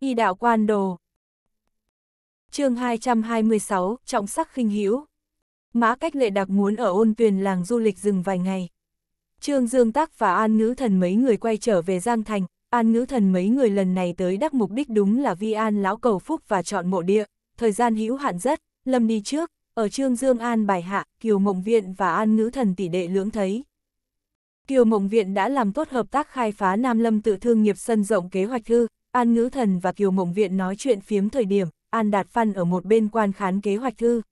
Y đạo quan đồ. chương 226, trọng sắc khinh hữu Mã cách lệ đặc muốn ở ôn tuyền làng du lịch dừng vài ngày. Trương Dương Tắc và An Ngữ Thần mấy người quay trở về Giang Thành, An Ngữ Thần mấy người lần này tới đắc mục đích đúng là vi an lão cầu phúc và chọn mộ địa, thời gian hữu hạn rất, lâm đi trước, ở Trương Dương An bài hạ, Kiều Mộng Viện và An Ngữ Thần tỷ đệ lưỡng thấy. Kiều Mộng Viện đã làm tốt hợp tác khai phá Nam Lâm tự thương nghiệp sân rộng kế hoạch thư, An Ngữ Thần và Kiều Mộng Viện nói chuyện phiếm thời điểm, An Đạt Phan ở một bên quan khán kế hoạch thư.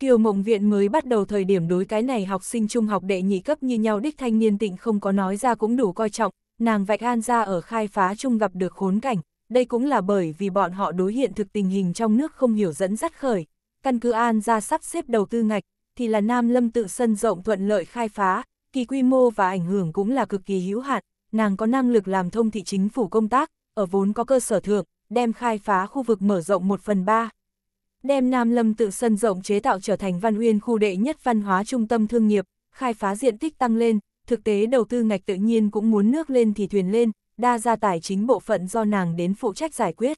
Kiều Mộng Viện mới bắt đầu thời điểm đối cái này học sinh trung học đệ nhị cấp như nhau đích thanh niên tịnh không có nói ra cũng đủ coi trọng, nàng vạch An ra ở khai phá chung gặp được khốn cảnh, đây cũng là bởi vì bọn họ đối hiện thực tình hình trong nước không hiểu dẫn dắt khởi. Căn cứ An ra sắp xếp đầu tư ngạch, thì là Nam Lâm tự sân rộng thuận lợi khai phá, kỳ quy mô và ảnh hưởng cũng là cực kỳ hữu hạn, nàng có năng lực làm thông thị chính phủ công tác, ở vốn có cơ sở thượng, đem khai phá khu vực mở rộng 1 phần 3. Đem Nam Lâm tự sân rộng chế tạo trở thành văn uyên khu đệ nhất văn hóa trung tâm thương nghiệp, khai phá diện tích tăng lên, thực tế đầu tư ngạch tự nhiên cũng muốn nước lên thì thuyền lên, đa gia tài chính bộ phận do nàng đến phụ trách giải quyết.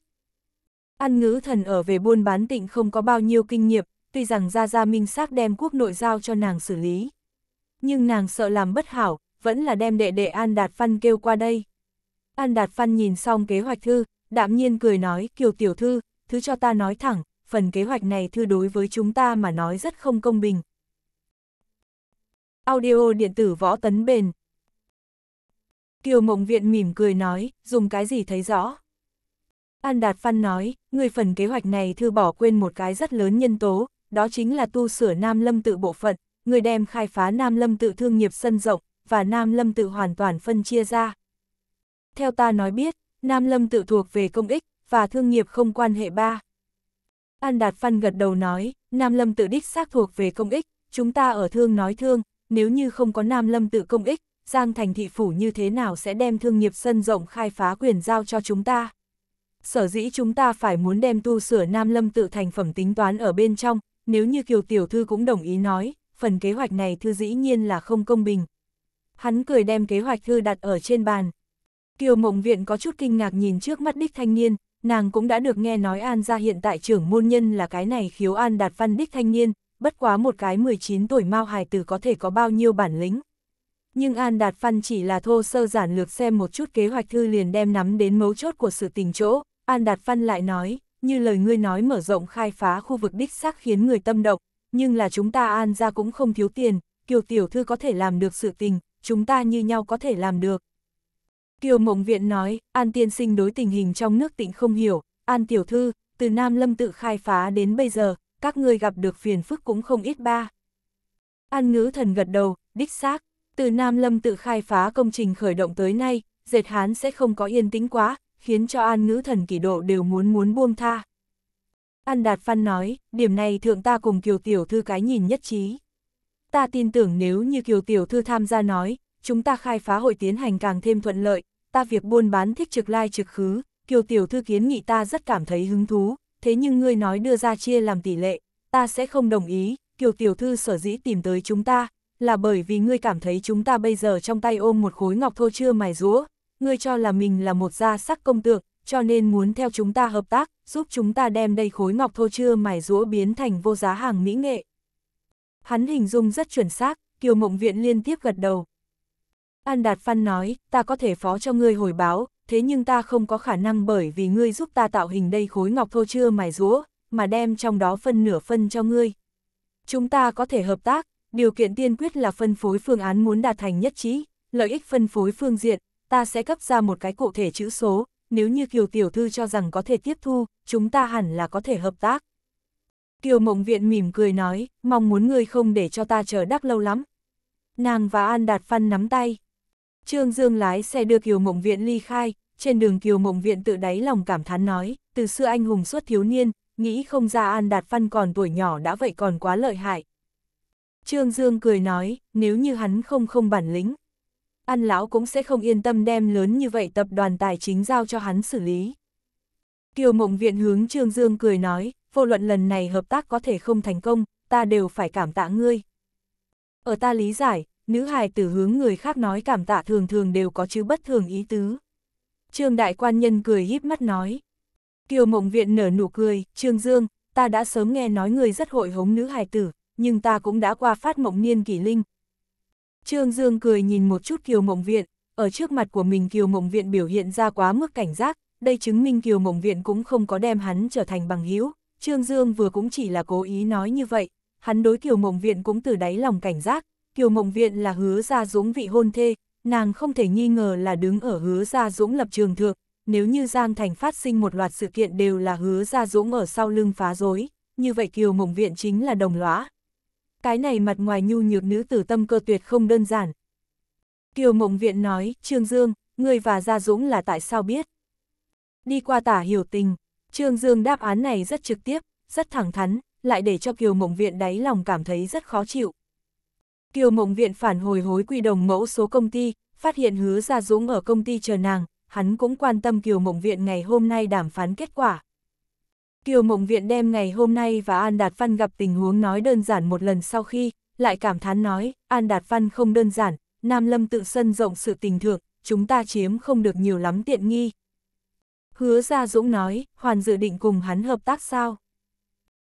Ăn ngữ thần ở về buôn bán tịnh không có bao nhiêu kinh nghiệm, tuy rằng Gia Gia Minh xác đem quốc nội giao cho nàng xử lý. Nhưng nàng sợ làm bất hảo, vẫn là đem đệ đệ An Đạt Văn kêu qua đây. An Đạt Phan nhìn xong kế hoạch thư, đạm nhiên cười nói, kiều tiểu thư, thứ cho ta nói thẳng, phần kế hoạch này thư đối với chúng ta mà nói rất không công bình. Audio điện tử võ tấn bền Kiều Mộng Viện mỉm cười nói, dùng cái gì thấy rõ. An Đạt Phan nói, người phần kế hoạch này thư bỏ quên một cái rất lớn nhân tố, đó chính là tu sửa Nam Lâm tự bộ phận, người đem khai phá Nam Lâm tự thương nghiệp sân rộng, và Nam Lâm tự hoàn toàn phân chia ra theo ta nói biết, Nam Lâm tự thuộc về công ích, và thương nghiệp không quan hệ ba. An Đạt Phan gật đầu nói, Nam Lâm tự đích xác thuộc về công ích, chúng ta ở thương nói thương, nếu như không có Nam Lâm tự công ích, Giang Thành Thị Phủ như thế nào sẽ đem thương nghiệp sân rộng khai phá quyền giao cho chúng ta. Sở dĩ chúng ta phải muốn đem tu sửa Nam Lâm tự thành phẩm tính toán ở bên trong, nếu như Kiều Tiểu Thư cũng đồng ý nói, phần kế hoạch này thư dĩ nhiên là không công bình. Hắn cười đem kế hoạch thư đặt ở trên bàn, Kiều Mộng Viện có chút kinh ngạc nhìn trước mắt đích thanh niên, nàng cũng đã được nghe nói An gia hiện tại trưởng môn nhân là cái này khiếu An đạt văn đích thanh niên, bất quá một cái 19 tuổi mao hài tử có thể có bao nhiêu bản lĩnh. Nhưng An Đạt Văn chỉ là thô sơ giản lược xem một chút kế hoạch thư liền đem nắm đến mấu chốt của sự tình chỗ, An Đạt Văn lại nói, như lời ngươi nói mở rộng khai phá khu vực đích xác khiến người tâm động, nhưng là chúng ta An gia cũng không thiếu tiền, kiều tiểu thư có thể làm được sự tình, chúng ta như nhau có thể làm được, Kiều Mộng Viện nói, An Tiên Sinh đối tình hình trong nước tỉnh không hiểu, An Tiểu Thư, từ Nam Lâm tự khai phá đến bây giờ, các ngươi gặp được phiền phức cũng không ít ba. An ngữ thần gật đầu, đích xác, từ Nam Lâm tự khai phá công trình khởi động tới nay, dệt hán sẽ không có yên tĩnh quá, khiến cho an ngữ thần kỷ độ đều muốn muốn buông tha. An Đạt Phan nói, điểm này thượng ta cùng Kiều Tiểu Thư cái nhìn nhất trí. Ta tin tưởng nếu như Kiều Tiểu Thư tham gia nói, chúng ta khai phá hội tiến hành càng thêm thuận lợi, ta việc buôn bán thích trực lai trực khứ, kiều tiểu thư kiến nghị ta rất cảm thấy hứng thú, thế nhưng ngươi nói đưa ra chia làm tỷ lệ, ta sẽ không đồng ý, kiều tiểu thư sở dĩ tìm tới chúng ta, là bởi vì ngươi cảm thấy chúng ta bây giờ trong tay ôm một khối ngọc thô chưa mài rũa, ngươi cho là mình là một gia sắc công tượng, cho nên muốn theo chúng ta hợp tác, giúp chúng ta đem đây khối ngọc thô chưa mài rũa biến thành vô giá hàng mỹ nghệ. Hắn hình dung rất chuẩn xác, kiều mộng viện liên tiếp gật đầu, An Đạt Phan nói, ta có thể phó cho ngươi hồi báo, thế nhưng ta không có khả năng bởi vì ngươi giúp ta tạo hình đây khối ngọc thô chưa mài rúa, mà đem trong đó phân nửa phân cho ngươi. Chúng ta có thể hợp tác, điều kiện tiên quyết là phân phối phương án muốn đạt thành nhất trí, lợi ích phân phối phương diện, ta sẽ cấp ra một cái cụ thể chữ số, nếu như Kiều Tiểu Thư cho rằng có thể tiếp thu, chúng ta hẳn là có thể hợp tác. Kiều Mộng Viện mỉm cười nói, mong muốn ngươi không để cho ta chờ đắc lâu lắm. Nàng và An Đạt Phan nắm tay. Trương Dương lái xe đưa Kiều Mộng Viện ly khai, trên đường Kiều Mộng Viện tự đáy lòng cảm thán nói, từ xưa anh hùng suốt thiếu niên, nghĩ không ra An Đạt Văn còn tuổi nhỏ đã vậy còn quá lợi hại. Trương Dương cười nói, nếu như hắn không không bản lĩnh, An Lão cũng sẽ không yên tâm đem lớn như vậy tập đoàn tài chính giao cho hắn xử lý. Kiều Mộng Viện hướng Trương Dương cười nói, vô luận lần này hợp tác có thể không thành công, ta đều phải cảm tạ ngươi. Ở ta lý giải, nữ hài tử hướng người khác nói cảm tạ thường thường đều có chứ bất thường ý tứ. Trương đại quan nhân cười híp mắt nói. Kiều mộng viện nở nụ cười, Trương Dương, ta đã sớm nghe nói người rất hội hống nữ hài tử, nhưng ta cũng đã qua phát mộng niên kỷ linh. Trương Dương cười nhìn một chút Kiều mộng viện, ở trước mặt của mình Kiều mộng viện biểu hiện ra quá mức cảnh giác, đây chứng minh Kiều mộng viện cũng không có đem hắn trở thành bằng hữu Trương Dương vừa cũng chỉ là cố ý nói như vậy, hắn đối Kiều mộng viện cũng từ đáy lòng cảnh giác, Kiều Mộng Viện là hứa gia dũng vị hôn thê, nàng không thể nghi ngờ là đứng ở hứa gia dũng lập trường thượng, nếu như Giang Thành phát sinh một loạt sự kiện đều là hứa gia dũng ở sau lưng phá rối, như vậy Kiều Mộng Viện chính là đồng lõa. Cái này mặt ngoài nhu nhược nữ tử tâm cơ tuyệt không đơn giản. Kiều Mộng Viện nói, Trương Dương, người và Gia Dũng là tại sao biết? Đi qua tả hiểu tình, Trương Dương đáp án này rất trực tiếp, rất thẳng thắn, lại để cho Kiều Mộng Viện đáy lòng cảm thấy rất khó chịu. Kiều Mộng Viện phản hồi hối quy đồng mẫu số công ty, phát hiện hứa Gia Dũng ở công ty chờ nàng, hắn cũng quan tâm Kiều Mộng Viện ngày hôm nay đàm phán kết quả. Kiều Mộng Viện đem ngày hôm nay và An Đạt Văn gặp tình huống nói đơn giản một lần sau khi, lại cảm thán nói, An Đạt Văn không đơn giản, Nam Lâm tự sân rộng sự tình thượng, chúng ta chiếm không được nhiều lắm tiện nghi. Hứa Gia Dũng nói, Hoàn dự định cùng hắn hợp tác sao?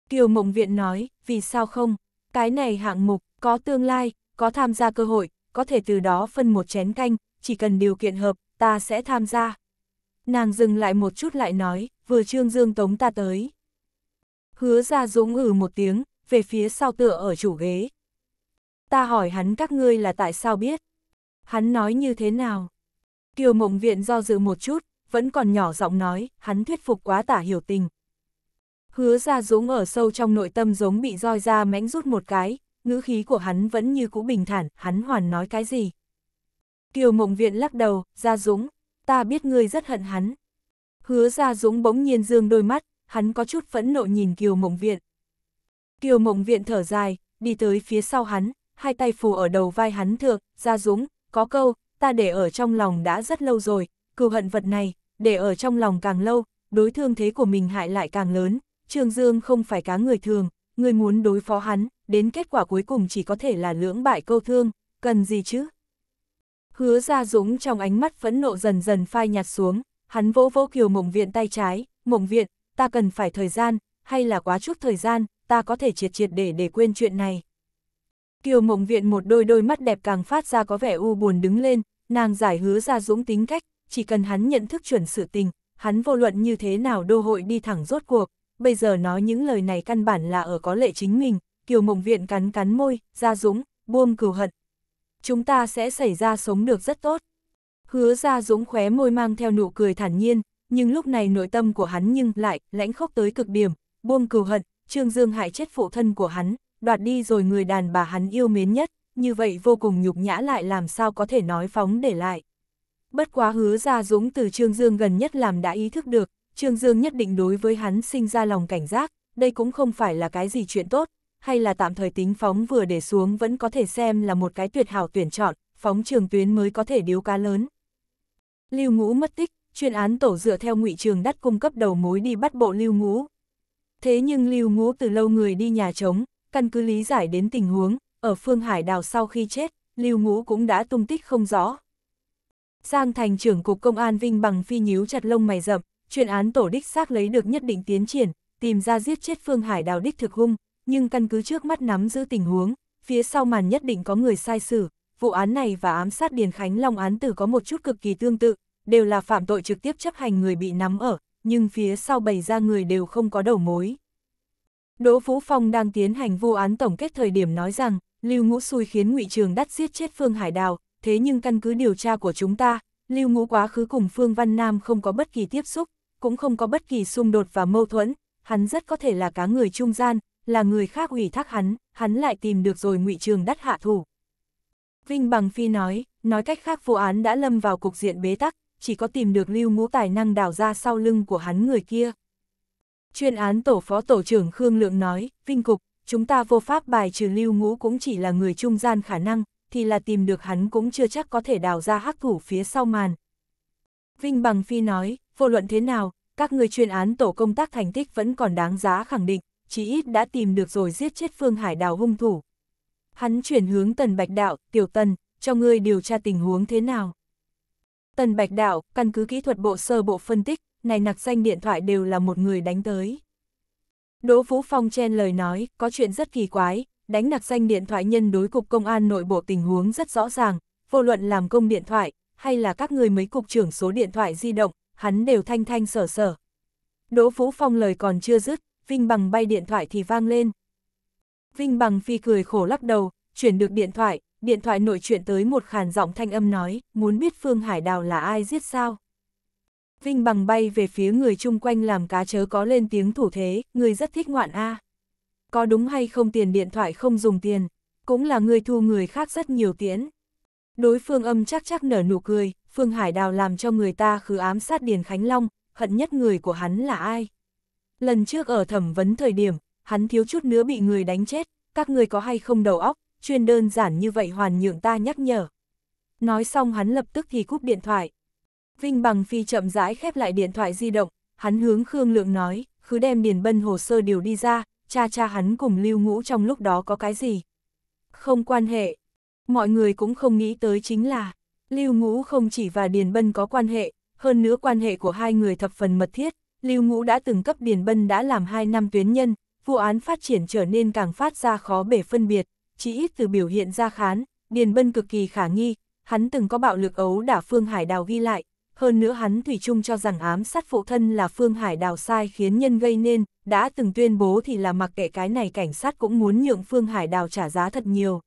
Kiều Mộng Viện nói, vì sao không? Cái này hạng mục, có tương lai, có tham gia cơ hội, có thể từ đó phân một chén canh, chỉ cần điều kiện hợp, ta sẽ tham gia. Nàng dừng lại một chút lại nói, vừa Trương Dương Tống ta tới. Hứa ra dũng ử ừ một tiếng, về phía sau tựa ở chủ ghế. Ta hỏi hắn các ngươi là tại sao biết? Hắn nói như thế nào? Kiều Mộng Viện do dự một chút, vẫn còn nhỏ giọng nói, hắn thuyết phục quá tả hiểu tình. Hứa ra dũng ở sâu trong nội tâm giống bị roi ra mãnh rút một cái, ngữ khí của hắn vẫn như cũ bình thản, hắn hoàn nói cái gì. Kiều Mộng Viện lắc đầu, Gia Dũng, ta biết ngươi rất hận hắn. Hứa Gia Dũng bỗng nhiên dương đôi mắt, hắn có chút phẫn nộ nhìn Kiều Mộng Viện. Kiều Mộng Viện thở dài, đi tới phía sau hắn, hai tay phù ở đầu vai hắn thượng, Gia Dũng, có câu, ta để ở trong lòng đã rất lâu rồi, cừu hận vật này, để ở trong lòng càng lâu, đối thương thế của mình hại lại càng lớn, Trương Dương không phải cá người thường, người muốn đối phó hắn, đến kết quả cuối cùng chỉ có thể là lưỡng bại câu thương, cần gì chứ? Hứa ra dũng trong ánh mắt phẫn nộ dần dần phai nhạt xuống, hắn vỗ vỗ kiều mộng viện tay trái, mộng viện, ta cần phải thời gian, hay là quá chút thời gian, ta có thể triệt triệt để để quên chuyện này. Kiều mộng viện một đôi đôi mắt đẹp càng phát ra có vẻ u buồn đứng lên, nàng giải hứa ra dũng tính cách, chỉ cần hắn nhận thức chuẩn sự tình, hắn vô luận như thế nào đô hội đi thẳng rốt cuộc, bây giờ nói những lời này căn bản là ở có lệ chính mình, Kiều Mộng Viện cắn cắn môi, ra dũng, buông cừu hận. Chúng ta sẽ xảy ra sống được rất tốt. Hứa ra dũng khóe môi mang theo nụ cười thản nhiên, nhưng lúc này nội tâm của hắn nhưng lại lãnh khốc tới cực điểm, buông cừu hận, Trương Dương hại chết phụ thân của hắn, đoạt đi rồi người đàn bà hắn yêu mến nhất, như vậy vô cùng nhục nhã lại làm sao có thể nói phóng để lại. Bất quá hứa ra dũng từ Trương Dương gần nhất làm đã ý thức được, Trương Dương nhất định đối với hắn sinh ra lòng cảnh giác, đây cũng không phải là cái gì chuyện tốt, hay là tạm thời tính phóng vừa để xuống vẫn có thể xem là một cái tuyệt hảo tuyển chọn, phóng trường tuyến mới có thể điếu cá lớn. Lưu Ngũ mất tích, chuyên án tổ dựa theo ngụy trường đắt cung cấp đầu mối đi bắt bộ Lưu Ngũ. Thế nhưng Lưu Ngũ từ lâu người đi nhà trống, căn cứ lý giải đến tình huống, ở phương Hải Đào sau khi chết, Lưu Ngũ cũng đã tung tích không rõ. Giang thành trưởng cục công an Vinh bằng phi nhíu chặt lông mày rậm, chuyên án tổ đích xác lấy được nhất định tiến triển, tìm ra giết chết Phương Hải đào đích thực hung, nhưng căn cứ trước mắt nắm giữ tình huống, phía sau màn nhất định có người sai xử, vụ án này và ám sát Điền Khánh Long án tử có một chút cực kỳ tương tự, đều là phạm tội trực tiếp chấp hành người bị nắm ở, nhưng phía sau bày ra người đều không có đầu mối. Đỗ Vũ Phong đang tiến hành vụ án tổng kết thời điểm nói rằng, Lưu Ngũ Xui khiến Ngụy Trường đắt giết chết Phương Hải Đào, thế nhưng căn cứ điều tra của chúng ta, Lưu Ngũ quá khứ cùng Phương Văn Nam không có bất kỳ tiếp xúc, cũng không có bất kỳ xung đột và mâu thuẫn, hắn rất có thể là cá người trung gian, là người khác ủy thác hắn, hắn lại tìm được rồi ngụy Trường đắt hạ thủ. Vinh Bằng Phi nói, nói cách khác vụ án đã lâm vào cục diện bế tắc, chỉ có tìm được lưu ngũ tài năng đào ra sau lưng của hắn người kia. Chuyên án tổ phó tổ trưởng Khương Lượng nói, Vinh Cục, chúng ta vô pháp bài trừ lưu ngũ cũng chỉ là người trung gian khả năng, thì là tìm được hắn cũng chưa chắc có thể đào ra hắc thủ phía sau màn. Vinh Bằng Phi nói, vô luận thế nào, các người chuyên án tổ công tác thành tích vẫn còn đáng giá khẳng định, chí ít đã tìm được rồi giết chết Phương Hải Đào hung thủ. Hắn chuyển hướng Tần Bạch Đạo, Tiểu Tần, cho ngươi điều tra tình huống thế nào. Tần Bạch Đạo, căn cứ kỹ thuật bộ sơ bộ phân tích, này nặc danh điện thoại đều là một người đánh tới. Đỗ Phú Phong chen lời nói, có chuyện rất kỳ quái, đánh nặc danh điện thoại nhân đối cục công an nội bộ tình huống rất rõ ràng, vô luận làm công điện thoại, hay là các người mấy cục trưởng số điện thoại di động, hắn đều thanh thanh sở sở. Đỗ Vũ Phong lời còn chưa dứt, Vinh Bằng bay điện thoại thì vang lên. Vinh Bằng phi cười khổ lắc đầu, chuyển được điện thoại, điện thoại nội chuyện tới một khàn giọng thanh âm nói, muốn biết Phương Hải Đào là ai giết sao. Vinh Bằng bay về phía người chung quanh làm cá chớ có lên tiếng thủ thế, người rất thích ngoạn a. Có đúng hay không tiền điện thoại không dùng tiền, cũng là người thu người khác rất nhiều tiễn. Đối phương âm chắc chắc nở nụ cười, Phương Hải Đào làm cho người ta khứ ám sát Điền Khánh Long, hận nhất người của hắn là ai. Lần trước ở thẩm vấn thời điểm, hắn thiếu chút nữa bị người đánh chết, các người có hay không đầu óc, chuyên đơn giản như vậy hoàn nhượng ta nhắc nhở. Nói xong hắn lập tức thì cúp điện thoại. Vinh Bằng Phi chậm rãi khép lại điện thoại di động, hắn hướng Khương Lượng nói, cứ đem Điền Bân hồ sơ điều đi ra, cha cha hắn cùng lưu ngũ trong lúc đó có cái gì. Không quan hệ, mọi người cũng không nghĩ tới chính là, Lưu Ngũ không chỉ và Điền Bân có quan hệ, hơn nữa quan hệ của hai người thập phần mật thiết, Lưu Ngũ đã từng cấp Điền Bân đã làm hai năm tuyến nhân, vụ án phát triển trở nên càng phát ra khó bể phân biệt, chỉ ít từ biểu hiện ra khán, Điền Bân cực kỳ khả nghi, hắn từng có bạo lực ấu đả Phương Hải Đào ghi lại, hơn nữa hắn Thủy chung cho rằng ám sát phụ thân là Phương Hải Đào sai khiến nhân gây nên, đã từng tuyên bố thì là mặc kệ cái này cảnh sát cũng muốn nhượng Phương Hải Đào trả giá thật nhiều.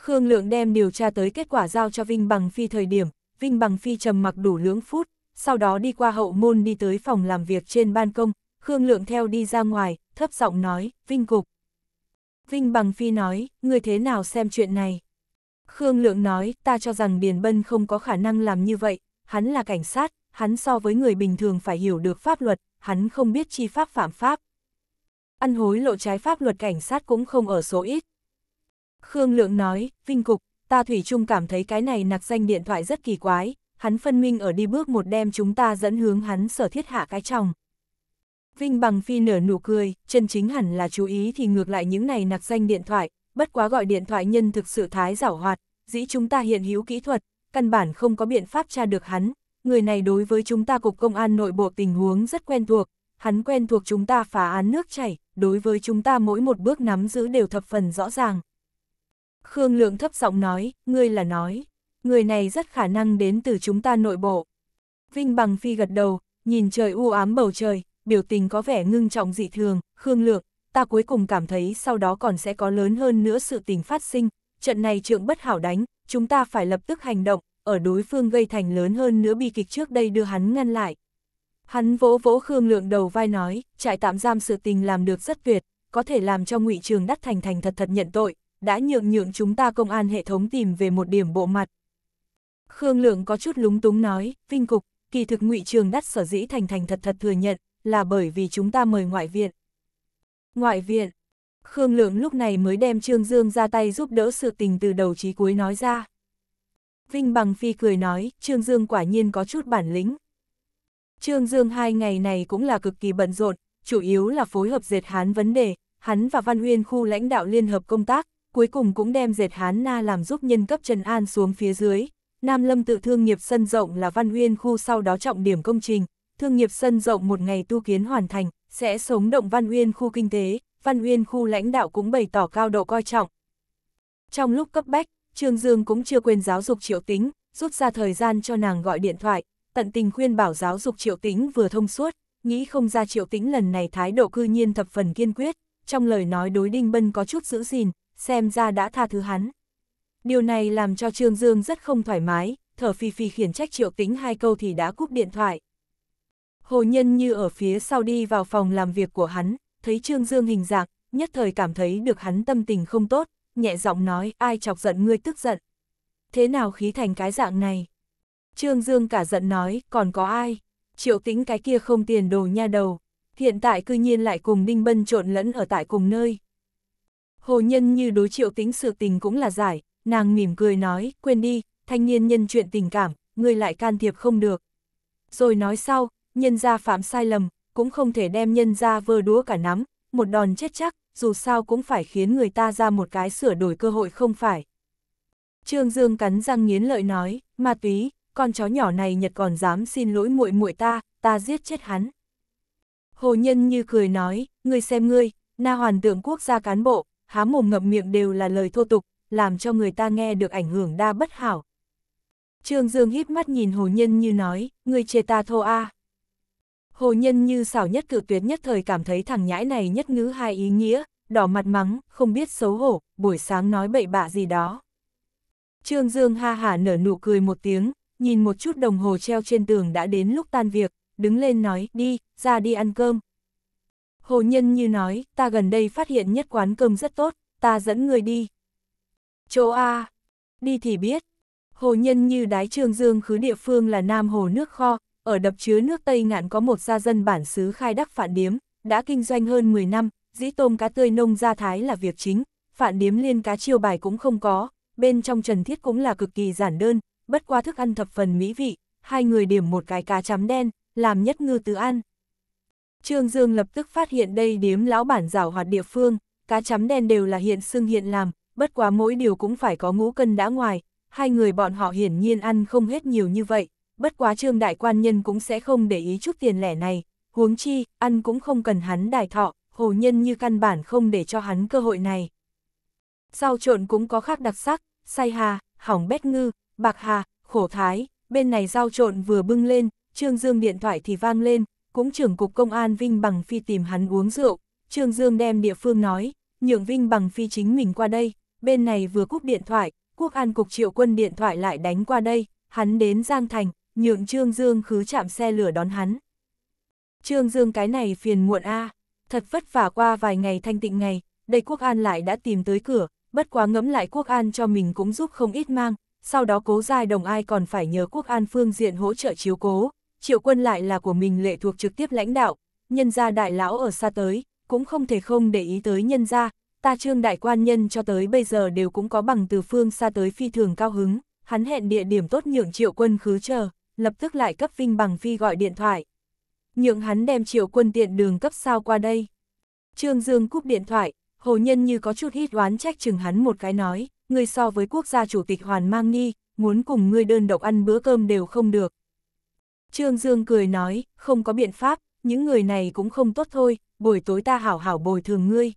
Khương Lượng đem điều tra tới kết quả giao cho Vinh Bằng Phi thời điểm, Vinh Bằng Phi trầm mặc đủ lưỡng phút, sau đó đi qua hậu môn đi tới phòng làm việc trên ban công, Khương Lượng theo đi ra ngoài, thấp giọng nói, Vinh Cục. Vinh Bằng Phi nói, người thế nào xem chuyện này? Khương Lượng nói, ta cho rằng Điền Bân không có khả năng làm như vậy, hắn là cảnh sát, hắn so với người bình thường phải hiểu được pháp luật, hắn không biết chi pháp phạm pháp. Ăn hối lộ trái pháp luật cảnh sát cũng không ở số ít, Khương Lượng nói, Vinh Cục, ta Thủy chung cảm thấy cái này nặc danh điện thoại rất kỳ quái, hắn phân minh ở đi bước một đêm chúng ta dẫn hướng hắn sở thiết hạ cái chồng. Vinh Bằng Phi nở nụ cười, chân chính hẳn là chú ý thì ngược lại những này nặc danh điện thoại, bất quá gọi điện thoại nhân thực sự thái giảo hoạt, dĩ chúng ta hiện hữu kỹ thuật, căn bản không có biện pháp tra được hắn, người này đối với chúng ta cục công an nội bộ tình huống rất quen thuộc, hắn quen thuộc chúng ta phá án nước chảy, đối với chúng ta mỗi một bước nắm giữ đều thập phần rõ ràng. Khương Lượng thấp giọng nói, ngươi là nói, người này rất khả năng đến từ chúng ta nội bộ. Vinh Bằng Phi gật đầu, nhìn trời u ám bầu trời, biểu tình có vẻ ngưng trọng dị thường, Khương Lượng, ta cuối cùng cảm thấy sau đó còn sẽ có lớn hơn nữa sự tình phát sinh, trận này trượng bất hảo đánh, chúng ta phải lập tức hành động, ở đối phương gây thành lớn hơn nữa bi kịch trước đây đưa hắn ngăn lại. Hắn vỗ vỗ Khương Lượng đầu vai nói, trại tạm giam sự tình làm được rất tuyệt, có thể làm cho ngụy Trường đắt Thành thành thật thật nhận tội, đã nhượng nhượng chúng ta công an hệ thống tìm về một điểm bộ mặt. Khương Lượng có chút lúng túng nói, Vinh Cục, kỳ thực ngụy Trường Đắt sở dĩ thành thành thật thật thừa nhận, là bởi vì chúng ta mời ngoại viện. Ngoại viện, Khương Lượng lúc này mới đem Trương Dương ra tay giúp đỡ sự tình từ đầu chí cuối nói ra. Vinh Bằng Phi cười nói, Trương Dương quả nhiên có chút bản lĩnh. Trương Dương hai ngày này cũng là cực kỳ bận rộn, chủ yếu là phối hợp dệt hán vấn đề, hắn và Văn Huyên khu lãnh đạo liên hợp công tác, cuối cùng cũng đem dệt Hán Na làm giúp nhân cấp Trần An xuống phía dưới. Nam Lâm tự thương nghiệp sân rộng là văn uyên khu sau đó trọng điểm công trình, thương nghiệp sân rộng một ngày tu kiến hoàn thành, sẽ sống động văn uyên khu kinh tế, văn uyên khu lãnh đạo cũng bày tỏ cao độ coi trọng. Trong lúc cấp bách, Trương Dương cũng chưa quên giáo dục triệu tính, rút ra thời gian cho nàng gọi điện thoại, tận tình khuyên bảo giáo dục triệu tính vừa thông suốt, nghĩ không ra triệu tính lần này thái độ cư nhiên thập phần kiên quyết, trong lời nói đối Đinh Bân có chút giữ gìn, xem ra đã tha thứ hắn. Điều này làm cho Trương Dương rất không thoải mái, thở phi phi khiển trách triệu tính hai câu thì đã cúp điện thoại. Hồ Nhân như ở phía sau đi vào phòng làm việc của hắn, thấy Trương Dương hình dạng, nhất thời cảm thấy được hắn tâm tình không tốt, nhẹ giọng nói ai chọc giận ngươi tức giận. Thế nào khí thành cái dạng này? Trương Dương cả giận nói còn có ai? Triệu tính cái kia không tiền đồ nha đầu, hiện tại cư nhiên lại cùng Đinh Bân trộn lẫn ở tại cùng nơi. Hồ Nhân như đối triệu tính sự tình cũng là giải, nàng mỉm cười nói, quên đi, thanh niên nhân chuyện tình cảm, người lại can thiệp không được. Rồi nói sau, nhân gia phạm sai lầm, cũng không thể đem nhân gia vơ đúa cả nắm, một đòn chết chắc, dù sao cũng phải khiến người ta ra một cái sửa đổi cơ hội không phải. Trương Dương cắn răng nghiến lợi nói, ma túy, con chó nhỏ này nhật còn dám xin lỗi muội muội ta, ta giết chết hắn. Hồ Nhân như cười nói, ngươi xem ngươi, na hoàn tượng quốc gia cán bộ, há mồm ngậm miệng đều là lời thô tục, làm cho người ta nghe được ảnh hưởng đa bất hảo. Trương Dương híp mắt nhìn Hồ Nhân Như nói, người chê ta thô a. Hồ Nhân Như xảo nhất cự tuyệt nhất thời cảm thấy thằng nhãi này nhất ngữ hai ý nghĩa, đỏ mặt mắng, không biết xấu hổ, buổi sáng nói bậy bạ gì đó. Trương Dương ha hả nở nụ cười một tiếng, nhìn một chút đồng hồ treo trên tường đã đến lúc tan việc, đứng lên nói, đi, ra đi ăn cơm. Hồ Nhân như nói, ta gần đây phát hiện nhất quán cơm rất tốt, ta dẫn người đi. Chỗ A, đi thì biết. Hồ Nhân như đái trương dương khứ địa phương là Nam Hồ nước kho, ở đập chứa nước Tây Ngạn có một gia dân bản xứ khai đắc phản điếm, đã kinh doanh hơn 10 năm, dĩ tôm cá tươi nông gia thái là việc chính, phản điếm liên cá chiêu bài cũng không có, bên trong trần thiết cũng là cực kỳ giản đơn, bất qua thức ăn thập phần mỹ vị, hai người điểm một cái cá chấm đen, làm nhất ngư tứ ăn. Trương Dương lập tức phát hiện đây điếm lão bản rảo hoạt địa phương, cá chấm đen đều là hiện xưng hiện làm, bất quá mỗi điều cũng phải có ngũ cân đã ngoài, hai người bọn họ hiển nhiên ăn không hết nhiều như vậy, bất quá trương đại quan nhân cũng sẽ không để ý chút tiền lẻ này, huống chi, ăn cũng không cần hắn đài thọ, hồ nhân như căn bản không để cho hắn cơ hội này. Sau trộn cũng có khác đặc sắc, say hà, hỏng bét ngư, bạc hà, khổ thái, bên này rau trộn vừa bưng lên, trương dương điện thoại thì vang lên, cũng trưởng cục công an Vinh Bằng Phi tìm hắn uống rượu, Trương Dương đem địa phương nói, nhượng Vinh Bằng Phi chính mình qua đây, bên này vừa cúp điện thoại, quốc an cục triệu quân điện thoại lại đánh qua đây, hắn đến Giang Thành, nhượng Trương Dương khứ chạm xe lửa đón hắn. Trương Dương cái này phiền muộn a thật vất vả qua vài ngày thanh tịnh ngày, đây quốc an lại đã tìm tới cửa, bất quá ngẫm lại quốc an cho mình cũng giúp không ít mang, sau đó cố giai đồng ai còn phải nhờ quốc an phương diện hỗ trợ chiếu cố, triệu quân lại là của mình lệ thuộc trực tiếp lãnh đạo, nhân gia đại lão ở xa tới, cũng không thể không để ý tới nhân gia, ta trương đại quan nhân cho tới bây giờ đều cũng có bằng từ phương xa tới phi thường cao hứng, hắn hẹn địa điểm tốt nhượng triệu quân khứ chờ, lập tức lại cấp Vinh Bằng Phi gọi điện thoại. Nhượng hắn đem triệu quân tiện đường cấp sao qua đây. Trương Dương cúp điện thoại, hồ nhân như có chút hít oán trách chừng hắn một cái nói, người so với quốc gia chủ tịch Hoàn Mang Ni, muốn cùng ngươi đơn độc ăn bữa cơm đều không được. Trương Dương cười nói, không có biện pháp, những người này cũng không tốt thôi, buổi tối ta hảo hảo bồi thường ngươi.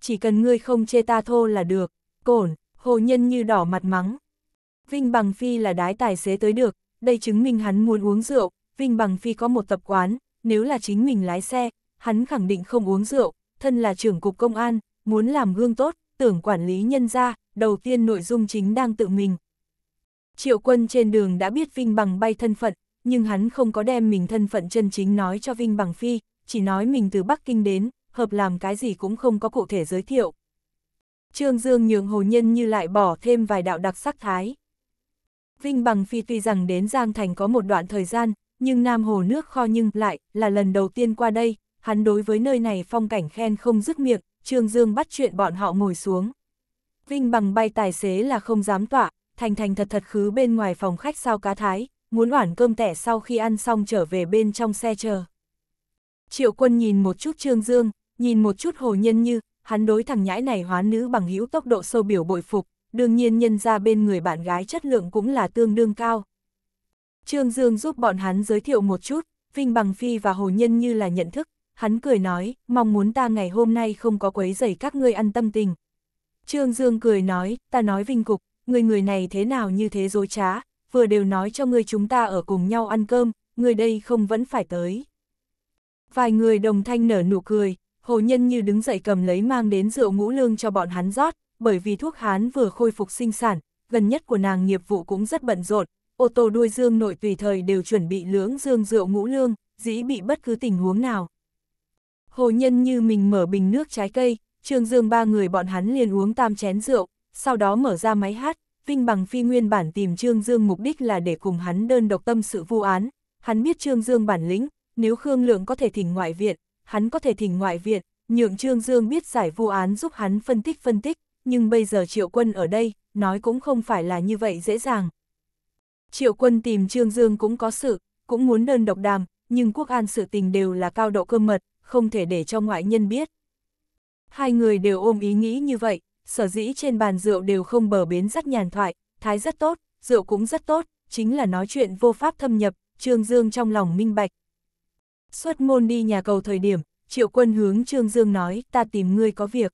Chỉ cần ngươi không chê ta thô là được, cổn, hồ nhân như đỏ mặt mắng. Vinh Bằng Phi là đái tài xế tới được, đây chứng minh hắn muốn uống rượu, Vinh Bằng Phi có một tập quán, nếu là chính mình lái xe, hắn khẳng định không uống rượu, thân là trưởng cục công an, muốn làm gương tốt, tưởng quản lý nhân ra, đầu tiên nội dung chính đang tự mình. Triệu quân trên đường đã biết Vinh Bằng bay thân phận, nhưng hắn không có đem mình thân phận chân chính nói cho Vinh Bằng Phi, chỉ nói mình từ Bắc Kinh đến, hợp làm cái gì cũng không có cụ thể giới thiệu. Trương Dương nhường hồ nhân như lại bỏ thêm vài đạo đặc sắc thái. Vinh Bằng Phi tuy rằng đến Giang Thành có một đoạn thời gian, nhưng Nam Hồ nước kho nhưng lại là lần đầu tiên qua đây, hắn đối với nơi này phong cảnh khen không dứt miệng, Trương Dương bắt chuyện bọn họ ngồi xuống. Vinh Bằng bay tài xế là không dám tỏa, thành thành thật thật khứ bên ngoài phòng khách sao cá thái, muốn oản cơm tẻ sau khi ăn xong trở về bên trong xe chờ. Triệu quân nhìn một chút Trương Dương, nhìn một chút Hồ Nhân Như, hắn đối thằng nhãi này hóa nữ bằng hữu tốc độ sâu biểu bội phục, đương nhiên nhân ra bên người bạn gái chất lượng cũng là tương đương cao. Trương Dương giúp bọn hắn giới thiệu một chút, Vinh Bằng Phi và Hồ Nhân Như là nhận thức, hắn cười nói, mong muốn ta ngày hôm nay không có quấy rầy các ngươi ăn tâm tình. Trương Dương cười nói, ta nói Vinh Cục, người người này thế nào như thế dối trá, vừa đều nói cho người chúng ta ở cùng nhau ăn cơm, người đây không vẫn phải tới. Vài người đồng thanh nở nụ cười, hồ nhân như đứng dậy cầm lấy mang đến rượu ngũ lương cho bọn hắn rót, bởi vì thuốc hán vừa khôi phục sinh sản, gần nhất của nàng nghiệp vụ cũng rất bận rộn, ô tô đuôi dương nội tùy thời đều chuẩn bị lưỡng dương rượu ngũ lương, dĩ bị bất cứ tình huống nào. Hồ nhân như mình mở bình nước trái cây, trương dương ba người bọn hắn liền uống tam chén rượu, sau đó mở ra máy hát, Vinh Bằng Phi nguyên bản tìm Trương Dương mục đích là để cùng hắn đơn độc tâm sự vụ án, hắn biết Trương Dương bản lĩnh, nếu Khương Lượng có thể thỉnh ngoại viện, hắn có thể thỉnh ngoại viện, nhượng Trương Dương biết giải vụ án giúp hắn phân tích phân tích, nhưng bây giờ Triệu Quân ở đây, nói cũng không phải là như vậy dễ dàng. Triệu Quân tìm Trương Dương cũng có sự, cũng muốn đơn độc đàm, nhưng quốc an sự tình đều là cao độ cơ mật, không thể để cho ngoại nhân biết. Hai người đều ôm ý nghĩ như vậy, sở dĩ trên bàn rượu đều không bờ bến rất nhàn thoại, thái rất tốt, rượu cũng rất tốt, chính là nói chuyện vô pháp thâm nhập, Trương Dương trong lòng minh bạch. Xuất môn đi nhà cầu thời điểm, Triệu Quân hướng Trương Dương nói, ta tìm ngươi có việc.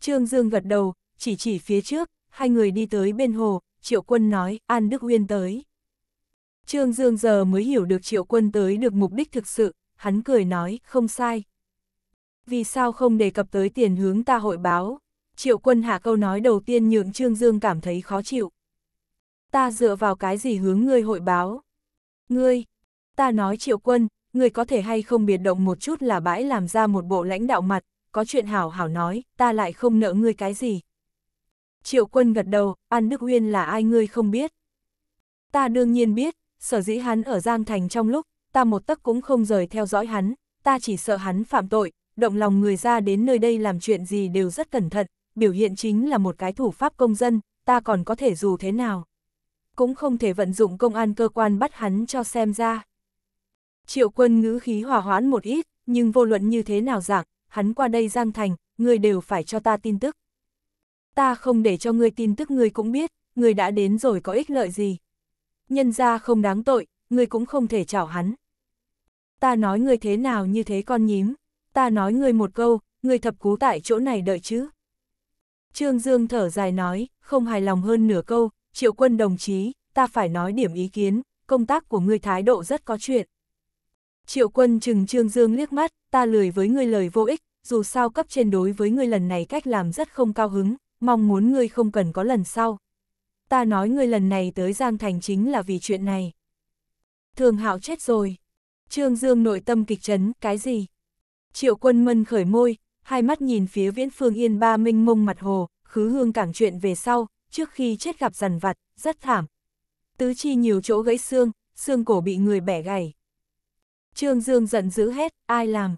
Trương Dương gật đầu, chỉ chỉ phía trước, hai người đi tới bên hồ, Triệu Quân nói, An Đức Uyên tới. Trương Dương giờ mới hiểu được Triệu Quân tới được mục đích thực sự, hắn cười nói, không sai. Vì sao không đề cập tới tiền hướng ta hội báo, Triệu Quân Hà câu nói đầu tiên nhượng Trương Dương cảm thấy khó chịu. Ta dựa vào cái gì hướng ngươi hội báo? Ngươi, ta nói Triệu Quân, ngươi có thể hay không biệt động một chút là bãi làm ra một bộ lãnh đạo mặt, có chuyện hảo hảo nói, ta lại không nợ ngươi cái gì. Triệu Quân gật đầu, An Đức Huyên là ai ngươi không biết? Ta đương nhiên biết, sở dĩ hắn ở Giang Thành trong lúc, ta một tấc cũng không rời theo dõi hắn, ta chỉ sợ hắn phạm tội, động lòng người ra đến nơi đây làm chuyện gì đều rất cẩn thận, biểu hiện chính là một cái thủ pháp công dân, ta còn có thể dù thế nào. Cũng không thể vận dụng công an cơ quan bắt hắn cho xem ra. Triệu quân ngữ khí hòa hoãn một ít, nhưng vô luận như thế nào dạng, hắn qua đây Giang Thành, người đều phải cho ta tin tức. Ta không để cho người tin tức người cũng biết, người đã đến rồi có ích lợi gì. Nhân ra không đáng tội, người cũng không thể chảo hắn. Ta nói người thế nào như thế con nhím, ta nói người một câu, người thập cú tại chỗ này đợi chứ. Trương Dương thở dài nói, không hài lòng hơn nửa câu, triệu quân đồng chí, ta phải nói điểm ý kiến, công tác của ngươi thái độ rất có chuyện. Triệu quân chừng Trương Dương liếc mắt, ta lười với ngươi lời vô ích, dù sao cấp trên đối với ngươi lần này cách làm rất không cao hứng, mong muốn ngươi không cần có lần sau. Ta nói ngươi lần này tới Giang Thành chính là vì chuyện này. Thường hạo chết rồi. Trương Dương nội tâm kịch trấn, cái gì? Triệu quân mân khởi môi, hai mắt nhìn phía viễn phương yên ba minh mông mặt hồ, khứ hương cảng chuyện về sau, trước khi chết gặp dằn vặt, rất thảm. Tứ chi nhiều chỗ gãy xương, xương cổ bị người bẻ gãy. Trương Dương giận dữ hết ai làm?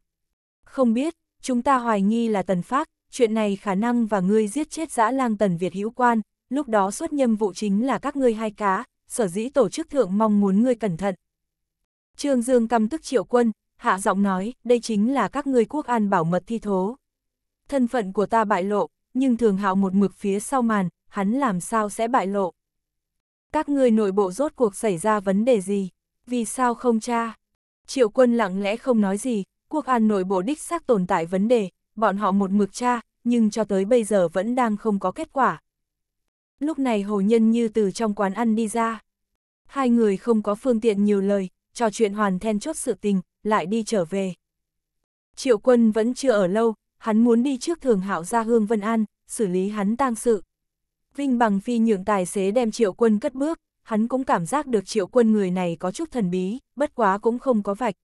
Không biết, chúng ta hoài nghi là tần phác, chuyện này khả năng và ngươi giết chết dã lang tần Việt hữu quan, lúc đó xuất nhâm vụ chính là các ngươi hai cá, sở dĩ tổ chức thượng mong muốn ngươi cẩn thận. Trương Dương căm tức triệu quân, hạ giọng nói, đây chính là các ngươi quốc an bảo mật thi thố thân phận của ta bại lộ, nhưng thường hạo một mực phía sau màn, hắn làm sao sẽ bại lộ. Các người nội bộ rốt cuộc xảy ra vấn đề gì, vì sao không cha? Triệu quân lặng lẽ không nói gì, quốc an nội bộ đích xác tồn tại vấn đề, bọn họ một mực cha, nhưng cho tới bây giờ vẫn đang không có kết quả. Lúc này hồ nhân như từ trong quán ăn đi ra. Hai người không có phương tiện nhiều lời, trò chuyện hoàn then chốt sự tình, lại đi trở về. Triệu quân vẫn chưa ở lâu, hắn muốn đi trước thường hạo ra hương Vân An, xử lý hắn tang sự. Vinh Bằng Phi nhượng tài xế đem triệu quân cất bước, hắn cũng cảm giác được triệu quân người này có chút thần bí, bất quá cũng không có vạch.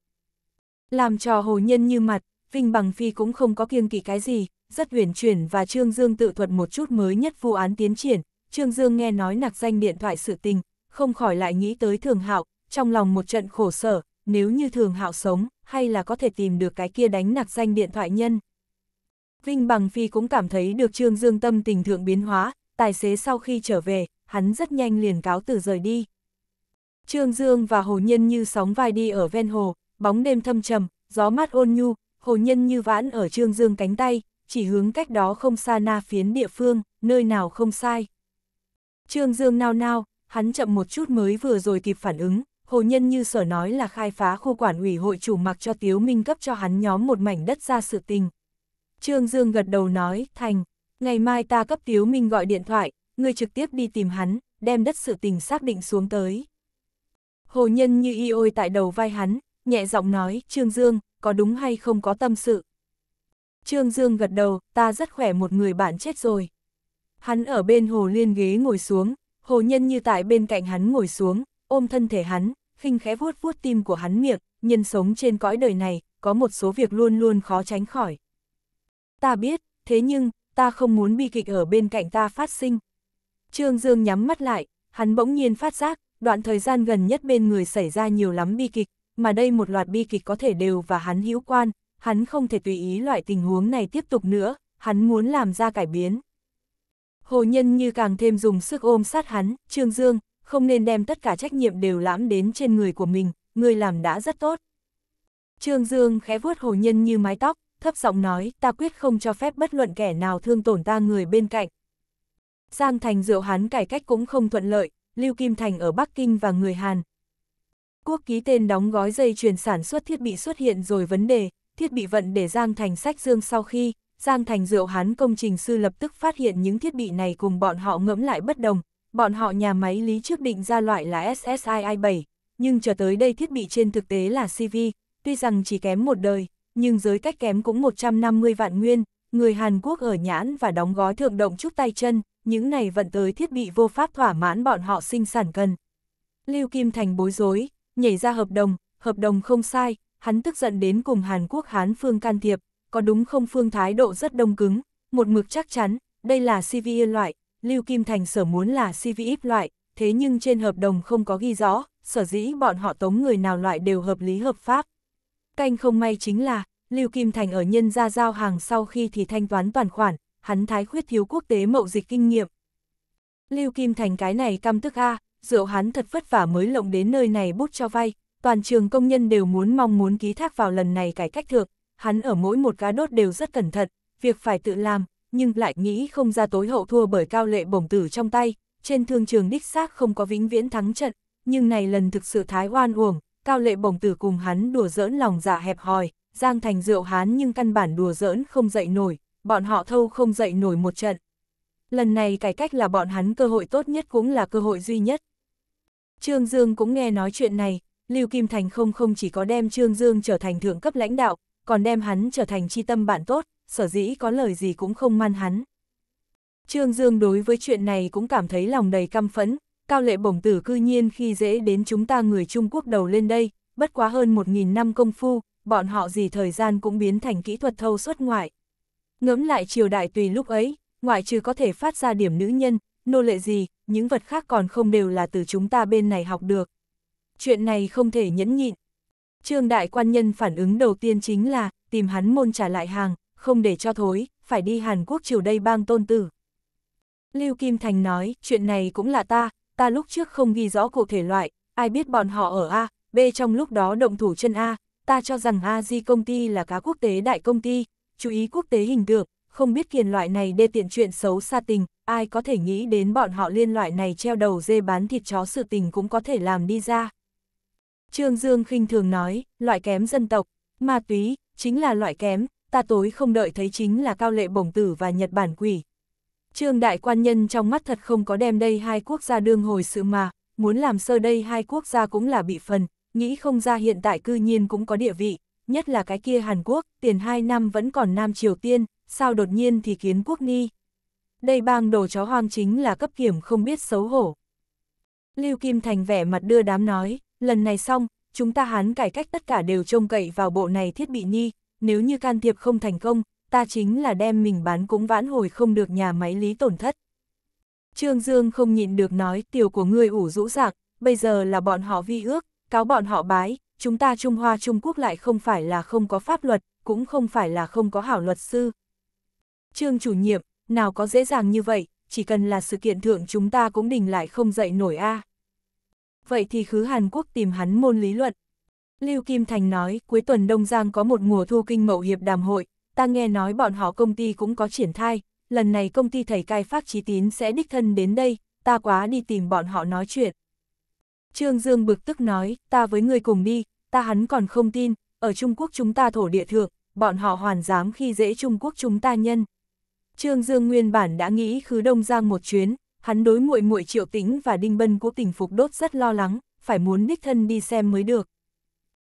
Làm trò hồ nhân như mặt, Vinh Bằng Phi cũng không có kiêng kỵ cái gì, rất uyển chuyển và Trương Dương tự thuật một chút mới nhất vụ án tiến triển, Trương Dương nghe nói nặc danh điện thoại sự tình, không khỏi lại nghĩ tới Thường Hạo, trong lòng một trận khổ sở, nếu như Thường Hạo sống, hay là có thể tìm được cái kia đánh nặc danh điện thoại nhân. Vinh Bằng Phi cũng cảm thấy được Trương Dương tâm tình thượng biến hóa, tài xế sau khi trở về, hắn rất nhanh liền cáo từ rời đi. Trương Dương và Hồ Nhân như sóng vai đi ở ven hồ, bóng đêm thâm trầm, gió mát ôn nhu, Hồ Nhân như vãn ở Trương Dương cánh tay, chỉ hướng cách đó không xa na phiến địa phương, nơi nào không sai. Trương Dương nao nao, hắn chậm một chút mới vừa rồi kịp phản ứng, Hồ Nhân như sở nói là khai phá khu quản ủy hội chủ mặc cho Tiếu Minh cấp cho hắn nhóm một mảnh đất ra sự tình, Trương Dương gật đầu nói, thành, ngày mai ta cấp Tiếu Minh gọi điện thoại, ngươi trực tiếp đi tìm hắn, đem đất sự tình xác định xuống tới. Hồ Nhân như y ôi tại đầu vai hắn, nhẹ giọng nói, Trương Dương, có đúng hay không có tâm sự. Trương Dương gật đầu, ta rất khỏe một người bạn chết rồi. Hắn ở bên hồ liên ghế ngồi xuống, hồ nhân như tại bên cạnh hắn ngồi xuống, ôm thân thể hắn, khinh khẽ vuốt vuốt tim của hắn miệng, nhân sống trên cõi đời này, có một số việc luôn luôn khó tránh khỏi ta biết, thế nhưng, ta không muốn bi kịch ở bên cạnh ta phát sinh. Trương Dương nhắm mắt lại, hắn bỗng nhiên phát giác, đoạn thời gian gần nhất bên người xảy ra nhiều lắm bi kịch, mà đây một loạt bi kịch có thể đều và hắn hữu quan, hắn không thể tùy ý loại tình huống này tiếp tục nữa, hắn muốn làm ra cải biến. Hồ Nhân như càng thêm dùng sức ôm sát hắn, Trương Dương, không nên đem tất cả trách nhiệm đều lãm đến trên người của mình, người làm đã rất tốt. Trương Dương khẽ vuốt Hồ Nhân như mái tóc, thấp giọng nói, ta quyết không cho phép bất luận kẻ nào thương tổn ta người bên cạnh. Giang Thành Diệu Hán cải cách cũng không thuận lợi, Lưu Kim Thành ở Bắc Kinh và người Hàn. Quốc ký tên đóng gói dây chuyền sản xuất thiết bị xuất hiện rồi vấn đề, thiết bị vận để Giang Thành sách dương sau khi, Giang Thành Diệu Hán công trình sư lập tức phát hiện những thiết bị này cùng bọn họ ngẫm lại bất đồng, bọn họ nhà máy lý trước định ra loại là SSII-7, nhưng chờ tới đây thiết bị trên thực tế là CV, tuy rằng chỉ kém một đời, nhưng giới cách kém cũng 150 vạn nguyên, người Hàn Quốc ở nhãn và đóng gói thượng động chúc tay chân, những này vận tới thiết bị vô pháp thỏa mãn bọn họ sinh sản cần. Lưu Kim Thành bối rối, nhảy ra hợp đồng, hợp đồng không sai, hắn tức giận đến cùng Hàn Quốc Hán Phương can thiệp, có đúng không Phương thái độ rất đông cứng, một mực chắc chắn, đây là CVE loại, Lưu Kim Thành sở muốn là CVE loại, thế nhưng trên hợp đồng không có ghi rõ, sở dĩ bọn họ tống người nào loại đều hợp lý hợp pháp. Canh không may chính là, Lưu Kim Thành ở nhân ra giao hàng sau khi thì thanh toán toàn khoản, hắn thái khuyết thiếu quốc tế mậu dịch kinh nghiệm. Lưu Kim Thành cái này căm tức a, rượu hắn thật vất vả mới lộng đến nơi này bút cho vay, toàn trường công nhân đều muốn mong muốn ký thác vào lần này cải cách thượng, hắn ở mỗi một cá đốt đều rất cẩn thận, việc phải tự làm, nhưng lại nghĩ không ra tối hậu thua bởi cao lệ bổng tử trong tay, trên thương trường đích xác không có vĩnh viễn thắng trận, nhưng này lần thực sự thái oan uổng, Cao Lệ Bổng Tử cùng hắn đùa giỡn lòng dạ hẹp hòi, Giang Thành rượu hán nhưng căn bản đùa giỡn không dậy nổi, bọn họ thâu không dậy nổi một trận. Lần này cải cách là bọn hắn cơ hội tốt nhất cũng là cơ hội duy nhất. Trương Dương cũng nghe nói chuyện này, Lưu Kim Thành không không chỉ có đem Trương Dương trở thành thượng cấp lãnh đạo, còn đem hắn trở thành chi tâm bạn tốt, sở dĩ có lời gì cũng không man hắn. Trương Dương đối với chuyện này cũng cảm thấy lòng đầy căm phẫn, Cao lệ bổng tử cư nhiên khi dễ đến chúng ta người Trung Quốc đầu lên đây, bất quá hơn 1.000 năm công phu, bọn họ gì thời gian cũng biến thành kỹ thuật thâu xuất ngoại. Ngẫm lại triều đại tùy lúc ấy, ngoại trừ có thể phát ra điểm nữ nhân, nô lệ gì, những vật khác còn không đều là từ chúng ta bên này học được. Chuyện này không thể nhẫn nhịn. Trương đại quan nhân phản ứng đầu tiên chính là, tìm hắn môn trả lại hàng, không để cho thối, phải đi Hàn Quốc triều đây bang tôn tử. Lưu Kim Thành nói, chuyện này cũng là ta, ta lúc trước không ghi rõ cụ thể loại, ai biết bọn họ ở A, B trong lúc đó động thủ chân A, ta cho rằng A Di công ty là cá quốc tế đại công ty, chú ý quốc tế hình tượng, không biết kiền loại này đê tiện chuyện xấu xa tình, ai có thể nghĩ đến bọn họ liên loại này treo đầu dê bán thịt chó sự tình cũng có thể làm đi ra. Trương Dương khinh thường nói, loại kém dân tộc, ma túy, chính là loại kém, ta tối không đợi thấy chính là cao lệ bổng tử và Nhật Bản quỷ, Trương đại quan nhân trong mắt thật không có đem đây hai quốc gia đương hồi sự mà, muốn làm sơ đây hai quốc gia cũng là bị phần, nghĩ không ra hiện tại cư nhiên cũng có địa vị, nhất là cái kia Hàn Quốc, tiền hai năm vẫn còn Nam Triều Tiên, sao đột nhiên thì kiến quốc ni Đây bang đồ chó hoang chính là cấp kiểm không biết xấu hổ. Lưu Kim Thành vẻ mặt đưa đám nói, lần này xong, chúng ta hán cải cách tất cả đều trông cậy vào bộ này thiết bị nhi, nếu như can thiệp không thành công, ta chính là đem mình bán cũng vãn hồi không được nhà máy lý tổn thất. Trương Dương không nhịn được nói tiểu của ngươi ủ rũ rạc, bây giờ là bọn họ vi ước, cáo bọn họ bái, chúng ta Trung Hoa Trung Quốc lại không phải là không có pháp luật, cũng không phải là không có hảo luật sư. Trương chủ nhiệm, nào có dễ dàng như vậy, chỉ cần là sự kiện thượng chúng ta cũng đình lại không dậy nổi a. Vậy thì khứ Hàn Quốc tìm hắn môn lý luận. Lưu Kim Thành nói, cuối tuần Đông Giang có một mùa thu kinh mậu hiệp đàm hội, ta nghe nói bọn họ công ty cũng có triển khai, lần này công ty thầy cai phát trí tín sẽ đích thân đến đây, ta quá đi tìm bọn họ nói chuyện. Trương Dương bực tức nói, ta với người cùng đi, ta hắn còn không tin, ở Trung Quốc chúng ta thổ địa thượng, bọn họ hoàn dám khi dễ Trung Quốc chúng ta nhân. Trương Dương nguyên bản đã nghĩ khứ Đông Giang một chuyến, hắn đối muội muội Triệu Tĩnh và Đinh Bân của tỉnh Phục Đốt rất lo lắng, phải muốn đích thân đi xem mới được.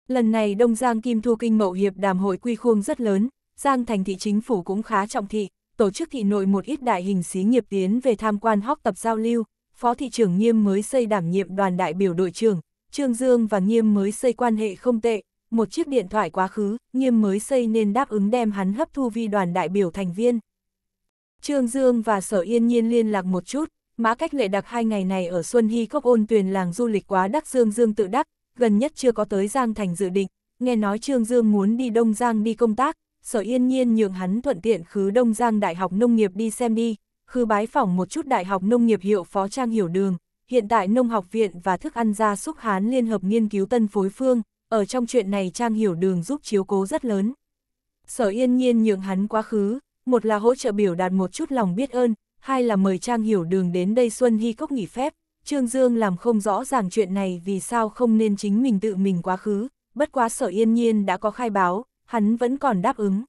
Lần này Đông Giang Kim Thu Kinh Mậu Hiệp đàm hội quy khuôn rất lớn, Giang Thành thị chính phủ cũng khá trọng thị, tổ chức thị nội một ít đại hình xí nghiệp tiến về tham quan hóc tập giao lưu, Phó thị trưởng Nghiêm mới xây đảm nhiệm đoàn đại biểu đội trưởng, Trương Dương và Nghiêm mới xây quan hệ không tệ, một chiếc điện thoại quá khứ, Nghiêm mới xây nên đáp ứng đem hắn hấp thu vi đoàn đại biểu thành viên. Trương Dương và Sở Yên Nhiên liên lạc một chút, mã cách lệ đặc hai ngày này ở Xuân Hy Cốc ôn tuyền làng du lịch quá đắc Dương Dương tự đắc, gần nhất chưa có tới Giang Thành dự định, nghe nói Trương Dương muốn đi Đông Giang đi công tác, sở yên nhiên nhường hắn thuận tiện khứ Đông Giang Đại học Nông nghiệp đi xem đi, khứ bái phỏng một chút Đại học Nông nghiệp hiệu phó trang hiểu đường, hiện tại Nông học viện và thức ăn gia súc Hán Liên hợp nghiên cứu tân phối phương, ở trong chuyện này trang hiểu đường giúp chiếu cố rất lớn. Sở yên nhiên nhường hắn quá khứ, một là hỗ trợ biểu đạt một chút lòng biết ơn, hai là mời trang hiểu đường đến đây Xuân Hy Cốc nghỉ phép, Trương Dương làm không rõ ràng chuyện này vì sao không nên chính mình tự mình quá khứ, bất quá sở yên nhiên đã có khai báo, hắn vẫn còn đáp ứng.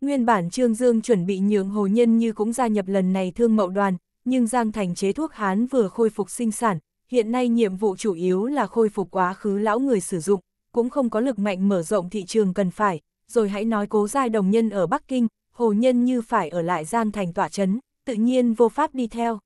Nguyên bản Trương Dương chuẩn bị nhượng Hồ Nhân như cũng gia nhập lần này thương mậu đoàn, nhưng Giang Thành chế thuốc Hán vừa khôi phục sinh sản, hiện nay nhiệm vụ chủ yếu là khôi phục quá khứ lão người sử dụng, cũng không có lực mạnh mở rộng thị trường cần phải, rồi hãy nói cố giai đồng nhân ở Bắc Kinh, Hồ Nhân như phải ở lại Giang Thành tỏa chấn, tự nhiên vô pháp đi theo.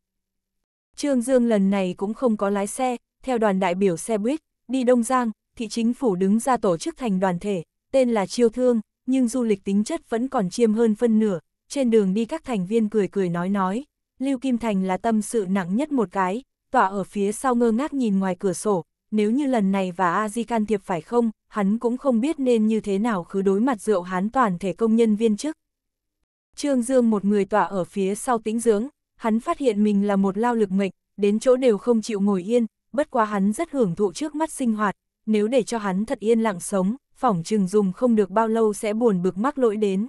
Trương Dương lần này cũng không có lái xe, theo đoàn đại biểu xe buýt, đi Đông Giang, thị chính phủ đứng ra tổ chức thành đoàn thể, tên là chiêu thương, nhưng du lịch tính chất vẫn còn chiêm hơn phân nửa, trên đường đi các thành viên cười cười nói nói, Lưu Kim Thành là tâm sự nặng nhất một cái, tỏa ở phía sau ngơ ngác nhìn ngoài cửa sổ, nếu như lần này và A Di can thiệp phải không, hắn cũng không biết nên như thế nào cứ đối mặt rượu hán toàn thể công nhân viên chức. Trương Dương một người tỏa ở phía sau tĩnh dưỡng, hắn phát hiện mình là một lao lực mệnh, đến chỗ đều không chịu ngồi yên, bất quá hắn rất hưởng thụ trước mắt sinh hoạt, nếu để cho hắn thật yên lặng sống, phỏng chừng dùng không được bao lâu sẽ buồn bực mắc lỗi đến.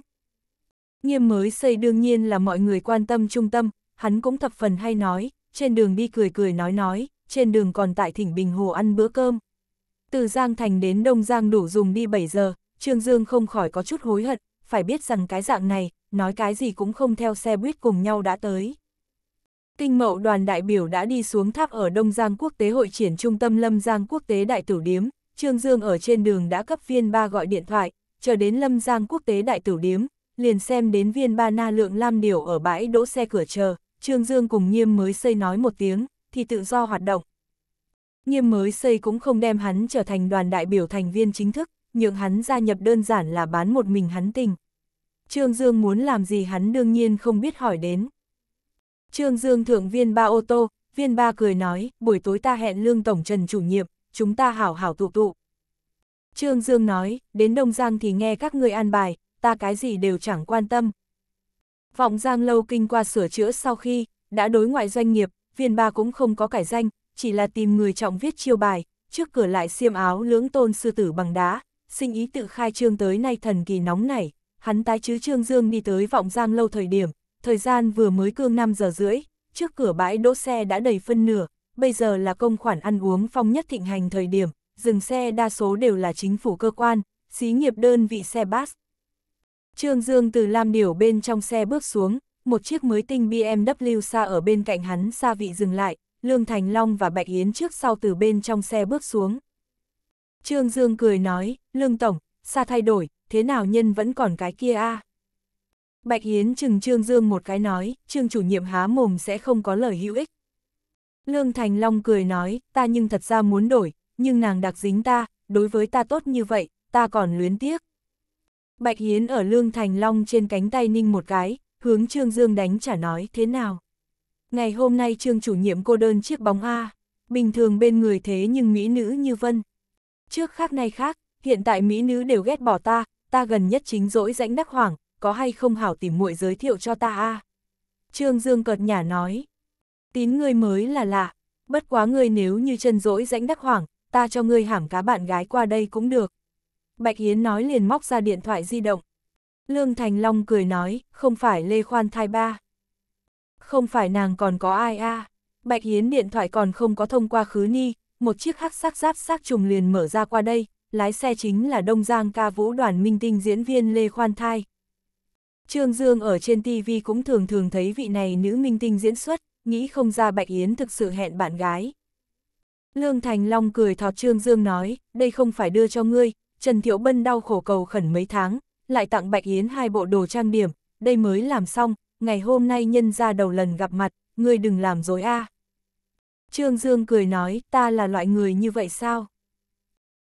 Nghiêm mới xây đương nhiên là mọi người quan tâm trung tâm, hắn cũng thập phần hay nói, trên đường đi cười cười nói nói, trên đường còn tại thỉnh Bình Hồ ăn bữa cơm. Từ Giang Thành đến Đông Giang đủ dùng đi 7 giờ, Trương Dương không khỏi có chút hối hận, phải biết rằng cái dạng này, nói cái gì cũng không theo xe buýt cùng nhau đã tới. Kinh mậu đoàn đại biểu đã đi xuống tháp ở Đông Giang Quốc tế hội triển trung tâm Lâm Giang Quốc tế Đại Tử Điếm, Trương Dương ở trên đường đã cấp viên ba gọi điện thoại, chờ đến Lâm Giang Quốc tế Đại Tử Điếm, liền xem đến viên ba na lượng lam điều ở bãi đỗ xe cửa chờ, Trương Dương cùng Nhiêm mới xây nói một tiếng, thì tự do hoạt động. Nhiêm mới xây cũng không đem hắn trở thành đoàn đại biểu thành viên chính thức, nhượng hắn gia nhập đơn giản là bán một mình hắn tình. Trương Dương muốn làm gì hắn đương nhiên không biết hỏi đến. Trương Dương thượng viên ba ô tô, viên ba cười nói, buổi tối ta hẹn lương tổng trần chủ nhiệm, chúng ta hảo hảo tụ tụ. Trương Dương nói, đến Đông Giang thì nghe các người an bài, ta cái gì đều chẳng quan tâm. Vọng Giang lâu kinh qua sửa chữa sau khi, đã đối ngoại doanh nghiệp, viên ba cũng không có cải danh, chỉ là tìm người trọng viết chiêu bài, trước cửa lại xiêm áo lưỡng tôn sư tử bằng đá, sinh ý tự khai trương tới nay thần kỳ nóng nảy, hắn tái chứ Trương Dương đi tới Vọng Giang lâu thời điểm, thời gian vừa mới cương 5 giờ rưỡi, trước cửa bãi đỗ xe đã đầy phân nửa, bây giờ là công khoản ăn uống phong nhất thịnh hành thời điểm, dừng xe đa số đều là chính phủ cơ quan, xí nghiệp đơn vị xe bus. Trương Dương từ Lam Điểu bên trong xe bước xuống, một chiếc mới tinh BMW xa ở bên cạnh hắn xa vị dừng lại, Lương Thành Long và Bạch Yến trước sau từ bên trong xe bước xuống. Trương Dương cười nói, Lương Tổng, xa thay đổi, thế nào nhân vẫn còn cái kia a Bạch Yến chừng Trương Dương một cái nói, Trương chủ nhiệm há mồm sẽ không có lời hữu ích. Lương Thành Long cười nói, ta nhưng thật ra muốn đổi, nhưng nàng đặc dính ta, đối với ta tốt như vậy, ta còn luyến tiếc. Bạch Hiến ở Lương Thành Long trên cánh tay ninh một cái, hướng Trương Dương đánh trả nói thế nào. Ngày hôm nay Trương chủ nhiệm cô đơn chiếc bóng A, bình thường bên người thế nhưng mỹ nữ như vân. Trước khác nay khác, hiện tại mỹ nữ đều ghét bỏ ta, ta gần nhất chính dỗi rãnh đắc hoảng, có hay không hảo tìm muội giới thiệu cho ta A. Trương Dương cợt nhả nói tín ngươi mới là lạ, bất quá ngươi nếu như chân dỗi rãnh đắc hoảng, ta cho ngươi hãm cá bạn gái qua đây cũng được. Bạch Hiến nói liền móc ra điện thoại di động. Lương Thành Long cười nói, không phải Lê Khoan thai ba. Không phải nàng còn có ai a à. Bạch Hiến điện thoại còn không có thông qua khứ ni, một chiếc hắc sắc giáp sắc trùng liền mở ra qua đây, lái xe chính là Đông Giang ca vũ đoàn minh tinh diễn viên Lê Khoan Thai. Trương Dương ở trên TV cũng thường thường thấy vị này nữ minh tinh diễn xuất, nghĩ không ra Bạch Yến thực sự hẹn bạn gái. Lương Thành Long cười thọt Trương Dương nói, đây không phải đưa cho ngươi, Trần Thiệu Bân đau khổ cầu khẩn mấy tháng, lại tặng Bạch Yến hai bộ đồ trang điểm, đây mới làm xong, ngày hôm nay nhân ra đầu lần gặp mặt, ngươi đừng làm dối a Trương Dương cười nói, ta là loại người như vậy sao?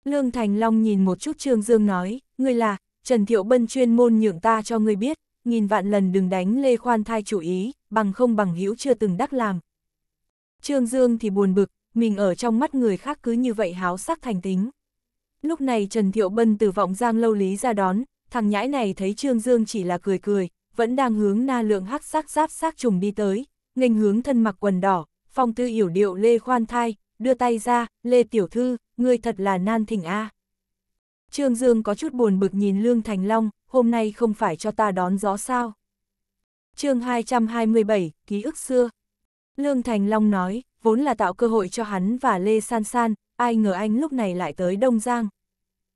Lương Thành Long nhìn một chút Trương Dương nói, ngươi là, Trần Thiệu Bân chuyên môn nhượng ta cho ngươi biết, nghìn vạn lần đừng đánh Lê Khoan Thai chủ ý, bằng không bằng hữu chưa từng đắc làm. Trương Dương thì buồn bực, mình ở trong mắt người khác cứ như vậy háo sắc thành tính. Lúc này Trần Thiệu Bân từ vọng giang lâu lý ra đón, thằng nhãi này thấy Trương Dương chỉ là cười cười, vẫn đang hướng na lượng hắc sắc giáp sắc trùng đi tới, nghênh hướng thân mặc quần đỏ, phong tư yểu điệu Lê Khoan Thai, đưa tay ra, Lê Tiểu Thư, người thật là nan thỉnh a à. Trương Dương có chút buồn bực nhìn Lương Thành Long, hôm nay không phải cho ta đón gió sao. chương 227, Ký ức xưa. Lương Thành Long nói, vốn là tạo cơ hội cho hắn và Lê San San, ai ngờ anh lúc này lại tới Đông Giang.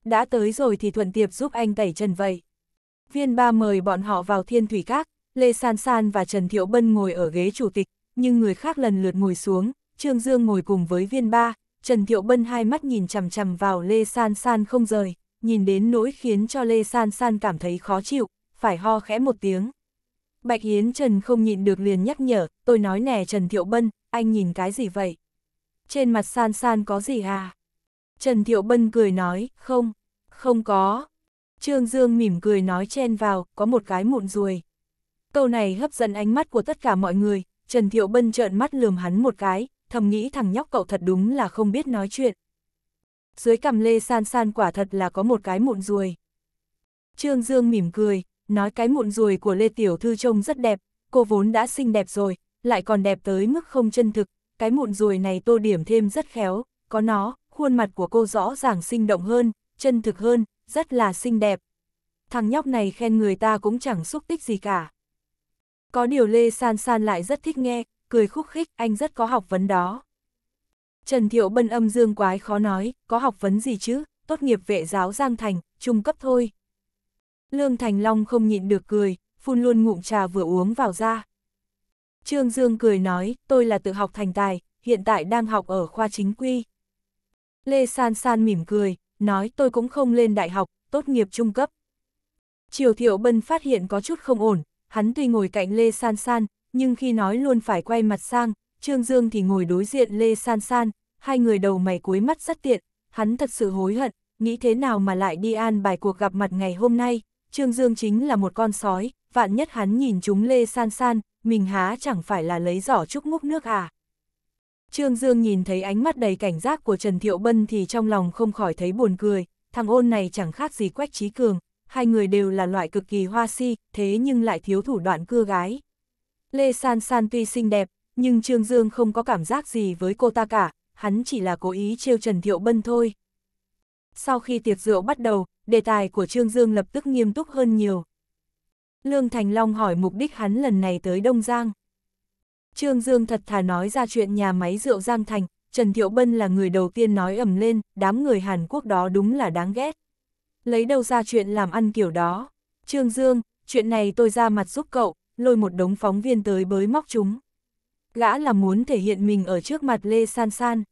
Đã tới rồi thì thuận tiệp giúp anh tẩy chân vậy. Viên ba mời bọn họ vào thiên thủy các, Lê San San và Trần Thiệu Bân ngồi ở ghế chủ tịch, nhưng người khác lần lượt ngồi xuống, Trương Dương ngồi cùng với viên ba, Trần Thiệu Bân hai mắt nhìn chằm chằm vào Lê San San không rời nhìn đến nỗi khiến cho Lê San San cảm thấy khó chịu, phải ho khẽ một tiếng. Bạch yến Trần không nhịn được liền nhắc nhở, tôi nói nè Trần Thiệu Bân, anh nhìn cái gì vậy? Trên mặt San San có gì à? Trần Thiệu Bân cười nói, không, không có. Trương Dương mỉm cười nói chen vào, có một cái mụn ruồi. Câu này hấp dẫn ánh mắt của tất cả mọi người, Trần Thiệu Bân trợn mắt lườm hắn một cái, thầm nghĩ thằng nhóc cậu thật đúng là không biết nói chuyện dưới cằm lê san san quả thật là có một cái mụn ruồi. Trương Dương mỉm cười, nói cái mụn ruồi của Lê Tiểu Thư trông rất đẹp, cô vốn đã xinh đẹp rồi, lại còn đẹp tới mức không chân thực, cái mụn ruồi này tô điểm thêm rất khéo, có nó, khuôn mặt của cô rõ ràng sinh động hơn, chân thực hơn, rất là xinh đẹp. Thằng nhóc này khen người ta cũng chẳng xúc tích gì cả. Có điều Lê San San lại rất thích nghe, cười khúc khích, anh rất có học vấn đó. Trần Thiệu Bân âm dương quái khó nói, có học vấn gì chứ, tốt nghiệp vệ giáo Giang Thành, trung cấp thôi. Lương Thành Long không nhịn được cười, phun luôn ngụm trà vừa uống vào ra. Trương Dương cười nói, tôi là tự học thành tài, hiện tại đang học ở khoa chính quy. Lê San San mỉm cười, nói tôi cũng không lên đại học, tốt nghiệp trung cấp. Triều Thiệu Bân phát hiện có chút không ổn, hắn tuy ngồi cạnh Lê San San, nhưng khi nói luôn phải quay mặt sang, Trương Dương thì ngồi đối diện Lê San San, hai người đầu mày cuối mắt rất tiện, hắn thật sự hối hận, nghĩ thế nào mà lại đi an bài cuộc gặp mặt ngày hôm nay, Trương Dương chính là một con sói, vạn nhất hắn nhìn chúng Lê San San, mình há chẳng phải là lấy giỏ chúc múc nước à. Trương Dương nhìn thấy ánh mắt đầy cảnh giác của Trần Thiệu Bân thì trong lòng không khỏi thấy buồn cười, thằng ôn này chẳng khác gì quách trí cường, hai người đều là loại cực kỳ hoa si, thế nhưng lại thiếu thủ đoạn cưa gái. Lê San San tuy xinh đẹp, nhưng Trương Dương không có cảm giác gì với cô ta cả, hắn chỉ là cố ý trêu Trần Thiệu Bân thôi. Sau khi tiệc rượu bắt đầu, đề tài của Trương Dương lập tức nghiêm túc hơn nhiều. Lương Thành Long hỏi mục đích hắn lần này tới Đông Giang. Trương Dương thật thà nói ra chuyện nhà máy rượu Giang Thành, Trần Thiệu Bân là người đầu tiên nói ầm lên, đám người Hàn Quốc đó đúng là đáng ghét. Lấy đâu ra chuyện làm ăn kiểu đó. Trương Dương, chuyện này tôi ra mặt giúp cậu, lôi một đống phóng viên tới bới móc chúng gã là muốn thể hiện mình ở trước mặt Lê San San.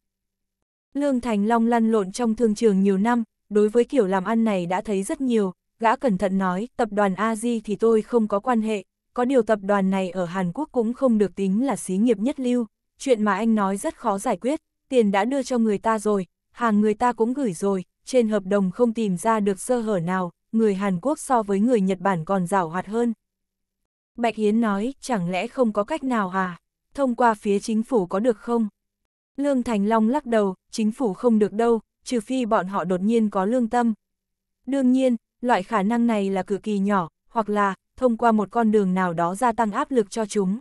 Lương Thành Long lăn lộn trong thương trường nhiều năm, đối với kiểu làm ăn này đã thấy rất nhiều, gã cẩn thận nói, tập đoàn a thì tôi không có quan hệ, có điều tập đoàn này ở Hàn Quốc cũng không được tính là xí nghiệp nhất lưu, chuyện mà anh nói rất khó giải quyết, tiền đã đưa cho người ta rồi, hàng người ta cũng gửi rồi, trên hợp đồng không tìm ra được sơ hở nào, người Hàn Quốc so với người Nhật Bản còn rảo hoạt hơn. Bạch Hiến nói, chẳng lẽ không có cách nào à? thông qua phía chính phủ có được không? Lương Thành Long lắc đầu, chính phủ không được đâu, trừ phi bọn họ đột nhiên có lương tâm. Đương nhiên, loại khả năng này là cực kỳ nhỏ, hoặc là, thông qua một con đường nào đó gia tăng áp lực cho chúng.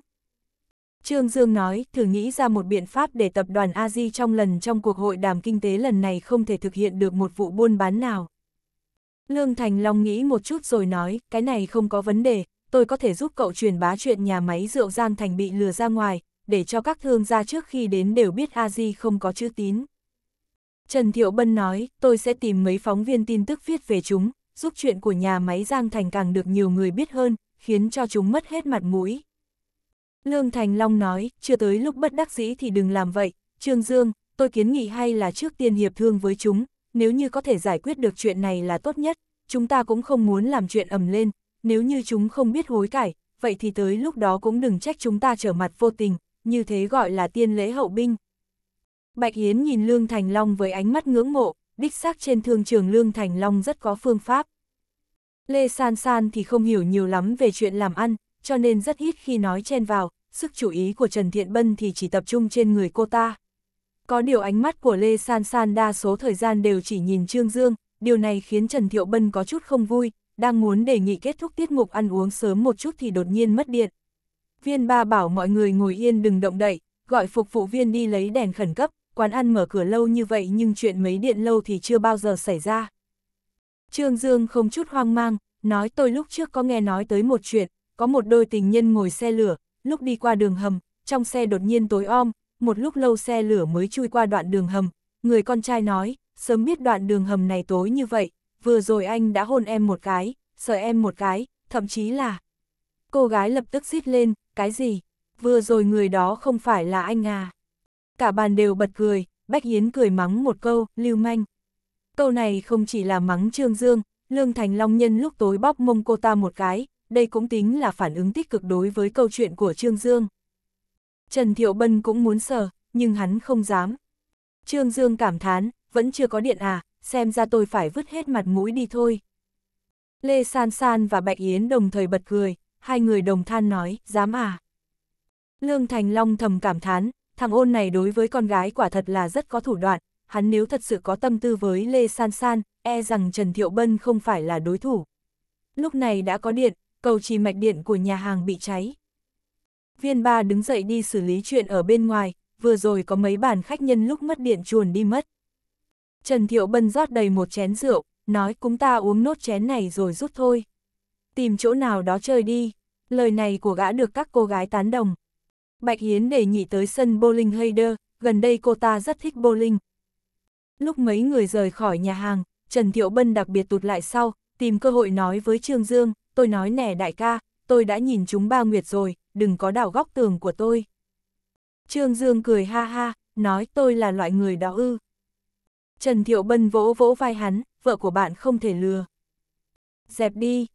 Trương Dương nói, thử nghĩ ra một biện pháp để tập đoàn A Di trong lần trong cuộc hội đàm kinh tế lần này không thể thực hiện được một vụ buôn bán nào. Lương Thành Long nghĩ một chút rồi nói, cái này không có vấn đề, tôi có thể giúp cậu truyền bá chuyện nhà máy rượu gian thành bị lừa ra ngoài, để cho các thương gia trước khi đến đều biết a di không có chữ tín. Trần Thiệu Bân nói, tôi sẽ tìm mấy phóng viên tin tức viết về chúng, giúp chuyện của nhà máy Giang Thành càng được nhiều người biết hơn, khiến cho chúng mất hết mặt mũi. Lương Thành Long nói, chưa tới lúc bất đắc dĩ thì đừng làm vậy, Trương Dương, tôi kiến nghị hay là trước tiên hiệp thương với chúng, nếu như có thể giải quyết được chuyện này là tốt nhất, chúng ta cũng không muốn làm chuyện ầm lên, nếu như chúng không biết hối cải, vậy thì tới lúc đó cũng đừng trách chúng ta trở mặt vô tình, như thế gọi là tiên lễ hậu binh. Bạch Hiến nhìn Lương Thành Long với ánh mắt ngưỡng mộ, đích xác trên thương trường Lương Thành Long rất có phương pháp. Lê San San thì không hiểu nhiều lắm về chuyện làm ăn, cho nên rất ít khi nói chen vào, sức chú ý của Trần Thiện Bân thì chỉ tập trung trên người cô ta. Có điều ánh mắt của Lê San San đa số thời gian đều chỉ nhìn Trương Dương, điều này khiến Trần Thiệu Bân có chút không vui, đang muốn đề nghị kết thúc tiết mục ăn uống sớm một chút thì đột nhiên mất điện. Viên ba bảo mọi người ngồi yên đừng động đậy, gọi phục vụ viên đi lấy đèn khẩn cấp, quán ăn mở cửa lâu như vậy nhưng chuyện mấy điện lâu thì chưa bao giờ xảy ra. Trương Dương không chút hoang mang, nói tôi lúc trước có nghe nói tới một chuyện, có một đôi tình nhân ngồi xe lửa, lúc đi qua đường hầm, trong xe đột nhiên tối om, một lúc lâu xe lửa mới chui qua đoạn đường hầm, người con trai nói, sớm biết đoạn đường hầm này tối như vậy, vừa rồi anh đã hôn em một cái, sợ em một cái, thậm chí là... Cô gái lập tức xít lên, cái gì? Vừa rồi người đó không phải là anh à? Cả bàn đều bật cười, Bách Hiến cười mắng một câu, lưu manh. Câu này không chỉ là mắng Trương Dương, Lương Thành Long nhân lúc tối bóp mông cô ta một cái, đây cũng tính là phản ứng tích cực đối với câu chuyện của Trương Dương. Trần Thiệu Bân cũng muốn sờ, nhưng hắn không dám. Trương Dương cảm thán, vẫn chưa có điện à, xem ra tôi phải vứt hết mặt mũi đi thôi. Lê San San và Bạch Yến đồng thời bật cười, hai người đồng than nói, dám à. Lương Thành Long thầm cảm thán, thằng ôn này đối với con gái quả thật là rất có thủ đoạn, hắn nếu thật sự có tâm tư với Lê San San, e rằng Trần Thiệu Bân không phải là đối thủ. Lúc này đã có điện, cầu trì mạch điện của nhà hàng bị cháy. Viên ba đứng dậy đi xử lý chuyện ở bên ngoài, vừa rồi có mấy bàn khách nhân lúc mất điện chuồn đi mất. Trần Thiệu Bân rót đầy một chén rượu, nói cũng ta uống nốt chén này rồi rút thôi. Tìm chỗ nào đó chơi đi, lời này của gã được các cô gái tán đồng. Bạch Hiến đề nghị tới sân bowling Hayder, gần đây cô ta rất thích bowling. Lúc mấy người rời khỏi nhà hàng, Trần Thiệu Bân đặc biệt tụt lại sau, tìm cơ hội nói với Trương Dương, tôi nói nè đại ca, tôi đã nhìn chúng ba nguyệt rồi, đừng có đào góc tường của tôi. Trương Dương cười ha ha, nói tôi là loại người đó ư. Trần Thiệu Bân vỗ vỗ vai hắn, vợ của bạn không thể lừa. Dẹp đi.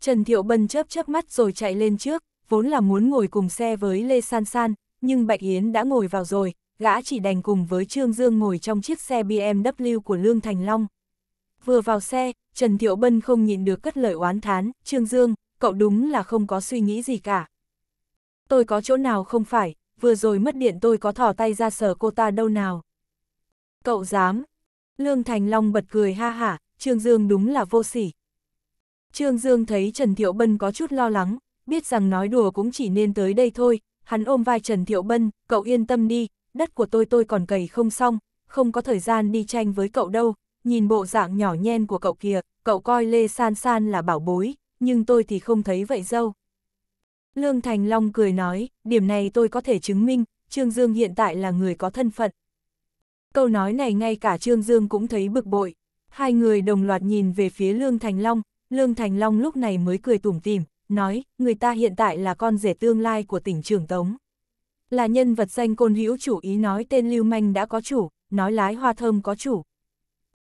Trần Thiệu Bân chớp chớp mắt rồi chạy lên trước, vốn là muốn ngồi cùng xe với Lê San San, nhưng Bạch Yến đã ngồi vào rồi, gã chỉ đành cùng với Trương Dương ngồi trong chiếc xe BMW của Lương Thành Long. Vừa vào xe, Trần Thiệu Bân không nhịn được cất lời oán thán, Trương Dương, cậu đúng là không có suy nghĩ gì cả. Tôi có chỗ nào không phải, vừa rồi mất điện tôi có thỏ tay ra sờ cô ta đâu nào. Cậu dám, Lương Thành Long bật cười ha hả, Trương Dương đúng là vô sỉ. Trương Dương thấy Trần Thiệu Bân có chút lo lắng, biết rằng nói đùa cũng chỉ nên tới đây thôi, hắn ôm vai Trần Thiệu Bân, cậu yên tâm đi, đất của tôi tôi còn cày không xong, không có thời gian đi tranh với cậu đâu, nhìn bộ dạng nhỏ nhen của cậu kìa, cậu coi Lê San San là bảo bối, nhưng tôi thì không thấy vậy dâu. Lương Thành Long cười nói, điểm này tôi có thể chứng minh, Trương Dương hiện tại là người có thân phận. Câu nói này ngay cả Trương Dương cũng thấy bực bội. Hai người đồng loạt nhìn về phía Lương Thành Long, Lương Thành Long lúc này mới cười tủm tỉm, nói, người ta hiện tại là con rể tương lai của tỉnh trưởng Tống. Là nhân vật danh côn hữu chủ ý nói tên Lưu Manh đã có chủ, nói lái hoa thơm có chủ.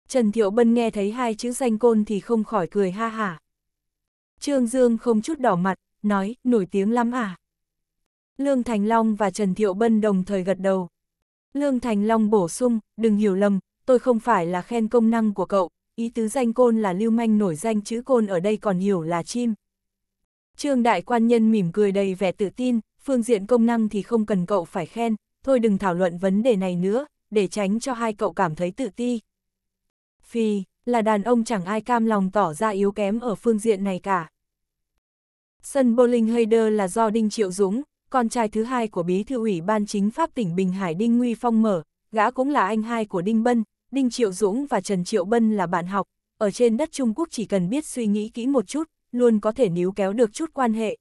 Trần Thiệu Bân nghe thấy hai chữ danh côn thì không khỏi cười ha hả. Trương Dương không chút đỏ mặt, nói, nổi tiếng lắm à. Lương Thành Long và Trần Thiệu Bân đồng thời gật đầu. Lương Thành Long bổ sung, đừng hiểu lầm, tôi không phải là khen công năng của cậu, ý tứ danh côn là lưu manh nổi danh chữ côn ở đây còn hiểu là chim. Trương Đại Quan Nhân mỉm cười đầy vẻ tự tin, phương diện công năng thì không cần cậu phải khen, thôi đừng thảo luận vấn đề này nữa, để tránh cho hai cậu cảm thấy tự ti. Phi, là đàn ông chẳng ai cam lòng tỏ ra yếu kém ở phương diện này cả. Sân bowling Heider là do Đinh Triệu Dũng, con trai thứ hai của bí thư ủy ban chính pháp tỉnh Bình Hải Đinh Nguy Phong mở, gã cũng là anh hai của Đinh Bân, Đinh Triệu Dũng và Trần Triệu Bân là bạn học, ở trên đất Trung Quốc chỉ cần biết suy nghĩ kỹ một chút, luôn có thể níu kéo được chút quan hệ.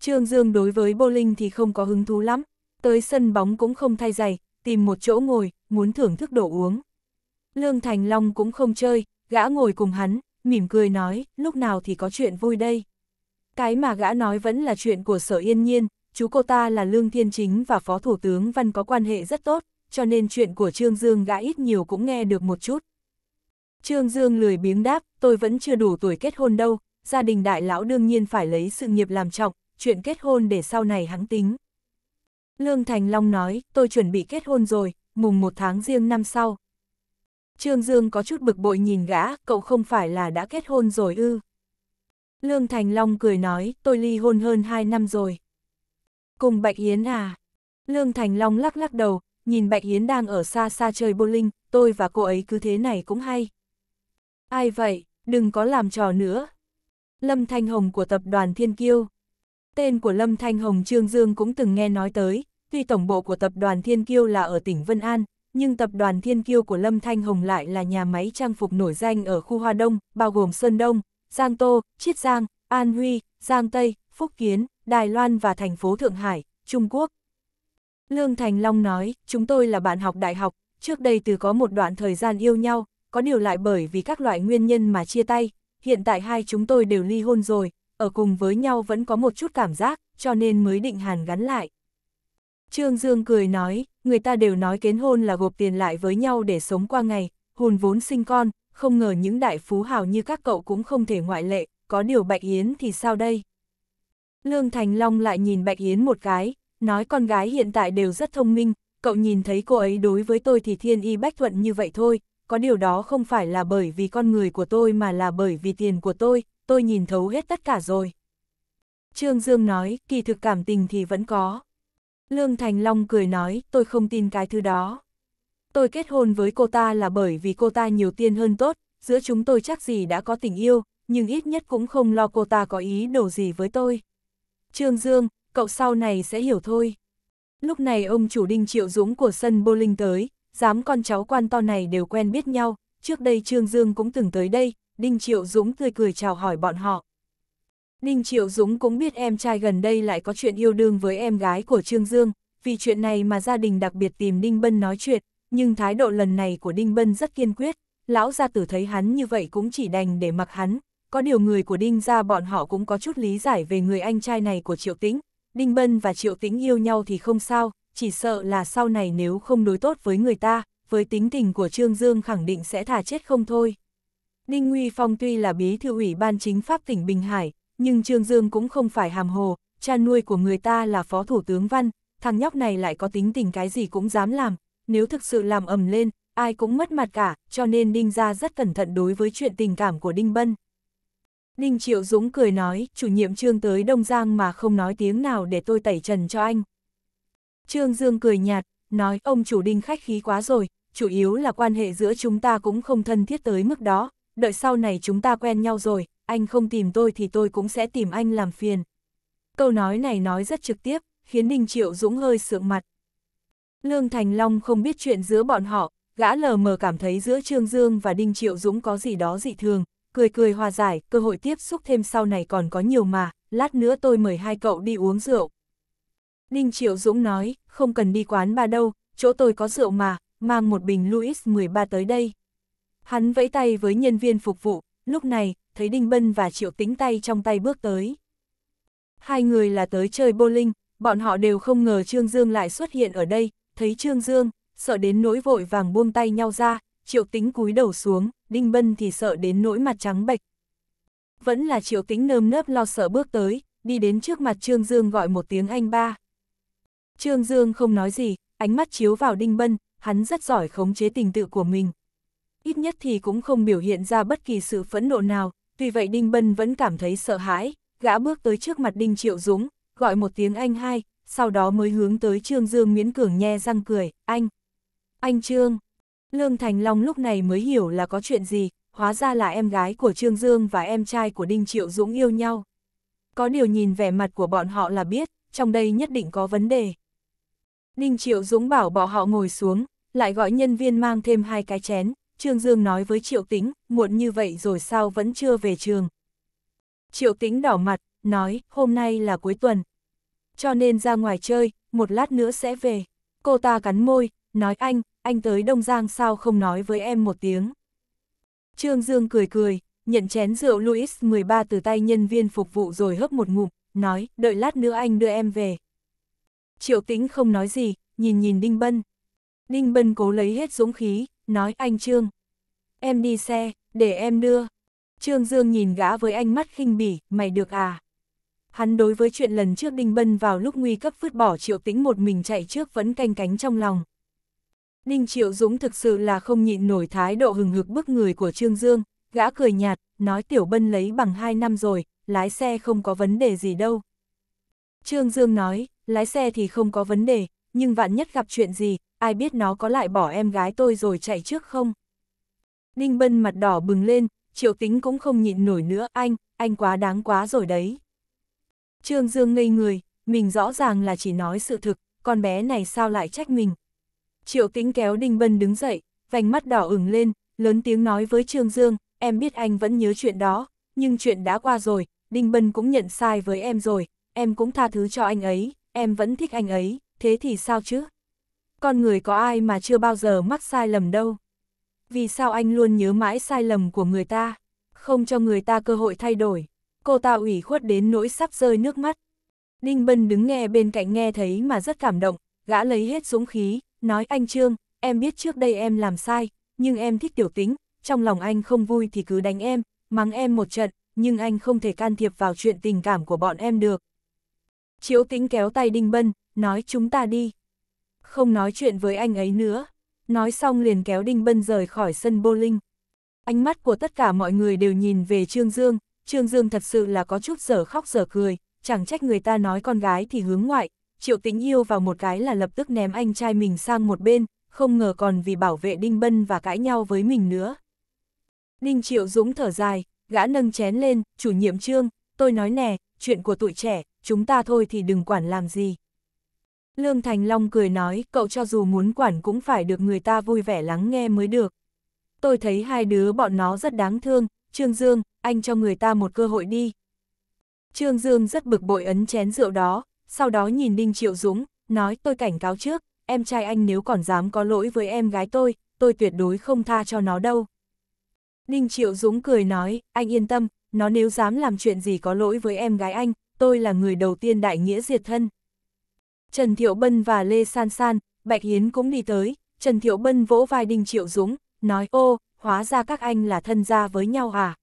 Trương Dương đối với bowling thì không có hứng thú lắm, tới sân bóng cũng không thay giày, tìm một chỗ ngồi, muốn thưởng thức đồ uống. Lương Thành Long cũng không chơi, gã ngồi cùng hắn, mỉm cười nói, lúc nào thì có chuyện vui đây. Cái mà gã nói vẫn là chuyện của sở yên nhiên, chú cô ta là Lương Thiên Chính và Phó Thủ tướng Văn có quan hệ rất tốt, cho nên chuyện của Trương Dương gã ít nhiều cũng nghe được một chút. Trương Dương lười biếng đáp, tôi vẫn chưa đủ tuổi kết hôn đâu, gia đình đại lão đương nhiên phải lấy sự nghiệp làm trọng, chuyện kết hôn để sau này hắn tính. Lương Thành Long nói, tôi chuẩn bị kết hôn rồi, mùng một tháng riêng năm sau. Trương Dương có chút bực bội nhìn gã, cậu không phải là đã kết hôn rồi ư. Lương Thành Long cười nói, tôi ly hôn hơn 2 năm rồi. Cùng Bạch Yến à? Lương Thành Long lắc lắc đầu, nhìn Bạch Yến đang ở xa xa chơi bowling, tôi và cô ấy cứ thế này cũng hay. Ai vậy, đừng có làm trò nữa. Lâm Thanh Hồng của tập đoàn Thiên Kiêu. Tên của Lâm Thanh Hồng Trương Dương cũng từng nghe nói tới, tuy tổng bộ của tập đoàn Thiên Kiêu là ở tỉnh Vân An, nhưng tập đoàn Thiên Kiêu của Lâm Thanh Hồng lại là nhà máy trang phục nổi danh ở khu Hoa Đông, bao gồm Sơn Đông, Giang Tô, Chiết Giang, An Huy, Giang Tây, Phúc Kiến, Đài Loan và thành phố Thượng Hải, Trung Quốc. Lương Thành Long nói, chúng tôi là bạn học đại học, trước đây từ có một đoạn thời gian yêu nhau, có điều lại bởi vì các loại nguyên nhân mà chia tay, hiện tại hai chúng tôi đều ly hôn rồi, ở cùng với nhau vẫn có một chút cảm giác, cho nên mới định hàn gắn lại. Trương Dương cười nói, người ta đều nói kết hôn là gộp tiền lại với nhau để sống qua ngày, hùn vốn sinh con, không ngờ những đại phú hào như các cậu cũng không thể ngoại lệ, có điều Bạch Yến thì sao đây? Lương Thành Long lại nhìn Bạch Yến một cái, nói con gái hiện tại đều rất thông minh, cậu nhìn thấy cô ấy đối với tôi thì thiên y bách thuận như vậy thôi, có điều đó không phải là bởi vì con người của tôi mà là bởi vì tiền của tôi, tôi nhìn thấu hết tất cả rồi. Trương Dương nói, kỳ thực cảm tình thì vẫn có. Lương Thành Long cười nói, tôi không tin cái thứ đó. Tôi kết hôn với cô ta là bởi vì cô ta nhiều tiền hơn tốt, giữa chúng tôi chắc gì đã có tình yêu, nhưng ít nhất cũng không lo cô ta có ý đồ gì với tôi. Trương Dương, cậu sau này sẽ hiểu thôi. Lúc này ông chủ đinh triệu dũng của sân bowling tới, dám con cháu quan to này đều quen biết nhau, trước đây Trương Dương cũng từng tới đây, đinh triệu dũng tươi cười chào hỏi bọn họ. Đinh Triệu Dũng cũng biết em trai gần đây lại có chuyện yêu đương với em gái của Trương Dương, vì chuyện này mà gia đình đặc biệt tìm Đinh Bân nói chuyện, nhưng thái độ lần này của Đinh Bân rất kiên quyết, lão gia tử thấy hắn như vậy cũng chỉ đành để mặc hắn, có điều người của Đinh ra bọn họ cũng có chút lý giải về người anh trai này của Triệu Tĩnh, Đinh Bân và Triệu Tĩnh yêu nhau thì không sao, chỉ sợ là sau này nếu không đối tốt với người ta, với tính tình của Trương Dương khẳng định sẽ thả chết không thôi. Đinh Nguy Phong tuy là bí thư ủy ban chính pháp tỉnh Bình Hải, nhưng Trương Dương cũng không phải hàm hồ, cha nuôi của người ta là phó thủ tướng Văn, thằng nhóc này lại có tính tình cái gì cũng dám làm, nếu thực sự làm ầm lên, ai cũng mất mặt cả, cho nên Đinh ra rất cẩn thận đối với chuyện tình cảm của Đinh Bân. Đinh Triệu Dũng cười nói, chủ nhiệm Trương tới Đông Giang mà không nói tiếng nào để tôi tẩy trần cho anh. Trương Dương cười nhạt, nói ông chủ đinh khách khí quá rồi, chủ yếu là quan hệ giữa chúng ta cũng không thân thiết tới mức đó, đợi sau này chúng ta quen nhau rồi, anh không tìm tôi thì tôi cũng sẽ tìm anh làm phiền. Câu nói này nói rất trực tiếp, khiến Đinh Triệu Dũng hơi sượng mặt. Lương Thành Long không biết chuyện giữa bọn họ, gã lờ mờ cảm thấy giữa Trương Dương và Đinh Triệu Dũng có gì đó dị thường, cười cười hòa giải, cơ hội tiếp xúc thêm sau này còn có nhiều mà, lát nữa tôi mời hai cậu đi uống rượu. Đinh Triệu Dũng nói, không cần đi quán bà đâu, chỗ tôi có rượu mà, mang một bình Louis 13 tới đây. Hắn vẫy tay với nhân viên phục vụ, lúc này, thấy Đinh Bân và Triệu Tính tay trong tay bước tới. Hai người là tới chơi bowling, bọn họ đều không ngờ Trương Dương lại xuất hiện ở đây, thấy Trương Dương, sợ đến nỗi vội vàng buông tay nhau ra, triệu tính cúi đầu xuống, Đinh Bân thì sợ đến nỗi mặt trắng bệch. Vẫn là triệu tính nơm nớp lo sợ bước tới, đi đến trước mặt Trương Dương gọi một tiếng anh ba. Trương Dương không nói gì, ánh mắt chiếu vào Đinh Bân, hắn rất giỏi khống chế tình tự của mình. Ít nhất thì cũng không biểu hiện ra bất kỳ sự phẫn nộ nào, tuy vậy Đinh Bân vẫn cảm thấy sợ hãi, gã bước tới trước mặt Đinh Triệu Dũng, gọi một tiếng anh hai, sau đó mới hướng tới Trương Dương miễn cường nhe răng cười, anh, anh Trương. Lương Thành Long lúc này mới hiểu là có chuyện gì, hóa ra là em gái của Trương Dương và em trai của Đinh Triệu Dũng yêu nhau. Có điều nhìn vẻ mặt của bọn họ là biết, trong đây nhất định có vấn đề. Đinh Triệu Dũng bảo bọn họ ngồi xuống, lại gọi nhân viên mang thêm hai cái chén, Trương Dương nói với Triệu Tĩnh, muộn như vậy rồi sao vẫn chưa về trường. Triệu Tĩnh đỏ mặt, nói, hôm nay là cuối tuần. Cho nên ra ngoài chơi, một lát nữa sẽ về. Cô ta cắn môi, nói anh, anh tới Đông Giang sao không nói với em một tiếng. Trương Dương cười cười, nhận chén rượu Louis 13 từ tay nhân viên phục vụ rồi hớp một ngụm, nói, đợi lát nữa anh đưa em về. Triệu Tĩnh không nói gì, nhìn nhìn Đinh Bân. Đinh Bân cố lấy hết dũng khí, nói anh Trương. Em đi xe, để em đưa. Trương Dương nhìn gã với ánh mắt khinh bỉ, mày được à? Hắn đối với chuyện lần trước Đinh Bân vào lúc nguy cấp vứt bỏ Triệu Tĩnh một mình chạy trước vẫn canh cánh trong lòng. Ninh Triệu Dũng thực sự là không nhịn nổi thái độ hừng hực bức người của Trương Dương, gã cười nhạt, nói Tiểu Bân lấy bằng 2 năm rồi, lái xe không có vấn đề gì đâu. Trương Dương nói, lái xe thì không có vấn đề, nhưng vạn nhất gặp chuyện gì, ai biết nó có lại bỏ em gái tôi rồi chạy trước không? Ninh Bân mặt đỏ bừng lên, Triệu Tính cũng không nhịn nổi nữa, anh, anh quá đáng quá rồi đấy. Trương Dương ngây người, mình rõ ràng là chỉ nói sự thực, con bé này sao lại trách mình, Triệu Tĩnh kéo Đinh Bân đứng dậy, vành mắt đỏ ửng lên, lớn tiếng nói với Trương Dương, em biết anh vẫn nhớ chuyện đó, nhưng chuyện đã qua rồi, Đinh Bân cũng nhận sai với em rồi, em cũng tha thứ cho anh ấy, em vẫn thích anh ấy, thế thì sao chứ? Con người có ai mà chưa bao giờ mắc sai lầm đâu. Vì sao anh luôn nhớ mãi sai lầm của người ta, không cho người ta cơ hội thay đổi. Cô ta ủy khuất đến nỗi sắp rơi nước mắt. Đinh Bân đứng nghe bên cạnh nghe thấy mà rất cảm động, gã lấy hết dũng khí, nói anh Trương, em biết trước đây em làm sai, nhưng em thích tiểu tính, trong lòng anh không vui thì cứ đánh em, mắng em một trận, nhưng anh không thể can thiệp vào chuyện tình cảm của bọn em được. Chiếu tính kéo tay Đinh Bân, nói chúng ta đi. Không nói chuyện với anh ấy nữa. Nói xong liền kéo Đinh Bân rời khỏi sân bowling. Ánh mắt của tất cả mọi người đều nhìn về Trương Dương, Trương Dương thật sự là có chút sở khóc sở cười, chẳng trách người ta nói con gái thì hướng ngoại, triệu Tĩnh yêu vào một cái là lập tức ném anh trai mình sang một bên, không ngờ còn vì bảo vệ Đinh Bân và cãi nhau với mình nữa. Đinh Triệu Dũng thở dài, gã nâng chén lên, chủ nhiệm trương, tôi nói nè, chuyện của tụi trẻ, chúng ta thôi thì đừng quản làm gì. Lương Thành Long cười nói, cậu cho dù muốn quản cũng phải được người ta vui vẻ lắng nghe mới được. Tôi thấy hai đứa bọn nó rất đáng thương, Trương Dương, anh cho người ta một cơ hội đi. Trương Dương rất bực bội ấn chén rượu đó, sau đó nhìn Đinh Triệu Dũng, nói tôi cảnh cáo trước, em trai anh nếu còn dám có lỗi với em gái tôi, tôi tuyệt đối không tha cho nó đâu. Đinh Triệu Dũng cười nói, anh yên tâm, nó nếu dám làm chuyện gì có lỗi với em gái anh, tôi là người đầu tiên đại nghĩa diệt thân. Trần Thiệu Bân và Lê San San, Bạch Hiến cũng đi tới, Trần Thiệu Bân vỗ vai Đinh Triệu Dũng, nói ô, hóa ra các anh là thân gia với nhau à.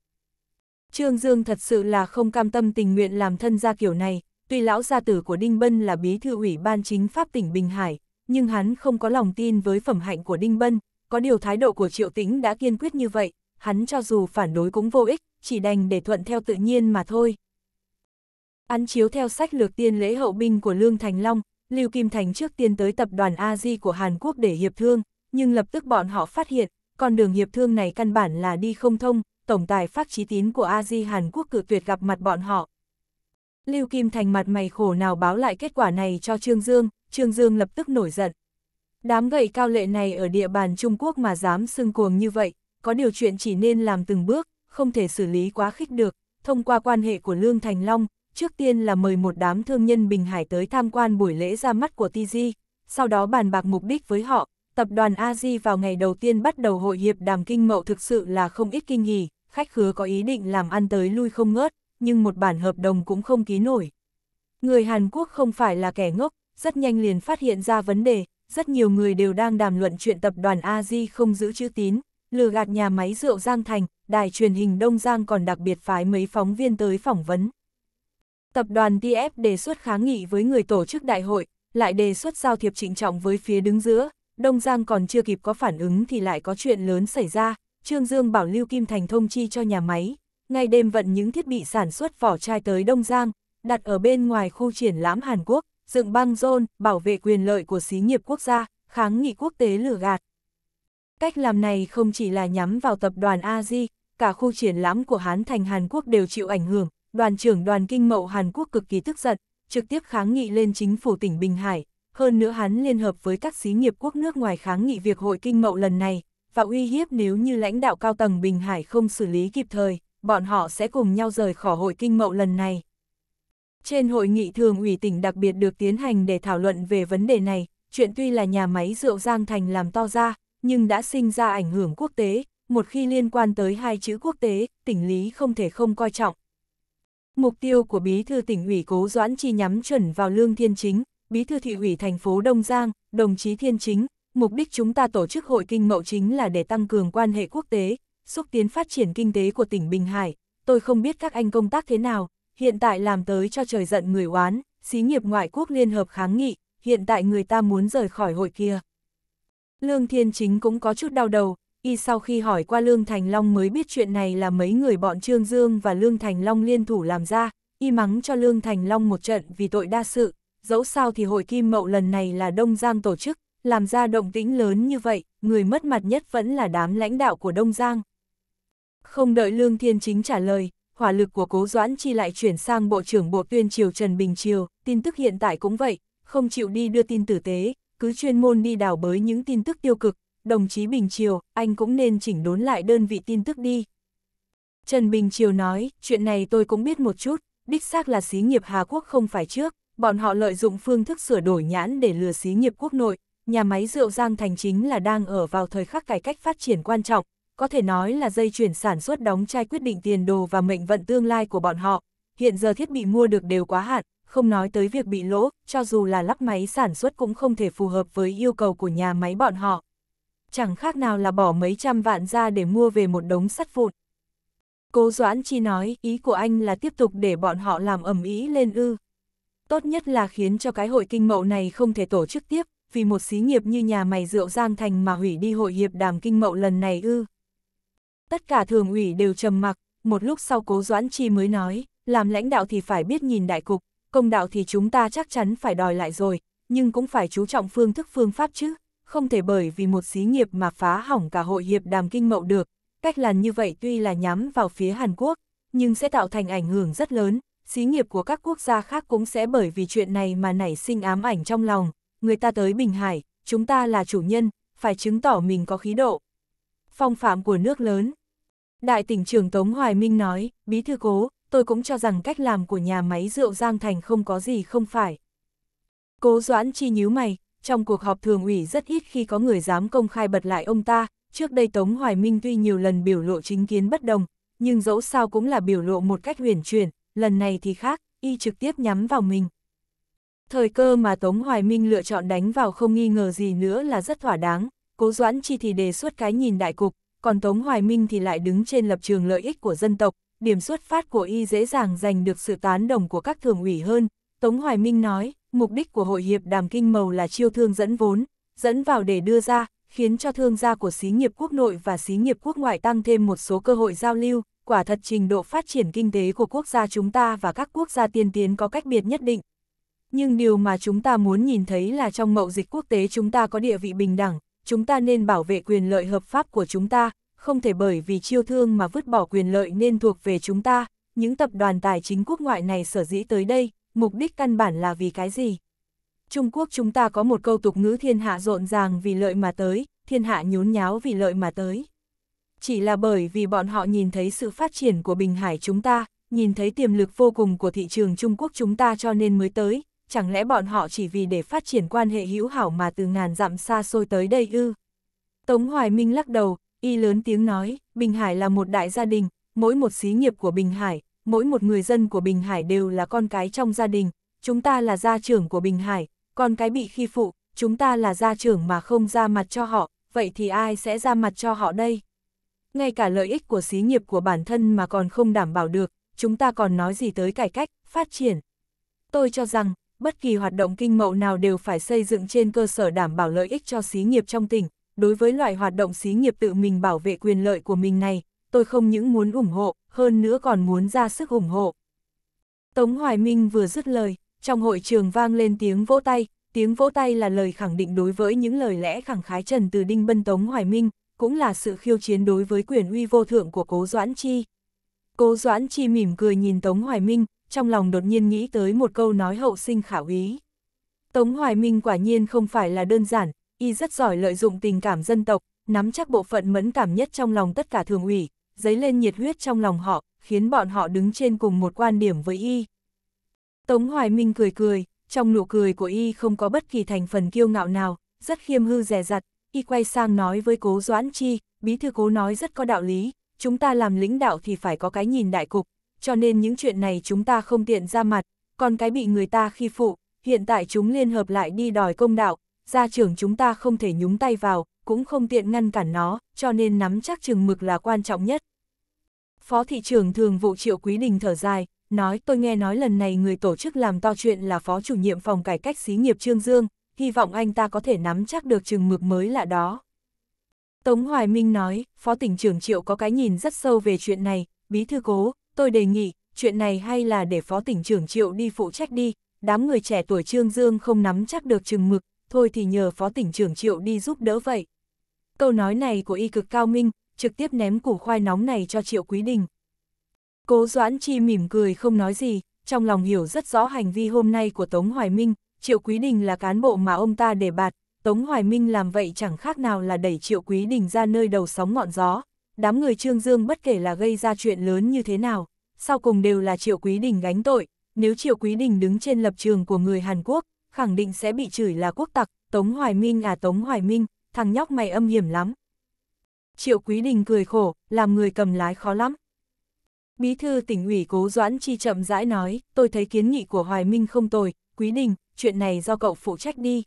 Trương Dương thật sự là không cam tâm tình nguyện làm thân gia kiểu này, Tuy lão gia tử của Đinh Bân là bí thư ủy ban chính pháp tỉnh Bình Hải, nhưng hắn không có lòng tin với phẩm hạnh của Đinh Bân, có điều thái độ của Triệu Tĩnh đã kiên quyết như vậy, hắn cho dù phản đối cũng vô ích, chỉ đành để thuận theo tự nhiên mà thôi. Án chiếu theo sách lược tiên lễ hậu binh của Lương Thành Long, Lưu Kim Thành trước tiên tới tập đoàn AZ của Hàn Quốc để hiệp thương, nhưng lập tức bọn họ phát hiện, con đường hiệp thương này căn bản là đi không thông, tổng tài phát trí Tín của AZ Hàn Quốc cử tuyệt gặp mặt bọn họ, Lưu Kim Thành mặt mày khổ nào báo lại kết quả này cho Trương Dương, Trương Dương lập tức nổi giận. Đám gậy cao lệ này ở địa bàn Trung Quốc mà dám xưng cuồng như vậy, có điều chuyện chỉ nên làm từng bước, không thể xử lý quá khích được, thông qua quan hệ của Lương Thành Long, trước tiên là mời một đám thương nhân Bình Hải tới tham quan buổi lễ ra mắt của TG, sau đó bàn bạc mục đích với họ, tập đoàn AZ vào ngày đầu tiên bắt đầu hội hiệp đàm kinh mậu thực sự là không ít kinh nghỉ, khách khứa có ý định làm ăn tới lui không ngớt nhưng một bản hợp đồng cũng không ký nổi. Người Hàn Quốc không phải là kẻ ngốc, rất nhanh liền phát hiện ra vấn đề, rất nhiều người đều đang đàm luận chuyện tập đoàn Aji không giữ chữ tín, lừa gạt nhà máy rượu Giang Thành, đài truyền hình Đông Giang còn đặc biệt phái mấy phóng viên tới phỏng vấn. Tập đoàn TF đề xuất kháng nghị với người tổ chức đại hội, lại đề xuất giao thiệp trịnh trọng với phía đứng giữa, Đông Giang còn chưa kịp có phản ứng thì lại có chuyện lớn xảy ra, Trương Dương bảo Lưu Kim Thành thông chi cho nhà máy, ngay đêm vận những thiết bị sản xuất vỏ chai tới Đông Giang, đặt ở bên ngoài khu triển lãm Hàn Quốc, dựng băng rôn, bảo vệ quyền lợi của xí nghiệp quốc gia, kháng nghị quốc tế lừa gạt. Cách làm này không chỉ là nhắm vào tập đoàn AZ, cả khu triển lãm của Hán Thành Hàn Quốc đều chịu ảnh hưởng, đoàn trưởng đoàn kinh mậu Hàn Quốc cực kỳ tức giận, trực tiếp kháng nghị lên chính phủ tỉnh Bình Hải, hơn nữa hắn liên hợp với các xí nghiệp quốc nước ngoài kháng nghị việc hội kinh mậu lần này, và uy hiếp nếu như lãnh đạo cao tầng Bình Hải không xử lý kịp thời bọn họ sẽ cùng nhau rời khỏi hội kinh mậu lần này. Trên hội nghị thường ủy tỉnh đặc biệt được tiến hành để thảo luận về vấn đề này, chuyện tuy là nhà máy rượu Giang Thành làm to ra, nhưng đã sinh ra ảnh hưởng quốc tế, một khi liên quan tới hai chữ quốc tế, tỉnh lý không thể không coi trọng. Mục tiêu của bí thư tỉnh ủy Cố Doãn Chi nhắm chuẩn vào Lương Thiên Chính, bí thư thị ủy thành phố Đông Giang, đồng chí Thiên Chính, mục đích chúng ta tổ chức hội kinh mậu chính là để tăng cường quan hệ quốc tế, xúc tiến phát triển kinh tế của tỉnh Bình Hải, tôi không biết các anh công tác thế nào, hiện tại làm tới cho trời giận người oán, xí nghiệp ngoại quốc liên hợp kháng nghị, hiện tại người ta muốn rời khỏi hội kia. Lương Thiên Chính cũng có chút đau đầu, y sau khi hỏi qua Lương Thành Long mới biết chuyện này là mấy người bọn Trương Dương và Lương Thành Long liên thủ làm ra, y mắng cho Lương Thành Long một trận vì tội đa sự, dẫu sao thì hội kim mậu lần này là Đông Giang tổ chức, làm ra động tĩnh lớn như vậy, người mất mặt nhất vẫn là đám lãnh đạo của Đông Giang, không đợi Lương Thiên Chính trả lời, hỏa lực của Cố Doãn Chi lại chuyển sang Bộ trưởng Bộ Tuyên Triều Trần Bình Triều, tin tức hiện tại cũng vậy, không chịu đi đưa tin tử tế, cứ chuyên môn đi đào bới những tin tức tiêu cực, đồng chí Bình Triều, anh cũng nên chỉnh đốn lại đơn vị tin tức đi. Trần Bình Triều nói, chuyện này tôi cũng biết một chút, đích xác là xí nghiệp Hà Quốc không phải trước, bọn họ lợi dụng phương thức sửa đổi nhãn để lừa xí nghiệp quốc nội, nhà máy rượu Giang Thành chính là đang ở vào thời khắc cải cách phát triển quan trọng, có thể nói là dây chuyển sản xuất đóng chai quyết định tiền đồ và mệnh vận tương lai của bọn họ. Hiện giờ thiết bị mua được đều quá hạn, không nói tới việc bị lỗ, cho dù là lắp máy sản xuất cũng không thể phù hợp với yêu cầu của nhà máy bọn họ. Chẳng khác nào là bỏ mấy trăm vạn ra để mua về một đống sắt vụn. Cố Doãn Chi nói, ý của anh là tiếp tục để bọn họ làm ẩm ý lên ư. Tốt nhất là khiến cho cái hội kinh mậu này không thể tổ chức tiếp, vì một xí nghiệp như nhà mày rượu Giang Thành mà hủy đi hội hiệp đàm kinh mậu lần này ư tất cả thường ủy đều trầm mặc, một lúc sau cố Doãn Chi mới nói, làm lãnh đạo thì phải biết nhìn đại cục, công đạo thì chúng ta chắc chắn phải đòi lại rồi, nhưng cũng phải chú trọng phương thức phương pháp chứ, không thể bởi vì một xí nghiệp mà phá hỏng cả hội hiệp đàm kinh mậu được. Cách làm như vậy tuy là nhắm vào phía Hàn Quốc, nhưng sẽ tạo thành ảnh hưởng rất lớn, xí nghiệp của các quốc gia khác cũng sẽ bởi vì chuyện này mà nảy sinh ám ảnh trong lòng. Người ta tới Bình Hải, chúng ta là chủ nhân, phải chứng tỏ mình có khí độ. Phong phạm của nước lớn Đại tỉnh trưởng Tống Hoài Minh nói, bí thư cố, tôi cũng cho rằng cách làm của nhà máy rượu Giang Thành không có gì không phải. Cố Doãn Chi nhíu mày, trong cuộc họp thường ủy rất ít khi có người dám công khai bật lại ông ta, trước đây Tống Hoài Minh tuy nhiều lần biểu lộ chính kiến bất đồng, nhưng dẫu sao cũng là biểu lộ một cách huyền chuyển, lần này thì khác, y trực tiếp nhắm vào mình. Thời cơ mà Tống Hoài Minh lựa chọn đánh vào không nghi ngờ gì nữa là rất thỏa đáng, cố Doãn Chi thì đề xuất cái nhìn đại cục, còn Tống Hoài Minh thì lại đứng trên lập trường lợi ích của dân tộc, điểm xuất phát của y dễ dàng giành được sự tán đồng của các thường ủy hơn. Tống Hoài Minh nói, mục đích của hội hiệp đàm kinh màu là chiêu thương dẫn vốn, dẫn vào để đưa ra, khiến cho thương gia của xí nghiệp quốc nội và xí nghiệp quốc ngoại tăng thêm một số cơ hội giao lưu, quả thật trình độ phát triển kinh tế của quốc gia chúng ta và các quốc gia tiên tiến có cách biệt nhất định. Nhưng điều mà chúng ta muốn nhìn thấy là trong mậu dịch quốc tế chúng ta có địa vị bình đẳng, chúng ta nên bảo vệ quyền lợi hợp pháp của chúng ta, không thể bởi vì chiêu thương mà vứt bỏ quyền lợi nên thuộc về chúng ta, những tập đoàn tài chính quốc ngoại này sở dĩ tới đây, mục đích căn bản là vì cái gì? Trung Quốc chúng ta có một câu tục ngữ thiên hạ rộn ràng vì lợi mà tới, thiên hạ nhốn nháo vì lợi mà tới. Chỉ là bởi vì bọn họ nhìn thấy sự phát triển của Bình Hải chúng ta, nhìn thấy tiềm lực vô cùng của thị trường Trung Quốc chúng ta cho nên mới tới, chẳng lẽ bọn họ chỉ vì để phát triển quan hệ hữu hảo mà từ ngàn dặm xa xôi tới đây ư? Tống Hoài Minh lắc đầu, y lớn tiếng nói, Bình Hải là một đại gia đình, mỗi một xí nghiệp của Bình Hải, mỗi một người dân của Bình Hải đều là con cái trong gia đình, chúng ta là gia trưởng của Bình Hải, con cái bị khi phụ, chúng ta là gia trưởng mà không ra mặt cho họ, vậy thì ai sẽ ra mặt cho họ đây? Ngay cả lợi ích của xí nghiệp của bản thân mà còn không đảm bảo được, chúng ta còn nói gì tới cải cách, phát triển. Tôi cho rằng, bất kỳ hoạt động kinh mậu nào đều phải xây dựng trên cơ sở đảm bảo lợi ích cho xí nghiệp trong tỉnh. Đối với loại hoạt động xí nghiệp tự mình bảo vệ quyền lợi của mình này, tôi không những muốn ủng hộ, hơn nữa còn muốn ra sức ủng hộ. Tống Hoài Minh vừa dứt lời, trong hội trường vang lên tiếng vỗ tay, tiếng vỗ tay là lời khẳng định đối với những lời lẽ khẳng khái trần từ Đinh Bân Tống Hoài Minh, cũng là sự khiêu chiến đối với quyền uy vô thượng của Cố Doãn Chi. Cố Doãn Chi mỉm cười nhìn Tống Hoài Minh, trong lòng đột nhiên nghĩ tới một câu nói hậu sinh khả úy. Tống Hoài Minh quả nhiên không phải là đơn giản, y rất giỏi lợi dụng tình cảm dân tộc, nắm chắc bộ phận mẫn cảm nhất trong lòng tất cả thường ủy, dấy lên nhiệt huyết trong lòng họ, khiến bọn họ đứng trên cùng một quan điểm với y. Tống Hoài Minh cười cười, trong nụ cười của y không có bất kỳ thành phần kiêu ngạo nào, rất khiêm hư rẻ rặt, y quay sang nói với cố Doãn Chi, bí thư cố nói rất có đạo lý, chúng ta làm lãnh đạo thì phải có cái nhìn đại cục, cho nên những chuyện này chúng ta không tiện ra mặt, còn cái bị người ta khi phụ, hiện tại chúng liên hợp lại đi đòi công đạo, gia trưởng chúng ta không thể nhúng tay vào, cũng không tiện ngăn cản nó, cho nên nắm chắc chừng mực là quan trọng nhất. Phó thị trưởng thường vụ triệu quý đình thở dài, nói tôi nghe nói lần này người tổ chức làm to chuyện là phó chủ nhiệm phòng cải cách xí nghiệp Trương Dương, hy vọng anh ta có thể nắm chắc được chừng mực mới là đó. Tống Hoài Minh nói, phó tỉnh trưởng triệu có cái nhìn rất sâu về chuyện này, bí thư cố, tôi đề nghị, chuyện này hay là để phó tỉnh trưởng Triệu đi phụ trách đi, đám người trẻ tuổi Trương Dương không nắm chắc được chừng mực, thôi thì nhờ phó tỉnh trưởng Triệu đi giúp đỡ vậy. Câu nói này của y cực cao minh, trực tiếp ném củ khoai nóng này cho Triệu Quý Đình. Cố Doãn Chi mỉm cười không nói gì, trong lòng hiểu rất rõ hành vi hôm nay của Tống Hoài Minh, Triệu Quý Đình là cán bộ mà ông ta đề bạt, Tống Hoài Minh làm vậy chẳng khác nào là đẩy Triệu Quý Đình ra nơi đầu sóng ngọn gió, đám người Trương Dương bất kể là gây ra chuyện lớn như thế nào, sau cùng đều là Triệu Quý Đình gánh tội, nếu Triệu Quý Đình đứng trên lập trường của người Hàn Quốc, khẳng định sẽ bị chửi là quốc tặc, Tống Hoài Minh à Tống Hoài Minh, thằng nhóc mày âm hiểm lắm. Triệu Quý Đình cười khổ, làm người cầm lái khó lắm. Bí thư tỉnh ủy cố doãn chi chậm rãi nói, tôi thấy kiến nghị của Hoài Minh không tồi, Quý Đình, chuyện này do cậu phụ trách đi.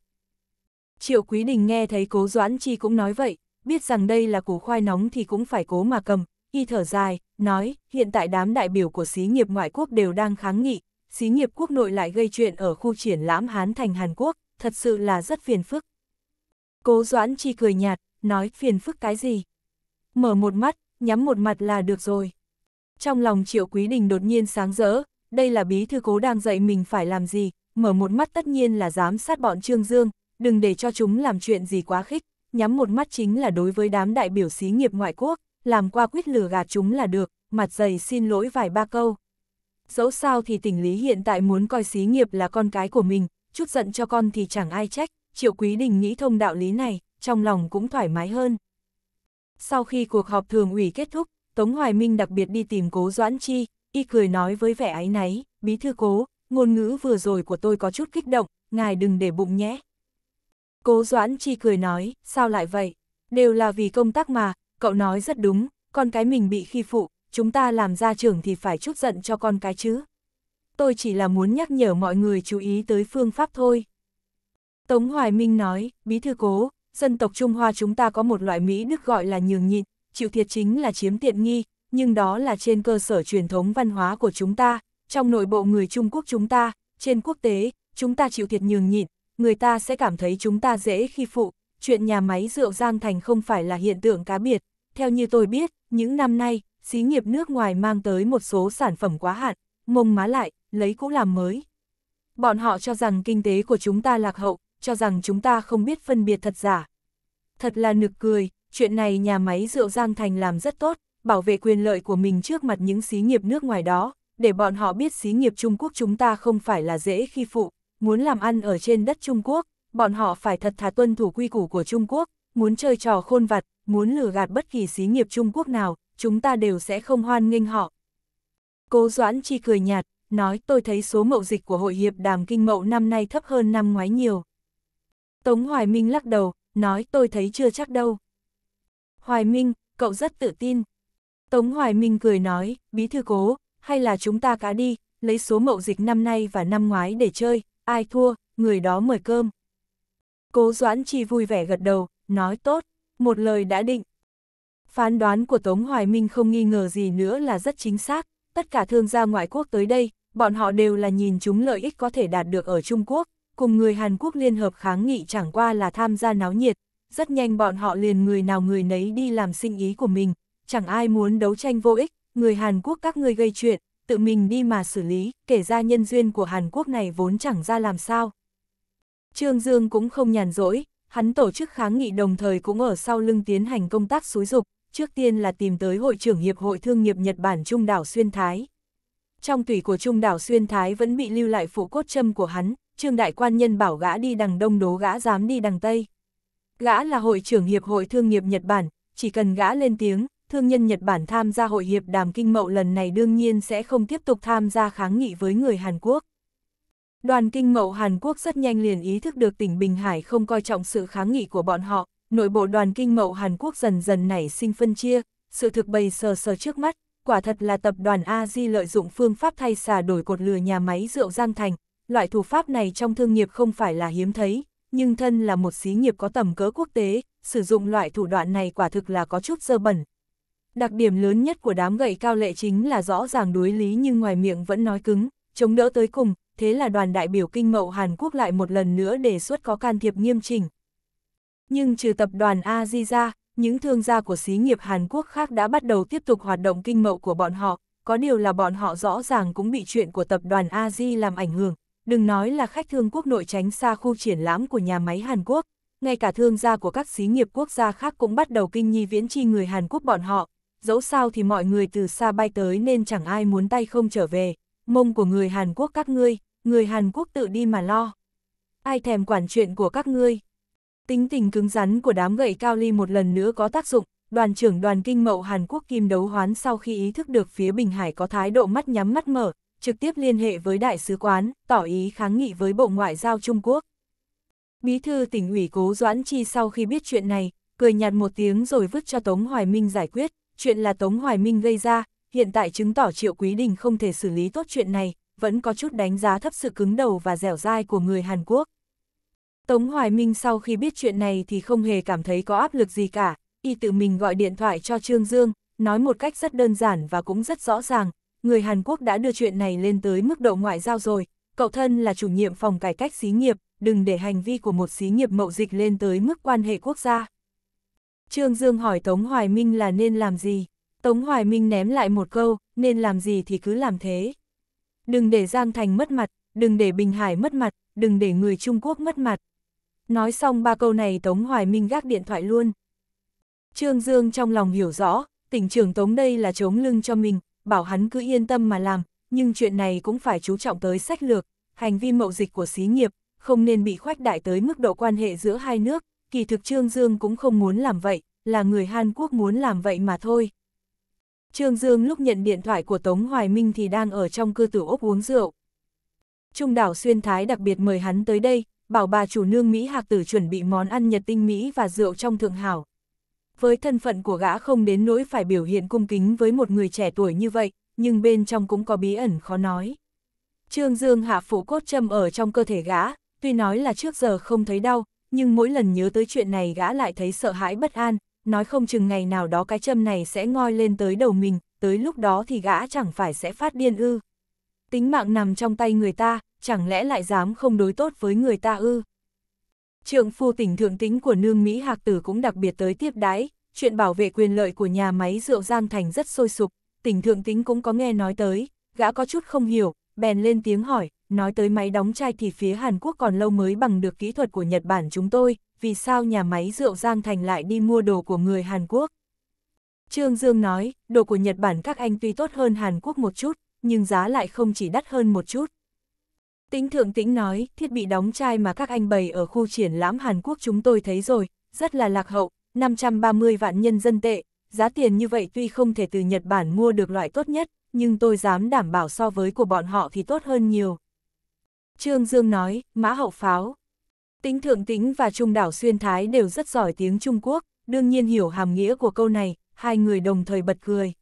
Triệu Quý Đình nghe thấy cố doãn chi cũng nói vậy, biết rằng đây là củ khoai nóng thì cũng phải cố mà cầm, y thở dài, nói, hiện tại đám đại biểu của xí nghiệp ngoại quốc đều đang kháng nghị, xí nghiệp quốc nội lại gây chuyện ở khu triển lãm Hán thành Hàn Quốc, thật sự là rất phiền phức. Cố Doãn Chi cười nhạt, nói phiền phức cái gì? Mở một mắt, nhắm một mặt là được rồi. Trong lòng Triệu Quý Đình đột nhiên sáng rỡ, đây là bí thư cố đang dạy mình phải làm gì, mở một mắt tất nhiên là giám sát bọn Trương Dương, đừng để cho chúng làm chuyện gì quá khích, nhắm một mắt chính là đối với đám đại biểu xí nghiệp ngoại quốc, làm qua quyết lừa gạt chúng là được, mặt dày xin lỗi vài ba câu. Dẫu sao thì tỉnh Lý hiện tại muốn coi xí nghiệp là con cái của mình, chút giận cho con thì chẳng ai trách, Triệu Quý Đình nghĩ thông đạo lý này, trong lòng cũng thoải mái hơn. Sau khi cuộc họp thường ủy kết thúc, Tống Hoài Minh đặc biệt đi tìm cố Doãn Chi, y cười nói với vẻ áy náy, bí thư cố, ngôn ngữ vừa rồi của tôi có chút kích động, ngài đừng để bụng nhé, Cố Doãn Chi cười nói, sao lại vậy? Đều là vì công tác mà, cậu nói rất đúng, con cái mình bị khi phụ, chúng ta làm gia trưởng thì phải chút giận cho con cái chứ. Tôi chỉ là muốn nhắc nhở mọi người chú ý tới phương pháp thôi. Tống Hoài Minh nói, bí thư cố, dân tộc Trung Hoa chúng ta có một loại Mỹ Đức gọi là nhường nhịn, chịu thiệt chính là chiếm tiện nghi, nhưng đó là trên cơ sở truyền thống văn hóa của chúng ta, trong nội bộ người Trung Quốc chúng ta, trên quốc tế, chúng ta chịu thiệt nhường nhịn, người ta sẽ cảm thấy chúng ta dễ khi phụ, chuyện nhà máy rượu Giang Thành không phải là hiện tượng cá biệt. Theo như tôi biết, những năm nay, xí nghiệp nước ngoài mang tới một số sản phẩm quá hạn, mông má lại, lấy cũ làm mới. Bọn họ cho rằng kinh tế của chúng ta lạc hậu, cho rằng chúng ta không biết phân biệt thật giả. Thật là nực cười, chuyện này nhà máy rượu Giang Thành làm rất tốt, bảo vệ quyền lợi của mình trước mặt những xí nghiệp nước ngoài đó, để bọn họ biết xí nghiệp Trung Quốc chúng ta không phải là dễ khi phụ, muốn làm ăn ở trên đất Trung Quốc, bọn họ phải thật thà tuân thủ quy củ của Trung Quốc, muốn chơi trò khôn vặt, muốn lừa gạt bất kỳ xí nghiệp Trung Quốc nào, chúng ta đều sẽ không hoan nghênh họ. Cố Doãn Chi cười nhạt, nói tôi thấy số mậu dịch của Hội Hiệp Đàm Kinh Mậu năm nay thấp hơn năm ngoái nhiều. Tống Hoài Minh lắc đầu, nói tôi thấy chưa chắc đâu. Hoài Minh, cậu rất tự tin. Tống Hoài Minh cười nói, bí thư cố, hay là chúng ta cá đi, lấy số mậu dịch năm nay và năm ngoái để chơi, ai thua, người đó mời cơm. Cố Doãn Chi vui vẻ gật đầu, nói tốt, một lời đã định. Phán đoán của Tống Hoài Minh không nghi ngờ gì nữa là rất chính xác, tất cả thương gia ngoại quốc tới đây, bọn họ đều là nhìn chúng lợi ích có thể đạt được ở Trung Quốc, cùng người Hàn Quốc liên hợp kháng nghị chẳng qua là tham gia náo nhiệt, rất nhanh bọn họ liền người nào người nấy đi làm sinh ý của mình, chẳng ai muốn đấu tranh vô ích, người Hàn Quốc các ngươi gây chuyện, tự mình đi mà xử lý, kể ra nhân duyên của Hàn Quốc này vốn chẳng ra làm sao. Trương Dương cũng không nhàn rỗi, hắn tổ chức kháng nghị đồng thời cũng ở sau lưng tiến hành công tác xúi dục, trước tiên là tìm tới hội trưởng Hiệp hội Thương nghiệp Nhật Bản Trung đảo Xuyên Thái. Trong tủy của Trung đảo Xuyên Thái vẫn bị lưu lại phụ cốt châm của hắn, Trương Đại Quan Nhân bảo gã đi đằng đông đố gã dám đi đằng tây. Gã là hội trưởng Hiệp hội Thương nghiệp Nhật Bản, chỉ cần gã lên tiếng, thương nhân Nhật Bản tham gia hội hiệp đàm kinh mậu lần này đương nhiên sẽ không tiếp tục tham gia kháng nghị với người Hàn Quốc. Đoàn kinh mậu Hàn Quốc rất nhanh liền ý thức được tỉnh Bình Hải không coi trọng sự kháng nghị của bọn họ, nội bộ đoàn kinh mậu Hàn Quốc dần dần nảy sinh phân chia, sự thực bày sờ sờ trước mắt, quả thật là tập đoàn AZ lợi dụng phương pháp thay xà đổi cột lừa nhà máy rượu Giang Thành, loại thủ pháp này trong thương nghiệp không phải là hiếm thấy, nhưng thân là một xí nghiệp có tầm cỡ quốc tế, sử dụng loại thủ đoạn này quả thực là có chút dơ bẩn, Đặc điểm lớn nhất của đám gậy cao lệ chính là rõ ràng đối lý nhưng ngoài miệng vẫn nói cứng, chống đỡ tới cùng, thế là đoàn đại biểu kinh mậu Hàn Quốc lại một lần nữa đề xuất có can thiệp nghiêm chỉnh. Nhưng trừ tập đoàn Aji những thương gia của xí nghiệp Hàn Quốc khác đã bắt đầu tiếp tục hoạt động kinh mậu của bọn họ, có điều là bọn họ rõ ràng cũng bị chuyện của tập đoàn Aji làm ảnh hưởng, đừng nói là khách thương quốc nội tránh xa khu triển lãm của nhà máy Hàn Quốc, ngay cả thương gia của các xí nghiệp quốc gia khác cũng bắt đầu kinh nhi viễn chi người Hàn Quốc bọn họ, dẫu sao thì mọi người từ xa bay tới nên chẳng ai muốn tay không trở về, mông của người Hàn Quốc các ngươi, người Hàn Quốc tự đi mà lo. Ai thèm quản chuyện của các ngươi. Tính tình cứng rắn của đám gậy cao ly một lần nữa có tác dụng, đoàn trưởng đoàn kinh mậu Hàn Quốc Kim đấu hoán sau khi ý thức được phía Bình Hải có thái độ mắt nhắm mắt mở, trực tiếp liên hệ với đại sứ quán, tỏ ý kháng nghị với Bộ Ngoại giao Trung Quốc. Bí thư tỉnh ủy cố Doãn Chi sau khi biết chuyện này, cười nhạt một tiếng rồi vứt cho Tống Hoài Minh giải quyết, chuyện là Tống Hoài Minh gây ra, hiện tại chứng tỏ Triệu Quý Đình không thể xử lý tốt chuyện này, vẫn có chút đánh giá thấp sự cứng đầu và dẻo dai của người Hàn Quốc. Tống Hoài Minh sau khi biết chuyện này thì không hề cảm thấy có áp lực gì cả, y tự mình gọi điện thoại cho Trương Dương, nói một cách rất đơn giản và cũng rất rõ ràng, người Hàn Quốc đã đưa chuyện này lên tới mức độ ngoại giao rồi, cậu thân là chủ nhiệm phòng cải cách xí nghiệp, đừng để hành vi của một xí nghiệp mậu dịch lên tới mức quan hệ quốc gia. Trương Dương hỏi Tống Hoài Minh là nên làm gì? Tống Hoài Minh ném lại một câu, nên làm gì thì cứ làm thế. Đừng để Giang Thành mất mặt, đừng để Bình Hải mất mặt, đừng để người Trung Quốc mất mặt. Nói xong ba câu này Tống Hoài Minh gác điện thoại luôn. Trương Dương trong lòng hiểu rõ, tỉnh trưởng Tống đây là chống lưng cho mình, bảo hắn cứ yên tâm mà làm, nhưng chuyện này cũng phải chú trọng tới sách lược, hành vi mậu dịch của xí nghiệp, không nên bị khoách đại tới mức độ quan hệ giữa hai nước, kỳ thực Trương Dương cũng không muốn làm vậy, là người Hàn Quốc muốn làm vậy mà thôi. Trương Dương lúc nhận điện thoại của Tống Hoài Minh thì đang ở trong cơ tử ốc uống rượu. Trung đảo Xuyên Thái đặc biệt mời hắn tới đây, bảo bà chủ nương Mỹ Hạc Tử chuẩn bị món ăn Nhật tinh Mỹ và rượu trong thượng hảo. Với thân phận của gã không đến nỗi phải biểu hiện cung kính với một người trẻ tuổi như vậy, nhưng bên trong cũng có bí ẩn khó nói. Trương Dương hạ phủ cốt châm ở trong cơ thể gã, tuy nói là trước giờ không thấy đau, nhưng mỗi lần nhớ tới chuyện này gã lại thấy sợ hãi bất an, nói không chừng ngày nào đó cái châm này sẽ ngoi lên tới đầu mình, tới lúc đó thì gã chẳng phải sẽ phát điên ư. Tính mạng nằm trong tay người ta, chẳng lẽ lại dám không đối tốt với người ta ư. Trượng phu tỉnh thượng tính của nương Mỹ Hạc Tử cũng đặc biệt tới tiếp đái, chuyện bảo vệ quyền lợi của nhà máy rượu Giang Thành rất sôi sục, tỉnh thượng tính cũng có nghe nói tới, gã có chút không hiểu, bèn lên tiếng hỏi, nói tới máy đóng chai thì phía Hàn Quốc còn lâu mới bằng được kỹ thuật của Nhật Bản chúng tôi, vì sao nhà máy rượu Giang Thành lại đi mua đồ của người Hàn Quốc? Trương Dương nói, đồ của Nhật Bản các anh tuy tốt hơn Hàn Quốc một chút, nhưng giá lại không chỉ đắt hơn một chút. Tính thượng tĩnh nói, thiết bị đóng chai mà các anh bày ở khu triển lãm Hàn Quốc chúng tôi thấy rồi, rất là lạc hậu, 530 vạn nhân dân tệ, giá tiền như vậy tuy không thể từ Nhật Bản mua được loại tốt nhất, nhưng tôi dám đảm bảo so với của bọn họ thì tốt hơn nhiều. Trương Dương nói, mã hậu pháo. Tính thượng tính và trung đảo xuyên thái đều rất giỏi tiếng Trung Quốc, đương nhiên hiểu hàm nghĩa của câu này, hai người đồng thời bật cười.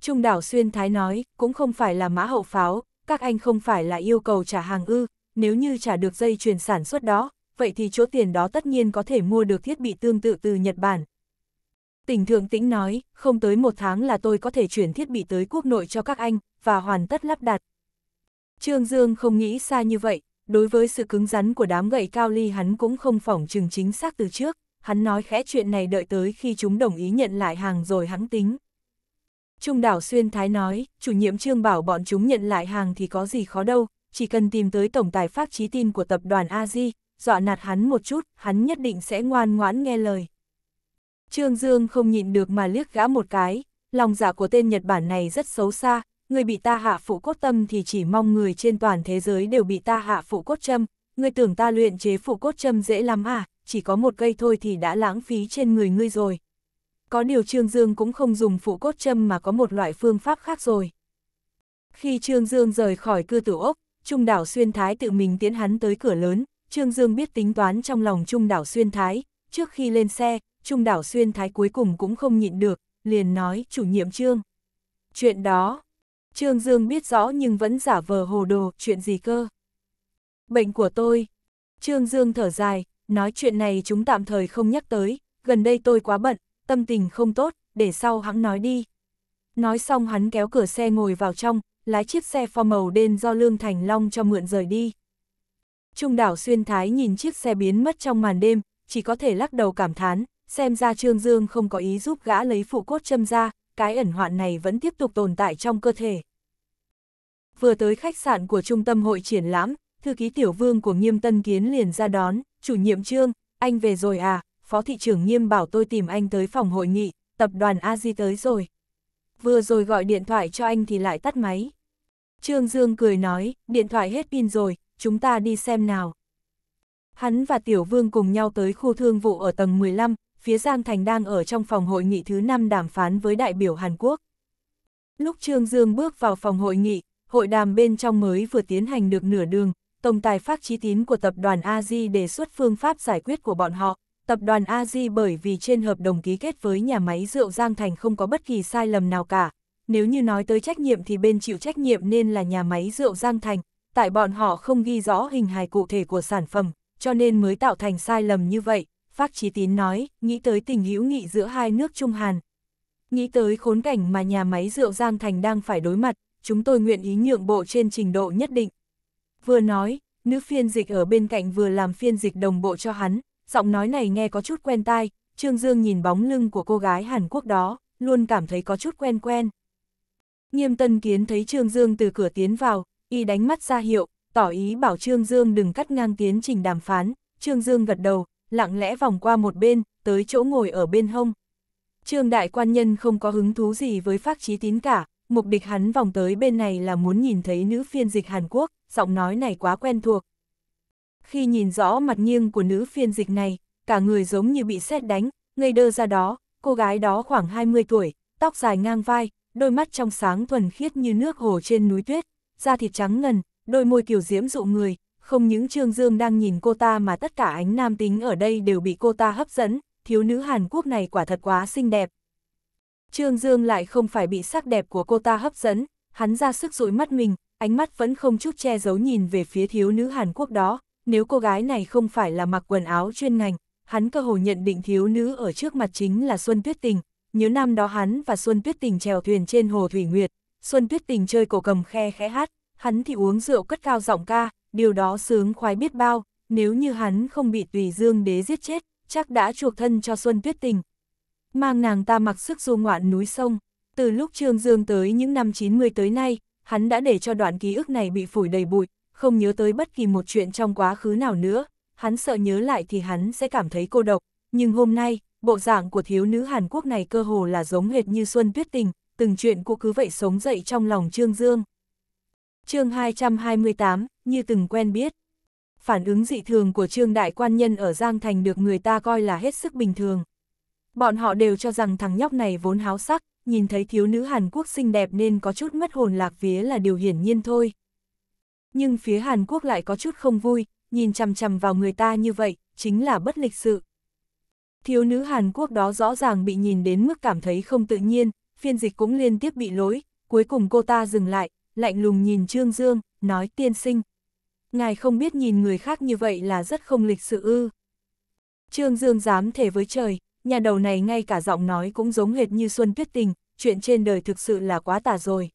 Trung đảo xuyên thái nói, cũng không phải là mã hậu pháo, các anh không phải là yêu cầu trả hàng ư, nếu như trả được dây chuyền sản xuất đó, vậy thì chỗ tiền đó tất nhiên có thể mua được thiết bị tương tự từ Nhật Bản. Tỉnh Thượng Tĩnh nói, không tới một tháng là tôi có thể chuyển thiết bị tới quốc nội cho các anh, và hoàn tất lắp đặt. Trương Dương không nghĩ xa như vậy, đối với sự cứng rắn của đám gậy cao ly hắn cũng không phỏng chừng chính xác từ trước, hắn nói khẽ chuyện này đợi tới khi chúng đồng ý nhận lại hàng rồi hắn tính. Trung đảo Xuyên Thái nói, chủ nhiệm Trương bảo bọn chúng nhận lại hàng thì có gì khó đâu, chỉ cần tìm tới tổng tài pháp trí tin của tập đoàn A-Z, dọa nạt hắn một chút, hắn nhất định sẽ ngoan ngoãn nghe lời. Trương Dương không nhịn được mà liếc gã một cái, lòng dạ của tên Nhật Bản này rất xấu xa, người bị ta hạ phụ cốt tâm thì chỉ mong người trên toàn thế giới đều bị ta hạ phụ cốt châm, người tưởng ta luyện chế phụ cốt châm dễ lắm à, chỉ có một cây thôi thì đã lãng phí trên người ngươi rồi. Có điều Trương Dương cũng không dùng phụ cốt châm mà có một loại phương pháp khác rồi. Khi Trương Dương rời khỏi cư tử ốc, Trung đảo Xuyên Thái tự mình tiến hắn tới cửa lớn, Trương Dương biết tính toán trong lòng Trung đảo Xuyên Thái, trước khi lên xe, Trung đảo Xuyên Thái cuối cùng cũng không nhịn được, liền nói chủ nhiệm Trương. Chuyện đó, Trương Dương biết rõ nhưng vẫn giả vờ hồ đồ, chuyện gì cơ? Bệnh của tôi. Trương Dương thở dài, nói chuyện này chúng tạm thời không nhắc tới, gần đây tôi quá bận, tâm tình không tốt, để sau hắn nói đi. Nói xong hắn kéo cửa xe ngồi vào trong, lái chiếc xe pho màu đen do Lương Thành Long cho mượn rời đi. Trung đảo xuyên thái nhìn chiếc xe biến mất trong màn đêm, chỉ có thể lắc đầu cảm thán, xem ra Trương Dương không có ý giúp gã lấy phụ cốt châm ra, cái ẩn hoạn này vẫn tiếp tục tồn tại trong cơ thể. Vừa tới khách sạn của trung tâm hội triển lãm, thư ký tiểu vương của nghiêm tân kiến liền ra đón, chủ nhiệm trương, anh về rồi à, phó thị trưởng nghiêm bảo tôi tìm anh tới phòng hội nghị, tập đoàn a di tới rồi. Vừa rồi gọi điện thoại cho anh thì lại tắt máy. Trương Dương cười nói, điện thoại hết pin rồi, chúng ta đi xem nào. Hắn và Tiểu Vương cùng nhau tới khu thương vụ ở tầng 15, phía Giang Thành đang ở trong phòng hội nghị thứ 5 đàm phán với đại biểu Hàn Quốc. Lúc Trương Dương bước vào phòng hội nghị, hội đàm bên trong mới vừa tiến hành được nửa đường, Tổng tài Pháp Chí Tín của tập đoàn AZ đề xuất phương pháp giải quyết của bọn họ. Tập đoàn AZ bởi vì trên hợp đồng ký kết với nhà máy rượu Giang Thành không có bất kỳ sai lầm nào cả. Nếu như nói tới trách nhiệm thì bên chịu trách nhiệm nên là nhà máy rượu Giang Thành, tại bọn họ không ghi rõ hình hài cụ thể của sản phẩm, cho nên mới tạo thành sai lầm như vậy. Phác Chí Tín nói, nghĩ tới tình hữu nghị giữa hai nước Trung Hàn. Nghĩ tới khốn cảnh mà nhà máy rượu Giang Thành đang phải đối mặt, chúng tôi nguyện ý nhượng bộ trên trình độ nhất định. Vừa nói, nữ phiên dịch ở bên cạnh vừa làm phiên dịch đồng bộ cho hắn, giọng nói này nghe có chút quen tai, Trương Dương nhìn bóng lưng của cô gái Hàn Quốc đó, luôn cảm thấy có chút quen quen. Nghiêm Tân Kiến thấy Trương Dương từ cửa tiến vào, y đánh mắt ra hiệu, tỏ ý bảo Trương Dương đừng cắt ngang tiến trình đàm phán, Trương Dương gật đầu, lặng lẽ vòng qua một bên, tới chỗ ngồi ở bên hông. Trương đại quan nhân không có hứng thú gì với phác trí tín cả, mục đích hắn vòng tới bên này là muốn nhìn thấy nữ phiên dịch Hàn Quốc, giọng nói này quá quen thuộc. Khi nhìn rõ mặt nghiêng của nữ phiên dịch này, cả người giống như bị sét đánh, ngây đơ ra đó, cô gái đó khoảng 20 tuổi, tóc dài ngang vai, đôi mắt trong sáng thuần khiết như nước hồ trên núi tuyết, da thịt trắng ngần, đôi môi kiểu diễm dụ người, không những Trương Dương đang nhìn cô ta mà tất cả ánh nam tính ở đây đều bị cô ta hấp dẫn, thiếu nữ Hàn Quốc này quả thật quá xinh đẹp. Trương Dương lại không phải bị sắc đẹp của cô ta hấp dẫn, hắn ra sức dụi mắt mình, ánh mắt vẫn không chút che giấu nhìn về phía thiếu nữ Hàn Quốc đó, nếu cô gái này không phải là mặc quần áo chuyên ngành, hắn cơ hồ nhận định thiếu nữ ở trước mặt chính là Xuân Tuyết Tình, nhớ năm đó hắn và Xuân Tuyết Tình trèo thuyền trên hồ Thủy Nguyệt, Xuân Tuyết Tình chơi cổ cầm khe khẽ hát, hắn thì uống rượu cất cao giọng ca, điều đó sướng khoái biết bao, nếu như hắn không bị tùy dương đế giết chết, chắc đã chuộc thân cho Xuân Tuyết Tình. Mang nàng ta mặc sức du ngoạn núi sông, từ lúc Trương Dương tới những năm 90 tới nay, hắn đã để cho đoạn ký ức này bị phủi đầy bụi, không nhớ tới bất kỳ một chuyện trong quá khứ nào nữa, hắn sợ nhớ lại thì hắn sẽ cảm thấy cô độc, nhưng hôm nay, bộ dạng của thiếu nữ Hàn Quốc này cơ hồ là giống hệt như Xuân Tuyết Tình, từng chuyện cũ cứ vậy sống dậy trong lòng Trương Dương chương 228, như từng quen biết. Phản ứng dị thường của trương đại quan nhân ở Giang Thành được người ta coi là hết sức bình thường. Bọn họ đều cho rằng thằng nhóc này vốn háo sắc, nhìn thấy thiếu nữ Hàn Quốc xinh đẹp nên có chút mất hồn lạc vía là điều hiển nhiên thôi. Nhưng phía Hàn Quốc lại có chút không vui, nhìn chằm chằm vào người ta như vậy, chính là bất lịch sự. Thiếu nữ Hàn Quốc đó rõ ràng bị nhìn đến mức cảm thấy không tự nhiên, phiên dịch cũng liên tiếp bị lỗi, cuối cùng cô ta dừng lại, lạnh lùng nhìn Trương Dương, nói tiên sinh. Ngài không biết nhìn người khác như vậy là rất không lịch sự ư. Trương Dương dám thể với trời, nhà đầu này ngay cả giọng nói cũng giống hệt như Xuân Tuyết Tình, chuyện trên đời thực sự là quá tả rồi.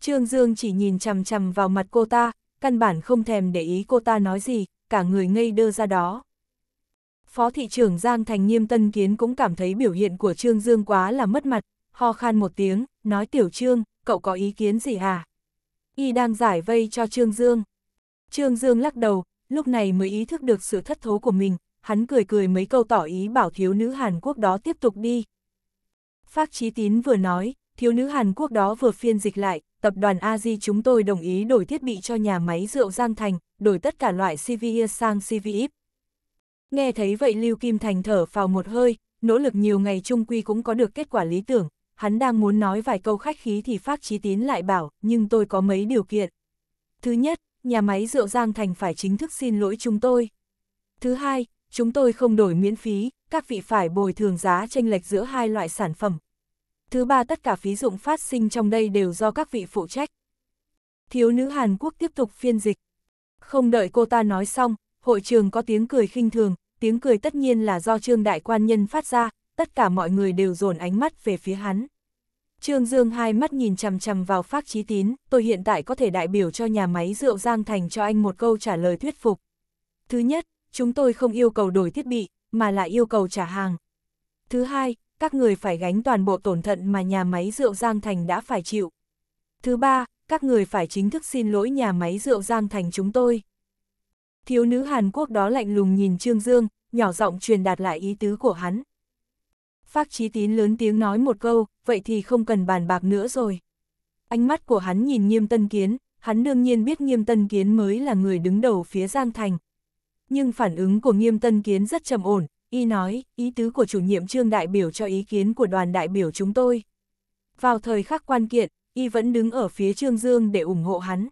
Trương Dương chỉ nhìn chằm chằm vào mặt cô ta, căn bản không thèm để ý cô ta nói gì, cả người ngây đơ ra đó. Phó thị trưởng Giang Thành Nghiêm Tân Kiến cũng cảm thấy biểu hiện của Trương Dương quá là mất mặt, ho khan một tiếng, nói tiểu Trương, cậu có ý kiến gì hả? À? y đang giải vây cho Trương Dương. Trương Dương lắc đầu, lúc này mới ý thức được sự thất thố của mình, hắn cười cười mấy câu tỏ ý bảo thiếu nữ Hàn Quốc đó tiếp tục đi. Phác Chí Tín vừa nói, thiếu nữ Hàn Quốc đó vừa phiên dịch lại, tập đoàn Aji chúng tôi đồng ý đổi thiết bị cho nhà máy rượu Giang Thành, đổi tất cả loại CVE sang CVIP. Nghe thấy vậy Lưu Kim Thành thở vào một hơi, nỗ lực nhiều ngày chung quy cũng có được kết quả lý tưởng, hắn đang muốn nói vài câu khách khí thì phát Chí Tín lại bảo, nhưng tôi có mấy điều kiện. Thứ nhất, nhà máy rượu Giang Thành phải chính thức xin lỗi chúng tôi. Thứ hai, chúng tôi không đổi miễn phí, các vị phải bồi thường giá tranh lệch giữa hai loại sản phẩm. Thứ ba tất cả phí dụng phát sinh trong đây đều do các vị phụ trách. Thiếu nữ Hàn Quốc tiếp tục phiên dịch. Không đợi cô ta nói xong, hội trường có tiếng cười khinh thường, tiếng cười tất nhiên là do Trương Đại Quan Nhân phát ra, tất cả mọi người đều dồn ánh mắt về phía hắn. Trương Dương hai mắt nhìn chằm chằm vào Phác Chí Tín, tôi hiện tại có thể đại biểu cho nhà máy rượu Giang Thành cho anh một câu trả lời thuyết phục. Thứ nhất, chúng tôi không yêu cầu đổi thiết bị, mà là yêu cầu trả hàng. Thứ hai, các người phải gánh toàn bộ tổn thận mà nhà máy rượu Giang Thành đã phải chịu. Thứ ba, các người phải chính thức xin lỗi nhà máy rượu Giang Thành chúng tôi. Thiếu nữ Hàn Quốc đó lạnh lùng nhìn Trương Dương, nhỏ giọng truyền đạt lại ý tứ của hắn. Phác Chí Tín lớn tiếng nói một câu, vậy thì không cần bàn bạc nữa rồi. Ánh mắt của hắn nhìn Nghiêm Tân Kiến, hắn đương nhiên biết Nghiêm Tân Kiến mới là người đứng đầu phía Giang Thành. Nhưng phản ứng của Nghiêm Tân Kiến rất trầm ổn, y nói, ý tứ của chủ nhiệm trương đại biểu cho ý kiến của đoàn đại biểu chúng tôi. Vào thời khắc quan kiện, y vẫn đứng ở phía trương dương để ủng hộ hắn.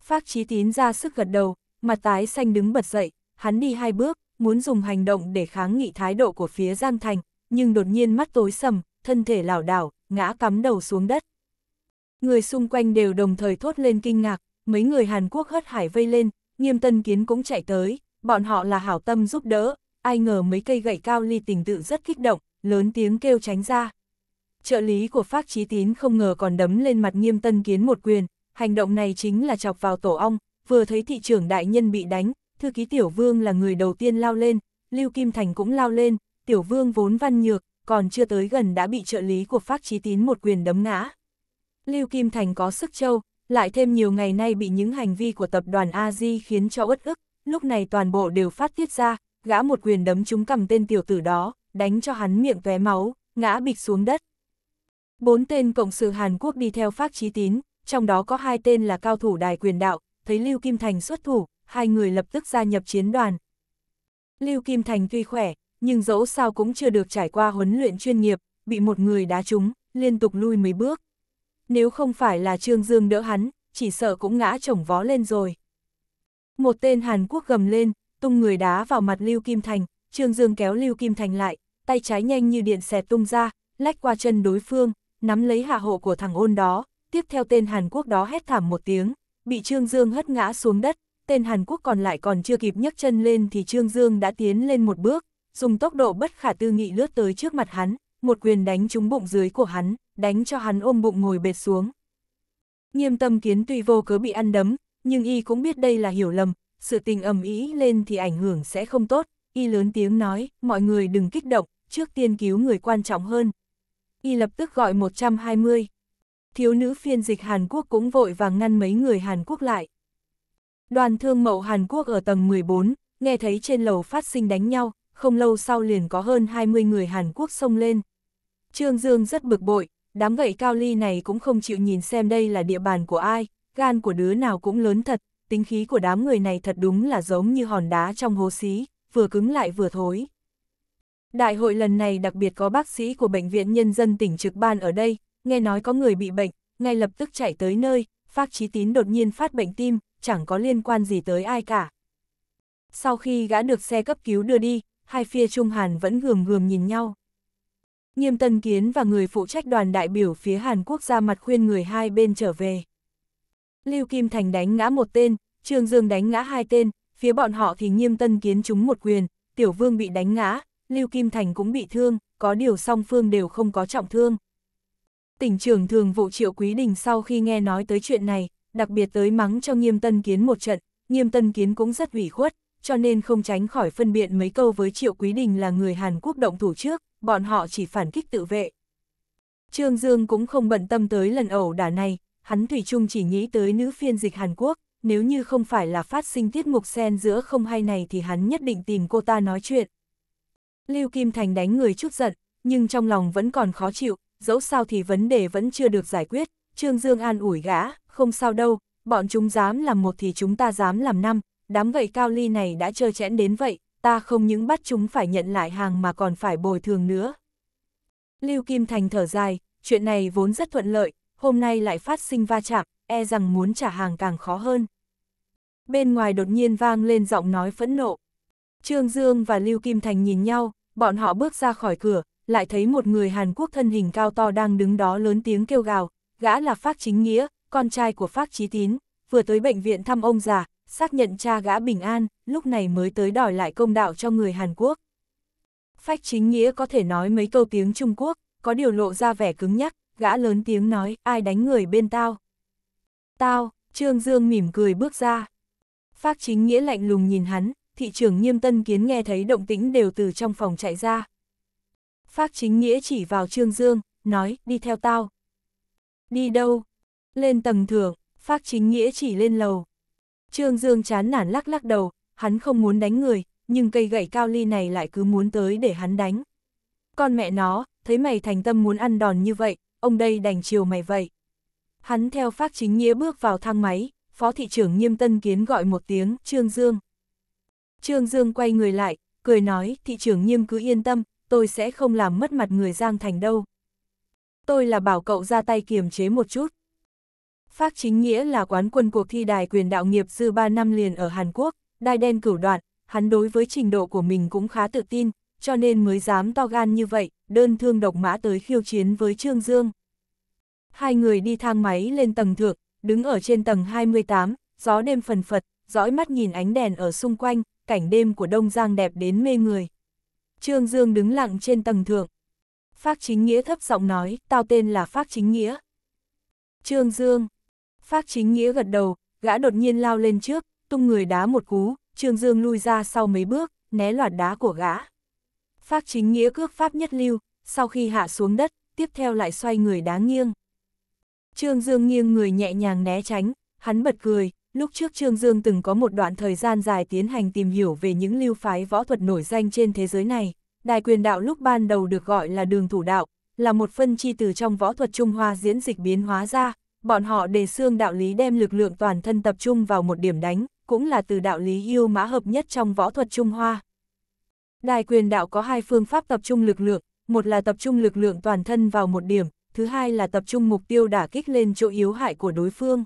Phác Chí Tín ra sức gật đầu, mặt tái xanh đứng bật dậy, hắn đi hai bước, muốn dùng hành động để kháng nghị thái độ của phía Giang Thành, nhưng đột nhiên mắt tối sầm, thân thể lảo đảo, ngã cắm đầu xuống đất. Người xung quanh đều đồng thời thốt lên kinh ngạc, mấy người Hàn Quốc hất hải vây lên, nghiêm tân kiến cũng chạy tới, bọn họ là hảo tâm giúp đỡ, ai ngờ mấy cây gậy cao ly tình tự rất kích động, lớn tiếng kêu tránh ra. Trợ lý của Pháp Chí Tín không ngờ còn đấm lên mặt nghiêm tân kiến một quyền, hành động này chính là chọc vào tổ ong, vừa thấy thị trưởng đại nhân bị đánh, thư ký tiểu vương là người đầu tiên lao lên, Lưu Kim Thành cũng lao lên, tiểu vương vốn văn nhược, còn chưa tới gần đã bị trợ lý của Pháp Chí Tín một quyền đấm ngã. Lưu Kim Thành có sức châu, lại thêm nhiều ngày nay bị những hành vi của tập đoàn a di khiến cho uất ức, lúc này toàn bộ đều phát tiết ra, gã một quyền đấm trúng cầm tên tiểu tử đó, đánh cho hắn miệng tóe máu, ngã bịch xuống đất. Bốn tên cộng sự Hàn Quốc đi theo Pháp Chí Tín, trong đó có hai tên là cao thủ đài quyền đạo, thấy Lưu Kim Thành xuất thủ, hai người lập tức gia nhập chiến đoàn. Lưu Kim Thành tuy khỏe, nhưng dẫu sao cũng chưa được trải qua huấn luyện chuyên nghiệp, bị một người đá trúng, liên tục lui mấy bước. Nếu không phải là Trương Dương đỡ hắn, chỉ sợ cũng ngã chồng vó lên rồi. Một tên Hàn Quốc gầm lên, tung người đá vào mặt Lưu Kim Thành, Trương Dương kéo Lưu Kim Thành lại, tay trái nhanh như điện xẹt tung ra, lách qua chân đối phương, nắm lấy hạ hộ của thằng ôn đó, tiếp theo tên Hàn Quốc đó hét thảm một tiếng, bị Trương Dương hất ngã xuống đất, tên Hàn Quốc còn lại còn chưa kịp nhấc chân lên thì Trương Dương đã tiến lên một bước, dùng tốc độ bất khả tư nghị lướt tới trước mặt hắn, một quyền đánh trúng bụng dưới của hắn, đánh cho hắn ôm bụng ngồi bệt xuống. Nghiêm tâm kiến tuy vô cớ bị ăn đấm, nhưng y cũng biết đây là hiểu lầm, sự tình ầm ý lên thì ảnh hưởng sẽ không tốt, y lớn tiếng nói, mọi người đừng kích động, trước tiên cứu người quan trọng hơn. Y lập tức gọi 120. Thiếu nữ phiên dịch Hàn Quốc cũng vội vàng ngăn mấy người Hàn Quốc lại. Đoàn thương mậu Hàn Quốc ở tầng 14, nghe thấy trên lầu phát sinh đánh nhau, không lâu sau liền có hơn 20 người Hàn Quốc xông lên. Trương Dương rất bực bội, đám gậy cao ly này cũng không chịu nhìn xem đây là địa bàn của ai, gan của đứa nào cũng lớn thật, tính khí của đám người này thật đúng là giống như hòn đá trong hố xí, vừa cứng lại vừa thối. Đại hội lần này đặc biệt có bác sĩ của Bệnh viện Nhân dân tỉnh trực ban ở đây, nghe nói có người bị bệnh, ngay lập tức chạy tới nơi, Phác Chí Tín đột nhiên phát bệnh tim, chẳng có liên quan gì tới ai cả. Sau khi gã được xe cấp cứu đưa đi, hai phía Trung Hàn vẫn gườm gườm nhìn nhau. Nghiêm Tân Kiến và người phụ trách đoàn đại biểu phía Hàn Quốc ra mặt khuyên người hai bên trở về. Lưu Kim Thành đánh ngã một tên, Trương Dương đánh ngã hai tên, phía bọn họ thì Nghiêm Tân Kiến trúng một quyền, Tiểu Vương bị đánh ngã, Lưu Kim Thành cũng bị thương, có điều song phương đều không có trọng thương. Tỉnh trưởng thường vụ Triệu Quý Đình sau khi nghe nói tới chuyện này, đặc biệt tới mắng cho Nghiêm Tân Kiến một trận, Nghiêm Tân Kiến cũng rất ủy khuất, cho nên không tránh khỏi phân biện mấy câu với Triệu Quý Đình là người Hàn Quốc động thủ trước, bọn họ chỉ phản kích tự vệ. Trương Dương cũng không bận tâm tới lần ẩu đả này, hắn Thủy chung chỉ nghĩ tới nữ phiên dịch Hàn Quốc, nếu như không phải là phát sinh tiết mục sen giữa không hay này thì hắn nhất định tìm cô ta nói chuyện. Lưu Kim Thành đánh người chút giận, nhưng trong lòng vẫn còn khó chịu, dẫu sao thì vấn đề vẫn chưa được giải quyết, Trương Dương an ủi gã, không sao đâu, bọn chúng dám làm một thì chúng ta dám làm năm, đám gậy cao ly này đã trơ chẽn đến vậy, ta không những bắt chúng phải nhận lại hàng mà còn phải bồi thường nữa. Lưu Kim Thành thở dài, chuyện này vốn rất thuận lợi, hôm nay lại phát sinh va chạm, e rằng muốn trả hàng càng khó hơn. Bên ngoài đột nhiên vang lên giọng nói phẫn nộ. Trương Dương và Lưu Kim Thành nhìn nhau, bọn họ bước ra khỏi cửa, lại thấy một người Hàn Quốc thân hình cao to đang đứng đó lớn tiếng kêu gào, gã là Phác Chính Nghĩa, con trai của Phác Chí Tín, vừa tới bệnh viện thăm ông già, xác nhận cha gã bình an, lúc này mới tới đòi lại công đạo cho người Hàn Quốc. Phách chính nghĩa có thể nói mấy câu tiếng Trung Quốc, có điều lộ ra vẻ cứng nhắc, gã lớn tiếng nói, ai đánh người bên tao. Tao, Trương Dương mỉm cười bước ra. Phách chính nghĩa lạnh lùng nhìn hắn, thị trưởng nghiêm tân kiến nghe thấy động tĩnh đều từ trong phòng chạy ra. Phách chính nghĩa chỉ vào Trương Dương, nói, đi theo tao. Đi đâu? Lên tầng thượng, Phách chính nghĩa chỉ lên lầu, Trương Dương chán nản lắc lắc đầu, hắn không muốn đánh người, nhưng cây gậy cao ly này lại cứ muốn tới để hắn đánh. Con mẹ nó, thấy mày thành tâm muốn ăn đòn như vậy, ông đây đành chiều mày vậy. Hắn theo phát chính nghĩa bước vào thang máy, phó thị trưởng nghiêm tân kiến gọi một tiếng, Trương Dương. Trương Dương quay người lại, cười nói, thị trưởng nghiêm cứ yên tâm, tôi sẽ không làm mất mặt người Giang Thành đâu. Tôi là bảo cậu ra tay kiềm chế một chút. Phác chính nghĩa là quán quân cuộc thi đài quyền đạo nghiệp dư 3 năm liền ở Hàn Quốc, đai đen cửu đoạn, hắn đối với trình độ của mình cũng khá tự tin, cho nên mới dám to gan như vậy, đơn thương độc mã tới khiêu chiến với Trương Dương. Hai người đi thang máy lên tầng thượng, đứng ở trên tầng 28, gió đêm phần phật, dõi mắt nhìn ánh đèn ở xung quanh, cảnh đêm của Đông Giang đẹp đến mê người. Trương Dương đứng lặng trên tầng thượng. Phác Chính Nghĩa thấp giọng nói, tao tên là Phác Chính Nghĩa. Trương Dương, Phát chính nghĩa gật đầu, gã đột nhiên lao lên trước, tung người đá một cú, Trương Dương lui ra sau mấy bước, né loạt đá của gã. Phát chính nghĩa cước pháp nhất lưu, sau khi hạ xuống đất, tiếp theo lại xoay người đá nghiêng. Trương Dương nghiêng người nhẹ nhàng né tránh, hắn bật cười, lúc trước Trương Dương từng có một đoạn thời gian dài tiến hành tìm hiểu về những lưu phái võ thuật nổi danh trên thế giới này. Đài quyền đạo lúc ban đầu được gọi là đường thủ đạo, là một phân chi từ trong võ thuật Trung Hoa diễn dịch biến hóa ra, bọn họ đề xương đạo lý đem lực lượng toàn thân tập trung vào một điểm đánh, cũng là từ đạo lý yêu mã hợp nhất trong võ thuật Trung Hoa. Đài quyền đạo có hai phương pháp tập trung lực lượng, một là tập trung lực lượng toàn thân vào một điểm, thứ hai là tập trung mục tiêu đả kích lên chỗ yếu hại của đối phương.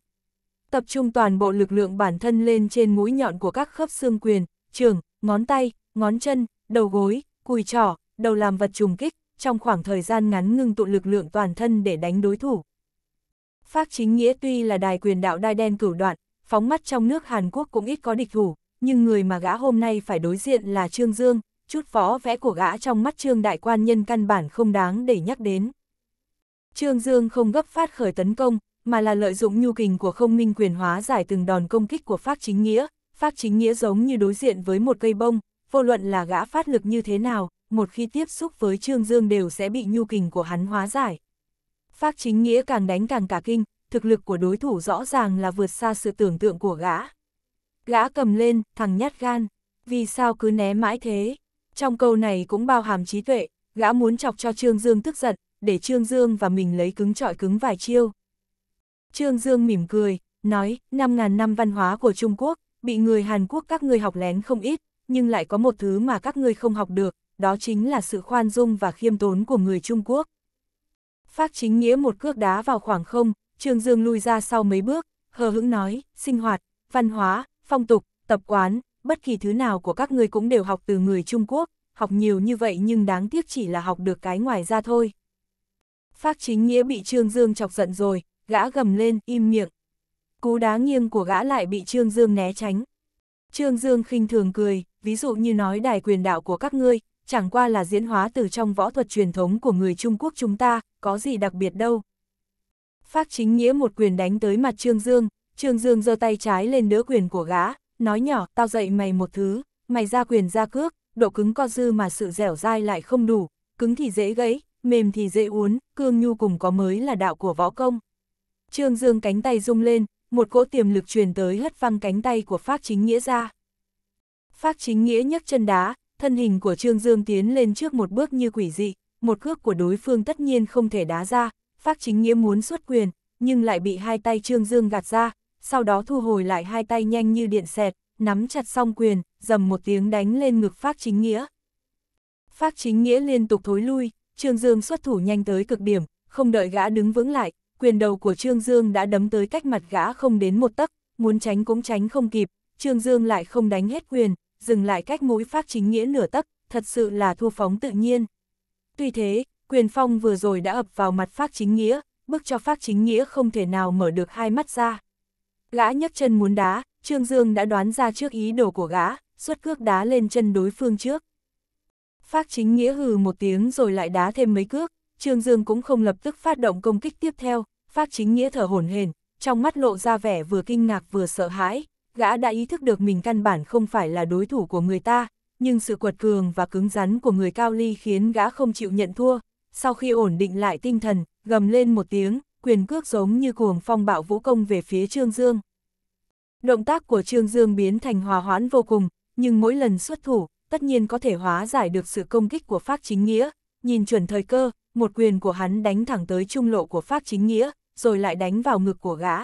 Tập trung toàn bộ lực lượng bản thân lên trên mũi nhọn của các khớp xương quyền, trường, ngón tay, ngón chân, đầu gối, cùi trỏ, đầu làm vật trùng kích, trong khoảng thời gian ngắn ngưng tụ lực lượng toàn thân để đánh đối thủ. Pháp chính nghĩa tuy là đài quyền đạo đai đen cửu đoạn, phóng mắt trong nước Hàn Quốc cũng ít có địch thủ, nhưng người mà gã hôm nay phải đối diện là Trương Dương, chút phó vẽ của gã trong mắt Trương Đại Quan Nhân căn bản không đáng để nhắc đến. Trương Dương không gấp phát khởi tấn công, mà là lợi dụng nhu kình của không minh quyền hóa giải từng đòn công kích của Pháp chính nghĩa, Pháp chính nghĩa giống như đối diện với một cây bông, vô luận là gã phát lực như thế nào, một khi tiếp xúc với Trương Dương đều sẽ bị nhu kình của hắn hóa giải. Phác chính nghĩa càng đánh càng cả kinh, thực lực của đối thủ rõ ràng là vượt xa sự tưởng tượng của gã. Gã cầm lên, thằng nhát gan, vì sao cứ né mãi thế? Trong câu này cũng bao hàm trí tuệ, gã muốn chọc cho Trương Dương tức giận, để Trương Dương và mình lấy cứng trọi cứng vài chiêu. Trương Dương mỉm cười, nói, 5.000 năm văn hóa của Trung Quốc, bị người Hàn Quốc các ngươi học lén không ít, nhưng lại có một thứ mà các ngươi không học được, đó chính là sự khoan dung và khiêm tốn của người Trung Quốc phát chính nghĩa một cước đá vào khoảng không, Trương Dương lui ra sau mấy bước, hờ hững nói, sinh hoạt, văn hóa, phong tục, tập quán, bất kỳ thứ nào của các ngươi cũng đều học từ người Trung Quốc, học nhiều như vậy nhưng đáng tiếc chỉ là học được cái ngoài ra thôi. Phát chính nghĩa bị Trương Dương chọc giận rồi, gã gầm lên, im miệng. Cú đá nghiêng của gã lại bị Trương Dương né tránh. Trương Dương khinh thường cười, ví dụ như nói đài quyền đạo của các ngươi, chẳng qua là diễn hóa từ trong võ thuật truyền thống của người Trung Quốc chúng ta, có gì đặc biệt đâu. Phác chính nghĩa một quyền đánh tới mặt Trương Dương, Trương Dương giơ tay trái lên đỡ quyền của gã, nói nhỏ, tao dạy mày một thứ, mày ra quyền ra cước, độ cứng co dư mà sự dẻo dai lại không đủ, cứng thì dễ gãy, mềm thì dễ uốn, cương nhu cùng có mới là đạo của võ công. Trương Dương cánh tay rung lên, một cỗ tiềm lực truyền tới hất văng cánh tay của Pháp Chính Nghĩa ra. Pháp Chính Nghĩa nhấc chân đá, thân hình của Trương Dương tiến lên trước một bước như quỷ dị, một cước của đối phương tất nhiên không thể đá ra, Phác Chính Nghĩa muốn xuất quyền, nhưng lại bị hai tay Trương Dương gạt ra, sau đó thu hồi lại hai tay nhanh như điện xẹt, nắm chặt song quyền, dầm một tiếng đánh lên ngực Phác Chính Nghĩa. Phác Chính Nghĩa liên tục thối lui, Trương Dương xuất thủ nhanh tới cực điểm, không đợi gã đứng vững lại, quyền đầu của Trương Dương đã đấm tới cách mặt gã không đến một tấc, muốn tránh cũng tránh không kịp, Trương Dương lại không đánh hết quyền, dừng lại cách mũi phát chính nghĩa nửa tấc, thật sự là thua phóng tự nhiên. Tuy thế, quyền phong vừa rồi đã ập vào mặt phát chính nghĩa, bức cho phát chính nghĩa không thể nào mở được hai mắt ra. Gã nhấc chân muốn đá, Trương Dương đã đoán ra trước ý đồ của gã, xuất cước đá lên chân đối phương trước. Phát chính nghĩa hừ một tiếng rồi lại đá thêm mấy cước, Trương Dương cũng không lập tức phát động công kích tiếp theo, phát chính nghĩa thở hổn hển, trong mắt lộ ra vẻ vừa kinh ngạc vừa sợ hãi gã đã ý thức được mình căn bản không phải là đối thủ của người ta, nhưng sự quật cường và cứng rắn của người Cao Ly khiến gã không chịu nhận thua. Sau khi ổn định lại tinh thần, gầm lên một tiếng, quyền cước giống như cuồng phong bạo vũ công về phía Trương Dương. Động tác của Trương Dương biến thành hòa hoãn vô cùng, nhưng mỗi lần xuất thủ, tất nhiên có thể hóa giải được sự công kích của Pháp Chính Nghĩa. Nhìn chuẩn thời cơ, một quyền của hắn đánh thẳng tới trung lộ của Pháp Chính Nghĩa, rồi lại đánh vào ngực của gã.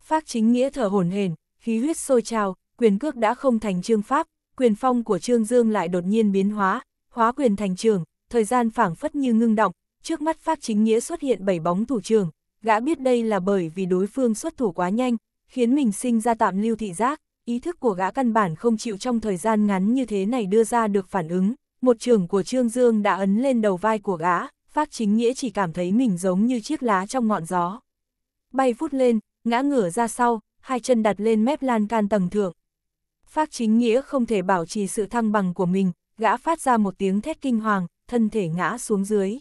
Pháp Chính Nghĩa thở hổn hển, khí huyết sôi trào, quyền cước đã không thành trương pháp, quyền phong của Trương Dương lại đột nhiên biến hóa, hóa quyền thành trường, thời gian phảng phất như ngưng động, trước mắt Pháp Chính Nghĩa xuất hiện bảy bóng thủ trường, gã biết đây là bởi vì đối phương xuất thủ quá nhanh, khiến mình sinh ra tạm lưu thị giác, ý thức của gã căn bản không chịu trong thời gian ngắn như thế này đưa ra được phản ứng, một trường của Trương Dương đã ấn lên đầu vai của gã, Pháp Chính Nghĩa chỉ cảm thấy mình giống như chiếc lá trong ngọn gió. Bay vút lên, ngã ngửa ra sau, hai chân đặt lên mép lan can tầng thượng. Phác chính nghĩa không thể bảo trì sự thăng bằng của mình, gã phát ra một tiếng thét kinh hoàng, thân thể ngã xuống dưới.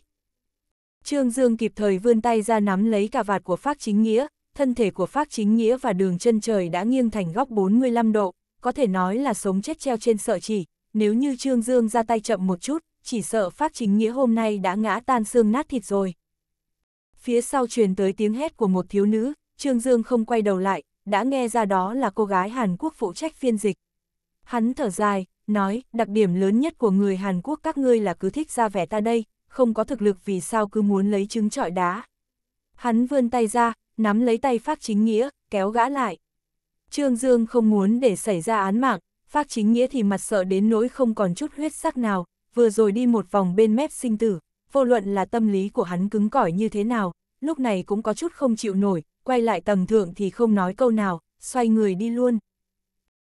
Trương Dương kịp thời vươn tay ra nắm lấy cả vạt của Phác Chính Nghĩa, thân thể của Phác Chính Nghĩa và đường chân trời đã nghiêng thành góc 45 độ, có thể nói là sống chết treo trên sợ chỉ, nếu như Trương Dương ra tay chậm một chút, chỉ sợ Phác Chính Nghĩa hôm nay đã ngã tan xương nát thịt rồi. Phía sau truyền tới tiếng hét của một thiếu nữ, Trương Dương không quay đầu lại, đã nghe ra đó là cô gái Hàn Quốc phụ trách phiên dịch. Hắn thở dài, nói, đặc điểm lớn nhất của người Hàn Quốc các ngươi là cứ thích ra vẻ ta đây, không có thực lực vì sao cứ muốn lấy trứng trọi đá. Hắn vươn tay ra, nắm lấy tay Pháp Chính Nghĩa, kéo gã lại. Trương Dương không muốn để xảy ra án mạng, Pháp Chính Nghĩa thì mặt sợ đến nỗi không còn chút huyết sắc nào, vừa rồi đi một vòng bên mép sinh tử, vô luận là tâm lý của hắn cứng cỏi như thế nào, lúc này cũng có chút không chịu nổi, quay lại tầng thượng thì không nói câu nào, xoay người đi luôn.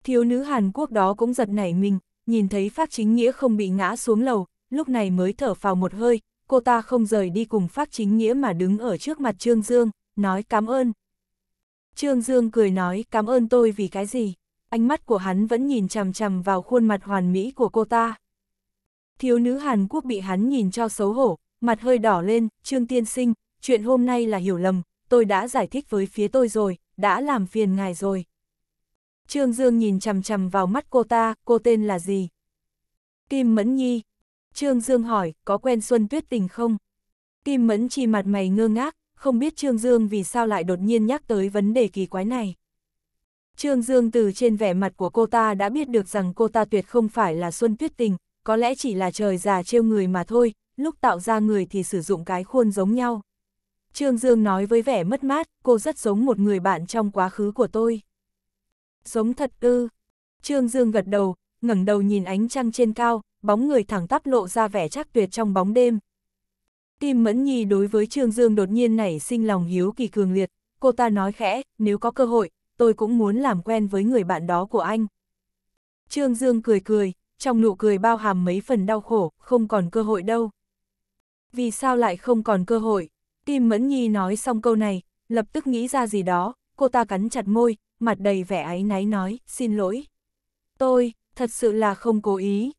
Thiếu nữ Hàn Quốc đó cũng giật nảy mình, nhìn thấy Pháp Chính Nghĩa không bị ngã xuống lầu, lúc này mới thở phào một hơi, cô ta không rời đi cùng Pháp Chính Nghĩa mà đứng ở trước mặt Trương Dương, nói cảm ơn. Trương Dương cười nói cảm ơn tôi vì cái gì, ánh mắt của hắn vẫn nhìn chằm chằm vào khuôn mặt hoàn mỹ của cô ta. Thiếu nữ Hàn Quốc bị hắn nhìn cho xấu hổ, mặt hơi đỏ lên, Trương Tiên Sinh, chuyện hôm nay là hiểu lầm, tôi đã giải thích với phía tôi rồi, đã làm phiền ngài rồi. Trương Dương nhìn chằm chằm vào mắt cô ta, cô tên là gì? Kim Mẫn Nhi. Trương Dương hỏi, có quen Xuân Tuyết Tình không? Kim Mẫn chỉ mặt mày ngơ ngác, không biết Trương Dương vì sao lại đột nhiên nhắc tới vấn đề kỳ quái này. Trương Dương từ trên vẻ mặt của cô ta đã biết được rằng cô ta tuyệt không phải là Xuân Tuyết Tình, có lẽ chỉ là trời già trêu người mà thôi, lúc tạo ra người thì sử dụng cái khuôn giống nhau. Trương Dương nói với vẻ mất mát, cô rất giống một người bạn trong quá khứ của tôi. Giống thật ư. Trương Dương gật đầu, ngẩng đầu nhìn ánh trăng trên cao, bóng người thẳng tắp lộ ra vẻ chắc tuyệt trong bóng đêm. Tim Mẫn Nhi đối với Trương Dương đột nhiên nảy sinh lòng hiếu kỳ cường liệt, cô ta nói khẽ, nếu có cơ hội, tôi cũng muốn làm quen với người bạn đó của anh. Trương Dương cười cười, trong nụ cười bao hàm mấy phần đau khổ, không còn cơ hội đâu. Vì sao lại không còn cơ hội? Kim Mẫn Nhi nói xong câu này, lập tức nghĩ ra gì đó, cô ta cắn chặt môi, mặt đầy vẻ áy náy nói, xin lỗi. Tôi, thật sự là không cố ý.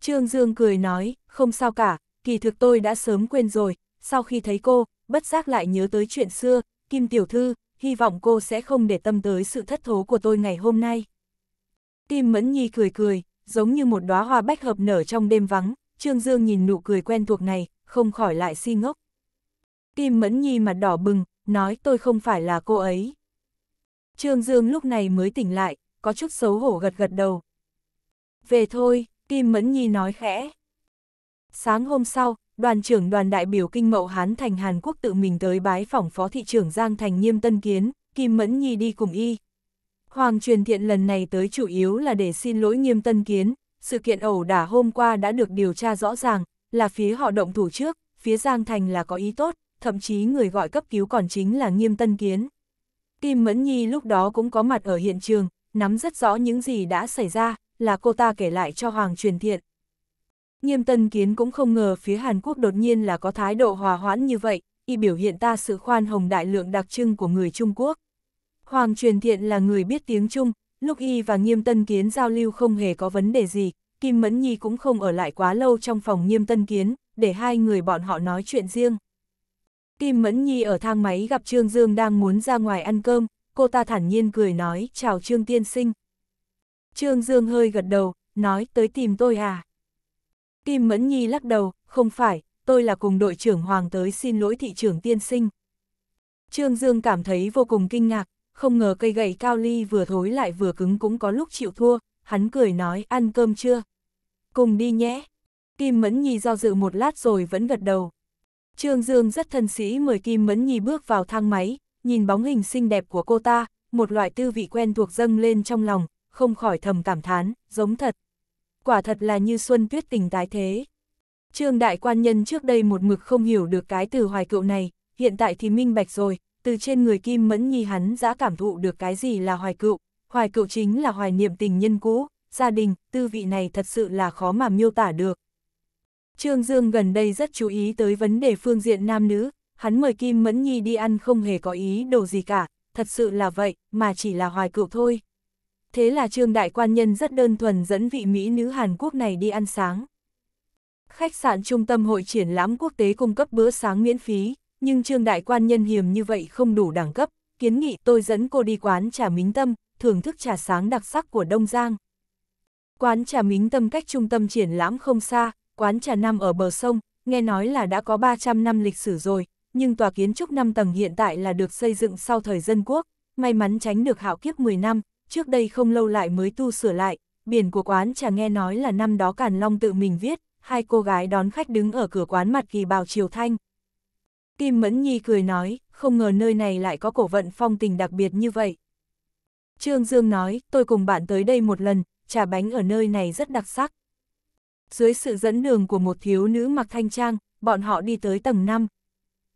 Trương Dương cười nói, không sao cả, kỳ thực tôi đã sớm quên rồi, sau khi thấy cô, bất giác lại nhớ tới chuyện xưa, Kim Tiểu Thư, hy vọng cô sẽ không để tâm tới sự thất thố của tôi ngày hôm nay. Kim Mẫn Nhi cười cười, giống như một đóa hoa bách hợp nở trong đêm vắng, Trương Dương nhìn nụ cười quen thuộc này, không khỏi lại si ngốc. Kim Mẫn Nhi mặt đỏ bừng, nói tôi không phải là cô ấy. Trương Dương lúc này mới tỉnh lại, có chút xấu hổ gật gật đầu. Về thôi, Kim Mẫn Nhi nói khẽ. Sáng hôm sau, đoàn trưởng đoàn đại biểu kinh mậu Hán thành Hàn Quốc tự mình tới bái phỏng phó thị trưởng Giang Thành Nhiêm Tân Kiến, Kim Mẫn Nhi đi cùng y. Hoàng truyền thiện lần này tới chủ yếu là để xin lỗi Nghiêm Tân Kiến, sự kiện ẩu đả hôm qua đã được điều tra rõ ràng, là phía họ động thủ trước, phía Giang Thành là có ý tốt, thậm chí người gọi cấp cứu còn chính là Nghiêm Tân Kiến. Kim Mẫn Nhi lúc đó cũng có mặt ở hiện trường, nắm rất rõ những gì đã xảy ra, là cô ta kể lại cho Hoàng truyền thiện. Nghiêm Tân Kiến cũng không ngờ phía Hàn Quốc đột nhiên là có thái độ hòa hoãn như vậy, y biểu hiện ta sự khoan hồng đại lượng đặc trưng của người Trung Quốc. Hoàng truyền thiện là người biết tiếng Trung, lúc y và Nghiêm Tân Kiến giao lưu không hề có vấn đề gì, Kim Mẫn Nhi cũng không ở lại quá lâu trong phòng Nghiêm Tân Kiến, để hai người bọn họ nói chuyện riêng. Kim Mẫn Nhi ở thang máy gặp Trương Dương đang muốn ra ngoài ăn cơm, cô ta thản nhiên cười nói chào Trương Tiên Sinh. Trương Dương hơi gật đầu, nói tới tìm tôi à. Kim Mẫn Nhi lắc đầu, không phải, tôi là cùng đội trưởng Hoàng tới xin lỗi thị trưởng Tiên Sinh. Trương Dương cảm thấy vô cùng kinh ngạc, không ngờ cây gậy cao ly vừa thối lại vừa cứng cũng có lúc chịu thua, hắn cười nói ăn cơm chưa? Cùng đi nhé. Kim Mẫn Nhi do dự một lát rồi vẫn gật đầu. Trương Dương rất thân sĩ mời Kim Mẫn Nhi bước vào thang máy, nhìn bóng hình xinh đẹp của cô ta, một loại tư vị quen thuộc dâng lên trong lòng, không khỏi thầm cảm thán, giống thật. Quả thật là như xuân tuyết tình tái thế. Trương đại quan nhân trước đây một mực không hiểu được cái từ hoài cựu này, hiện tại thì minh bạch rồi, từ trên người Kim Mẫn Nhi hắn đã cảm thụ được cái gì là hoài cựu, hoài cựu chính là hoài niệm tình nhân cũ, gia đình, tư vị này thật sự là khó mà miêu tả được. Trương Dương gần đây rất chú ý tới vấn đề phương diện nam nữ, hắn mời Kim Mẫn Nhi đi ăn không hề có ý đồ gì cả, thật sự là vậy, mà chỉ là hoài cựu thôi. Thế là Trương Đại Quan Nhân rất đơn thuần dẫn vị Mỹ nữ Hàn Quốc này đi ăn sáng. Khách sạn trung tâm hội triển lãm quốc tế cung cấp bữa sáng miễn phí, nhưng Trương Đại Quan Nhân hiểm như vậy không đủ đẳng cấp, kiến nghị tôi dẫn cô đi quán trà mính tâm, thưởng thức trà sáng đặc sắc của Đông Giang. Quán trà mính tâm cách trung tâm triển lãm không xa, quán trà năm ở bờ sông, nghe nói là đã có 300 năm lịch sử rồi, nhưng tòa kiến trúc 5 tầng hiện tại là được xây dựng sau thời dân quốc, may mắn tránh được hạo kiếp 10 năm, trước đây không lâu lại mới tu sửa lại, biển của quán trà nghe nói là năm đó Càn Long tự mình viết, hai cô gái đón khách đứng ở cửa quán mặt kỳ bào triều thanh. Kim Mẫn Nhi cười nói, không ngờ nơi này lại có cổ vận phong tình đặc biệt như vậy. Trương Dương nói, tôi cùng bạn tới đây một lần, trà bánh ở nơi này rất đặc sắc, dưới sự dẫn đường của một thiếu nữ mặc thanh trang, bọn họ đi tới tầng 5.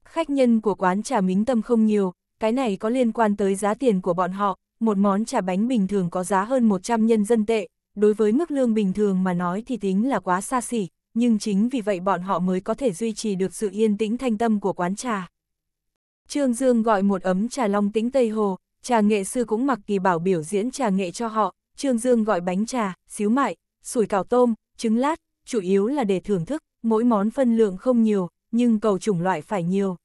Khách nhân của quán trà mính tâm không nhiều, cái này có liên quan tới giá tiền của bọn họ, một món trà bánh bình thường có giá hơn 100 nhân dân tệ, đối với mức lương bình thường mà nói thì tính là quá xa xỉ, nhưng chính vì vậy bọn họ mới có thể duy trì được sự yên tĩnh thanh tâm của quán trà. Trương Dương gọi một ấm trà long tĩnh Tây Hồ, trà nghệ sư cũng mặc kỳ bảo biểu diễn trà nghệ cho họ, Trương Dương gọi bánh trà, xíu mại, sủi cảo tôm, trứng lát, chủ yếu là để thưởng thức, mỗi món phân lượng không nhiều, nhưng cầu chủng loại phải nhiều.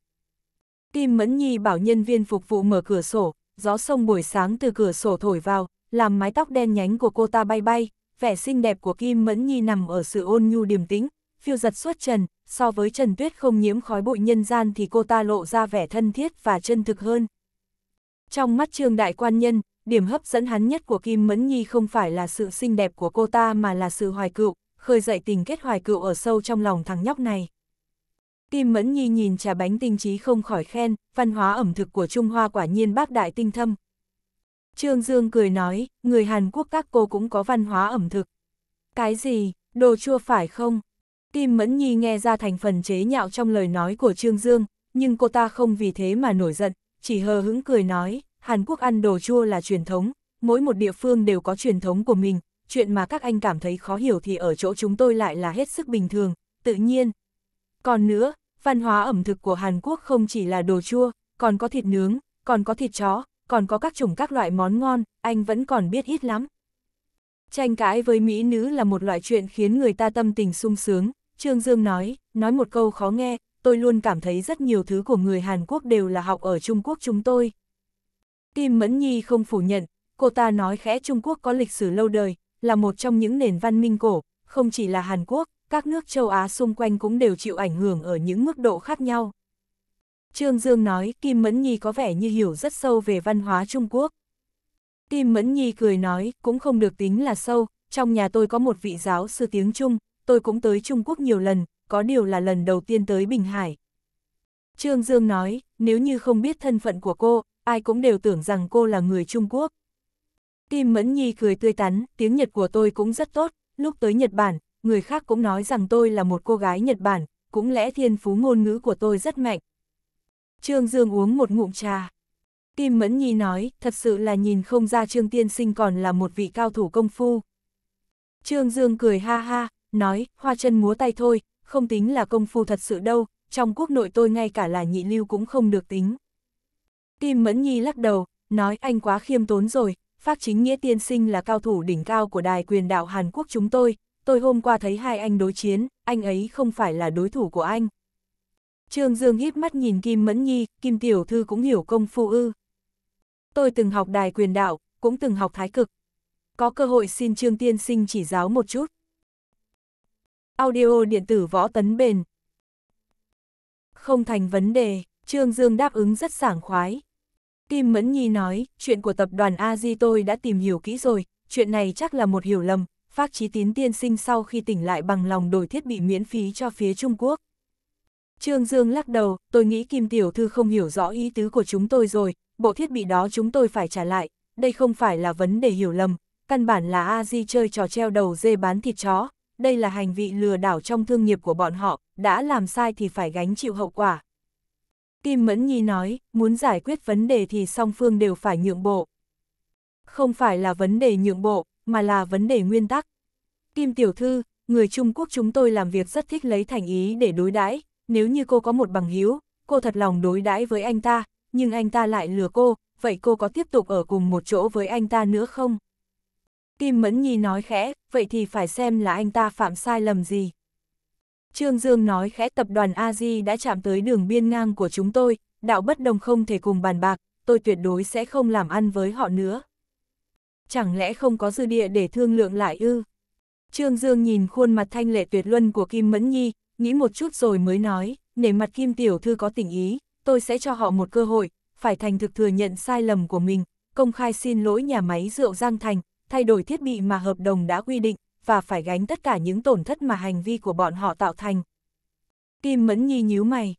Kim Mẫn Nhi bảo nhân viên phục vụ mở cửa sổ, gió sông buổi sáng từ cửa sổ thổi vào, làm mái tóc đen nhánh của cô ta bay bay, vẻ xinh đẹp của Kim Mẫn Nhi nằm ở sự ôn nhu điềm tĩnh, phiêu giật suốt trần, so với Trần Tuyết không nhiễm khói bụi nhân gian thì cô ta lộ ra vẻ thân thiết và chân thực hơn. Trong mắt Trương Đại Quan Nhân, điểm hấp dẫn hắn nhất của Kim Mẫn Nhi không phải là sự xinh đẹp của cô ta mà là sự hoài cựu, khơi dậy tình kết hoài cựu ở sâu trong lòng thằng nhóc này. Kim Mẫn Nhi nhìn trà bánh tinh trí không khỏi khen, văn hóa ẩm thực của Trung Hoa quả nhiên bác đại tinh thâm. Trương Dương cười nói, người Hàn Quốc các cô cũng có văn hóa ẩm thực. Cái gì, đồ chua phải không? Kim Mẫn Nhi nghe ra thành phần chế nhạo trong lời nói của Trương Dương, nhưng cô ta không vì thế mà nổi giận, chỉ hờ hững cười nói, Hàn Quốc ăn đồ chua là truyền thống, mỗi một địa phương đều có truyền thống của mình, chuyện mà các anh cảm thấy khó hiểu thì ở chỗ chúng tôi lại là hết sức bình thường, tự nhiên. Còn nữa, văn hóa ẩm thực của Hàn Quốc không chỉ là đồ chua, còn có thịt nướng, còn có thịt chó, còn có các chủng các loại món ngon, anh vẫn còn biết ít lắm. Tranh cãi với mỹ nữ là một loại chuyện khiến người ta tâm tình sung sướng, Trương Dương nói, nói một câu khó nghe, tôi luôn cảm thấy rất nhiều thứ của người Hàn Quốc đều là học ở Trung Quốc chúng tôi. Kim Mẫn Nhi không phủ nhận, cô ta nói khẽ Trung Quốc có lịch sử lâu đời, là một trong những nền văn minh cổ, không chỉ là Hàn Quốc, các nước châu Á xung quanh cũng đều chịu ảnh hưởng ở những mức độ khác nhau. Trương Dương nói Kim Mẫn Nhi có vẻ như hiểu rất sâu về văn hóa Trung Quốc. Kim Mẫn Nhi cười nói cũng không được tính là sâu, trong nhà tôi có một vị giáo sư tiếng Trung, tôi cũng tới Trung Quốc nhiều lần, có điều là lần đầu tiên tới Bình Hải. Trương Dương nói, nếu như không biết thân phận của cô, ai cũng đều tưởng rằng cô là người Trung Quốc. Kim Mẫn Nhi cười tươi tắn, tiếng Nhật của tôi cũng rất tốt, lúc tới Nhật Bản, người khác cũng nói rằng tôi là một cô gái Nhật Bản, cũng lẽ thiên phú ngôn ngữ của tôi rất mạnh. Trương Dương uống một ngụm trà. Kim Mẫn Nhi nói, thật sự là nhìn không ra Trương Tiên Sinh còn là một vị cao thủ công phu. Trương Dương cười ha ha, nói, hoa chân múa tay thôi, không tính là công phu thật sự đâu, trong quốc nội tôi ngay cả là nhị lưu cũng không được tính. Kim Mẫn Nhi lắc đầu, nói anh quá khiêm tốn rồi, Pháp chính nghĩa tiên sinh là cao thủ đỉnh cao của đài quyền đạo Hàn Quốc chúng tôi, tôi hôm qua thấy hai anh đối chiến, anh ấy không phải là đối thủ của anh. Trương Dương híp mắt nhìn Kim Mẫn Nhi, Kim Tiểu Thư cũng hiểu công phu ư. Tôi từng học đài quyền đạo, cũng từng học thái cực. Có cơ hội xin Trương Tiên Sinh chỉ giáo một chút. Audio điện tử võ tấn bền. Không thành vấn đề, Trương Dương đáp ứng rất sảng khoái. Kim Mẫn Nhi nói, chuyện của tập đoàn A Di tôi đã tìm hiểu kỹ rồi, chuyện này chắc là một hiểu lầm, Phác Chí Tín tiên sinh sau khi tỉnh lại bằng lòng đổi thiết bị miễn phí cho phía Trung Quốc. Trương Dương lắc đầu, tôi nghĩ Kim Tiểu Thư không hiểu rõ ý tứ của chúng tôi rồi, bộ thiết bị đó chúng tôi phải trả lại, đây không phải là vấn đề hiểu lầm, căn bản là A Di chơi trò treo đầu dê bán thịt chó, đây là hành vi lừa đảo trong thương nghiệp của bọn họ, đã làm sai thì phải gánh chịu hậu quả. Kim Mẫn Nhi nói, muốn giải quyết vấn đề thì song phương đều phải nhượng bộ. Không phải là vấn đề nhượng bộ, mà là vấn đề nguyên tắc. Kim Tiểu Thư, người Trung Quốc chúng tôi làm việc rất thích lấy thành ý để đối đãi nếu như cô có một bằng hiếu, cô thật lòng đối đãi với anh ta, nhưng anh ta lại lừa cô, vậy cô có tiếp tục ở cùng một chỗ với anh ta nữa không? Kim Mẫn Nhi nói khẽ, vậy thì phải xem là anh ta phạm sai lầm gì. Trương Dương nói khẽ tập đoàn A-Z đã chạm tới đường biên ngang của chúng tôi, đạo bất đồng không thể cùng bàn bạc, tôi tuyệt đối sẽ không làm ăn với họ nữa. Chẳng lẽ không có dư địa để thương lượng lại ư? Trương Dương nhìn khuôn mặt thanh lệ tuyệt luân của Kim Mẫn Nhi, nghĩ một chút rồi mới nói, nể mặt Kim Tiểu Thư có tình ý, tôi sẽ cho họ một cơ hội, phải thành thực thừa nhận sai lầm của mình, công khai xin lỗi nhà máy rượu Giang Thành, thay đổi thiết bị mà hợp đồng đã quy định, và phải gánh tất cả những tổn thất mà hành vi của bọn họ tạo thành. Kim Mẫn Nhi nhíu mày.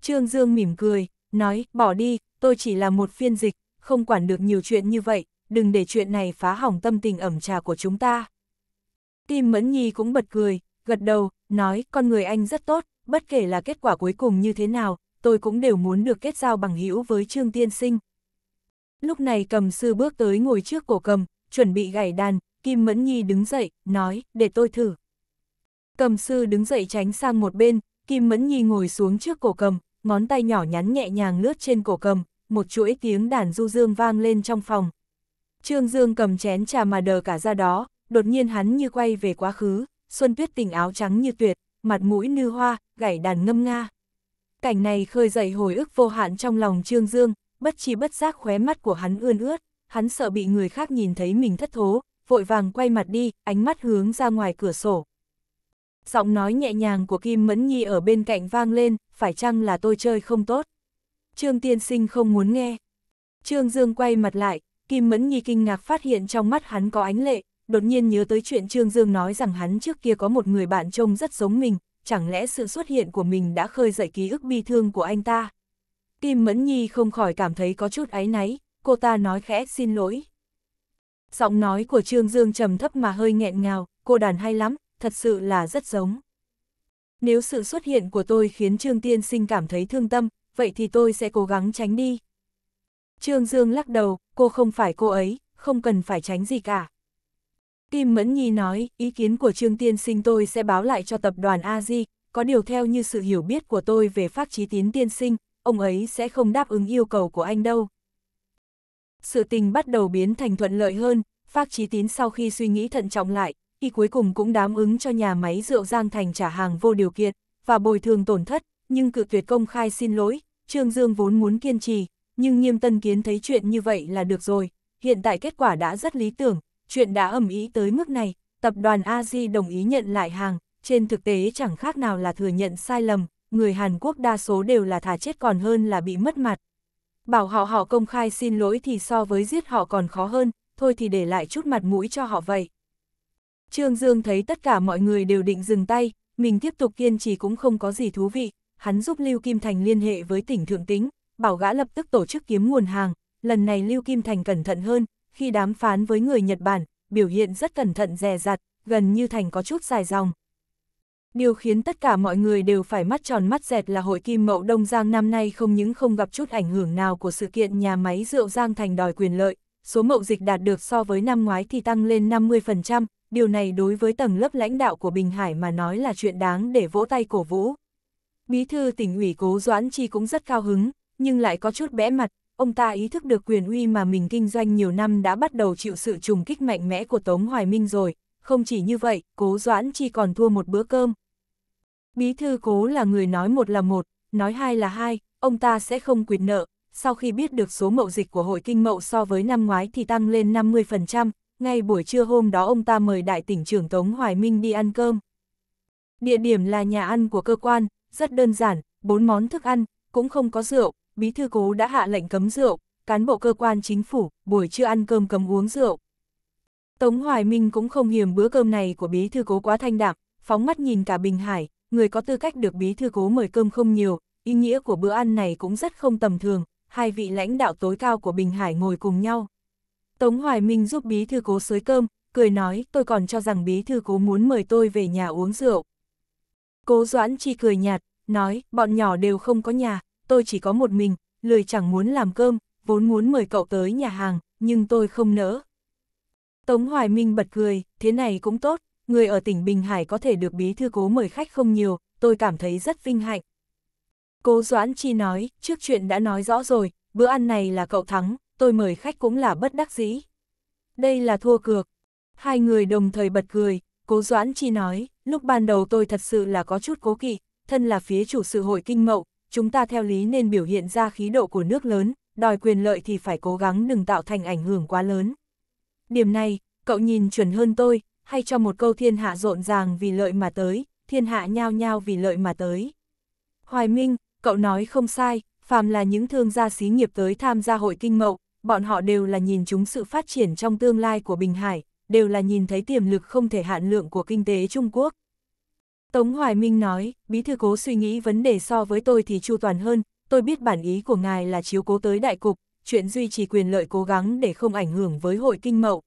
Trương Dương mỉm cười, nói, bỏ đi, tôi chỉ là một phiên dịch, không quản được nhiều chuyện như vậy, đừng để chuyện này phá hỏng tâm tình ẩm trà của chúng ta. Kim Mẫn Nhi cũng bật cười, gật đầu, nói, con người anh rất tốt, bất kể là kết quả cuối cùng như thế nào, tôi cũng đều muốn được kết giao bằng hữu với Trương Tiên Sinh. Lúc này cầm sư bước tới ngồi trước cổ cầm, chuẩn bị gảy đàn, Kim Mẫn Nhi đứng dậy, nói, để tôi thử. Cầm sư đứng dậy tránh sang một bên, Kim Mẫn Nhi ngồi xuống trước cổ cầm, ngón tay nhỏ nhắn nhẹ nhàng lướt trên cổ cầm, một chuỗi tiếng đàn du dương vang lên trong phòng. Trương Dương cầm chén trà mà đờ cả ra đó, đột nhiên hắn như quay về quá khứ, Xuân Tuyết tình áo trắng như tuyệt, mặt mũi như hoa, gảy đàn ngâm nga. Cảnh này khơi dậy hồi ức vô hạn trong lòng Trương Dương, bất chi bất giác khóe mắt của hắn ươn ướt, hắn sợ bị người khác nhìn thấy mình thất thố, vội vàng quay mặt đi, ánh mắt hướng ra ngoài cửa sổ. Giọng nói nhẹ nhàng của Kim Mẫn Nhi ở bên cạnh vang lên, phải chăng là tôi chơi không tốt? Trương Tiên Sinh không muốn nghe. Trương Dương quay mặt lại, Kim Mẫn Nhi kinh ngạc phát hiện trong mắt hắn có ánh lệ, đột nhiên nhớ tới chuyện Trương Dương nói rằng hắn trước kia có một người bạn trông rất giống mình, chẳng lẽ sự xuất hiện của mình đã khơi dậy ký ức bi thương của anh ta? Kim Mẫn Nhi không khỏi cảm thấy có chút áy náy, cô ta nói khẽ xin lỗi. Giọng nói của Trương Dương trầm thấp mà hơi nghẹn ngào, cô đàn hay lắm, thật sự là rất giống. Nếu sự xuất hiện của tôi khiến Trương Tiên Sinh cảm thấy thương tâm, vậy thì tôi sẽ cố gắng tránh đi. Trương Dương lắc đầu, cô không phải cô ấy, không cần phải tránh gì cả. Kim Mẫn Nhi nói, ý kiến của Trương Tiên Sinh tôi sẽ báo lại cho tập đoàn a di có điều theo như sự hiểu biết của tôi về Pháp trí Tín Tiên Sinh, ông ấy sẽ không đáp ứng yêu cầu của anh đâu sự tình bắt đầu biến thành thuận lợi hơn, Phác Chí Tín sau khi suy nghĩ thận trọng lại, y cuối cùng cũng đám ứng cho nhà máy rượu Giang Thành trả hàng vô điều kiện và bồi thường tổn thất, nhưng cự tuyệt công khai xin lỗi, Trương Dương vốn muốn kiên trì, nhưng Nghiêm Tân Kiến thấy chuyện như vậy là được rồi, hiện tại kết quả đã rất lý tưởng, chuyện đã ẩm ý tới mức này, tập đoàn Aji đồng ý nhận lại hàng, trên thực tế chẳng khác nào là thừa nhận sai lầm, người Hàn Quốc đa số đều là thà chết còn hơn là bị mất mặt, Bảo họ họ công khai xin lỗi thì so với giết họ còn khó hơn, thôi thì để lại chút mặt mũi cho họ vậy. Trương Dương thấy tất cả mọi người đều định dừng tay, mình tiếp tục kiên trì cũng không có gì thú vị, hắn giúp Lưu Kim Thành liên hệ với tỉnh Thượng Tính, bảo gã lập tức tổ chức kiếm nguồn hàng, lần này Lưu Kim Thành cẩn thận hơn, khi đàm phán với người Nhật Bản, biểu hiện rất cẩn thận dè dặt, gần như Thành có chút dài dòng. Điều khiến tất cả mọi người đều phải mắt tròn mắt dẹt là hội kim mậu Đông Giang năm nay không những không gặp chút ảnh hưởng nào của sự kiện nhà máy rượu Giang Thành đòi quyền lợi, số mậu dịch đạt được so với năm ngoái thì tăng lên 50%, điều này đối với tầng lớp lãnh đạo của Bình Hải mà nói là chuyện đáng để vỗ tay cổ vũ. Bí thư tỉnh ủy cố Doãn Chi cũng rất cao hứng, nhưng lại có chút bẽ mặt, ông ta ý thức được quyền uy mà mình kinh doanh nhiều năm đã bắt đầu chịu sự trùng kích mạnh mẽ của Tống Hoài Minh rồi, không chỉ như vậy, cố Doãn Chi còn thua một bữa cơm, Bí thư cố là người nói một là một, nói hai là hai, ông ta sẽ không quyệt nợ. Sau khi biết được số mậu dịch của hội kinh mậu so với năm ngoái thì tăng lên 50%, ngay buổi trưa hôm đó ông ta mời đại tỉnh trưởng Tống Hoài Minh đi ăn cơm. Địa điểm là nhà ăn của cơ quan, rất đơn giản, bốn món thức ăn, cũng không có rượu, bí thư cố đã hạ lệnh cấm rượu, cán bộ cơ quan chính phủ, buổi trưa ăn cơm cấm uống rượu. Tống Hoài Minh cũng không hiềm bữa cơm này của bí thư cố quá thanh đạm, phóng mắt nhìn cả Bình Hải, người có tư cách được bí thư cố mời cơm không nhiều, ý nghĩa của bữa ăn này cũng rất không tầm thường, hai vị lãnh đạo tối cao của Bình Hải ngồi cùng nhau. Tống Hoài Minh giúp bí thư cố xới cơm, cười nói tôi còn cho rằng bí thư cố muốn mời tôi về nhà uống rượu. Cố Doãn Chi cười nhạt, nói bọn nhỏ đều không có nhà, tôi chỉ có một mình, lười chẳng muốn làm cơm, vốn muốn mời cậu tới nhà hàng, nhưng tôi không nỡ. Tống Hoài Minh bật cười, thế này cũng tốt, người ở tỉnh Bình Hải có thể được bí thư cố mời khách không nhiều, tôi cảm thấy rất vinh hạnh. Cố Doãn Chi nói, trước chuyện đã nói rõ rồi, bữa ăn này là cậu thắng, tôi mời khách cũng là bất đắc dĩ. Đây là thua cược. Hai người đồng thời bật cười, Cố Doãn Chi nói, lúc ban đầu tôi thật sự là có chút cố kỵ, thân là phía chủ sự hội kinh mậu, chúng ta theo lý nên biểu hiện ra khí độ của nước lớn, đòi quyền lợi thì phải cố gắng đừng tạo thành ảnh hưởng quá lớn. Điểm này, cậu nhìn chuẩn hơn tôi, hay cho một câu thiên hạ rộn ràng vì lợi mà tới, thiên hạ nhao nhao vì lợi mà tới. Hoài Minh, cậu nói không sai, phàm là những thương gia xí nghiệp tới tham gia hội kinh mậu, bọn họ đều là nhìn chúng sự phát triển trong tương lai của Bình Hải, đều là nhìn thấy tiềm lực không thể hạn lượng của kinh tế Trung Quốc. Tống Hoài Minh nói, bí thư cố suy nghĩ vấn đề so với tôi thì chu toàn hơn, tôi biết bản ý của ngài là chiếu cố tới đại cục, chuyện duy trì quyền lợi cố gắng để không ảnh hưởng với hội kinh mậu,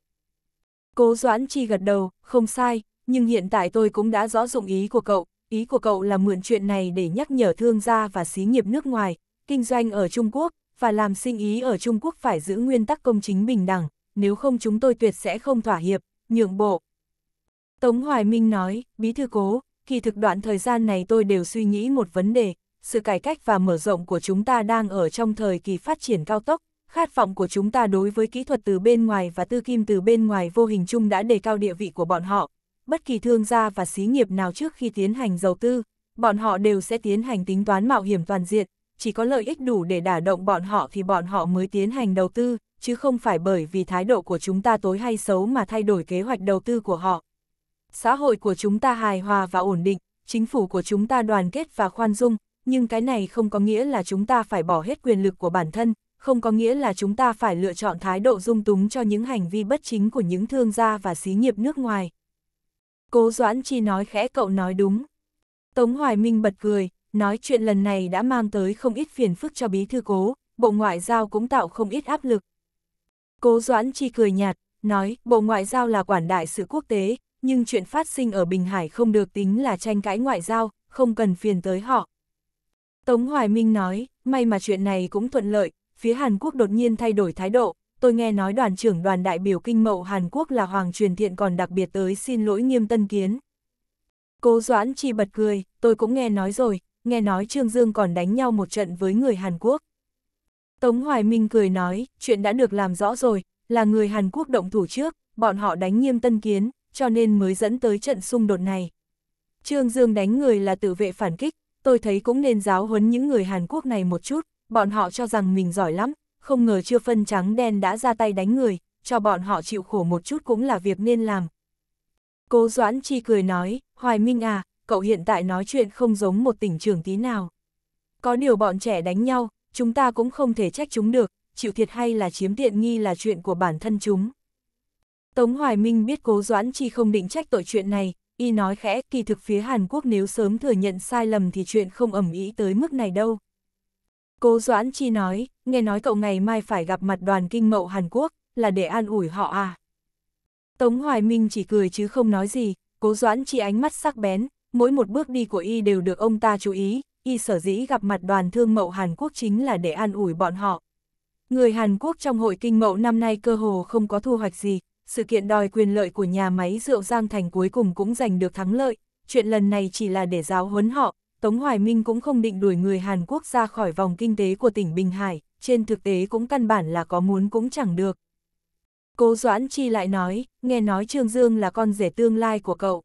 Cố Doãn Chi gật đầu, không sai, nhưng hiện tại tôi cũng đã rõ dụng ý của cậu, ý của cậu là mượn chuyện này để nhắc nhở thương gia và xí nghiệp nước ngoài, kinh doanh ở Trung Quốc, và làm sinh ý ở Trung Quốc phải giữ nguyên tắc công chính bình đẳng, nếu không chúng tôi tuyệt sẽ không thỏa hiệp, nhượng bộ. Tống Hoài Minh nói, bí thư cố, kỳ thực đoạn thời gian này tôi đều suy nghĩ một vấn đề, sự cải cách và mở rộng của chúng ta đang ở trong thời kỳ phát triển cao tốc, khát vọng của chúng ta đối với kỹ thuật từ bên ngoài và tư kim từ bên ngoài vô hình chung đã đề cao địa vị của bọn họ. Bất kỳ thương gia và xí nghiệp nào trước khi tiến hành giàu tư, bọn họ đều sẽ tiến hành tính toán mạo hiểm toàn diện, chỉ có lợi ích đủ để đả động bọn họ thì bọn họ mới tiến hành đầu tư, chứ không phải bởi vì thái độ của chúng ta tối hay xấu mà thay đổi kế hoạch đầu tư của họ. Xã hội của chúng ta hài hòa và ổn định, chính phủ của chúng ta đoàn kết và khoan dung, nhưng cái này không có nghĩa là chúng ta phải bỏ hết quyền lực của bản thân, không có nghĩa là chúng ta phải lựa chọn thái độ dung túng cho những hành vi bất chính của những thương gia và xí nghiệp nước ngoài. Cố Doãn Chi nói khẽ cậu nói đúng. Tống Hoài Minh bật cười, nói chuyện lần này đã mang tới không ít phiền phức cho bí thư cố, Bộ Ngoại giao cũng tạo không ít áp lực. Cố Doãn Chi cười nhạt, nói Bộ Ngoại giao là quản đại sự quốc tế, nhưng chuyện phát sinh ở Bình Hải không được tính là tranh cãi ngoại giao, không cần phiền tới họ. Tống Hoài Minh nói, may mà chuyện này cũng thuận lợi, phía Hàn Quốc đột nhiên thay đổi thái độ, tôi nghe nói đoàn trưởng đoàn đại biểu kinh mậu Hàn Quốc là Hoàng Truyền Thiện còn đặc biệt tới xin lỗi nghiêm tân kiến. Cố Doãn Chỉ bật cười, tôi cũng nghe nói rồi, nghe nói Trương Dương còn đánh nhau một trận với người Hàn Quốc. Tống Hoài Minh cười nói, chuyện đã được làm rõ rồi, là người Hàn Quốc động thủ trước, bọn họ đánh nghiêm tân kiến, cho nên mới dẫn tới trận xung đột này. Trương Dương đánh người là tự vệ phản kích, tôi thấy cũng nên giáo huấn những người Hàn Quốc này một chút bọn họ cho rằng mình giỏi lắm, không ngờ chưa phân trắng đen đã ra tay đánh người, cho bọn họ chịu khổ một chút cũng là việc nên làm. Cố Doãn Chi cười nói, Hoài Minh à, cậu hiện tại nói chuyện không giống một tỉnh trưởng tí nào. Có điều bọn trẻ đánh nhau, chúng ta cũng không thể trách chúng được, chịu thiệt hay là chiếm tiện nghi là chuyện của bản thân chúng. Tống Hoài Minh biết Cố Doãn Chi không định trách tội chuyện này, y nói khẽ kỳ thực phía Hàn Quốc nếu sớm thừa nhận sai lầm thì chuyện không ẩm ý tới mức này đâu. Cố Doãn Chi nói, nghe nói cậu ngày mai phải gặp mặt đoàn kinh mậu Hàn Quốc, là để an ủi họ à. Tống Hoài Minh chỉ cười chứ không nói gì, cố Doãn Chi ánh mắt sắc bén, mỗi một bước đi của y đều được ông ta chú ý, y sở dĩ gặp mặt đoàn thương mậu Hàn Quốc chính là để an ủi bọn họ. Người Hàn Quốc trong hội kinh mậu năm nay cơ hồ không có thu hoạch gì, sự kiện đòi quyền lợi của nhà máy rượu Giang Thành cuối cùng cũng giành được thắng lợi, chuyện lần này chỉ là để giáo huấn họ, Tống Hoài Minh cũng không định đuổi người Hàn Quốc ra khỏi vòng kinh tế của tỉnh Bình Hải, trên thực tế cũng căn bản là có muốn cũng chẳng được. Cố Doãn Chi lại nói, nghe nói Trương Dương là con rể tương lai của cậu.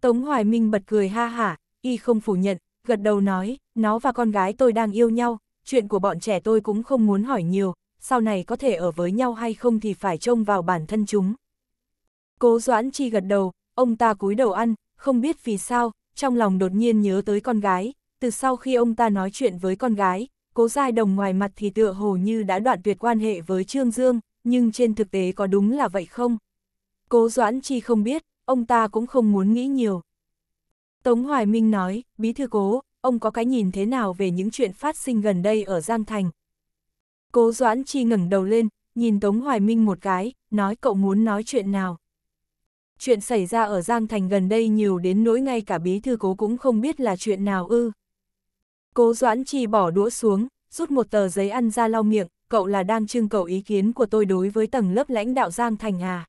Tống Hoài Minh bật cười ha hả, y không phủ nhận, gật đầu nói, nó và con gái tôi đang yêu nhau, chuyện của bọn trẻ tôi cũng không muốn hỏi nhiều, sau này có thể ở với nhau hay không thì phải trông vào bản thân chúng. Cố Doãn Chi gật đầu, ông ta cúi đầu ăn, không biết vì sao, trong lòng đột nhiên nhớ tới con gái, từ sau khi ông ta nói chuyện với con gái, cố giai đồng ngoài mặt thì tựa hồ như đã đoạn tuyệt quan hệ với Trương Dương, nhưng trên thực tế có đúng là vậy không? Cố Doãn Chi không biết, ông ta cũng không muốn nghĩ nhiều. Tống Hoài Minh nói, bí thư cố, ông có cái nhìn thế nào về những chuyện phát sinh gần đây ở Giang Thành? Cố Doãn Chi ngẩng đầu lên, nhìn Tống Hoài Minh một cái, nói cậu muốn nói chuyện nào? Chuyện xảy ra ở Giang Thành gần đây nhiều đến nỗi ngay cả bí thư cố cũng không biết là chuyện nào ư. Cố Doãn Chi bỏ đũa xuống, rút một tờ giấy ăn ra lau miệng, cậu là đang trưng cầu ý kiến của tôi đối với tầng lớp lãnh đạo Giang Thành à.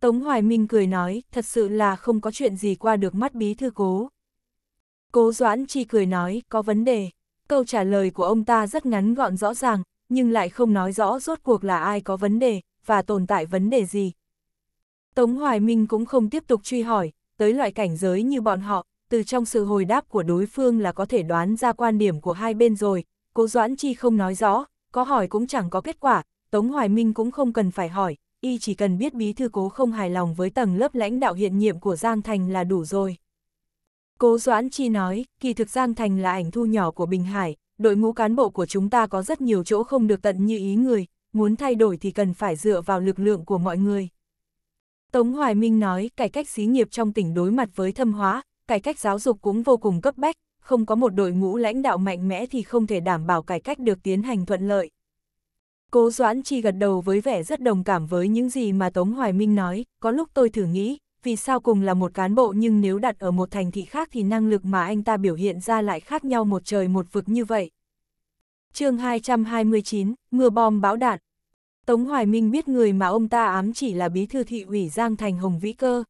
Tống Hoài Minh cười nói, thật sự là không có chuyện gì qua được mắt bí thư cố. Cố Doãn Chi cười nói, có vấn đề. Câu trả lời của ông ta rất ngắn gọn rõ ràng, nhưng lại không nói rõ rốt cuộc là ai có vấn đề, và tồn tại vấn đề gì, Tống Hoài Minh cũng không tiếp tục truy hỏi, tới loại cảnh giới như bọn họ, từ trong sự hồi đáp của đối phương là có thể đoán ra quan điểm của hai bên rồi, cố Doãn Chi không nói rõ, có hỏi cũng chẳng có kết quả, Tống Hoài Minh cũng không cần phải hỏi, y chỉ cần biết bí thư cố không hài lòng với tầng lớp lãnh đạo hiện nhiệm của Giang Thành là đủ rồi. Cố Doãn Chi nói, kỳ thực Giang Thành là ảnh thu nhỏ của Bình Hải, đội ngũ cán bộ của chúng ta có rất nhiều chỗ không được tận như ý người, muốn thay đổi thì cần phải dựa vào lực lượng của mọi người. Tống Hoài Minh nói, cải cách xí nghiệp trong tỉnh đối mặt với thâm hóa, cải cách giáo dục cũng vô cùng cấp bách, không có một đội ngũ lãnh đạo mạnh mẽ thì không thể đảm bảo cải cách được tiến hành thuận lợi. Cố Doãn Chi gật đầu với vẻ rất đồng cảm với những gì mà Tống Hoài Minh nói, có lúc tôi thử nghĩ, vì sao cùng là một cán bộ nhưng nếu đặt ở một thành thị khác thì năng lực mà anh ta biểu hiện ra lại khác nhau một trời một vực như vậy. chương 229, mưa bom bão đạn Tống Hoài Minh biết người mà ông ta ám chỉ là bí thư thị ủy Giang Thành Hồng Vĩ Cơ.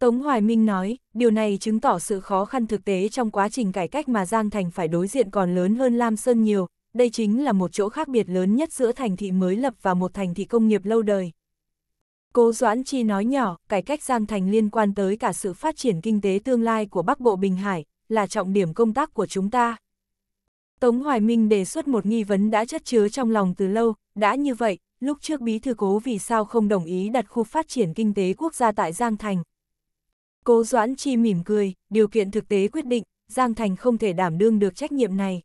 Tống Hoài Minh nói, điều này chứng tỏ sự khó khăn thực tế trong quá trình cải cách mà Giang Thành phải đối diện còn lớn hơn Lam Sơn nhiều, đây chính là một chỗ khác biệt lớn nhất giữa thành thị mới lập và một thành thị công nghiệp lâu đời. Cố Doãn Chi nói nhỏ, cải cách Giang Thành liên quan tới cả sự phát triển kinh tế tương lai của Bắc Bộ Bình Hải, là trọng điểm công tác của chúng ta. Tống Hoài Minh đề xuất một nghi vấn đã chất chứa trong lòng từ lâu, đã như vậy, lúc trước bí thư cố vì sao không đồng ý đặt khu phát triển kinh tế quốc gia tại Giang Thành. Cố Doãn Chi mỉm cười, điều kiện thực tế quyết định, Giang Thành không thể đảm đương được trách nhiệm này.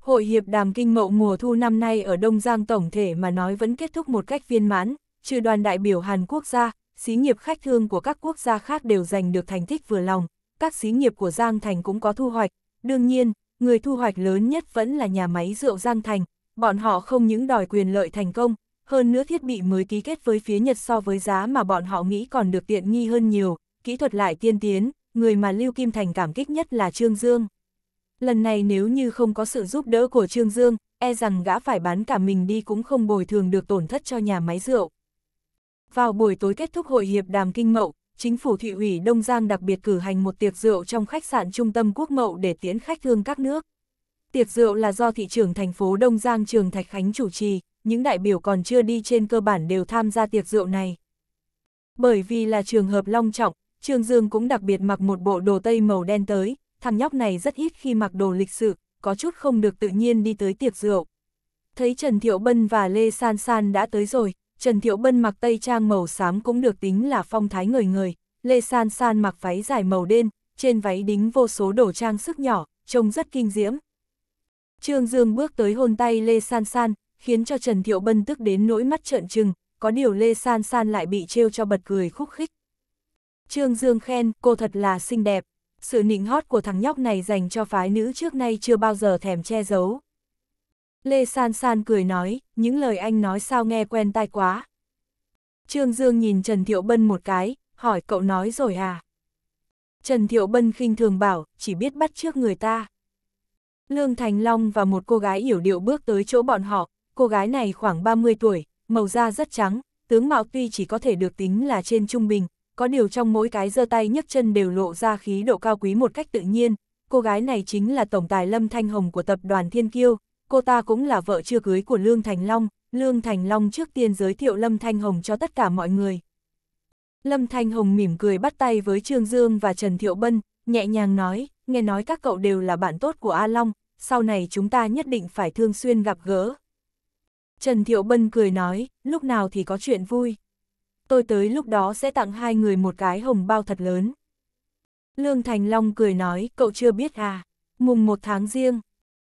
Hội hiệp đàm kinh mậu mùa thu năm nay ở Đông Giang tổng thể mà nói vẫn kết thúc một cách viên mãn, trừ đoàn đại biểu Hàn Quốc gia, xí nghiệp khách thương của các quốc gia khác đều giành được thành tích vừa lòng, các xí nghiệp của Giang Thành cũng có thu hoạch. Đương nhiên, người thu hoạch lớn nhất vẫn là nhà máy rượu Giang Thành, bọn họ không những đòi quyền lợi thành công, hơn nữa thiết bị mới ký kết với phía Nhật so với giá mà bọn họ nghĩ còn được tiện nghi hơn nhiều, kỹ thuật lại tiên tiến, người mà Lưu Kim Thành cảm kích nhất là Trương Dương. Lần này nếu như không có sự giúp đỡ của Trương Dương, e rằng gã phải bán cả mình đi cũng không bồi thường được tổn thất cho nhà máy rượu. Vào buổi tối kết thúc hội hiệp đàm kinh mậu, chính phủ Thụy ủy Đông Giang đặc biệt cử hành một tiệc rượu trong khách sạn trung tâm quốc mậu để tiễn khách thương các nước. Tiệc rượu là do thị trưởng thành phố Đông Giang Trường Thạch Khánh chủ trì, những đại biểu còn chưa đi trên cơ bản đều tham gia tiệc rượu này. Bởi vì là trường hợp long trọng, Trương Dương cũng đặc biệt mặc một bộ đồ tây màu đen tới, thằng nhóc này rất ít khi mặc đồ lịch sự, có chút không được tự nhiên đi tới tiệc rượu. Thấy Trần Thiệu Bân và Lê San San đã tới rồi, Trần Thiệu Bân mặc tây trang màu xám cũng được tính là phong thái người người, Lê San San mặc váy dài màu đen, trên váy đính vô số đồ trang sức nhỏ, trông rất kinh diễm. Trương Dương bước tới hôn tay Lê San San, khiến cho Trần Thiệu Bân tức đến nỗi mắt trợn trừng, có điều Lê San San lại bị trêu cho bật cười khúc khích. Trương Dương khen, cô thật là xinh đẹp. Sự nịnh hót của thằng nhóc này dành cho phái nữ trước nay chưa bao giờ thèm che giấu. Lê San San cười nói, những lời anh nói sao nghe quen tai quá. Trương Dương nhìn Trần Thiệu Bân một cái, hỏi cậu nói rồi à? Trần Thiệu Bân khinh thường bảo, chỉ biết bắt trước người ta. Lương Thành Long và một cô gái yểu điệu bước tới chỗ bọn họ, cô gái này khoảng 30 tuổi, màu da rất trắng, tướng mạo tuy chỉ có thể được tính là trên trung bình, có điều trong mỗi cái giơ tay nhấc chân đều lộ ra khí độ cao quý một cách tự nhiên. Cô gái này chính là tổng tài Lâm Thanh Hồng của tập đoàn Thiên Kiêu, cô ta cũng là vợ chưa cưới của Lương Thành Long. Lương Thành Long trước tiên giới thiệu Lâm Thanh Hồng cho tất cả mọi người. Lâm Thanh Hồng mỉm cười bắt tay với Trương Dương và Trần Thiệu Bân, nhẹ nhàng nói nghe nói các cậu đều là bạn tốt của A Long, sau này chúng ta nhất định phải thường xuyên gặp gỡ. Trần Thiệu Bân cười nói, lúc nào thì có chuyện vui. Tôi tới lúc đó sẽ tặng hai người một cái hồng bao thật lớn. Lương Thành Long cười nói, cậu chưa biết à, mùng một tháng riêng.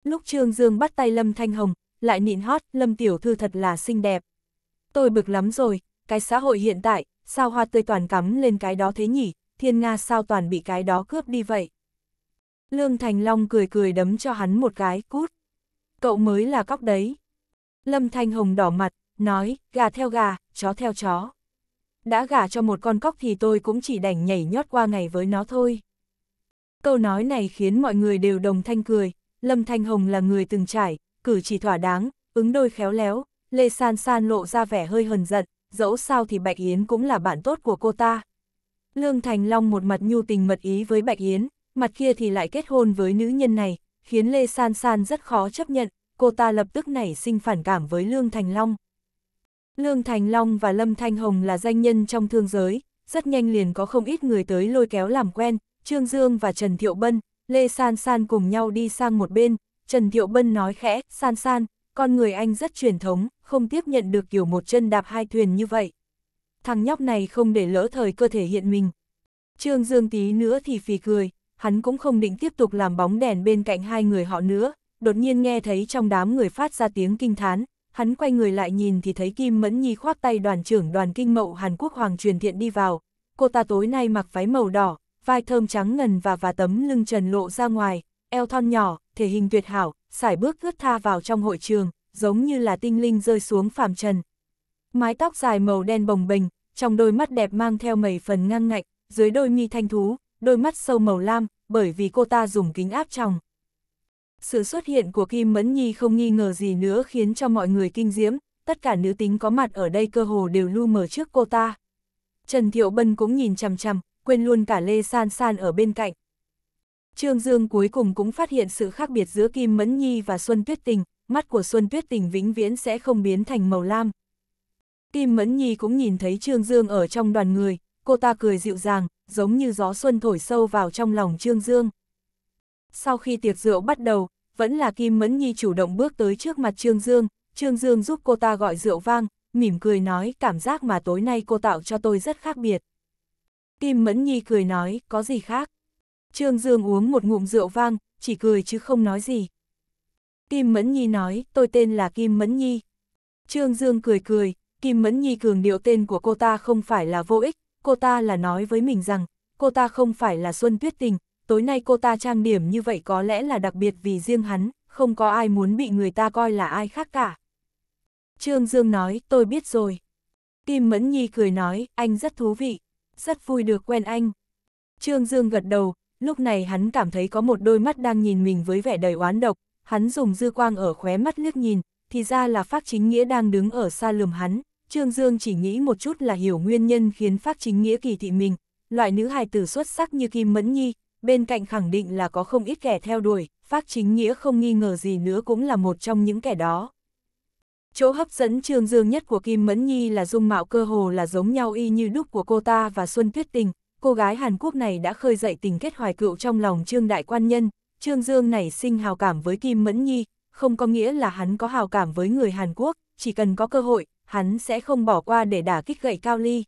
Lúc Trương Dương bắt tay Lâm Thanh Hồng, lại nịn hót, Lâm Tiểu Thư thật là xinh đẹp. Tôi bực lắm rồi, cái xã hội hiện tại, sao hoa tươi toàn cắm lên cái đó thế nhỉ, thiên Nga sao toàn bị cái đó cướp đi vậy. Lương Thành Long cười cười đấm cho hắn một cái, cút. Cậu mới là cóc đấy. Lâm Thanh Hồng đỏ mặt, nói, gà theo gà, chó theo chó. Đã gả cho một con cóc thì tôi cũng chỉ đành nhảy nhót qua ngày với nó thôi. Câu nói này khiến mọi người đều đồng thanh cười, Lâm Thanh Hồng là người từng trải, cử chỉ thỏa đáng, ứng đôi khéo léo, Lê San San lộ ra vẻ hơi hờn giận, dẫu sao thì Bạch Yến cũng là bạn tốt của cô ta. Lương Thành Long một mặt nhu tình mật ý với Bạch Yến, mặt kia thì lại kết hôn với nữ nhân này, khiến Lê San San rất khó chấp nhận, cô ta lập tức nảy sinh phản cảm với Lương Thành Long. Lương Thành Long và Lâm Thanh Hồng là danh nhân trong thương giới, rất nhanh liền có không ít người tới lôi kéo làm quen, Trương Dương và Trần Thiệu Bân, Lê San San cùng nhau đi sang một bên, Trần Thiệu Bân nói khẽ, San San, con người anh rất truyền thống, không tiếp nhận được kiểu một chân đạp hai thuyền như vậy. Thằng nhóc này không để lỡ thời cơ thể hiện mình. Trương Dương tí nữa thì phì cười, hắn cũng không định tiếp tục làm bóng đèn bên cạnh hai người họ nữa, đột nhiên nghe thấy trong đám người phát ra tiếng kinh thán, hắn quay người lại nhìn thì thấy Kim Mẫn Nhi khoác tay đoàn trưởng đoàn kinh mậu Hàn Quốc Hoàng truyền thiện đi vào, cô ta tối nay mặc váy màu đỏ, vai thơm trắng ngần và và tấm lưng trần lộ ra ngoài, eo thon nhỏ, thể hình tuyệt hảo, sải bước thướt tha vào trong hội trường, giống như là tinh linh rơi xuống phàm trần. Mái tóc dài màu đen bồng bềnh, trong đôi mắt đẹp mang theo mẩy phần ngang ngạnh, dưới đôi mi thanh thú, đôi mắt sâu màu lam, bởi vì cô ta dùng kính áp tròng. Sự xuất hiện của Kim Mẫn Nhi không nghi ngờ gì nữa khiến cho mọi người kinh diễm, tất cả nữ tính có mặt ở đây cơ hồ đều lu mờ trước cô ta. Trần Thiệu Bân cũng nhìn chằm chằm, quên luôn cả Lê San San ở bên cạnh. Trương Dương cuối cùng cũng phát hiện sự khác biệt giữa Kim Mẫn Nhi và Xuân Tuyết Tình, mắt của Xuân Tuyết Tình vĩnh viễn sẽ không biến thành màu lam. Kim Mẫn Nhi cũng nhìn thấy Trương Dương ở trong đoàn người, cô ta cười dịu dàng, giống như gió xuân thổi sâu vào trong lòng Trương Dương. Sau khi tiệc rượu bắt đầu, vẫn là Kim Mẫn Nhi chủ động bước tới trước mặt Trương Dương, Trương Dương giúp cô ta gọi rượu vang, mỉm cười nói cảm giác mà tối nay cô tạo cho tôi rất khác biệt. Kim Mẫn Nhi cười nói, có gì khác? Trương Dương uống một ngụm rượu vang, chỉ cười chứ không nói gì. Kim Mẫn Nhi nói, tôi tên là Kim Mẫn Nhi. Trương Dương cười cười, Kim Mẫn Nhi cường điệu tên của cô ta không phải là vô ích, cô ta là nói với mình rằng, cô ta không phải là Xuân Tuyết Tình, tối nay cô ta trang điểm như vậy có lẽ là đặc biệt vì riêng hắn, không có ai muốn bị người ta coi là ai khác cả. Trương Dương nói, tôi biết rồi. Kim Mẫn Nhi cười nói, anh rất thú vị, rất vui được quen anh. Trương Dương gật đầu, lúc này hắn cảm thấy có một đôi mắt đang nhìn mình với vẻ đầy oán độc, hắn dùng dư quang ở khóe mắt liếc nhìn, thì ra là Pháp Chính Nghĩa đang đứng ở xa lườm hắn, Trương Dương chỉ nghĩ một chút là hiểu nguyên nhân khiến Pháp Chính Nghĩa kỳ thị mình, loại nữ hài tử xuất sắc như Kim Mẫn Nhi, bên cạnh khẳng định là có không ít kẻ theo đuổi, Pháp Chính Nghĩa không nghi ngờ gì nữa cũng là một trong những kẻ đó. Chỗ hấp dẫn Trương Dương nhất của Kim Mẫn Nhi là dung mạo cơ hồ là giống nhau y như đúc của cô ta và Xuân Tuyết Tình, cô gái Hàn Quốc này đã khơi dậy tình kết hoài cựu trong lòng Trương Đại Quan Nhân, Trương Dương này sinh hào cảm với Kim Mẫn Nhi, không có nghĩa là hắn có hào cảm với người Hàn Quốc, chỉ cần có cơ hội, hắn sẽ không bỏ qua để đả kích gậy cao ly.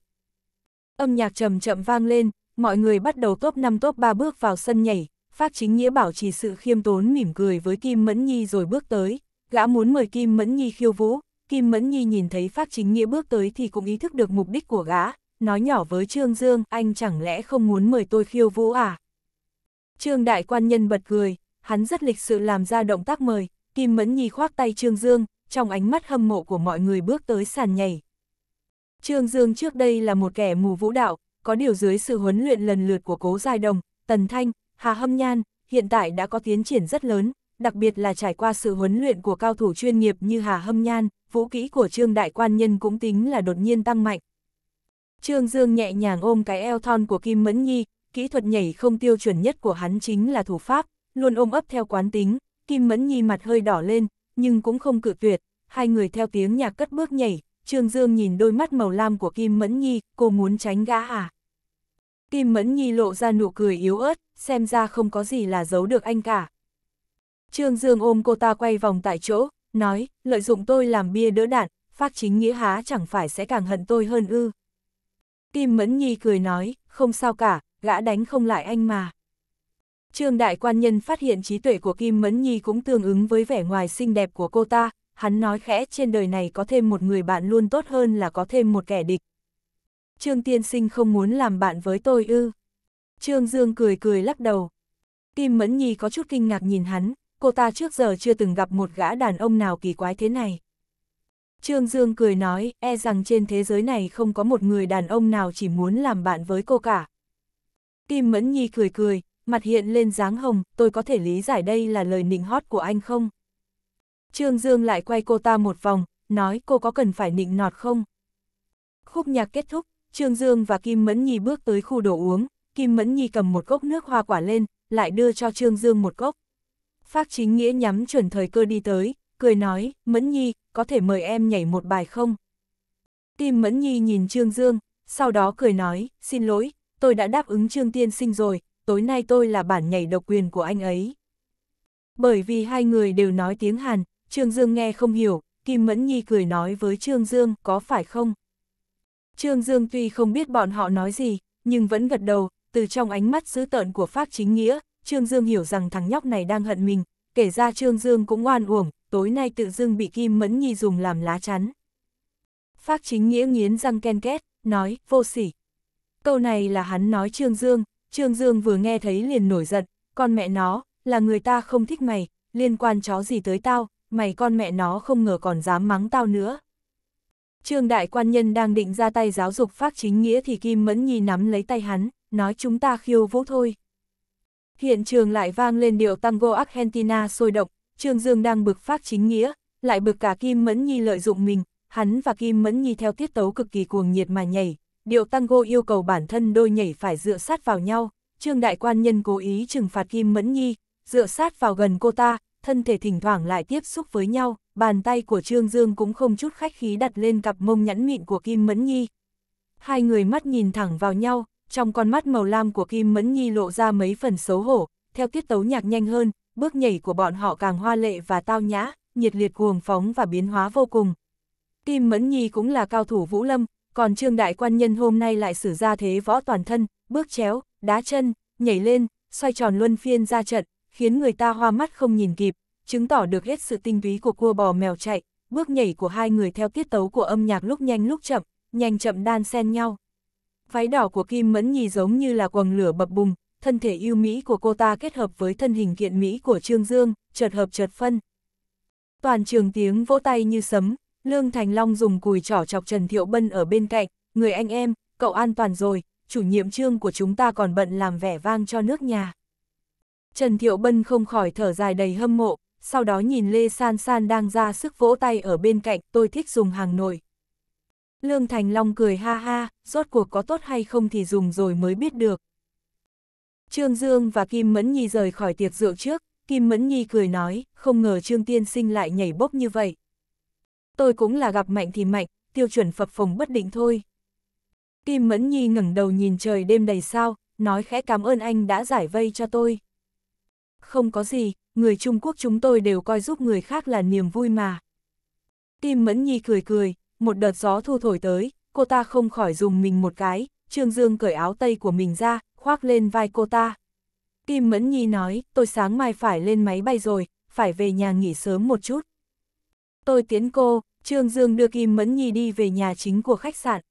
Âm nhạc trầm chậm vang lên, mọi người bắt đầu top 5 top 3 bước vào sân nhảy, phát chính nghĩa bảo trì sự khiêm tốn mỉm cười với Kim Mẫn Nhi rồi bước tới, gã muốn mời Kim Mẫn Nhi khiêu vũ, Kim Mẫn Nhi nhìn thấy phát chính nghĩa bước tới thì cũng ý thức được mục đích của gã, nói nhỏ với Trương Dương, anh chẳng lẽ không muốn mời tôi khiêu vũ à? Trương Đại Quan Nhân bật cười, hắn rất lịch sự làm ra động tác mời, Kim Mẫn Nhi khoác tay Trương Dương, trong ánh mắt hâm mộ của mọi người bước tới sàn nhảy. Trương Dương trước đây là một kẻ mù vũ đạo, có điều dưới sự huấn luyện lần lượt của Cố Giai Đồng, Tần Thanh, Hà Hâm Nhan, hiện tại đã có tiến triển rất lớn, đặc biệt là trải qua sự huấn luyện của cao thủ chuyên nghiệp như Hà Hâm Nhan, vũ kỹ của Trương Đại Quan Nhân cũng tính là đột nhiên tăng mạnh. Trương Dương nhẹ nhàng ôm cái eo thon của Kim Mẫn Nhi, kỹ thuật nhảy không tiêu chuẩn nhất của hắn chính là thủ pháp, luôn ôm ấp theo quán tính, Kim Mẫn Nhi mặt hơi đỏ lên, nhưng cũng không cự tuyệt, hai người theo tiếng nhạc cất bước nhảy, Trương Dương nhìn đôi mắt màu lam của Kim Mẫn Nhi, cô muốn tránh gã à? Kim Mẫn Nhi lộ ra nụ cười yếu ớt, xem ra không có gì là giấu được anh cả. Trương Dương ôm cô ta quay vòng tại chỗ, nói, lợi dụng tôi làm bia đỡ đạn, phát chính nghĩa há chẳng phải sẽ càng hận tôi hơn ư. Kim Mẫn Nhi cười nói, không sao cả, gã đánh không lại anh mà. Trương đại quan nhân phát hiện trí tuệ của Kim Mẫn Nhi cũng tương ứng với vẻ ngoài xinh đẹp của cô ta, hắn nói khẽ trên đời này có thêm một người bạn luôn tốt hơn là có thêm một kẻ địch. Trương tiên sinh không muốn làm bạn với tôi ư. Trương Dương cười cười lắc đầu. Kim Mẫn Nhi có chút kinh ngạc nhìn hắn, cô ta trước giờ chưa từng gặp một gã đàn ông nào kỳ quái thế này. Trương Dương cười nói, e rằng trên thế giới này không có một người đàn ông nào chỉ muốn làm bạn với cô cả. Kim Mẫn Nhi cười cười, mặt hiện lên dáng hồng, tôi có thể lý giải đây là lời nịnh hót của anh không? Trương Dương lại quay cô ta một vòng, nói cô có cần phải nịnh nọt không? Khúc nhạc kết thúc, Trương Dương và Kim Mẫn Nhi bước tới khu đồ uống, Kim Mẫn Nhi cầm một cốc nước hoa quả lên, lại đưa cho Trương Dương một cốc. Phác chính nghĩa nhắm chuẩn thời cơ đi tới, cười nói, Mẫn Nhi, có thể mời em nhảy một bài không? Kim Mẫn Nhi nhìn Trương Dương, sau đó cười nói, xin lỗi, tôi đã đáp ứng Trương Tiên Sinh rồi, tối nay tôi là bản nhảy độc quyền của anh ấy. Bởi vì hai người đều nói tiếng Hàn, Trương Dương nghe không hiểu, Kim Mẫn Nhi cười nói với Trương Dương, có phải không? Trương Dương tuy không biết bọn họ nói gì, nhưng vẫn gật đầu, từ trong ánh mắt dữ tợn của Pháp Chính Nghĩa, Trương Dương hiểu rằng thằng nhóc này đang hận mình, kể ra Trương Dương cũng oan uổng, tối nay tự dưng bị Kim Mẫn Nhi dùng làm lá chắn. Pháp Chính Nghĩa nghiến răng ken két, nói, vô sỉ. Câu này là hắn nói Trương Dương, Trương Dương vừa nghe thấy liền nổi giận, con mẹ nó, là người ta không thích mày, liên quan chó gì tới tao, mày con mẹ nó không ngờ còn dám mắng tao nữa. Trương đại quan nhân đang định ra tay giáo dục phát chính nghĩa thì Kim Mẫn Nhi nắm lấy tay hắn, nói chúng ta khiêu vũ thôi. Hiện trường lại vang lên điệu tango Argentina sôi động, Trương Dương đang bực phát chính nghĩa, lại bực cả Kim Mẫn Nhi lợi dụng mình, hắn và Kim Mẫn Nhi theo tiết tấu cực kỳ cuồng nhiệt mà nhảy, điệu tango yêu cầu bản thân đôi nhảy phải dựa sát vào nhau, Trương Đại Quan Nhân cố ý trừng phạt Kim Mẫn Nhi, dựa sát vào gần cô ta, thân thể thỉnh thoảng lại tiếp xúc với nhau, bàn tay của Trương Dương cũng không chút khách khí đặt lên cặp mông nhẵn mịn của Kim Mẫn Nhi. Hai người mắt nhìn thẳng vào nhau, trong con mắt màu lam của Kim Mẫn Nhi lộ ra mấy phần xấu hổ, theo tiết tấu nhạc nhanh hơn, bước nhảy của bọn họ càng hoa lệ và tao nhã, nhiệt liệt cuồng phóng và biến hóa vô cùng. Kim Mẫn Nhi cũng là cao thủ Vũ Lâm, còn trương đại quan nhân hôm nay lại xử ra thế võ toàn thân, bước chéo, đá chân, nhảy lên, xoay tròn luân phiên ra trận, khiến người ta hoa mắt không nhìn kịp, chứng tỏ được hết sự tinh túy của cua bò mèo chạy, bước nhảy của hai người theo tiết tấu của âm nhạc lúc nhanh lúc chậm, nhanh chậm đan xen nhau. Váy đỏ của Kim Mẫn Nhi giống như là quầng lửa bập bùng, thân thể yêu Mỹ của cô ta kết hợp với thân hình kiện Mỹ của Trương Dương, chợt hợp chợt phân. Toàn trường tiếng vỗ tay như sấm, Lương Thành Long dùng cùi trỏ chọc Trần Thiệu Bân ở bên cạnh, người anh em, cậu an toàn rồi, chủ nhiệm trương của chúng ta còn bận làm vẻ vang cho nước nhà. Trần Thiệu Bân không khỏi thở dài đầy hâm mộ, sau đó nhìn Lê San San đang ra sức vỗ tay ở bên cạnh, tôi thích dùng hàng nổi. Lương Thành Long cười ha ha, rốt cuộc có tốt hay không thì dùng rồi mới biết được. Trương Dương và Kim Mẫn Nhi rời khỏi tiệc rượu trước, Kim Mẫn Nhi cười nói, không ngờ Trương Tiên Sinh lại nhảy bốc như vậy tôi cũng là gặp mạnh thì mạnh, tiêu chuẩn phập phồng bất định thôi. Kim Mẫn Nhi ngẩng đầu nhìn trời đêm đầy sao, nói khẽ cảm ơn anh đã giải vây cho tôi. Không có gì, người Trung Quốc chúng tôi đều coi giúp người khác là niềm vui mà. Kim Mẫn Nhi cười cười, một đợt gió thu thổi tới, cô ta không khỏi dùng mình một cái, Trương Dương cởi áo tây của mình ra, khoác lên vai cô ta. Kim Mẫn Nhi nói, tôi sáng mai phải lên máy bay rồi, phải về nhà nghỉ sớm một chút. Tôi tiến cô, Trương Dương đưa Kim Mẫn Nhi đi về nhà chính của khách sạn.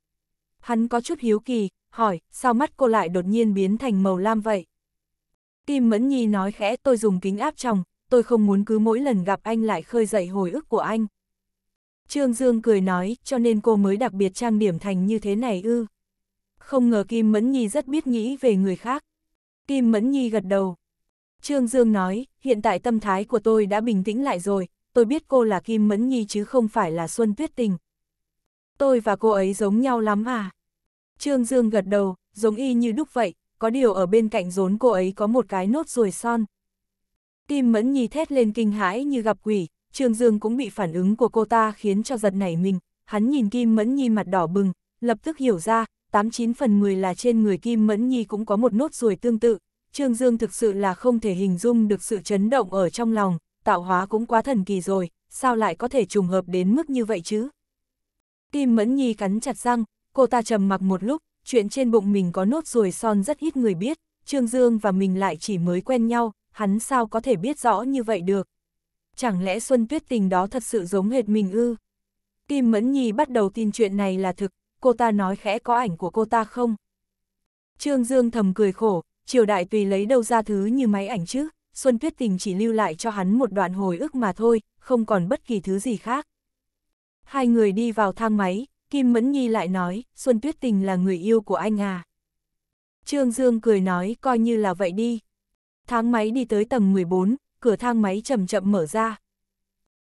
Hắn có chút hiếu kỳ, hỏi, sao mắt cô lại đột nhiên biến thành màu lam vậy? Kim Mẫn Nhi nói khẽ tôi dùng kính áp tròng, tôi không muốn cứ mỗi lần gặp anh lại khơi dậy hồi ức của anh. Trương Dương cười nói, cho nên cô mới đặc biệt trang điểm thành như thế này ư. Không ngờ Kim Mẫn Nhi rất biết nghĩ về người khác. Kim Mẫn Nhi gật đầu. Trương Dương nói, hiện tại tâm thái của tôi đã bình tĩnh lại rồi, tôi biết cô là Kim Mẫn Nhi chứ không phải là Xuân Tuyết Tình. Tôi và cô ấy giống nhau lắm à? Trương Dương gật đầu, giống y như đúc vậy, có điều ở bên cạnh rốn cô ấy có một cái nốt ruồi son. Kim Mẫn Nhi thét lên kinh hãi như gặp quỷ, Trương Dương cũng bị phản ứng của cô ta khiến cho giật nảy mình, hắn nhìn Kim Mẫn Nhi mặt đỏ bừng, lập tức hiểu ra, 89 phần 10 là trên người Kim Mẫn Nhi cũng có một nốt ruồi tương tự, Trương Dương thực sự là không thể hình dung được sự chấn động ở trong lòng, tạo hóa cũng quá thần kỳ rồi, sao lại có thể trùng hợp đến mức như vậy chứ? Kim Mẫn Nhi cắn chặt răng, cô ta trầm mặc một lúc, chuyện trên bụng mình có nốt ruồi son rất ít người biết, Trương Dương và mình lại chỉ mới quen nhau, hắn sao có thể biết rõ như vậy được? Chẳng lẽ Xuân Tuyết tình đó thật sự giống hệt mình ư? Kim Mẫn Nhi bắt đầu tin chuyện này là thực, cô ta nói khẽ có ảnh của cô ta không? Trương Dương thầm cười khổ, triều đại tùy lấy đâu ra thứ như máy ảnh chứ? Xuân Tuyết Tình chỉ lưu lại cho hắn một đoạn hồi ức mà thôi, không còn bất kỳ thứ gì khác. Hai người đi vào thang máy, Kim Mẫn Nhi lại nói, Xuân Tuyết Tình là người yêu của anh à. Trương Dương cười nói, coi như là vậy đi. Thang máy đi tới tầng 14, cửa thang máy chậm chậm mở ra.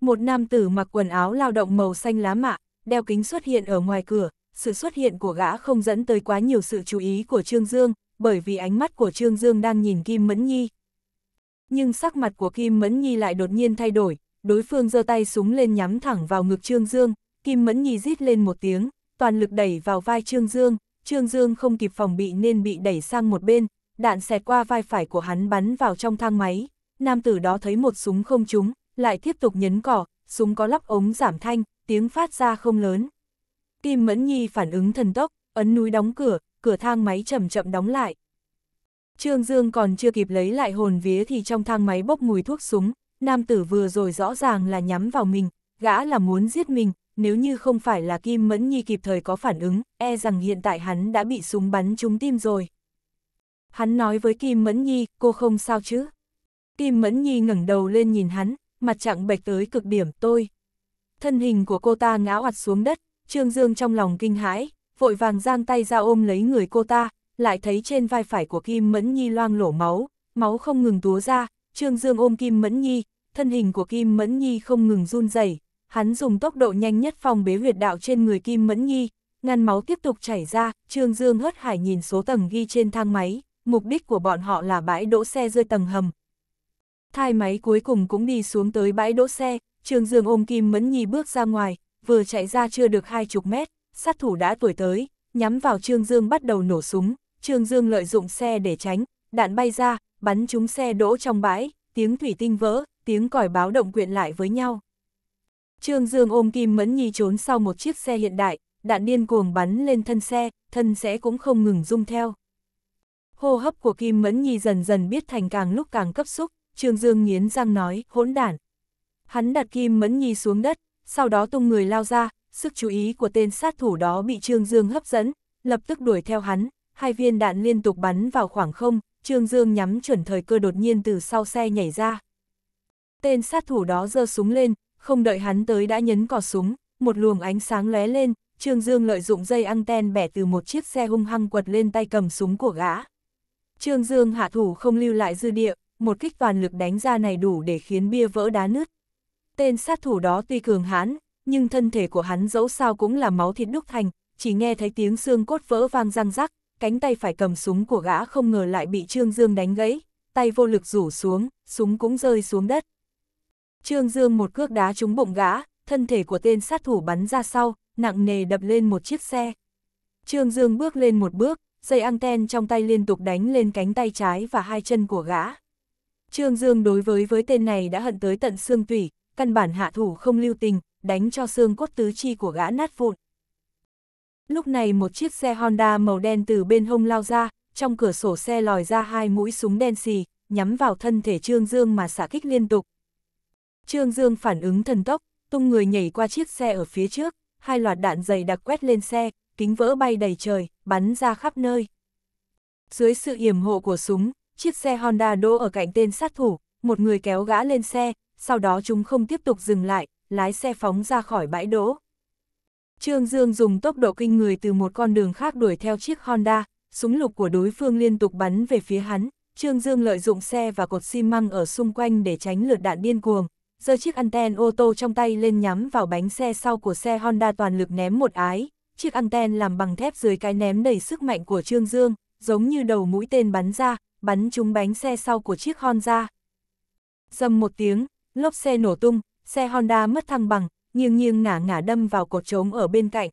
Một nam tử mặc quần áo lao động màu xanh lá mạ, đeo kính xuất hiện ở ngoài cửa, sự xuất hiện của gã không dẫn tới quá nhiều sự chú ý của Trương Dương, bởi vì ánh mắt của Trương Dương đang nhìn Kim Mẫn Nhi, nhưng sắc mặt của Kim Mẫn Nhi lại đột nhiên thay đổi, đối phương giơ tay súng lên nhắm thẳng vào ngực Trương Dương, Kim Mẫn Nhi rít lên một tiếng, toàn lực đẩy vào vai Trương Dương, Trương Dương không kịp phòng bị nên bị đẩy sang một bên, đạn xẹt qua vai phải của hắn bắn vào trong thang máy, nam tử đó thấy một súng không trúng, lại tiếp tục nhấn cỏ, súng có lắp ống giảm thanh, tiếng phát ra không lớn. Kim Mẫn Nhi phản ứng thần tốc, ấn núi đóng cửa, cửa thang máy chậm chậm đóng lại, Trương Dương còn chưa kịp lấy lại hồn vía thì trong thang máy bốc mùi thuốc súng, nam tử vừa rồi rõ ràng là nhắm vào mình, gã là muốn giết mình, nếu như không phải là Kim Mẫn Nhi kịp thời có phản ứng, e rằng hiện tại hắn đã bị súng bắn trúng tim rồi. Hắn nói với Kim Mẫn Nhi, cô không sao chứ? Kim Mẫn Nhi ngẩng đầu lên nhìn hắn, mặt chẳng bệch tới cực điểm tôi. Thân hình của cô ta ngã oặt xuống đất, Trương Dương trong lòng kinh hãi, vội vàng giang tay ra ôm lấy người cô ta, lại thấy trên vai phải của Kim Mẫn Nhi loang lổ máu, máu không ngừng túa ra, Trương Dương ôm Kim Mẫn Nhi, thân hình của Kim Mẫn Nhi không ngừng run rẩy hắn dùng tốc độ nhanh nhất phòng bế huyệt đạo trên người Kim Mẫn Nhi, ngăn máu tiếp tục chảy ra, Trương Dương hớt hải nhìn số tầng ghi trên thang máy, mục đích của bọn họ là bãi đỗ xe rơi tầng hầm. Thai máy cuối cùng cũng đi xuống tới bãi đỗ xe, Trương Dương ôm Kim Mẫn Nhi bước ra ngoài, vừa chạy ra chưa được hai chục mét, sát thủ đã tuổi tới, nhắm vào Trương Dương bắt đầu nổ súng, Trương Dương lợi dụng xe để tránh, đạn bay ra, bắn trúng xe đỗ trong bãi, tiếng thủy tinh vỡ, tiếng còi báo động quyện lại với nhau. Trương Dương ôm Kim Mẫn Nhi trốn sau một chiếc xe hiện đại, đạn điên cuồng bắn lên thân xe, thân xe cũng không ngừng rung theo. Hô hấp của Kim Mẫn Nhi dần dần biết thành càng lúc càng cấp xúc, Trương Dương nghiến răng nói, hỗn đản. Hắn đặt Kim Mẫn Nhi xuống đất, sau đó tung người lao ra, sức chú ý của tên sát thủ đó bị Trương Dương hấp dẫn, lập tức đuổi theo hắn, hai viên đạn liên tục bắn vào khoảng không, Trương Dương nhắm chuẩn thời cơ đột nhiên từ sau xe nhảy ra. Tên sát thủ đó giơ súng lên, không đợi hắn tới đã nhấn cò súng, một luồng ánh sáng lóe lên, Trương Dương lợi dụng dây anten bẻ từ một chiếc xe hung hăng quật lên tay cầm súng của gã. Trương Dương hạ thủ không lưu lại dư địa, một kích toàn lực đánh ra này đủ để khiến bia vỡ đá nứt. Tên sát thủ đó tuy cường hãn, nhưng thân thể của hắn dẫu sao cũng là máu thịt đúc thành, chỉ nghe thấy tiếng xương cốt vỡ vang răng rắc, cánh tay phải cầm súng của gã không ngờ lại bị Trương Dương đánh gãy, tay vô lực rủ xuống, súng cũng rơi xuống đất. Trương Dương một cước đá trúng bụng gã, thân thể của tên sát thủ bắn ra sau, nặng nề đập lên một chiếc xe. Trương Dương bước lên một bước, dây anten trong tay liên tục đánh lên cánh tay trái và hai chân của gã. Trương Dương đối với với tên này đã hận tới tận xương tủy, căn bản hạ thủ không lưu tình, đánh cho xương cốt tứ chi của gã nát vụn. Lúc này một chiếc xe Honda màu đen từ bên hông lao ra, trong cửa sổ xe lòi ra hai mũi súng đen xì, nhắm vào thân thể Trương Dương mà xả kích liên tục. Trương Dương phản ứng thần tốc, tung người nhảy qua chiếc xe ở phía trước, hai loạt đạn dày đặc quét lên xe, kính vỡ bay đầy trời, bắn ra khắp nơi. Dưới sự yểm hộ của súng, chiếc xe Honda đỗ ở cạnh tên sát thủ, một người kéo gã lên xe, sau đó chúng không tiếp tục dừng lại, lái xe phóng ra khỏi bãi đỗ. Trương Dương dùng tốc độ kinh người từ một con đường khác đuổi theo chiếc Honda, súng lục của đối phương liên tục bắn về phía hắn, Trương Dương lợi dụng xe và cột xi măng ở xung quanh để tránh lượt đạn điên cuồng, giơ chiếc anten ô tô trong tay lên nhắm vào bánh xe sau của xe Honda toàn lực ném một ái, chiếc anten làm bằng thép dưới cái ném đầy sức mạnh của Trương Dương, giống như đầu mũi tên bắn ra, bắn trúng bánh xe sau của chiếc Honda. Dầm một tiếng, lốp xe nổ tung, xe Honda mất thăng bằng, nghiêng nghiêng ngả ngả đâm vào cột trống ở bên cạnh.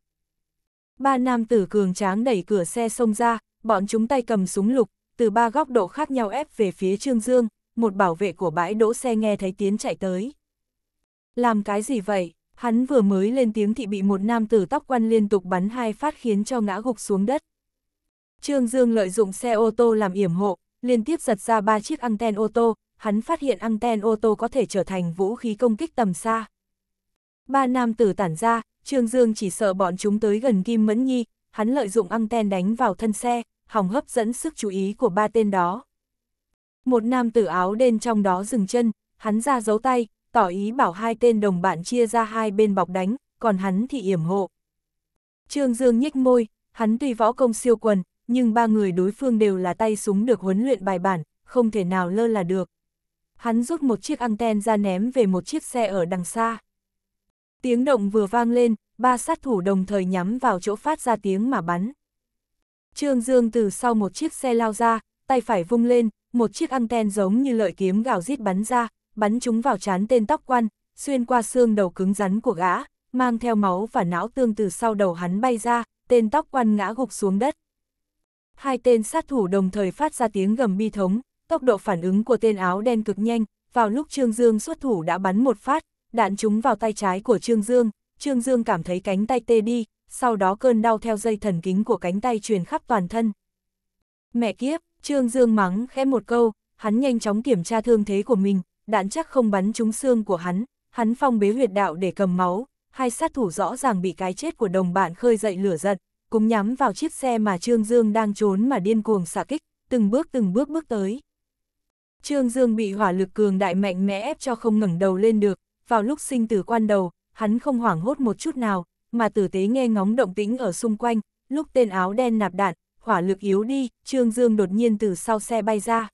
Ba nam tử cường tráng đẩy cửa xe xông ra, bọn chúng tay cầm súng lục, từ ba góc độ khác nhau ép về phía Trương Dương, một bảo vệ của bãi đỗ xe nghe thấy tiến chạy tới. Làm cái gì vậy? Hắn vừa mới lên tiếng thì bị một nam tử tóc quăn liên tục bắn hai phát khiến cho ngã gục xuống đất. Trương Dương lợi dụng xe ô tô làm yểm hộ, liên tiếp giật ra ba chiếc anten ô tô, hắn phát hiện anten ô tô có thể trở thành vũ khí công kích tầm xa. Ba nam tử tản ra, Trương Dương chỉ sợ bọn chúng tới gần Kim Mẫn Nhi, hắn lợi dụng ten đánh vào thân xe, hỏng hấp dẫn sức chú ý của ba tên đó. Một nam tử áo đen trong đó dừng chân, hắn ra giấu tay, tỏ ý bảo hai tên đồng bạn chia ra hai bên bọc đánh, còn hắn thì yểm hộ. Trương Dương nhếch môi, hắn tuy võ công siêu quần, nhưng ba người đối phương đều là tay súng được huấn luyện bài bản, không thể nào lơ là được. Hắn rút một chiếc anten ra ném về một chiếc xe ở đằng xa. Tiếng động vừa vang lên, ba sát thủ đồng thời nhắm vào chỗ phát ra tiếng mà bắn. Trương Dương từ sau một chiếc xe lao ra, tay phải vung lên, một chiếc anten giống như lợi kiếm gào rít bắn ra, bắn chúng vào trán tên tóc quan, xuyên qua xương đầu cứng rắn của gã, mang theo máu và não tương từ sau đầu hắn bay ra, tên tóc quan ngã gục xuống đất. Hai tên sát thủ đồng thời phát ra tiếng gầm bi thống, tốc độ phản ứng của tên áo đen cực nhanh, vào lúc Trương Dương xuất thủ đã bắn một phát, đạn trúng vào tay trái của Trương Dương, Trương Dương cảm thấy cánh tay tê đi, sau đó cơn đau theo dây thần kính của cánh tay truyền khắp toàn thân. Mẹ kiếp, Trương Dương mắng khẽ một câu, hắn nhanh chóng kiểm tra thương thế của mình, đạn chắc không bắn trúng xương của hắn, hắn phong bế huyệt đạo để cầm máu, hai sát thủ rõ ràng bị cái chết của đồng bạn khơi dậy lửa giận, cũng nhắm vào chiếc xe mà Trương Dương đang trốn mà điên cuồng xạ kích, từng bước từng bước bước tới. Trương Dương bị hỏa lực cường đại mạnh mẽ ép cho không ngẩng đầu lên được, vào lúc sinh tử quan đầu, hắn không hoảng hốt một chút nào, mà tử tế nghe ngóng động tĩnh ở xung quanh, lúc tên áo đen nạp đạn, hỏa lực yếu đi, Trương Dương đột nhiên từ sau xe bay ra.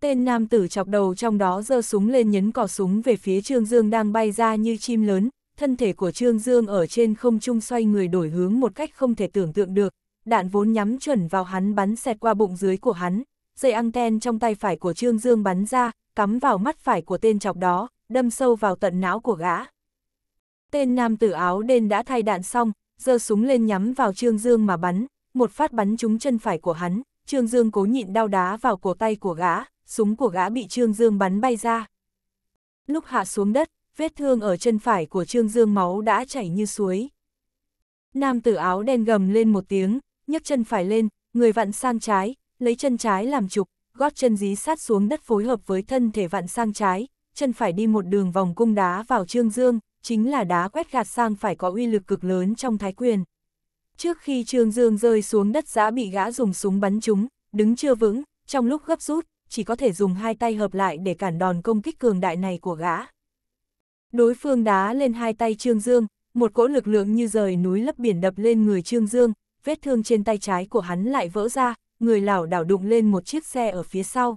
Tên nam tử chọc đầu trong đó giơ súng lên nhấn cò súng về phía Trương Dương đang bay ra như chim lớn, thân thể của Trương Dương ở trên không trung xoay người đổi hướng một cách không thể tưởng tượng được, đạn vốn nhắm chuẩn vào hắn bắn xẹt qua bụng dưới của hắn, dây anten trong tay phải của Trương Dương bắn ra, cắm vào mắt phải của tên chọc đó, đâm sâu vào tận não của gã. Tên nam tử áo đen đã thay đạn xong, giơ súng lên nhắm vào Trương Dương mà bắn, một phát bắn trúng chân phải của hắn, Trương Dương cố nhịn đau đá vào cổ tay của gã, súng của gã bị Trương Dương bắn bay ra. Lúc hạ xuống đất, vết thương ở chân phải của Trương Dương máu đã chảy như suối. Nam tử áo đen gầm lên một tiếng, nhấc chân phải lên, người vặn sang trái, lấy chân trái làm trục, gót chân dí sát xuống đất phối hợp với thân thể vặn sang trái, chân phải đi một đường vòng cung đá vào Trương Dương, chính là đá quét gạt sang phải có uy lực cực lớn trong thái quyền. Trước khi Trương Dương rơi xuống đất giã bị gã dùng súng bắn chúng đứng chưa vững, trong lúc gấp rút, chỉ có thể dùng hai tay hợp lại để cản đòn công kích cường đại này của gã. Đối phương đá lên hai tay Trương Dương, một cỗ lực lượng như rời núi lấp biển đập lên người Trương Dương, vết thương trên tay trái của hắn lại vỡ ra, người lảo đảo đụng lên một chiếc xe ở phía sau.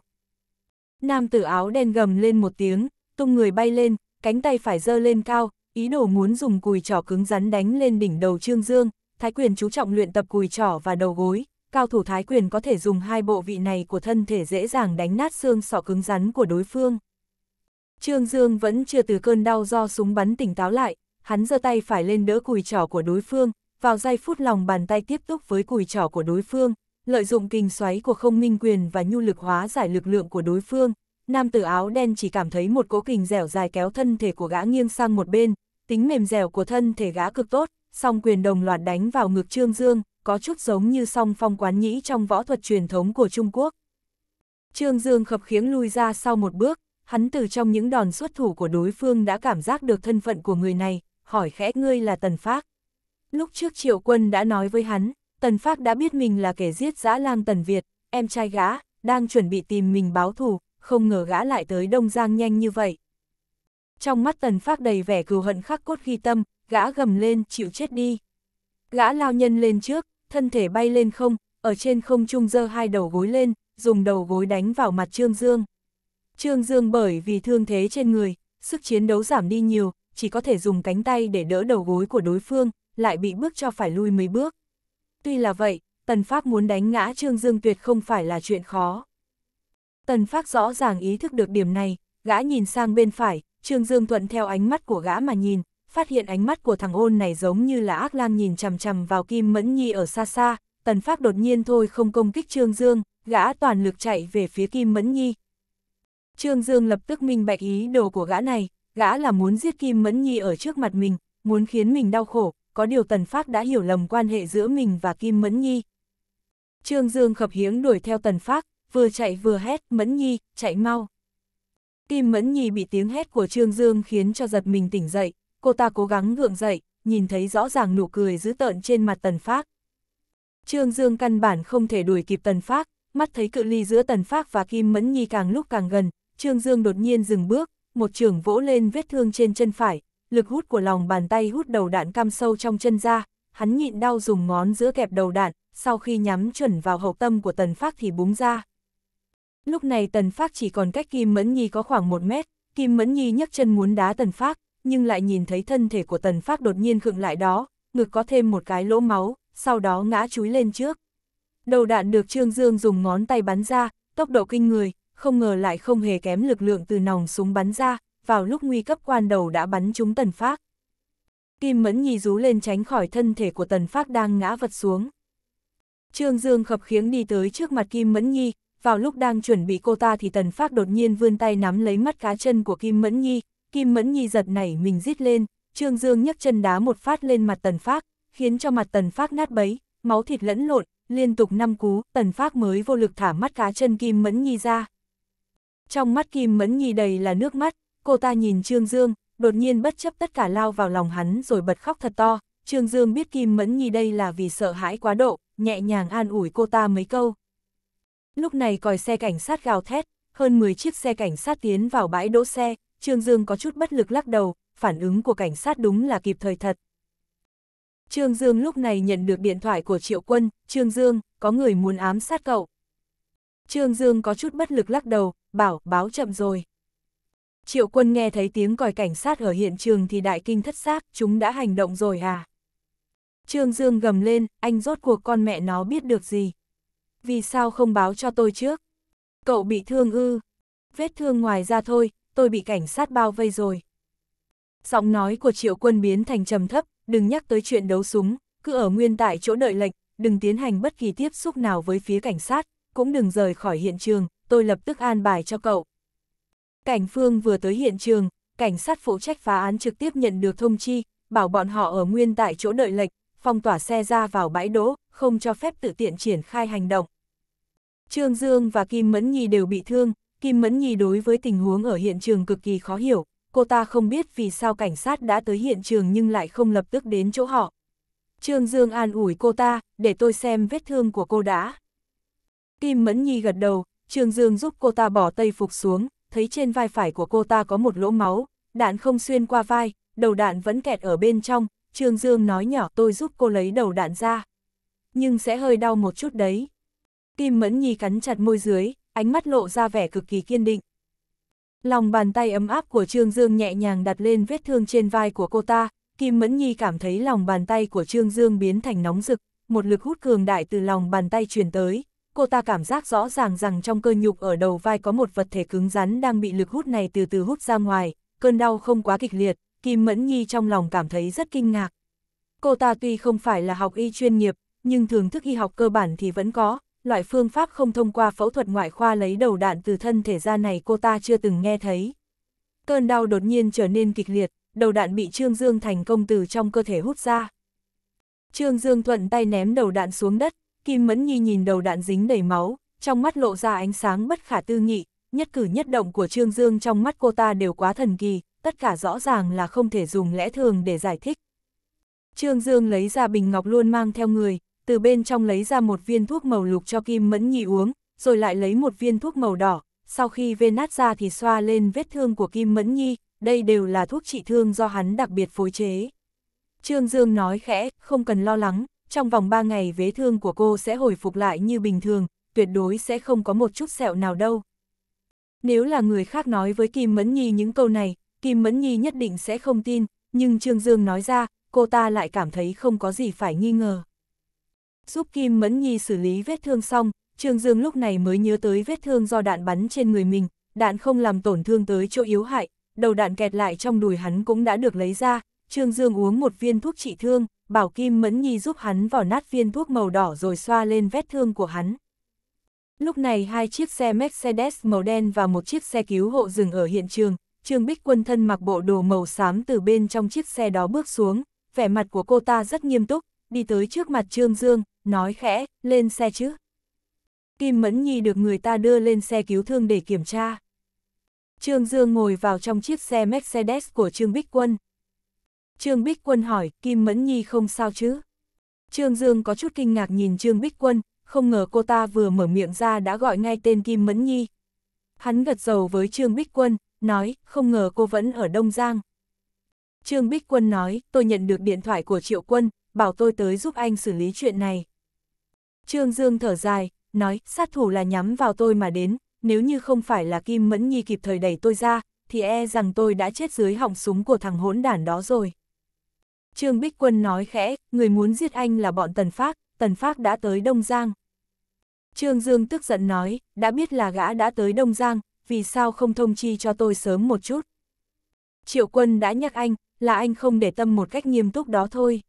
Nam tử áo đen gầm lên một tiếng, tung người bay lên, cánh tay phải giơ lên cao, ý đồ muốn dùng cùi trỏ cứng rắn đánh lên đỉnh đầu Trương Dương. Thái quyền chú trọng luyện tập cùi trỏ và đầu gối, cao thủ thái quyền có thể dùng hai bộ vị này của thân thể dễ dàng đánh nát xương sọ cứng rắn của đối phương. Trương Dương vẫn chưa từ cơn đau do súng bắn tỉnh táo lại, hắn giơ tay phải lên đỡ cùi trỏ của đối phương, vào giây phút lòng bàn tay tiếp tục với cùi trỏ của đối phương, lợi dụng kình xoáy của không minh quyền và nhu lực hóa giải lực lượng của đối phương, nam tử áo đen chỉ cảm thấy một cỗ kình dẻo dài kéo thân thể của gã nghiêng sang một bên, tính mềm dẻo của thân thể gã cực tốt, song quyền đồng loạt đánh vào ngực Trương Dương, có chút giống như song phong quán nhĩ trong võ thuật truyền thống của Trung Quốc. Trương Dương khập khiếng lui ra sau một bước, hắn từ trong những đòn xuất thủ của đối phương đã cảm giác được thân phận của người này, hỏi khẽ ngươi là Tần Phác. Lúc trước Triệu Quân đã nói với hắn, Tần Phác đã biết mình là kẻ giết dã lang Tần Việt, em trai gã, đang chuẩn bị tìm mình báo thù, không ngờ gã lại tới Đông Giang nhanh như vậy. Trong mắt Tần Phác đầy vẻ cừu hận khắc cốt ghi tâm, gã gầm lên chịu chết đi. Gã lao nhân lên trước, thân thể bay lên không, ở trên không trung giơ hai đầu gối lên, dùng đầu gối đánh vào mặt Trương Dương. Trương Dương bởi vì thương thế trên người, sức chiến đấu giảm đi nhiều, chỉ có thể dùng cánh tay để đỡ đầu gối của đối phương, lại bị bước cho phải lui mấy bước. Tuy là vậy, Tần Phác muốn đánh ngã Trương Dương Tuyệt không phải là chuyện khó. Tần Phác rõ ràng ý thức được điểm này, gã nhìn sang bên phải, Trương Dương thuận theo ánh mắt của gã mà nhìn, phát hiện ánh mắt của thằng ôn này giống như là ác lang nhìn chằm chằm vào Kim Mẫn Nhi ở xa xa, Tần Phác đột nhiên thôi không công kích Trương Dương, gã toàn lực chạy về phía Kim Mẫn Nhi. Trương Dương lập tức minh bạch ý đồ của gã này, gã là muốn giết Kim Mẫn Nhi ở trước mặt mình, muốn khiến mình đau khổ, có điều Tần phát đã hiểu lầm quan hệ giữa mình và Kim Mẫn Nhi. Trương Dương khập hiếng đuổi theo Tần phát vừa chạy vừa hét, Mẫn Nhi, chạy mau. Kim Mẫn Nhi bị tiếng hét của Trương Dương khiến cho giật mình tỉnh dậy, cô ta cố gắng gượng dậy, nhìn thấy rõ ràng nụ cười dữ tợn trên mặt Tần phát Trương Dương căn bản không thể đuổi kịp Tần phát mắt thấy cự ly giữa Tần phát và Kim Mẫn Nhi càng lúc càng gần, Trương Dương đột nhiên dừng bước, một trường vỗ lên vết thương trên chân phải, lực hút của lòng bàn tay hút đầu đạn cam sâu trong chân ra, hắn nhịn đau dùng ngón giữa kẹp đầu đạn, sau khi nhắm chuẩn vào hậu tâm của tần phát thì búng ra. Lúc này tần phát chỉ còn cách Kim Mẫn Nhi có khoảng một mét, Kim Mẫn Nhi nhấc chân muốn đá tần phát, nhưng lại nhìn thấy thân thể của tần phát đột nhiên khựng lại đó, ngực có thêm một cái lỗ máu, sau đó ngã chúi lên trước. Đầu đạn được Trương Dương dùng ngón tay bắn ra, tốc độ kinh người, không ngờ lại không hề kém lực lượng từ nòng súng bắn ra, vào lúc nguy cấp quan đầu đã bắn trúng tần phác. Kim Mẫn Nhi rú lên tránh khỏi thân thể của tần phác đang ngã vật xuống. Trương Dương khập khiếng đi tới trước mặt Kim Mẫn Nhi, vào lúc đang chuẩn bị cô ta thì tần phác đột nhiên vươn tay nắm lấy mắt cá chân của Kim Mẫn Nhi, Kim Mẫn Nhi giật nảy mình rít lên, Trương Dương nhấc chân đá một phát lên mặt tần phác, khiến cho mặt tần phác nát bấy, máu thịt lẫn lộn, liên tục năm cú, tần phác mới vô lực thả mắt cá chân Kim Mẫn Nhi ra. Trong mắt Kim Mẫn Nhi đầy là nước mắt, cô ta nhìn Trương Dương, đột nhiên bất chấp tất cả lao vào lòng hắn rồi bật khóc thật to. Trương Dương biết Kim Mẫn Nhi đây là vì sợ hãi quá độ, nhẹ nhàng an ủi cô ta mấy câu. Lúc này còi xe cảnh sát gào thét, hơn 10 chiếc xe cảnh sát tiến vào bãi đỗ xe, Trương Dương có chút bất lực lắc đầu, phản ứng của cảnh sát đúng là kịp thời thật. Trương Dương lúc này nhận được điện thoại của Triệu Quân, Trương Dương, có người muốn ám sát cậu. Trương Dương có chút bất lực lắc đầu, bảo báo chậm rồi. Triệu quân nghe thấy tiếng còi cảnh sát ở hiện trường thì đại kinh thất xác, chúng đã hành động rồi à? Trương Dương gầm lên, anh rốt cuộc con mẹ nó biết được gì? Vì sao không báo cho tôi trước? Cậu bị thương ư? Vết thương ngoài ra thôi, tôi bị cảnh sát bao vây rồi. Giọng nói của triệu quân biến thành trầm thấp, đừng nhắc tới chuyện đấu súng, cứ ở nguyên tại chỗ đợi lệnh, đừng tiến hành bất kỳ tiếp xúc nào với phía cảnh sát, cũng đừng rời khỏi hiện trường, tôi lập tức an bài cho cậu. Cảnh Phương vừa tới hiện trường, cảnh sát phụ trách phá án trực tiếp nhận được thông chi, bảo bọn họ ở nguyên tại chỗ đợi lệch, phong tỏa xe ra vào bãi đỗ, không cho phép tự tiện triển khai hành động. Trương Dương và Kim Mẫn Nhi đều bị thương, Kim Mẫn Nhi đối với tình huống ở hiện trường cực kỳ khó hiểu, cô ta không biết vì sao cảnh sát đã tới hiện trường nhưng lại không lập tức đến chỗ họ. Trương Dương an ủi cô ta, để tôi xem vết thương của cô đã. Kim Mẫn Nhi gật đầu, Trương Dương giúp cô ta bỏ tây phục xuống, thấy trên vai phải của cô ta có một lỗ máu, đạn không xuyên qua vai, đầu đạn vẫn kẹt ở bên trong, Trương Dương nói nhỏ tôi giúp cô lấy đầu đạn ra. Nhưng sẽ hơi đau một chút đấy. Kim Mẫn Nhi cắn chặt môi dưới, ánh mắt lộ ra vẻ cực kỳ kiên định. Lòng bàn tay ấm áp của Trương Dương nhẹ nhàng đặt lên vết thương trên vai của cô ta, Kim Mẫn Nhi cảm thấy lòng bàn tay của Trương Dương biến thành nóng rực, một lực hút cường đại từ lòng bàn tay truyền tới, cô ta cảm giác rõ ràng rằng trong cơ nhục ở đầu vai có một vật thể cứng rắn đang bị lực hút này từ từ hút ra ngoài, cơn đau không quá kịch liệt, Kim Mẫn Nhi trong lòng cảm thấy rất kinh ngạc. Cô ta tuy không phải là học y chuyên nghiệp, nhưng thường thức y học cơ bản thì vẫn có, loại phương pháp không thông qua phẫu thuật ngoại khoa lấy đầu đạn từ thân thể ra này cô ta chưa từng nghe thấy. Cơn đau đột nhiên trở nên kịch liệt, đầu đạn bị Trương Dương thành công từ trong cơ thể hút ra. Trương Dương thuận tay ném đầu đạn xuống đất, Kim Mẫn Nhi nhìn đầu đạn dính đầy máu, trong mắt lộ ra ánh sáng bất khả tư nghị, nhất cử nhất động của Trương Dương trong mắt cô ta đều quá thần kỳ, tất cả rõ ràng là không thể dùng lẽ thường để giải thích. Trương Dương lấy ra bình ngọc luôn mang theo người, từ bên trong lấy ra một viên thuốc màu lục cho Kim Mẫn Nhi uống, rồi lại lấy một viên thuốc màu đỏ, sau khi vê nát ra thì xoa lên vết thương của Kim Mẫn Nhi, đây đều là thuốc trị thương do hắn đặc biệt phối chế. Trương Dương nói khẽ, không cần lo lắng, trong vòng 3 ngày vế thương của cô sẽ hồi phục lại như bình thường, tuyệt đối sẽ không có một chút sẹo nào đâu. Nếu là người khác nói với Kim Mẫn Nhi những câu này, Kim Mẫn Nhi nhất định sẽ không tin, nhưng Trương Dương nói ra, cô ta lại cảm thấy không có gì phải nghi ngờ. Giúp Kim Mẫn Nhi xử lý vết thương xong, Trương Dương lúc này mới nhớ tới vết thương do đạn bắn trên người mình, đạn không làm tổn thương tới chỗ yếu hại, đầu đạn kẹt lại trong đùi hắn cũng đã được lấy ra, Trương Dương uống một viên thuốc trị thương bảo Kim Mẫn Nhi giúp hắn vào nát viên thuốc màu đỏ rồi xoa lên vết thương của hắn. Lúc này hai chiếc xe Mercedes màu đen và một chiếc xe cứu hộ dừng ở hiện trường, Trương Bích Quân thân mặc bộ đồ màu xám từ bên trong chiếc xe đó bước xuống, vẻ mặt của cô ta rất nghiêm túc, đi tới trước mặt Trương Dương, nói khẽ, lên xe chứ. Kim Mẫn Nhi được người ta đưa lên xe cứu thương để kiểm tra. Trương Dương ngồi vào trong chiếc xe Mercedes của Trương Bích Quân, Trương Bích Quân hỏi, Kim Mẫn Nhi không sao chứ? Trương Dương có chút kinh ngạc nhìn Trương Bích Quân, không ngờ cô ta vừa mở miệng ra đã gọi ngay tên Kim Mẫn Nhi. Hắn gật dầu với Trương Bích Quân, nói, không ngờ cô vẫn ở Đông Giang. Trương Bích Quân nói, tôi nhận được điện thoại của Triệu Quân, bảo tôi tới giúp anh xử lý chuyện này. Trương Dương thở dài, nói, sát thủ là nhắm vào tôi mà đến, nếu như không phải là Kim Mẫn Nhi kịp thời đẩy tôi ra, thì e rằng tôi đã chết dưới họng súng của thằng hỗn đản đó rồi. Trương Bích Quân nói khẽ, người muốn giết anh là bọn Tần Phác, Tần Phác đã tới Đông Giang. Trương Dương tức giận nói, đã biết là gã đã tới Đông Giang, vì sao không thông chi cho tôi sớm một chút. Triệu Quân đã nhắc anh, là anh không để tâm một cách nghiêm túc đó thôi.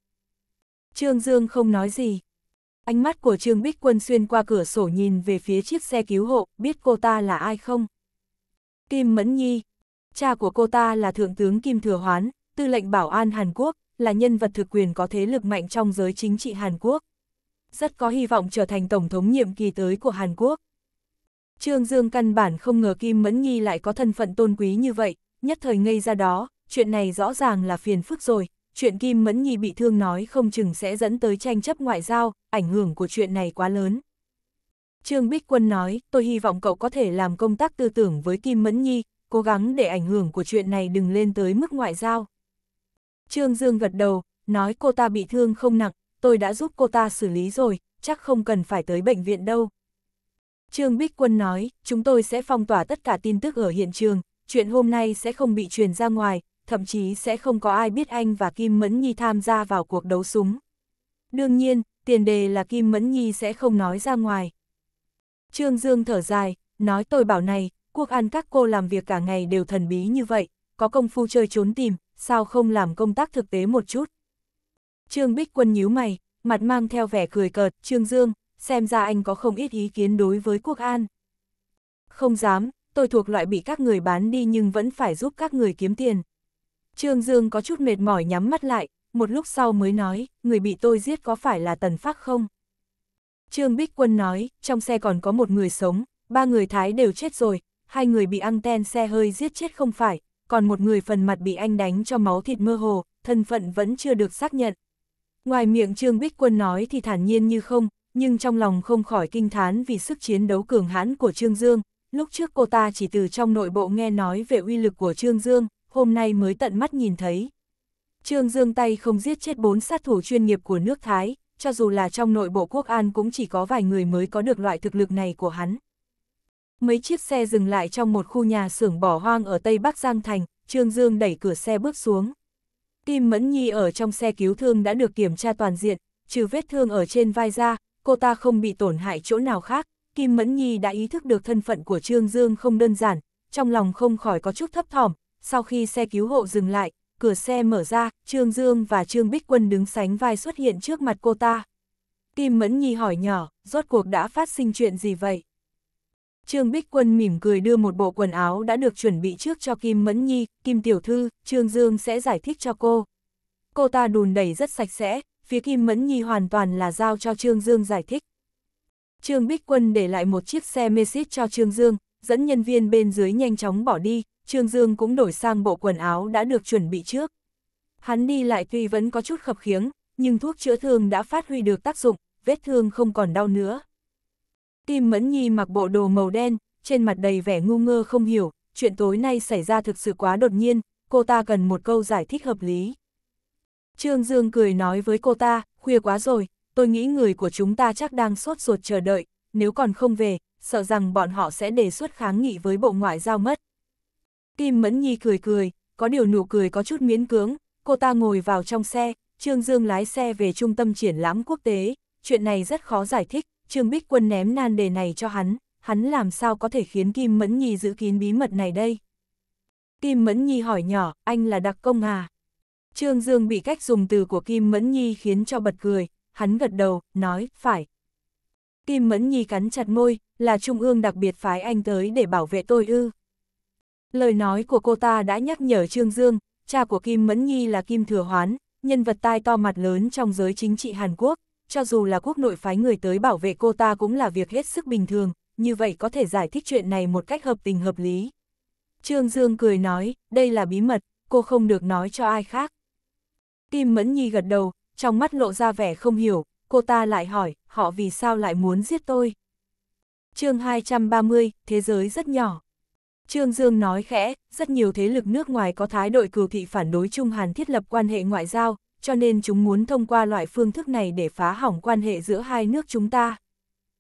Trương Dương không nói gì. Ánh mắt của Trương Bích Quân xuyên qua cửa sổ nhìn về phía chiếc xe cứu hộ, biết cô ta là ai không? Kim Mẫn Nhi. Cha của cô ta là Thượng tướng Kim Thừa Hoán, tư lệnh bảo an Hàn Quốc, là nhân vật thực quyền có thế lực mạnh trong giới chính trị Hàn Quốc. Rất có hy vọng trở thành Tổng thống nhiệm kỳ tới của Hàn Quốc. Trương Dương căn bản không ngờ Kim Mẫn Nhi lại có thân phận tôn quý như vậy, nhất thời ngây ra đó, chuyện này rõ ràng là phiền phức rồi, chuyện Kim Mẫn Nhi bị thương nói không chừng sẽ dẫn tới tranh chấp ngoại giao, ảnh hưởng của chuyện này quá lớn. Trương Bích Quân nói, tôi hy vọng cậu có thể làm công tác tư tưởng với Kim Mẫn Nhi, cố gắng để ảnh hưởng của chuyện này đừng lên tới mức ngoại giao. Trương Dương gật đầu, nói cô ta bị thương không nặng, tôi đã giúp cô ta xử lý rồi, chắc không cần phải tới bệnh viện đâu. Trương Bích Quân nói, chúng tôi sẽ phong tỏa tất cả tin tức ở hiện trường, chuyện hôm nay sẽ không bị truyền ra ngoài, thậm chí sẽ không có ai biết anh và Kim Mẫn Nhi tham gia vào cuộc đấu súng. Đương nhiên, tiền đề là Kim Mẫn Nhi sẽ không nói ra ngoài. Trương Dương thở dài, nói tôi bảo này, quốc ăn các cô làm việc cả ngày đều thần bí như vậy, có công phu chơi trốn tìm, sao không làm công tác thực tế một chút. Trương Bích Quân nhíu mày, mặt mang theo vẻ cười cợt, Trương Dương, xem ra anh có không ít ý kiến đối với quốc an. Không dám, tôi thuộc loại bị các người bán đi nhưng vẫn phải giúp các người kiếm tiền. Trương Dương có chút mệt mỏi nhắm mắt lại, một lúc sau mới nói, người bị tôi giết có phải là Tần Phác không? Trương Bích Quân nói, trong xe còn có một người sống, ba người Thái đều chết rồi, hai người bị ăn ten xe hơi giết chết không phải, còn một người phần mặt bị anh đánh cho máu thịt mơ hồ, thân phận vẫn chưa được xác nhận. Ngoài miệng Trương Bích Quân nói thì thản nhiên như không, nhưng trong lòng không khỏi kinh thán vì sức chiến đấu cường hãn của Trương Dương. Lúc trước cô ta chỉ từ trong nội bộ nghe nói về uy lực của Trương Dương, hôm nay mới tận mắt nhìn thấy. Trương Dương tay không giết chết bốn sát thủ chuyên nghiệp của nước Thái, cho dù là trong nội bộ quốc an cũng chỉ có vài người mới có được loại thực lực này của hắn mấy chiếc xe dừng lại trong một khu nhà xưởng bỏ hoang ở Tây Bắc Giang Thành, Trương Dương đẩy cửa xe bước xuống. Kim Mẫn Nhi ở trong xe cứu thương đã được kiểm tra toàn diện, trừ vết thương ở trên vai ra, cô ta không bị tổn hại chỗ nào khác. Kim Mẫn Nhi đã ý thức được thân phận của Trương Dương không đơn giản, trong lòng không khỏi có chút thấp thỏm. Sau khi xe cứu hộ dừng lại, cửa xe mở ra, Trương Dương và Trương Bích Quân đứng sánh vai xuất hiện trước mặt cô ta. Kim Mẫn Nhi hỏi nhỏ, rốt cuộc đã phát sinh chuyện gì vậy? Trương Bích Quân mỉm cười đưa một bộ quần áo đã được chuẩn bị trước cho Kim Mẫn Nhi, Kim Tiểu Thư, Trương Dương sẽ giải thích cho cô. Cô ta đùn đẩy rất sạch sẽ, phía Kim Mẫn Nhi hoàn toàn là giao cho Trương Dương giải thích. Trương Bích Quân để lại một chiếc xe Mercedes cho Trương Dương, dẫn nhân viên bên dưới nhanh chóng bỏ đi, Trương Dương cũng đổi sang bộ quần áo đã được chuẩn bị trước. Hắn đi lại tuy vẫn có chút khập khiếng, nhưng thuốc chữa thương đã phát huy được tác dụng, vết thương không còn đau nữa. Kim Mẫn Nhi mặc bộ đồ màu đen, trên mặt đầy vẻ ngu ngơ không hiểu, chuyện tối nay xảy ra thực sự quá đột nhiên, cô ta cần một câu giải thích hợp lý. Trương Dương cười nói với cô ta, khuya quá rồi, tôi nghĩ người của chúng ta chắc đang sốt ruột chờ đợi, nếu còn không về, sợ rằng bọn họ sẽ đề xuất kháng nghị với Bộ Ngoại giao mất. Kim Mẫn Nhi cười cười, có điều nụ cười có chút miễn cưỡng, cô ta ngồi vào trong xe, Trương Dương lái xe về trung tâm triển lãm quốc tế, chuyện này rất khó giải thích, Trương Bích Quân ném nan đề này cho hắn, hắn làm sao có thể khiến Kim Mẫn Nhi giữ kín bí mật này đây? Kim Mẫn Nhi hỏi nhỏ, anh là đặc công à? Trương Dương bị cách dùng từ của Kim Mẫn Nhi khiến cho bật cười, hắn gật đầu, nói, phải. Kim Mẫn Nhi cắn chặt môi, là Trung ương đặc biệt phái anh tới để bảo vệ tôi ư. Lời nói của cô ta đã nhắc nhở Trương Dương, cha của Kim Mẫn Nhi là Kim Thừa Hoán, nhân vật tai to mặt lớn trong giới chính trị Hàn Quốc, cho dù là quốc nội phái người tới bảo vệ cô ta cũng là việc hết sức bình thường, như vậy có thể giải thích chuyện này một cách hợp tình hợp lý. Trương Dương cười nói, đây là bí mật, cô không được nói cho ai khác. Kim Mẫn Nhi gật đầu, trong mắt lộ ra vẻ không hiểu, cô ta lại hỏi, họ vì sao lại muốn giết tôi? chương 230, Thế giới rất nhỏ. Trương Dương nói khẽ, rất nhiều thế lực nước ngoài có thái đội cừu thị phản đối Trung Hàn thiết lập quan hệ ngoại giao, cho nên chúng muốn thông qua loại phương thức này để phá hỏng quan hệ giữa hai nước chúng ta.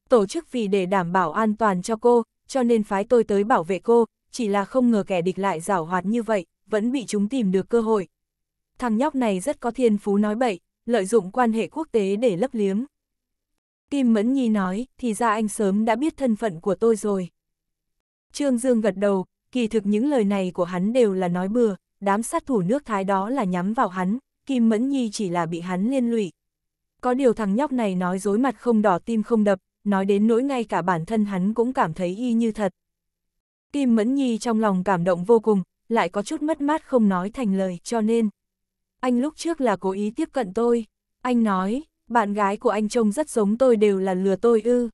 Tổ chức vì để đảm bảo an toàn cho cô, cho nên phái tôi tới bảo vệ cô, chỉ là không ngờ kẻ địch lại giảo hoạt như vậy, vẫn bị chúng tìm được cơ hội. Thằng nhóc này rất có thiên phú nói bậy, lợi dụng quan hệ quốc tế để lấp liếm. Kim Mẫn Nhi nói, thì ra anh sớm đã biết thân phận của tôi rồi. Trương Dương gật đầu, kỳ thực những lời này của hắn đều là nói bừa, đám sát thủ nước Thái đó là nhắm vào hắn. Kim Mẫn Nhi chỉ là bị hắn liên lụy. Có điều thằng nhóc này nói dối mặt không đỏ tim không đập, nói đến nỗi ngay cả bản thân hắn cũng cảm thấy y như thật. Kim Mẫn Nhi trong lòng cảm động vô cùng, lại có chút mất mát không nói thành lời, cho nên. Anh lúc trước là cố ý tiếp cận tôi. Anh nói, bạn gái của anh trông rất giống tôi đều là lừa tôi ư.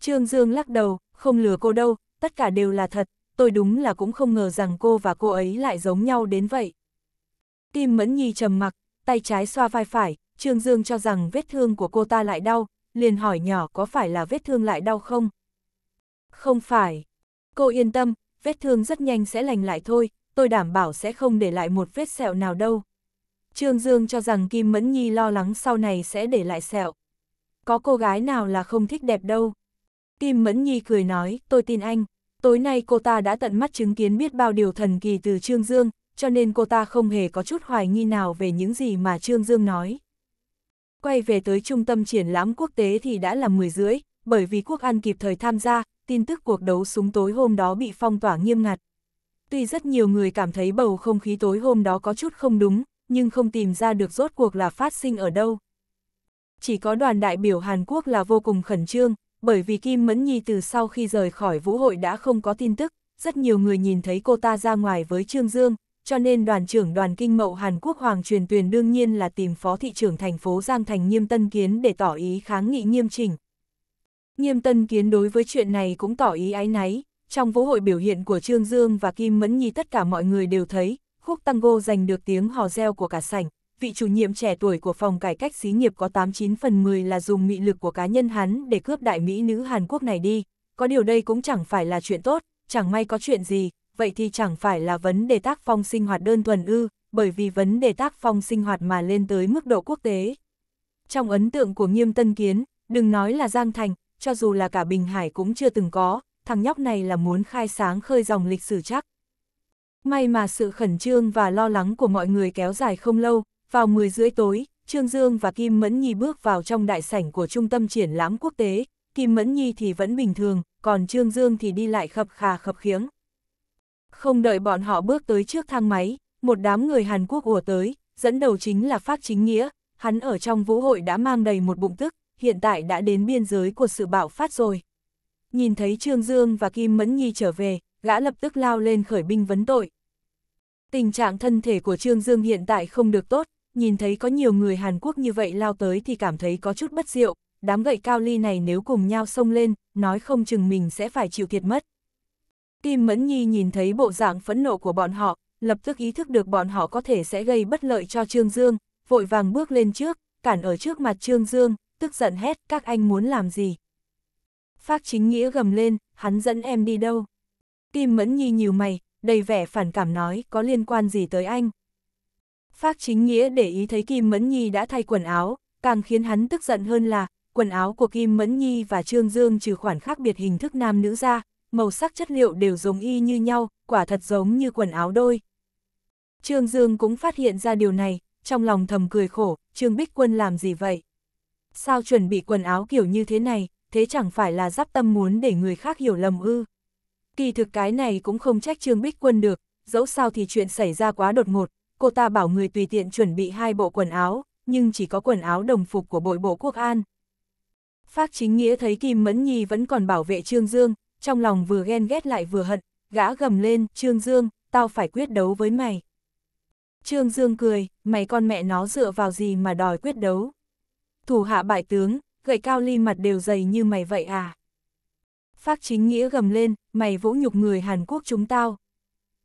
Trương Dương lắc đầu, không lừa cô đâu, tất cả đều là thật, tôi đúng là cũng không ngờ rằng cô và cô ấy lại giống nhau đến vậy. Kim Mẫn Nhi trầm mặc, tay trái xoa vai phải, Trương Dương cho rằng vết thương của cô ta lại đau, liền hỏi nhỏ có phải là vết thương lại đau không? Không phải. Cô yên tâm, vết thương rất nhanh sẽ lành lại thôi, tôi đảm bảo sẽ không để lại một vết sẹo nào đâu. Trương Dương cho rằng Kim Mẫn Nhi lo lắng sau này sẽ để lại sẹo. Có cô gái nào là không thích đẹp đâu. Kim Mẫn Nhi cười nói, tôi tin anh. Tối nay cô ta đã tận mắt chứng kiến biết bao điều thần kỳ từ Trương Dương, cho nên cô ta không hề có chút hoài nghi nào về những gì mà Trương Dương nói. Quay về tới trung tâm triển lãm quốc tế thì đã là 10 rưỡi, bởi vì quốc an kịp thời tham gia, tin tức cuộc đấu súng tối hôm đó bị phong tỏa nghiêm ngặt. Tuy rất nhiều người cảm thấy bầu không khí tối hôm đó có chút không đúng, nhưng không tìm ra được rốt cuộc là phát sinh ở đâu. Chỉ có đoàn đại biểu Hàn Quốc là vô cùng khẩn trương, bởi vì Kim Mẫn Nhi từ sau khi rời khỏi vũ hội đã không có tin tức, rất nhiều người nhìn thấy cô ta ra ngoài với Trương Dương, cho nên đoàn trưởng đoàn kinh mậu Hàn Quốc Hoàng truyền tuyền đương nhiên là tìm phó thị trưởng thành phố Giang Thành Nghiêm Tân Kiến để tỏ ý kháng nghị nghiêm chỉnh. Nghiêm Tân Kiến đối với chuyện này cũng tỏ ý ái náy, trong vũ hội biểu hiện của Trương Dương và Kim Mẫn Nhi tất cả mọi người đều thấy, khúc tango giành được tiếng hò reo của cả sảnh, vị chủ nhiệm trẻ tuổi của phòng cải cách xí nghiệp có 89 phần 10 là dùng mị lực của cá nhân hắn để cướp đại mỹ nữ Hàn Quốc này đi, có điều đây cũng chẳng phải là chuyện tốt, chẳng may có chuyện gì, vậy thì chẳng phải là vấn đề tác phong sinh hoạt đơn thuần ư, bởi vì vấn đề tác phong sinh hoạt mà lên tới mức độ quốc tế. Trong ấn tượng của nghiêm tân kiến, đừng nói là Giang Thành, cho dù là cả Bình Hải cũng chưa từng có, thằng nhóc này là muốn khai sáng khơi dòng lịch sử chắc. May mà sự khẩn trương và lo lắng của mọi người kéo dài không lâu, vào 10 rưỡi tối, Trương Dương và Kim Mẫn Nhi bước vào trong đại sảnh của Trung tâm Triển lãm Quốc tế, Kim Mẫn Nhi thì vẫn bình thường, còn Trương Dương thì đi lại khập khà khập khiếng. Không đợi bọn họ bước tới trước thang máy, một đám người Hàn Quốc ùa tới, dẫn đầu chính là Pháp Chính Nghĩa, hắn ở trong vũ hội đã mang đầy một bụng tức, hiện tại đã đến biên giới của sự bạo phát rồi. Nhìn thấy Trương Dương và Kim Mẫn Nhi trở về, gã lập tức lao lên khởi binh vấn tội. Tình trạng thân thể của Trương Dương hiện tại không được tốt, nhìn thấy có nhiều người Hàn Quốc như vậy lao tới thì cảm thấy có chút bất diệu, đám gậy cao ly này nếu cùng nhau xông lên, nói không chừng mình sẽ phải chịu thiệt mất. Kim Mẫn Nhi nhìn thấy bộ dạng phẫn nộ của bọn họ, lập tức ý thức được bọn họ có thể sẽ gây bất lợi cho Trương Dương, vội vàng bước lên trước, cản ở trước mặt Trương Dương, tức giận hét các anh muốn làm gì. Phác chính nghĩa gầm lên, hắn dẫn em đi đâu. Kim Mẫn Nhi nhiều mày, đầy vẻ phản cảm nói có liên quan gì tới anh. Phác chính nghĩa để ý thấy Kim Mẫn Nhi đã thay quần áo, càng khiến hắn tức giận hơn là, quần áo của Kim Mẫn Nhi và Trương Dương trừ khoản khác biệt hình thức nam nữ ra, màu sắc chất liệu đều giống y như nhau, quả thật giống như quần áo đôi. Trương Dương cũng phát hiện ra điều này, trong lòng thầm cười khổ, Trương Bích Quân làm gì vậy? Sao chuẩn bị quần áo kiểu như thế này, thế chẳng phải là giáp tâm muốn để người khác hiểu lầm ư? Kỳ thực cái này cũng không trách Trương Bích Quân được, dẫu sao thì chuyện xảy ra quá đột ngột, cô ta bảo người tùy tiện chuẩn bị hai bộ quần áo, nhưng chỉ có quần áo đồng phục của bội bộ quốc an. phát chính nghĩa thấy Kim Mẫn Nhi vẫn còn bảo vệ Trương Dương, trong lòng vừa ghen ghét lại vừa hận, gã gầm lên, Trương Dương, tao phải quyết đấu với mày. Trương Dương cười, mày con mẹ nó dựa vào gì mà đòi quyết đấu. Thủ hạ bại tướng, gậy cao ly mặt đều dày như mày vậy à. Phác chính nghĩa gầm lên, mày vũ nhục người Hàn Quốc chúng tao.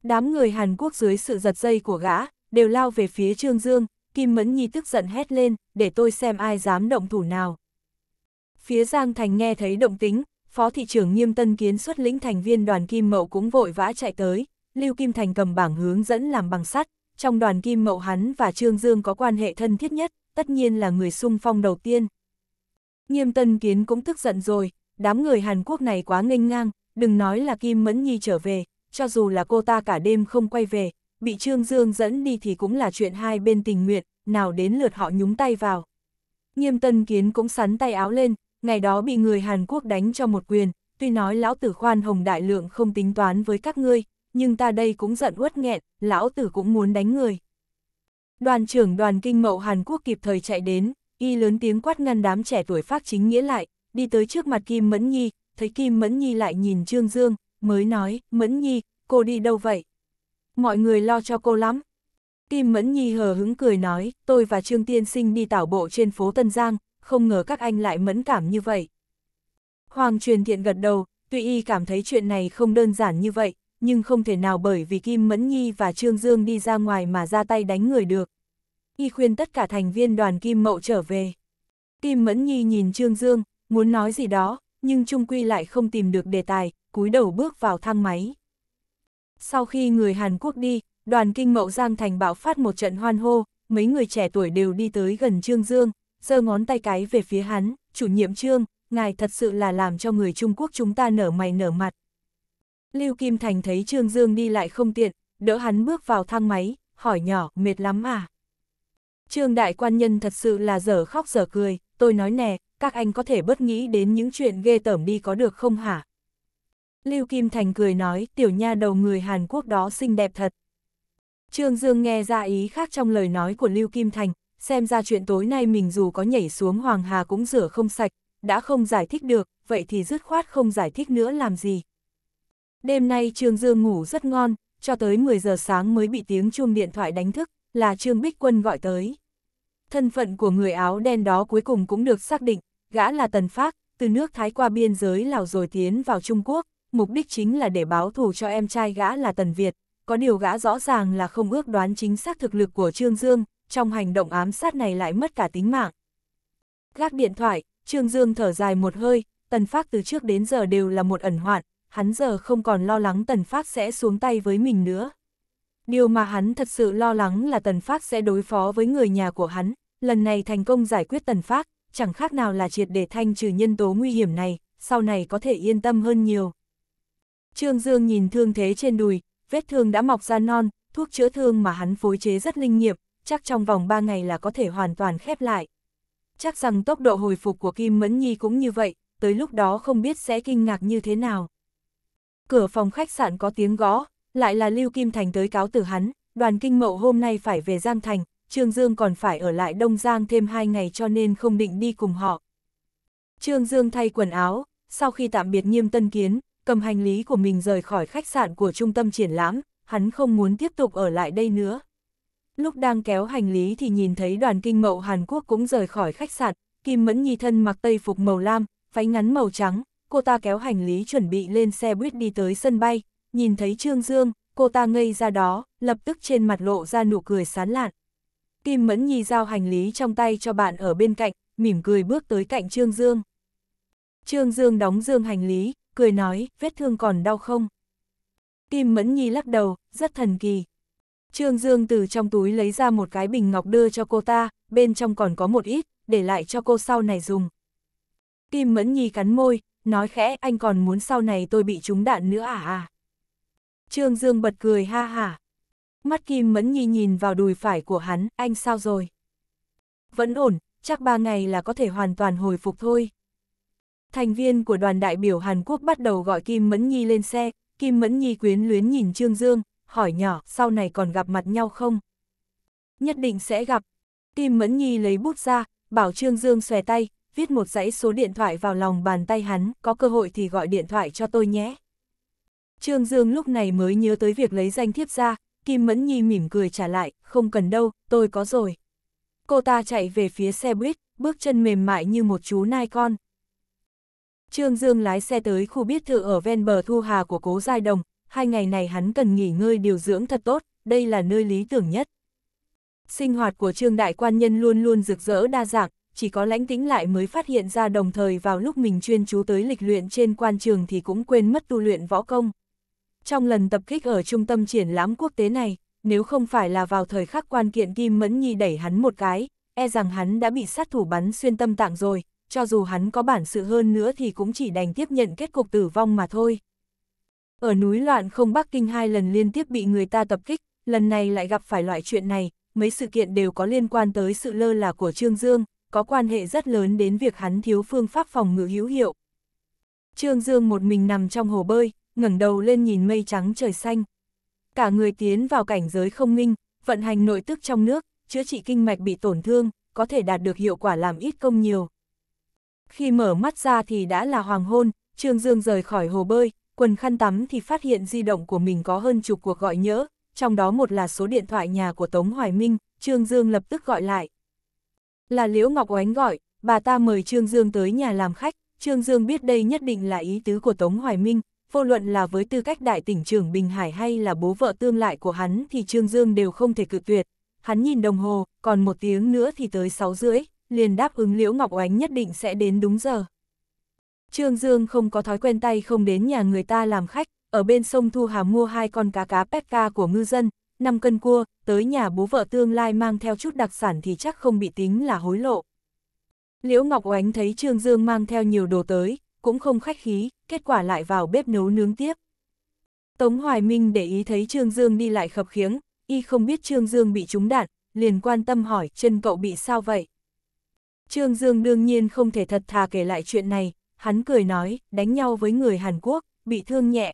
Đám người Hàn Quốc dưới sự giật dây của gã, đều lao về phía Trương Dương, Kim Mẫn Nhi tức giận hét lên, để tôi xem ai dám động thủ nào. Phía Giang Thành nghe thấy động tính, Phó thị trưởng Nghiêm Tân Kiến xuất lĩnh thành viên đoàn Kim Mậu cũng vội vã chạy tới, Lưu Kim Thành cầm bảng hướng dẫn làm bằng sắt, trong đoàn Kim Mậu hắn và Trương Dương có quan hệ thân thiết nhất, tất nhiên là người sung phong đầu tiên. Nghiêm Tân Kiến cũng tức giận rồi, đám người Hàn Quốc này quá nghênh ngang, đừng nói là Kim Mẫn Nhi trở về, cho dù là cô ta cả đêm không quay về, bị Trương Dương dẫn đi thì cũng là chuyện hai bên tình nguyện, nào đến lượt họ nhúng tay vào. Nghiêm Tân Kiến cũng sắn tay áo lên, ngày đó bị người Hàn Quốc đánh cho một quyền, tuy nói lão tử khoan hồng đại lượng không tính toán với các ngươi, nhưng ta đây cũng giận uất nghẹn, lão tử cũng muốn đánh người. Đoàn trưởng đoàn kinh mậu Hàn Quốc kịp thời chạy đến, y lớn tiếng quát ngăn đám trẻ tuổi phát chính nghĩa lại, đi tới trước mặt Kim Mẫn Nhi, thấy Kim Mẫn Nhi lại nhìn Trương Dương, mới nói, Mẫn Nhi, cô đi đâu vậy? Mọi người lo cho cô lắm. Kim Mẫn Nhi hờ hứng cười nói, tôi và Trương Tiên Sinh đi tảo bộ trên phố Tân Giang, không ngờ các anh lại mẫn cảm như vậy. Hoàng truyền thiện gật đầu, tuy y cảm thấy chuyện này không đơn giản như vậy, nhưng không thể nào bởi vì Kim Mẫn Nhi và Trương Dương đi ra ngoài mà ra tay đánh người được. Y khuyên tất cả thành viên đoàn Kim Mậu trở về. Kim Mẫn Nhi nhìn Trương Dương, muốn nói gì đó, nhưng Trung Quy lại không tìm được đề tài, cúi đầu bước vào thang máy. Sau khi người Hàn Quốc đi, đoàn Kinh Mậu Giang Thành bạo phát một trận hoan hô, mấy người trẻ tuổi đều đi tới gần Trương Dương, giơ ngón tay cái về phía hắn, chủ nhiệm trương, ngài thật sự là làm cho người Trung Quốc chúng ta nở mày nở mặt. Lưu Kim Thành thấy Trương Dương đi lại không tiện, đỡ hắn bước vào thang máy, hỏi nhỏ, mệt lắm à? Trương Đại Quan Nhân thật sự là dở khóc dở cười, tôi nói nè, các anh có thể bất nghĩ đến những chuyện ghê tởm đi có được không hả? Lưu Kim Thành cười nói, tiểu nha đầu người Hàn Quốc đó xinh đẹp thật. Trương Dương nghe ra ý khác trong lời nói của Lưu Kim Thành, xem ra chuyện tối nay mình dù có nhảy xuống Hoàng Hà cũng rửa không sạch, đã không giải thích được, vậy thì dứt khoát không giải thích nữa làm gì. Đêm nay Trương Dương ngủ rất ngon, cho tới 10 giờ sáng mới bị tiếng chuông điện thoại đánh thức, là Trương Bích Quân gọi tới. Thân phận của người áo đen đó cuối cùng cũng được xác định, gã là Tần Phác, từ nước Thái qua biên giới Lào rồi tiến vào Trung Quốc, mục đích chính là để báo thù cho em trai gã là Tần Việt, có điều gã rõ ràng là không ước đoán chính xác thực lực của Trương Dương, trong hành động ám sát này lại mất cả tính mạng. Gác điện thoại, Trương Dương thở dài một hơi, Tần Phác từ trước đến giờ đều là một ẩn hoạn, hắn giờ không còn lo lắng Tần Phác sẽ xuống tay với mình nữa. Điều mà hắn thật sự lo lắng là Tần Phác sẽ đối phó với người nhà của hắn, lần này thành công giải quyết Tần Phác, chẳng khác nào là triệt để thanh trừ nhân tố nguy hiểm này, sau này có thể yên tâm hơn nhiều. Trương Dương nhìn thương thế trên đùi, vết thương đã mọc ra non, thuốc chữa thương mà hắn phối chế rất linh nghiệm, chắc trong vòng 3 ngày là có thể hoàn toàn khép lại. Chắc rằng tốc độ hồi phục của Kim Mẫn Nhi cũng như vậy, tới lúc đó không biết sẽ kinh ngạc như thế nào. Cửa phòng khách sạn có tiếng gõ, lại là Lưu Kim Thành tới cáo từ hắn, đoàn kinh mậu hôm nay phải về Giang Thành, Trương Dương còn phải ở lại Đông Giang thêm 2 ngày cho nên không định đi cùng họ. Trương Dương thay quần áo, sau khi tạm biệt nghiêm tân kiến, cầm hành lý của mình rời khỏi khách sạn của trung tâm triển lãm, hắn không muốn tiếp tục ở lại đây nữa. Lúc đang kéo hành lý thì nhìn thấy đoàn kinh mậu Hàn Quốc cũng rời khỏi khách sạn, Kim Mẫn Nhi thân mặc tây phục màu lam, váy ngắn màu trắng, cô ta kéo hành lý chuẩn bị lên xe buýt đi tới sân bay, nhìn thấy Trương Dương, cô ta ngây ra đó, lập tức trên mặt lộ ra nụ cười sán lạn. Kim Mẫn Nhi giao hành lý trong tay cho bạn ở bên cạnh, mỉm cười bước tới cạnh Trương Dương. Trương Dương đóng dương hành lý, cười nói, vết thương còn đau không? Kim Mẫn Nhi lắc đầu, rất thần kỳ, Trương Dương từ trong túi lấy ra một cái bình ngọc đưa cho cô ta, bên trong còn có một ít, để lại cho cô sau này dùng. Kim Mẫn Nhi cắn môi, nói khẽ anh còn muốn sau này tôi bị trúng đạn nữa à à. Trương Dương bật cười ha ha. Mắt Kim Mẫn Nhi nhìn vào đùi phải của hắn, anh sao rồi? Vẫn ổn, chắc ba ngày là có thể hoàn toàn hồi phục thôi. Thành viên của đoàn đại biểu Hàn Quốc bắt đầu gọi Kim Mẫn Nhi lên xe, Kim Mẫn Nhi quyến luyến nhìn Trương Dương, hỏi nhỏ, sau này còn gặp mặt nhau không? Nhất định sẽ gặp. kim Mẫn Nhi lấy bút ra, bảo Trương Dương xòe tay, viết một dãy số điện thoại vào lòng bàn tay hắn, có cơ hội thì gọi điện thoại cho tôi nhé. Trương Dương lúc này mới nhớ tới việc lấy danh thiếp ra, Kim Mẫn Nhi mỉm cười trả lại, không cần đâu, tôi có rồi. Cô ta chạy về phía xe buýt, bước chân mềm mại như một chú nai con. Trương Dương lái xe tới khu biệt thự ở ven bờ Thu Hà của Cố Giai Đồng, hai ngày này hắn cần nghỉ ngơi điều dưỡng thật tốt, đây là nơi lý tưởng nhất. Sinh hoạt của trương đại quan nhân luôn luôn rực rỡ đa dạng, chỉ có lãnh tĩnh lại mới phát hiện ra đồng thời vào lúc mình chuyên chú tới lịch luyện trên quan trường thì cũng quên mất tu luyện võ công. Trong lần tập kích ở trung tâm triển lãm quốc tế này, nếu không phải là vào thời khắc quan kiện Kim Mẫn Nhi đẩy hắn một cái, e rằng hắn đã bị sát thủ bắn xuyên tâm tạng rồi, cho dù hắn có bản sự hơn nữa thì cũng chỉ đành tiếp nhận kết cục tử vong mà thôi. Ở núi loạn không Bắc Kinh hai lần liên tiếp bị người ta tập kích, lần này lại gặp phải loại chuyện này, mấy sự kiện đều có liên quan tới sự lơ là của Trương Dương, có quan hệ rất lớn đến việc hắn thiếu phương pháp phòng ngự hữu hiệu. Trương Dương một mình nằm trong hồ bơi, ngẩng đầu lên nhìn mây trắng trời xanh. Cả người tiến vào cảnh giới không minh, vận hành nội tức trong nước, chữa trị kinh mạch bị tổn thương, có thể đạt được hiệu quả làm ít công nhiều. Khi mở mắt ra thì đã là hoàng hôn, Trương Dương rời khỏi hồ bơi, quần khăn tắm thì phát hiện di động của mình có hơn chục cuộc gọi nhỡ, trong đó một là số điện thoại nhà của Tống Hoài Minh, Trương Dương lập tức gọi lại. Là Liễu Ngọc Oánh gọi, bà ta mời Trương Dương tới nhà làm khách, Trương Dương biết đây nhất định là ý tứ của Tống Hoài Minh, vô luận là với tư cách đại tỉnh trưởng Bình Hải hay là bố vợ tương lại của hắn thì Trương Dương đều không thể cự tuyệt. Hắn nhìn đồng hồ, còn một tiếng nữa thì tới 6 rưỡi, liền đáp ứng Liễu Ngọc Oánh nhất định sẽ đến đúng giờ. Trương Dương không có thói quen tay không đến nhà người ta làm khách, ở bên sông Thu Hà mua hai con cá cá petca của ngư dân, 5 cân cua, tới nhà bố vợ tương lai mang theo chút đặc sản thì chắc không bị tính là hối lộ. Liễu Ngọc Oánh thấy Trương Dương mang theo nhiều đồ tới, cũng không khách khí, kết quả lại vào bếp nấu nướng tiếp. Tống Hoài Minh để ý thấy Trương Dương đi lại khập khiếng, y không biết Trương Dương bị trúng đạn, liền quan tâm hỏi chân cậu bị sao vậy. Trương Dương đương nhiên không thể thật thà kể lại chuyện này, hắn cười nói, đánh nhau với người Hàn Quốc, bị thương nhẹ.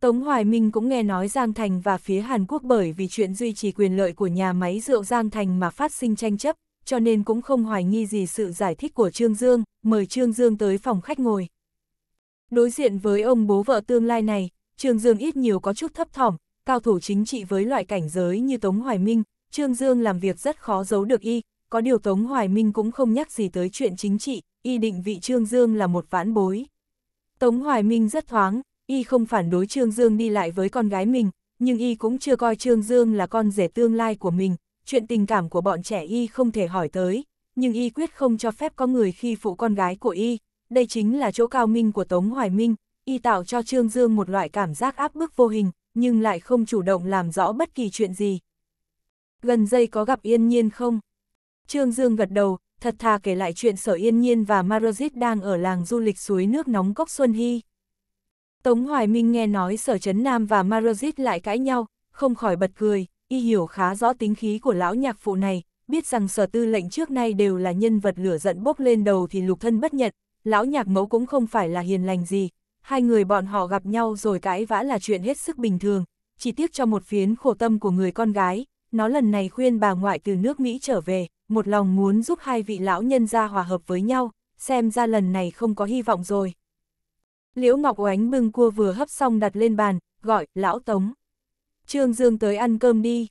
Tống Hoài Minh cũng nghe nói Giang Thành và phía Hàn Quốc bởi vì chuyện duy trì quyền lợi của nhà máy rượu Giang Thành mà phát sinh tranh chấp, cho nên cũng không hoài nghi gì sự giải thích của Trương Dương, mời Trương Dương tới phòng khách ngồi. Đối diện với ông bố vợ tương lai này, Trương Dương ít nhiều có chút thấp thỏm, cao thủ chính trị với loại cảnh giới như Tống Hoài Minh, Trương Dương làm việc rất khó giấu được y, có điều Tống Hoài Minh cũng không nhắc gì tới chuyện chính trị, y định vị Trương Dương là một vãn bối. Tống Hoài Minh rất thoáng, y không phản đối Trương Dương đi lại với con gái mình, nhưng y cũng chưa coi Trương Dương là con rể tương lai của mình, chuyện tình cảm của bọn trẻ y không thể hỏi tới, nhưng y quyết không cho phép có người khi phụ con gái của y, đây chính là chỗ cao minh của Tống Hoài Minh, y tạo cho Trương Dương một loại cảm giác áp bức vô hình, nhưng lại không chủ động làm rõ bất kỳ chuyện gì. Gần dây có gặp yên nhiên không? Trương Dương gật đầu, thật thà kể lại chuyện Sở Yên Nhiên và Marozit đang ở làng du lịch suối nước nóng Cốc Xuân Hy. Tống Hoài Minh nghe nói Sở Trấn Nam và Marozit lại cãi nhau, không khỏi bật cười, y hiểu khá rõ tính khí của lão nhạc phụ này, biết rằng Sở Tư lệnh trước nay đều là nhân vật lửa giận bốc lên đầu thì lục thân bất nhận lão nhạc mẫu cũng không phải là hiền lành gì, hai người bọn họ gặp nhau rồi cãi vã là chuyện hết sức bình thường, chỉ tiếc cho một phiến khổ tâm của người con gái, nó lần này khuyên bà ngoại từ nước Mỹ trở về, một lòng muốn giúp hai vị lão nhân ra hòa hợp với nhau, xem ra lần này không có hy vọng rồi. Liễu Ngọc Oánh bưng cua vừa hấp xong đặt lên bàn, gọi, lão Tống. Trương Dương tới ăn cơm đi.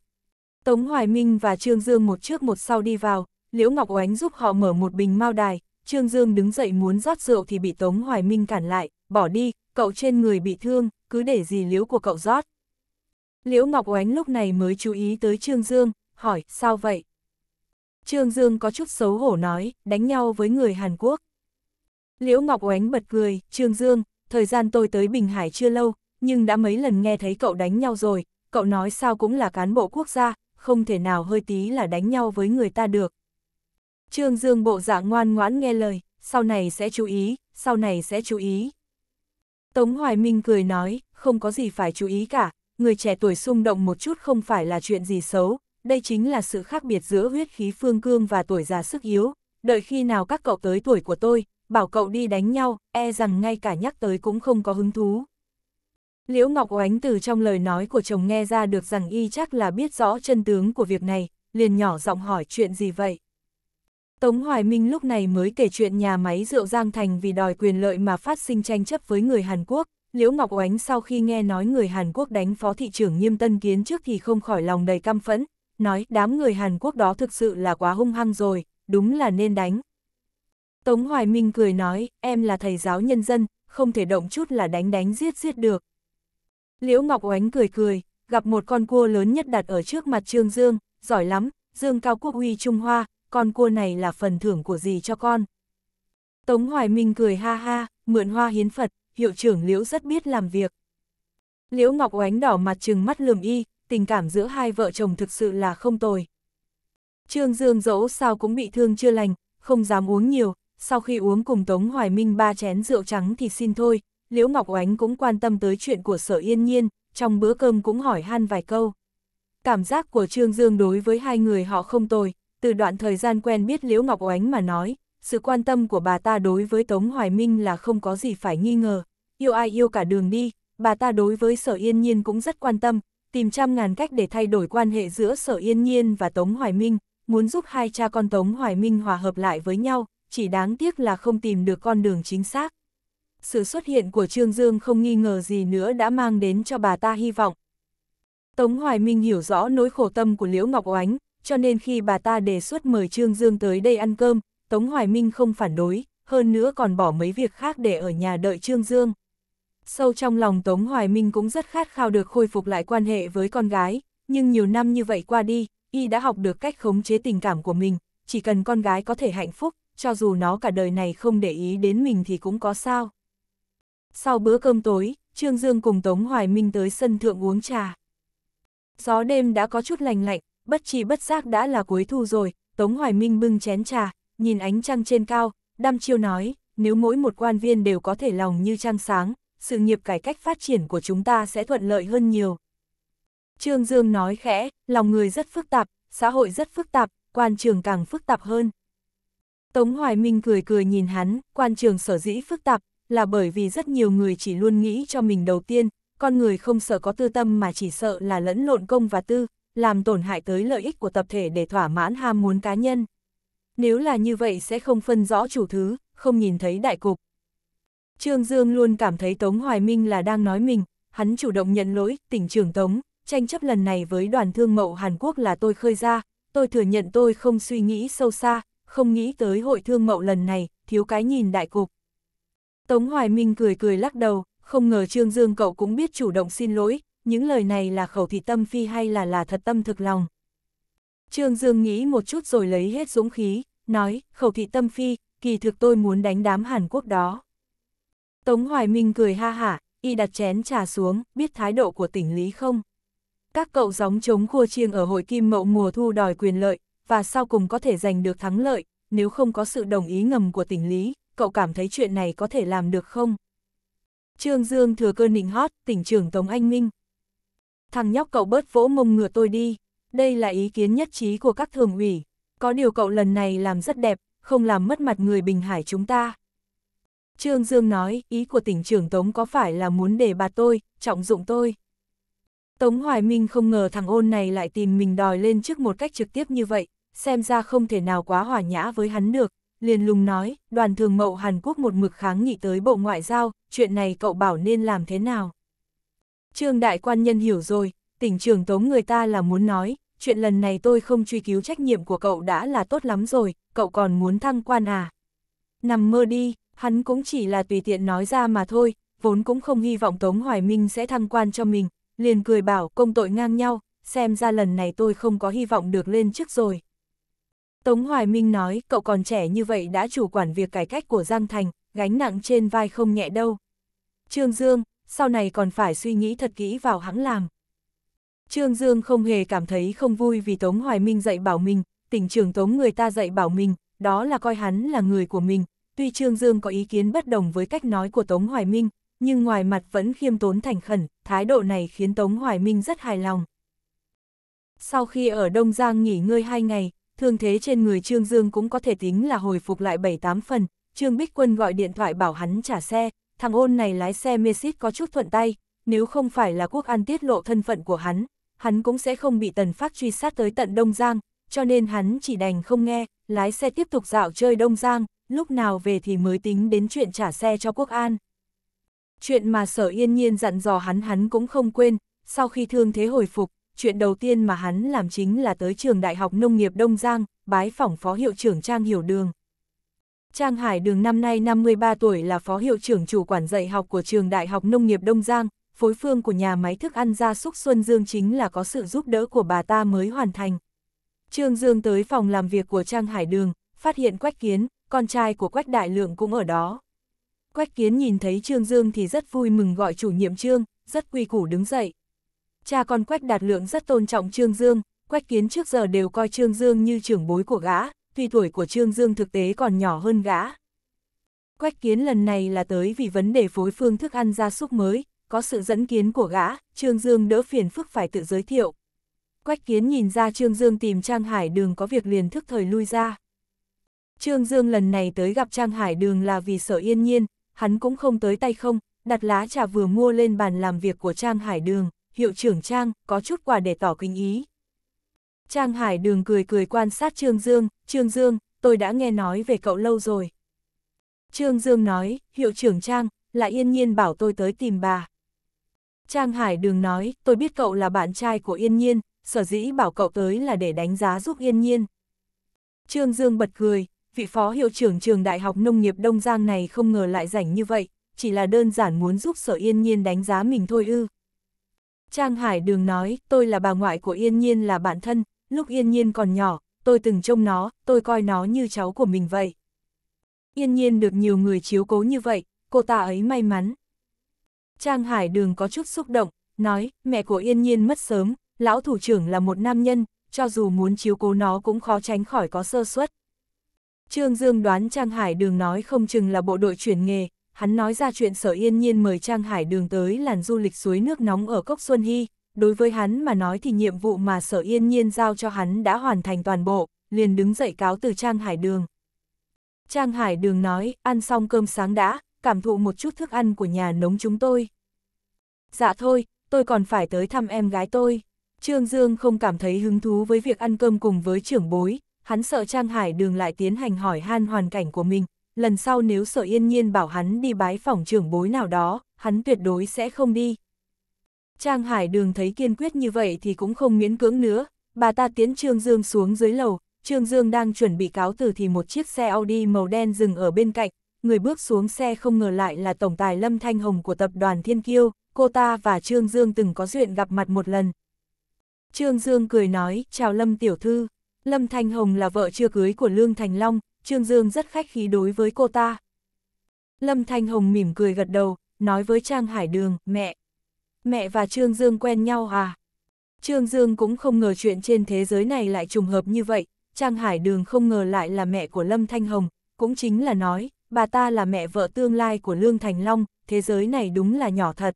Tống Hoài Minh và Trương Dương một trước một sau đi vào, Liễu Ngọc Oánh giúp họ mở một bình mao đài, Trương Dương đứng dậy muốn rót rượu thì bị Tống Hoài Minh cản lại, bỏ đi, cậu trên người bị thương, cứ để gì liễu của cậu rót. Liễu Ngọc Oánh lúc này mới chú ý tới Trương Dương, hỏi, sao vậy? Trương Dương có chút xấu hổ nói, đánh nhau với người Hàn Quốc. Liễu Ngọc Oánh bật cười, Trương Dương, thời gian tôi tới Bình Hải chưa lâu, nhưng đã mấy lần nghe thấy cậu đánh nhau rồi, cậu nói sao cũng là cán bộ quốc gia, không thể nào hơi tí là đánh nhau với người ta được. Trương Dương bộ dạng ngoan ngoãn nghe lời, sau này sẽ chú ý, sau này sẽ chú ý. Tống Hoài Minh cười nói, không có gì phải chú ý cả, người trẻ tuổi xung động một chút không phải là chuyện gì xấu, đây chính là sự khác biệt giữa huyết khí phương cương và tuổi già sức yếu, đợi khi nào các cậu tới tuổi của tôi, bảo cậu đi đánh nhau, e rằng ngay cả nhắc tới cũng không có hứng thú. Liễu Ngọc Oánh từ trong lời nói của chồng nghe ra được rằng y chắc là biết rõ chân tướng của việc này, liền nhỏ giọng hỏi chuyện gì vậy. Tống Hoài Minh lúc này mới kể chuyện nhà máy rượu Giang Thành vì đòi quyền lợi mà phát sinh tranh chấp với người Hàn Quốc. Liễu Ngọc Oánh sau khi nghe nói người Hàn Quốc đánh phó thị trưởng Nhiêm Tân Kiến trước thì không khỏi lòng đầy căm phẫn, nói đám người Hàn Quốc đó thực sự là quá hung hăng rồi, đúng là nên đánh. Tống Hoài Minh cười nói, em là thầy giáo nhân dân, không thể động chút là đánh đánh giết giết được. Liễu Ngọc Oánh cười cười, gặp một con cua lớn nhất đặt ở trước mặt Trương Dương, giỏi lắm, Dương Cao Quốc uy Trung Hoa, con cua này là phần thưởng của gì cho con. Tống Hoài Minh cười ha ha, mượn hoa hiến Phật, hiệu trưởng Liễu rất biết làm việc. Liễu Ngọc Oánh đỏ mặt trừng mắt lườm y, tình cảm giữa hai vợ chồng thực sự là không tồi. Trương Dương dẫu sao cũng bị thương chưa lành, không dám uống nhiều, sau khi uống cùng Tống Hoài Minh ba chén rượu trắng thì xin thôi, Liễu Ngọc Oánh cũng quan tâm tới chuyện của sở yên nhiên, trong bữa cơm cũng hỏi han vài câu. Cảm giác của Trương Dương đối với hai người họ không tồi, từ đoạn thời gian quen biết Liễu Ngọc Oánh mà nói, sự quan tâm của bà ta đối với Tống Hoài Minh là không có gì phải nghi ngờ, yêu ai yêu cả đường đi, bà ta đối với sở yên nhiên cũng rất quan tâm, tìm trăm ngàn cách để thay đổi quan hệ giữa Sở Yên Nhiên và Tống Hoài Minh, muốn giúp hai cha con Tống Hoài Minh hòa hợp lại với nhau, chỉ đáng tiếc là không tìm được con đường chính xác. Sự xuất hiện của Trương Dương không nghi ngờ gì nữa đã mang đến cho bà ta hy vọng. Tống Hoài Minh hiểu rõ nỗi khổ tâm của Liễu Ngọc Oánh, cho nên khi bà ta đề xuất mời Trương Dương tới đây ăn cơm, Tống Hoài Minh không phản đối, hơn nữa còn bỏ mấy việc khác để ở nhà đợi Trương Dương. Sâu trong lòng Tống Hoài Minh cũng rất khát khao được khôi phục lại quan hệ với con gái, nhưng nhiều năm như vậy qua đi, y đã học được cách khống chế tình cảm của mình, chỉ cần con gái có thể hạnh phúc, cho dù nó cả đời này không để ý đến mình thì cũng có sao. Sau bữa cơm tối, Trương Dương cùng Tống Hoài Minh tới sân thượng uống trà. Gió đêm đã có chút lành lạnh, bất chi bất giác đã là cuối thu rồi, Tống Hoài Minh bưng chén trà, nhìn ánh trăng trên cao, đăm chiêu nói, nếu mỗi một quan viên đều có thể lòng như trăng sáng, sự nghiệp cải cách phát triển của chúng ta sẽ thuận lợi hơn nhiều. Trương Dương nói khẽ, lòng người rất phức tạp, xã hội rất phức tạp, quan trường càng phức tạp hơn. Tống Hoài Minh cười cười nhìn hắn, quan trường sở dĩ phức tạp, là bởi vì rất nhiều người chỉ luôn nghĩ cho mình đầu tiên, con người không sợ có tư tâm mà chỉ sợ là lẫn lộn công và tư, làm tổn hại tới lợi ích của tập thể để thỏa mãn ham muốn cá nhân. Nếu là như vậy sẽ không phân rõ chủ thứ, không nhìn thấy đại cục. Trương Dương luôn cảm thấy Tống Hoài Minh là đang nói mình, hắn chủ động nhận lỗi, tỉnh trưởng Tống, tranh chấp lần này với đoàn thương mậu Hàn Quốc là tôi khơi ra, tôi thừa nhận tôi không suy nghĩ sâu xa, không nghĩ tới hội thương mậu lần này, thiếu cái nhìn đại cục. Tống Hoài Minh cười cười lắc đầu, không ngờ Trương Dương cậu cũng biết chủ động xin lỗi, những lời này là khẩu thị tâm phi hay là là thật tâm thực lòng. Trương Dương nghĩ một chút rồi lấy hết dũng khí, nói, khẩu thị tâm phi, kỳ thực tôi muốn đánh đám Hàn Quốc đó. Tống Hoài Minh cười ha hả, y đặt chén trà xuống, biết thái độ của tỉnh lý không? Các cậu gióng chống khua chiêng ở hội kim mậu mùa thu đòi quyền lợi, và sau cùng có thể giành được thắng lợi, nếu không có sự đồng ý ngầm của tỉnh lý, cậu cảm thấy chuyện này có thể làm được không? Trương Dương thừa cơ nịnh hót, tỉnh trưởng Tống Anh Minh. Thằng nhóc cậu bớt vỗ mông ngựa tôi đi, đây là ý kiến nhất trí của các thường ủy. Có điều cậu lần này làm rất đẹp, không làm mất mặt người Bình Hải chúng ta. Trương Dương nói, ý của tỉnh trưởng Tống có phải là muốn để bà tôi, trọng dụng tôi. Tống Hoài Minh không ngờ thằng ôn này lại tìm mình đòi lên trước một cách trực tiếp như vậy, xem ra không thể nào quá hòa nhã với hắn được. Liền lùng nói, đoàn thường mậu Hàn Quốc một mực kháng nghị tới Bộ Ngoại giao, chuyện này cậu bảo nên làm thế nào? Trương Đại Quan Nhân hiểu rồi, tỉnh trưởng Tống người ta là muốn nói, chuyện lần này tôi không truy cứu trách nhiệm của cậu đã là tốt lắm rồi, cậu còn muốn thăng quan à? Nằm mơ đi, Hắn cũng chỉ là tùy tiện nói ra mà thôi, vốn cũng không hy vọng Tống Hoài Minh sẽ thăng quan cho mình, liền cười bảo công tội ngang nhau, xem ra lần này tôi không có hy vọng được lên chức rồi. Tống Hoài Minh nói, cậu còn trẻ như vậy đã chủ quản việc cải cách của Giang Thành, gánh nặng trên vai không nhẹ đâu. Trương Dương, sau này còn phải suy nghĩ thật kỹ vào hãng làm. Trương Dương không hề cảm thấy không vui vì Tống Hoài Minh dạy bảo mình, tỉnh trưởng Tống người ta dạy bảo mình, đó là coi hắn là người của mình, Tuy Trương Dương có ý kiến bất đồng với cách nói của Tống Hoài Minh, nhưng ngoài mặt vẫn khiêm tốn thành khẩn, thái độ này khiến Tống Hoài Minh rất hài lòng. Sau khi ở Đông Giang nghỉ ngơi hai ngày, thương thế trên người Trương Dương cũng có thể tính là hồi phục lại 7-8 phần, Trương Bích Quân gọi điện thoại bảo hắn trả xe, thằng ôn này lái xe Mercedes có chút thuận tay, nếu không phải là quốc an tiết lộ thân phận của hắn, hắn cũng sẽ không bị tần phát truy sát tới tận Đông Giang, cho nên hắn chỉ đành không nghe, lái xe tiếp tục dạo chơi Đông Giang, lúc nào về thì mới tính đến chuyện trả xe cho quốc an. Chuyện mà sở yên nhiên dặn dò hắn hắn cũng không quên, sau khi thương thế hồi phục, chuyện đầu tiên mà hắn làm chính là tới trường Đại học Nông nghiệp Đông Giang, bái phỏng phó hiệu trưởng Trang Hiểu Đường. Trang Hải Đường năm nay 53 tuổi là phó hiệu trưởng chủ quản dạy học của trường Đại học Nông nghiệp Đông Giang, phối phương của nhà máy thức ăn gia súc Xuân Dương chính là có sự giúp đỡ của bà ta mới hoàn thành. Trương Dương tới phòng làm việc của Trang Hải Đường, phát hiện Quách Kiến, con trai của Quách Đại Lượng cũng ở đó. Quách Kiến nhìn thấy Trương Dương thì rất vui mừng gọi chủ nhiệm Trương, rất quy củ đứng dậy. Cha con Quách Đạt Lượng rất tôn trọng Trương Dương, Quách Kiến trước giờ đều coi Trương Dương như trưởng bối của gã, tuy tuổi của Trương Dương thực tế còn nhỏ hơn gã. Quách Kiến lần này là tới vì vấn đề phối phương thức ăn gia súc mới, có sự dẫn kiến của gã, Trương Dương đỡ phiền phức phải tự giới thiệu. Quách Kiến nhìn ra Trương Dương tìm Trang Hải đường có việc liền thức thời lui ra. Trương Dương lần này tới gặp Trang Hải Đường là vì sợ yên nhiên, hắn cũng không tới tay không, đặt lá trà vừa mua lên bàn làm việc của Trang Hải Đường, hiệu trưởng Trang, có chút quà để tỏ kinh ý. Trang Hải Đường cười cười quan sát Trương Dương, Trương Dương, tôi đã nghe nói về cậu lâu rồi. Trương Dương nói, hiệu trưởng Trang, là yên nhiên bảo tôi tới tìm bà. Trang Hải Đường nói, tôi biết cậu là bạn trai của Yên Nhiên, sở dĩ bảo cậu tới là để đánh giá giúp Yên Nhiên. Trương Dương bật cười, vị phó hiệu trưởng trường Đại học Nông nghiệp Đông Giang này không ngờ lại rảnh như vậy, chỉ là đơn giản muốn giúp sở yên nhiên đánh giá mình thôi ư. Trang Hải Đường nói, tôi là bà ngoại của Yên Nhiên là bạn thân, lúc Yên Nhiên còn nhỏ, tôi từng trông nó, tôi coi nó như cháu của mình vậy. Yên Nhiên được nhiều người chiếu cố như vậy, cô ta ấy may mắn. Trang Hải Đường có chút xúc động, nói, mẹ của Yên Nhiên mất sớm, lão thủ trưởng là một nam nhân, cho dù muốn chiếu cố nó cũng khó tránh khỏi có sơ suất. Trương Dương đoán Trang Hải Đường nói không chừng là bộ đội chuyển nghề, hắn nói ra chuyện sở yên nhiên mời Trang Hải Đường tới làn du lịch suối nước nóng ở Cốc Xuân Hy. Đối với hắn mà nói thì nhiệm vụ mà sở yên nhiên giao cho hắn đã hoàn thành toàn bộ, liền đứng dậy cáo từ Trang Hải Đường. Trang Hải Đường nói, ăn xong cơm sáng đã, cảm thụ một chút thức ăn của nhà nống chúng tôi. Dạ thôi, tôi còn phải tới thăm em gái tôi. Trương Dương không cảm thấy hứng thú với việc ăn cơm cùng với trưởng bối, hắn sợ Trang Hải đường lại tiến hành hỏi han hoàn cảnh của mình, lần sau nếu sở yên nhiên bảo hắn đi bái phòng trưởng bối nào đó, hắn tuyệt đối sẽ không đi. Trang Hải đường thấy kiên quyết như vậy thì cũng không miễn cưỡng nữa, bà ta tiến Trương Dương xuống dưới lầu, Trương Dương đang chuẩn bị cáo từ thì một chiếc xe Audi màu đen dừng ở bên cạnh, người bước xuống xe không ngờ lại là tổng tài Lâm Thanh Hồng của tập đoàn Thiên Kiêu, cô ta và Trương Dương từng có duyện gặp mặt một lần. Trương Dương cười nói, chào Lâm tiểu thư. Lâm Thanh Hồng là vợ chưa cưới của Lương Thành Long, Trương Dương rất khách khí đối với cô ta. Lâm Thanh Hồng mỉm cười gật đầu, nói với Trang Hải Đường, mẹ. Mẹ và Trương Dương quen nhau à? Trương Dương cũng không ngờ chuyện trên thế giới này lại trùng hợp như vậy, Trang Hải Đường không ngờ lại là mẹ của Lâm Thanh Hồng, cũng chính là nói, bà ta là mẹ vợ tương lai của Lương Thành Long, thế giới này đúng là nhỏ thật.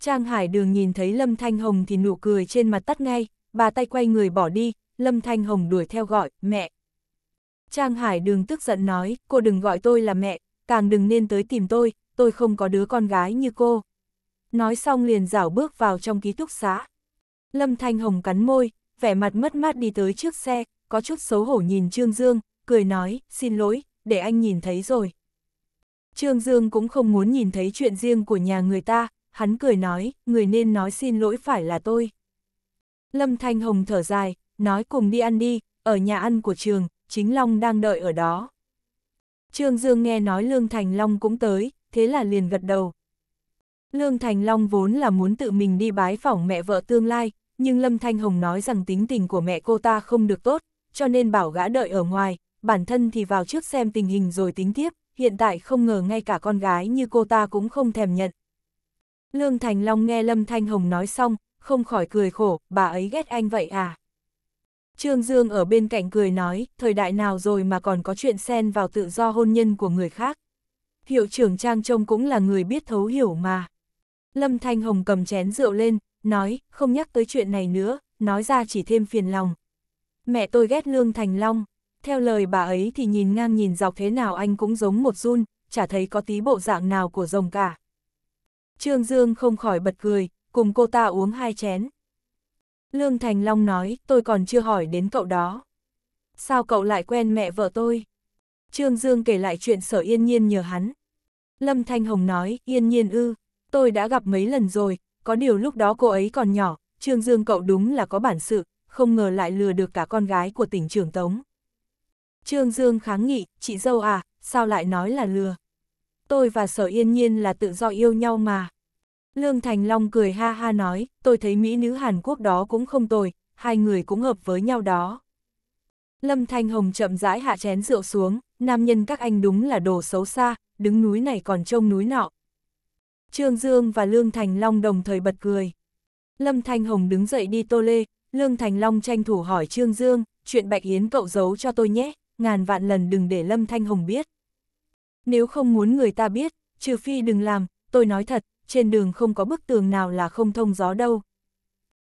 Trang Hải Đường nhìn thấy Lâm Thanh Hồng thì nụ cười trên mặt tắt ngay, bà tay quay người bỏ đi, Lâm Thanh Hồng đuổi theo gọi, mẹ. Trang Hải đường tức giận nói, cô đừng gọi tôi là mẹ, càng đừng nên tới tìm tôi, tôi không có đứa con gái như cô. Nói xong liền rảo bước vào trong ký túc xá. Lâm Thanh Hồng cắn môi, vẻ mặt mất mát đi tới trước xe, có chút xấu hổ nhìn Trương Dương, cười nói, xin lỗi, để anh nhìn thấy rồi. Trương Dương cũng không muốn nhìn thấy chuyện riêng của nhà người ta, hắn cười nói, người nên nói xin lỗi phải là tôi. Lâm Thanh Hồng thở dài, nói cùng đi ăn đi, ở nhà ăn của trường, chính Long đang đợi ở đó. Trương Dương nghe nói Lương Thành Long cũng tới, thế là liền gật đầu. Lương Thành Long vốn là muốn tự mình đi bái phỏng mẹ vợ tương lai, nhưng Lâm Thanh Hồng nói rằng tính tình của mẹ cô ta không được tốt, cho nên bảo gã đợi ở ngoài, bản thân thì vào trước xem tình hình rồi tính tiếp, hiện tại không ngờ ngay cả con gái như cô ta cũng không thèm nhận. Lương Thành Long nghe Lâm Thanh Hồng nói xong, không khỏi cười khổ, bà ấy ghét anh vậy à? Trương Dương ở bên cạnh cười nói, thời đại nào rồi mà còn có chuyện xen vào tự do hôn nhân của người khác. Hiệu trưởng Trang Trông cũng là người biết thấu hiểu mà. Lâm Thanh Hồng cầm chén rượu lên, nói, không nhắc tới chuyện này nữa, nói ra chỉ thêm phiền lòng. Mẹ tôi ghét Lương Thành Long, theo lời bà ấy thì nhìn ngang nhìn dọc thế nào anh cũng giống một run, chả thấy có tí bộ dạng nào của rồng cả. Trương Dương không khỏi bật cười, cùng cô ta uống hai chén. Lương Thành Long nói, tôi còn chưa hỏi đến cậu đó. Sao cậu lại quen mẹ vợ tôi? Trương Dương kể lại chuyện sở yên nhiên nhờ hắn. Lâm Thanh Hồng nói, yên nhiên ư, tôi đã gặp mấy lần rồi, có điều lúc đó cô ấy còn nhỏ, Trương Dương cậu đúng là có bản sự, không ngờ lại lừa được cả con gái của tỉnh trưởng Tống. Trương Dương kháng nghị, chị dâu à, sao lại nói là lừa? Tôi và sở yên nhiên là tự do yêu nhau mà. Lương Thành Long cười ha ha nói, tôi thấy Mỹ nữ Hàn Quốc đó cũng không tồi, hai người cũng hợp với nhau đó. Lâm Thanh Hồng chậm rãi hạ chén rượu xuống, nam nhân các anh đúng là đồ xấu xa, đứng núi này còn trông núi nọ. Trương Dương và Lương Thành Long đồng thời bật cười. Lâm Thanh Hồng đứng dậy đi tô lê, Lương Thành Long tranh thủ hỏi Trương Dương, chuyện Bạch Yến cậu giấu cho tôi nhé, ngàn vạn lần đừng để Lâm Thanh Hồng biết. Nếu không muốn người ta biết, trừ phi đừng làm, tôi nói thật, trên đường không có bức tường nào là không thông gió đâu.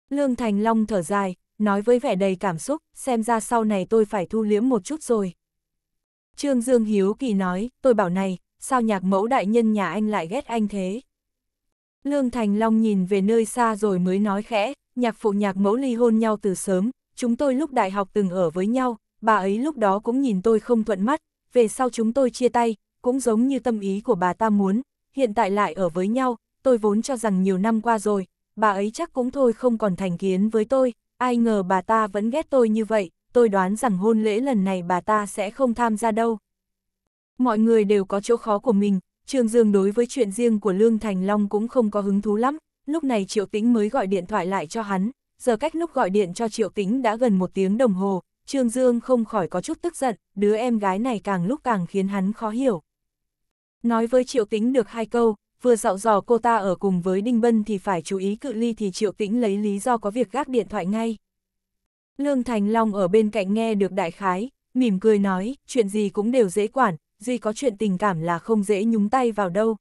Lương Thành Long thở dài, nói với vẻ đầy cảm xúc, xem ra sau này tôi phải thu liếm một chút rồi. Trương Dương Hiếu Kỳ nói, tôi bảo này, sao nhạc mẫu đại nhân nhà anh lại ghét anh thế? Lương Thành Long nhìn về nơi xa rồi mới nói khẽ, nhạc phụ nhạc mẫu ly hôn nhau từ sớm, chúng tôi lúc đại học từng ở với nhau, bà ấy lúc đó cũng nhìn tôi không thuận mắt, về sau chúng tôi chia tay, cũng giống như tâm ý của bà ta muốn, hiện tại lại ở với nhau, tôi vốn cho rằng nhiều năm qua rồi, bà ấy chắc cũng thôi không còn thành kiến với tôi, ai ngờ bà ta vẫn ghét tôi như vậy, tôi đoán rằng hôn lễ lần này bà ta sẽ không tham gia đâu. Mọi người đều có chỗ khó của mình, Trương Dương đối với chuyện riêng của Lương Thành Long cũng không có hứng thú lắm, lúc này Triệu Tĩnh mới gọi điện thoại lại cho hắn, giờ cách lúc gọi điện cho Triệu Tĩnh đã gần một tiếng đồng hồ, Trương Dương không khỏi có chút tức giận, đứa em gái này càng lúc càng khiến hắn khó hiểu. Nói với Triệu Tĩnh được hai câu, vừa dạo dò cô ta ở cùng với Đinh Bân thì phải chú ý cự ly thì Triệu Tĩnh lấy lý do có việc gác điện thoại ngay. Lương Thành Long ở bên cạnh nghe được đại khái, mỉm cười nói, chuyện gì cũng đều dễ quản, duy có chuyện tình cảm là không dễ nhúng tay vào đâu.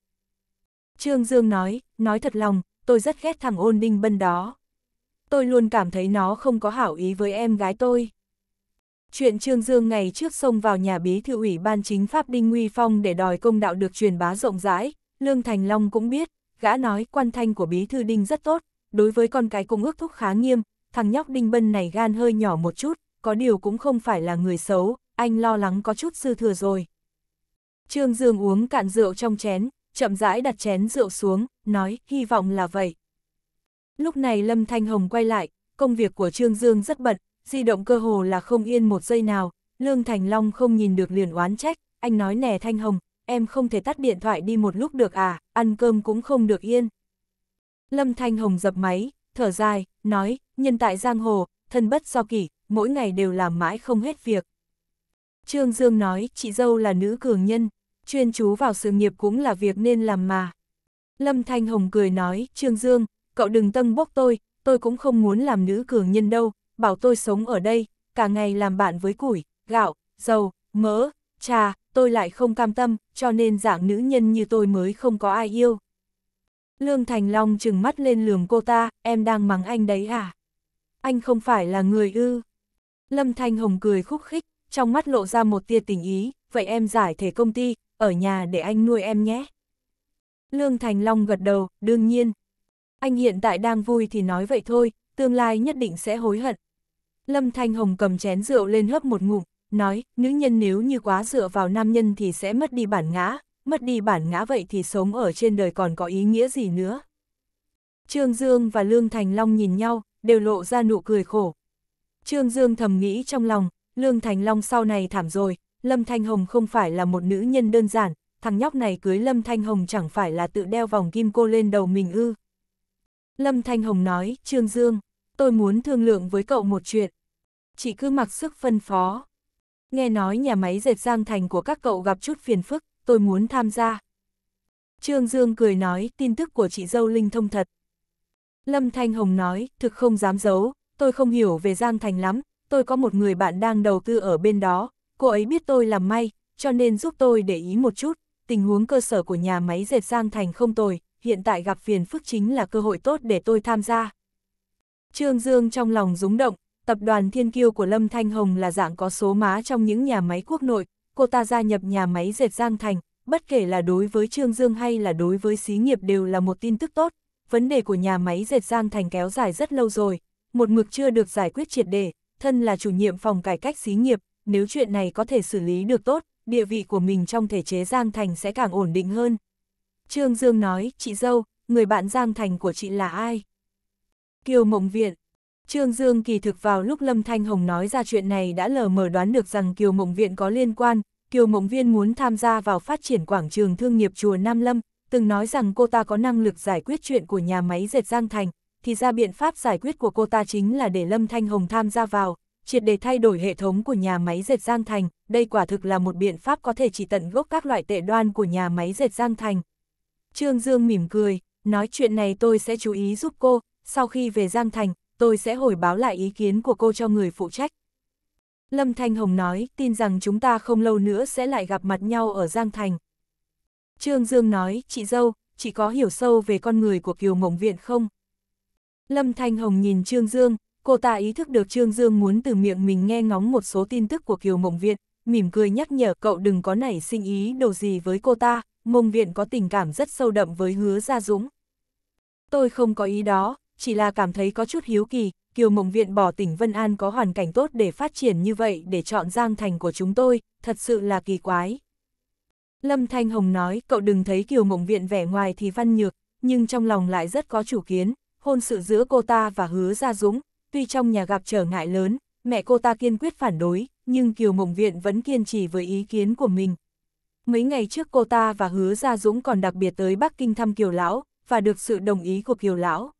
Trương Dương nói, nói thật lòng, tôi rất ghét thằng ôn Đinh Bân đó. Tôi luôn cảm thấy nó không có hảo ý với em gái tôi. Chuyện Trương Dương ngày trước xông vào nhà bí thư ủy ban chính pháp Đinh Nguy Phong để đòi công đạo được truyền bá rộng rãi, Lương Thành Long cũng biết, gã nói quan thanh của bí thư đinh rất tốt, đối với con cái cũng ước thúc khá nghiêm, thằng nhóc đinh bân này gan hơi nhỏ một chút, có điều cũng không phải là người xấu, anh lo lắng có chút sư thừa rồi. Trương Dương uống cạn rượu trong chén, chậm rãi đặt chén rượu xuống, nói, hy vọng là vậy. Lúc này Lâm Thanh Hồng quay lại, công việc của Trương Dương rất bận, di động cơ hồ là không yên một giây nào, Lương Thành Long không nhìn được liền oán trách, anh nói nè Thanh Hồng, em không thể tắt điện thoại đi một lúc được à, ăn cơm cũng không được yên. Lâm Thanh Hồng dập máy, thở dài, nói, nhân tại giang hồ, thân bất do kỷ, mỗi ngày đều làm mãi không hết việc. Trương Dương nói, chị dâu là nữ cường nhân, chuyên chú vào sự nghiệp cũng là việc nên làm mà. Lâm Thanh Hồng cười nói, Trương Dương, cậu đừng tân bốc tôi, tôi cũng không muốn làm nữ cường nhân đâu, bảo tôi sống ở đây, cả ngày làm bạn với củi, gạo, dầu, mỡ, Chà, tôi lại không cam tâm, cho nên dạng nữ nhân như tôi mới không có ai yêu. Lương Thành Long trừng mắt lên lườm cô ta, em đang mắng anh đấy à? Anh không phải là người ư? Lâm Thanh Hồng cười khúc khích, trong mắt lộ ra một tia tình ý, vậy em giải thể công ty, ở nhà để anh nuôi em nhé. Lương Thành Long gật đầu, đương nhiên. Anh hiện tại đang vui thì nói vậy thôi, tương lai nhất định sẽ hối hận. Lâm Thanh Hồng cầm chén rượu lên hớp một ngụm, nói, nữ nhân nếu như quá dựa vào nam nhân thì sẽ mất đi bản ngã, mất đi bản ngã vậy thì sống ở trên đời còn có ý nghĩa gì nữa. Trương Dương và Lương Thành Long nhìn nhau, đều lộ ra nụ cười khổ. Trương Dương thầm nghĩ trong lòng, Lương Thành Long sau này thảm rồi, Lâm Thanh Hồng không phải là một nữ nhân đơn giản, thằng nhóc này cưới Lâm Thanh Hồng chẳng phải là tự đeo vòng kim cô lên đầu mình ư. Lâm Thanh Hồng nói, Trương Dương, tôi muốn thương lượng với cậu một chuyện. Chị cứ mặc sức phân phó nghe nói nhà máy dệt Giang Thành của các cậu gặp chút phiền phức, tôi muốn tham gia. Trương Dương cười nói, tin tức của chị dâu Linh thông thật. Lâm Thanh Hồng nói, thực không dám giấu, tôi không hiểu về Giang Thành lắm, tôi có một người bạn đang đầu tư ở bên đó, cô ấy biết tôi làm may, cho nên giúp tôi để ý một chút, tình huống cơ sở của nhà máy dệt Giang Thành không tồi, hiện tại gặp phiền phức chính là cơ hội tốt để tôi tham gia. Trương Dương trong lòng rúng động, tập đoàn Thiên Kiêu của Lâm Thanh Hồng là dạng có số má trong những nhà máy quốc nội, cô ta gia nhập nhà máy dệt Giang Thành, bất kể là đối với Trương Dương hay là đối với xí nghiệp đều là một tin tức tốt. Vấn đề của nhà máy dệt Giang Thành kéo dài rất lâu rồi, một mực chưa được giải quyết triệt đề, thân là chủ nhiệm phòng cải cách xí nghiệp, nếu chuyện này có thể xử lý được tốt, địa vị của mình trong thể chế Giang Thành sẽ càng ổn định hơn. Trương Dương nói, chị dâu, người bạn Giang Thành của chị là ai? Kiều Mộng Viện, Trương Dương kỳ thực vào lúc Lâm Thanh Hồng nói ra chuyện này đã lờ mờ đoán được rằng Kiều Mộng Viện có liên quan, Kiều Mộng Viên muốn tham gia vào phát triển quảng trường thương nghiệp chùa Nam Lâm, từng nói rằng cô ta có năng lực giải quyết chuyện của nhà máy dệt Giang Thành, thì ra biện pháp giải quyết của cô ta chính là để Lâm Thanh Hồng tham gia vào, triệt để thay đổi hệ thống của nhà máy dệt Giang Thành, đây quả thực là một biện pháp có thể chỉ tận gốc các loại tệ đoan của nhà máy dệt Giang Thành. Trương Dương mỉm cười, nói chuyện này tôi sẽ chú ý giúp cô, sau khi về Giang Thành, tôi sẽ hồi báo lại ý kiến của cô cho người phụ trách. Lâm Thanh Hồng nói, tin rằng chúng ta không lâu nữa sẽ lại gặp mặt nhau ở Giang Thành. Trương Dương nói, chị dâu, chị có hiểu sâu về con người của Kiều Mộng Viện không? Lâm Thanh Hồng nhìn Trương Dương, cô ta ý thức được Trương Dương muốn từ miệng mình nghe ngóng một số tin tức của Kiều Mộng Viện, mỉm cười nhắc nhở cậu đừng có nảy sinh ý đồ gì với cô ta, mộng Viện có tình cảm rất sâu đậm với hứa Gia Dũng. Tôi không có ý đó, chỉ là cảm thấy có chút hiếu kỳ, Kiều Mộng Viện bỏ tỉnh Vân An có hoàn cảnh tốt để phát triển như vậy để chọn Giang Thành của chúng tôi, thật sự là kỳ quái. Lâm Thanh Hồng nói, cậu đừng thấy Kiều Mộng Viện vẻ ngoài thì văn nhược, nhưng trong lòng lại rất có chủ kiến, hôn sự giữa cô ta và hứa Gia Dũng, tuy trong nhà gặp trở ngại lớn, mẹ cô ta kiên quyết phản đối, nhưng Kiều Mộng Viện vẫn kiên trì với ý kiến của mình. Mấy ngày trước cô ta và hứa Gia Dũng còn đặc biệt tới Bắc Kinh thăm Kiều Lão, và được sự đồng ý của Kiều Lão.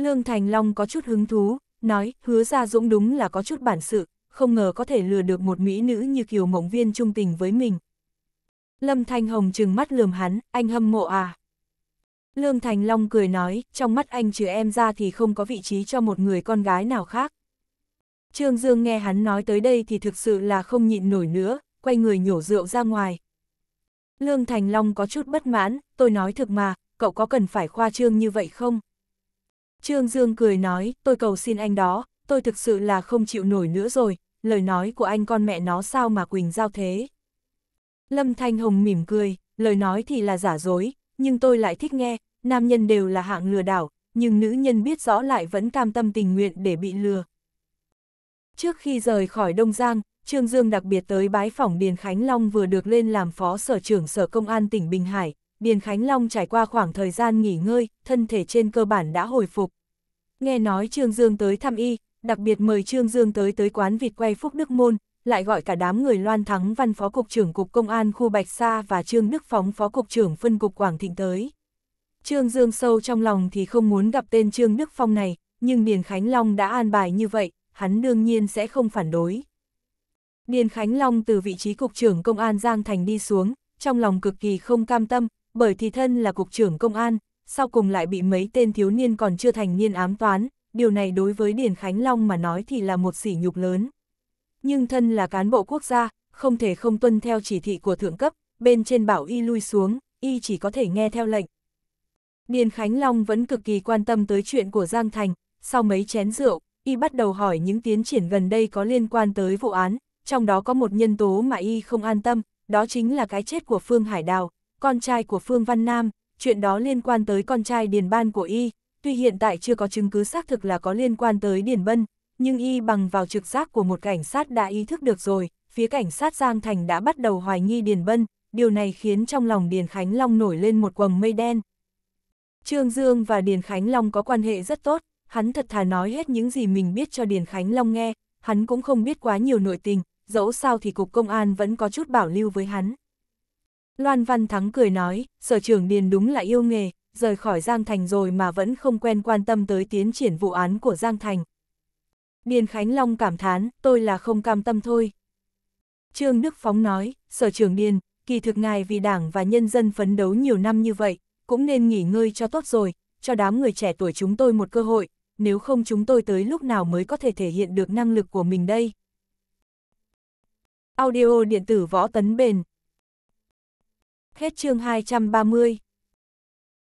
Lương Thành Long có chút hứng thú, nói, hứa ra dũng đúng là có chút bản sự, không ngờ có thể lừa được một mỹ nữ như Kiều Mộng Viên trung tình với mình. Lâm Thanh Hồng trừng mắt lườm hắn, anh hâm mộ à. Lương Thành Long cười nói, trong mắt anh trừ em ra thì không có vị trí cho một người con gái nào khác. Trương Dương nghe hắn nói tới đây thì thực sự là không nhịn nổi nữa, quay người nhổ rượu ra ngoài. Lương Thành Long có chút bất mãn, tôi nói thực mà, cậu có cần phải khoa trương như vậy không? Trương Dương cười nói, tôi cầu xin anh đó, tôi thực sự là không chịu nổi nữa rồi, lời nói của anh con mẹ nó sao mà Quỳnh giao thế. Lâm Thanh Hồng mỉm cười, lời nói thì là giả dối, nhưng tôi lại thích nghe, nam nhân đều là hạng lừa đảo, nhưng nữ nhân biết rõ lại vẫn cam tâm tình nguyện để bị lừa. Trước khi rời khỏi Đông Giang, Trương Dương đặc biệt tới bái phỏng Điền Khánh Long vừa được lên làm phó sở trưởng sở công an tỉnh Bình Hải, Điền Khánh Long trải qua khoảng thời gian nghỉ ngơi, thân thể trên cơ bản đã hồi phục. Nghe nói Trương Dương tới thăm y, đặc biệt mời Trương Dương tới tới quán vịt quay Phúc Đức Môn, lại gọi cả đám người Loan Thắng Văn Phó Cục trưởng Cục Công an khu Bạch Sa và Trương Đức Phóng Phó Cục trưởng Phân Cục Quảng Thịnh tới. Trương Dương sâu trong lòng thì không muốn gặp tên Trương Đức Phong này, nhưng Điền Khánh Long đã an bài như vậy, hắn đương nhiên sẽ không phản đối. Điền Khánh Long từ vị trí Cục trưởng Công an Giang Thành đi xuống, trong lòng cực kỳ không cam tâm, bởi thì thân là cục trưởng công an, sau cùng lại bị mấy tên thiếu niên còn chưa thành niên ám toán, điều này đối với Điền Khánh Long mà nói thì là một sỉ nhục lớn. Nhưng thân là cán bộ quốc gia, không thể không tuân theo chỉ thị của thượng cấp, bên trên bảo y lui xuống, y chỉ có thể nghe theo lệnh. Điền Khánh Long vẫn cực kỳ quan tâm tới chuyện của Giang Thành, sau mấy chén rượu, y bắt đầu hỏi những tiến triển gần đây có liên quan tới vụ án, trong đó có một nhân tố mà y không an tâm, đó chính là cái chết của Phương Hải Đào, con trai của Phương Văn Nam, chuyện đó liên quan tới con trai Điền Ban của y, tuy hiện tại chưa có chứng cứ xác thực là có liên quan tới Điền Bân, nhưng y bằng vào trực giác của một cảnh sát đã ý thức được rồi, phía cảnh sát Giang Thành đã bắt đầu hoài nghi Điền Bân, điều này khiến trong lòng Điền Khánh Long nổi lên một quầng mây đen. Trương Dương và Điền Khánh Long có quan hệ rất tốt, hắn thật thà nói hết những gì mình biết cho Điền Khánh Long nghe, hắn cũng không biết quá nhiều nội tình, dẫu sao thì Cục Công an vẫn có chút bảo lưu với hắn. Loan Văn Thắng cười nói, sở trưởng Điền đúng là yêu nghề, rời khỏi Giang Thành rồi mà vẫn không quen quan tâm tới tiến triển vụ án của Giang Thành. Điền Khánh Long cảm thán, tôi là không cam tâm thôi. Trương Đức Phóng nói, sở trưởng Điền, kỳ thực ngài vì đảng và nhân dân phấn đấu nhiều năm như vậy, cũng nên nghỉ ngơi cho tốt rồi, cho đám người trẻ tuổi chúng tôi một cơ hội, nếu không chúng tôi tới lúc nào mới có thể thể hiện được năng lực của mình đây. Audio điện tử võ tấn bền Hết chương 230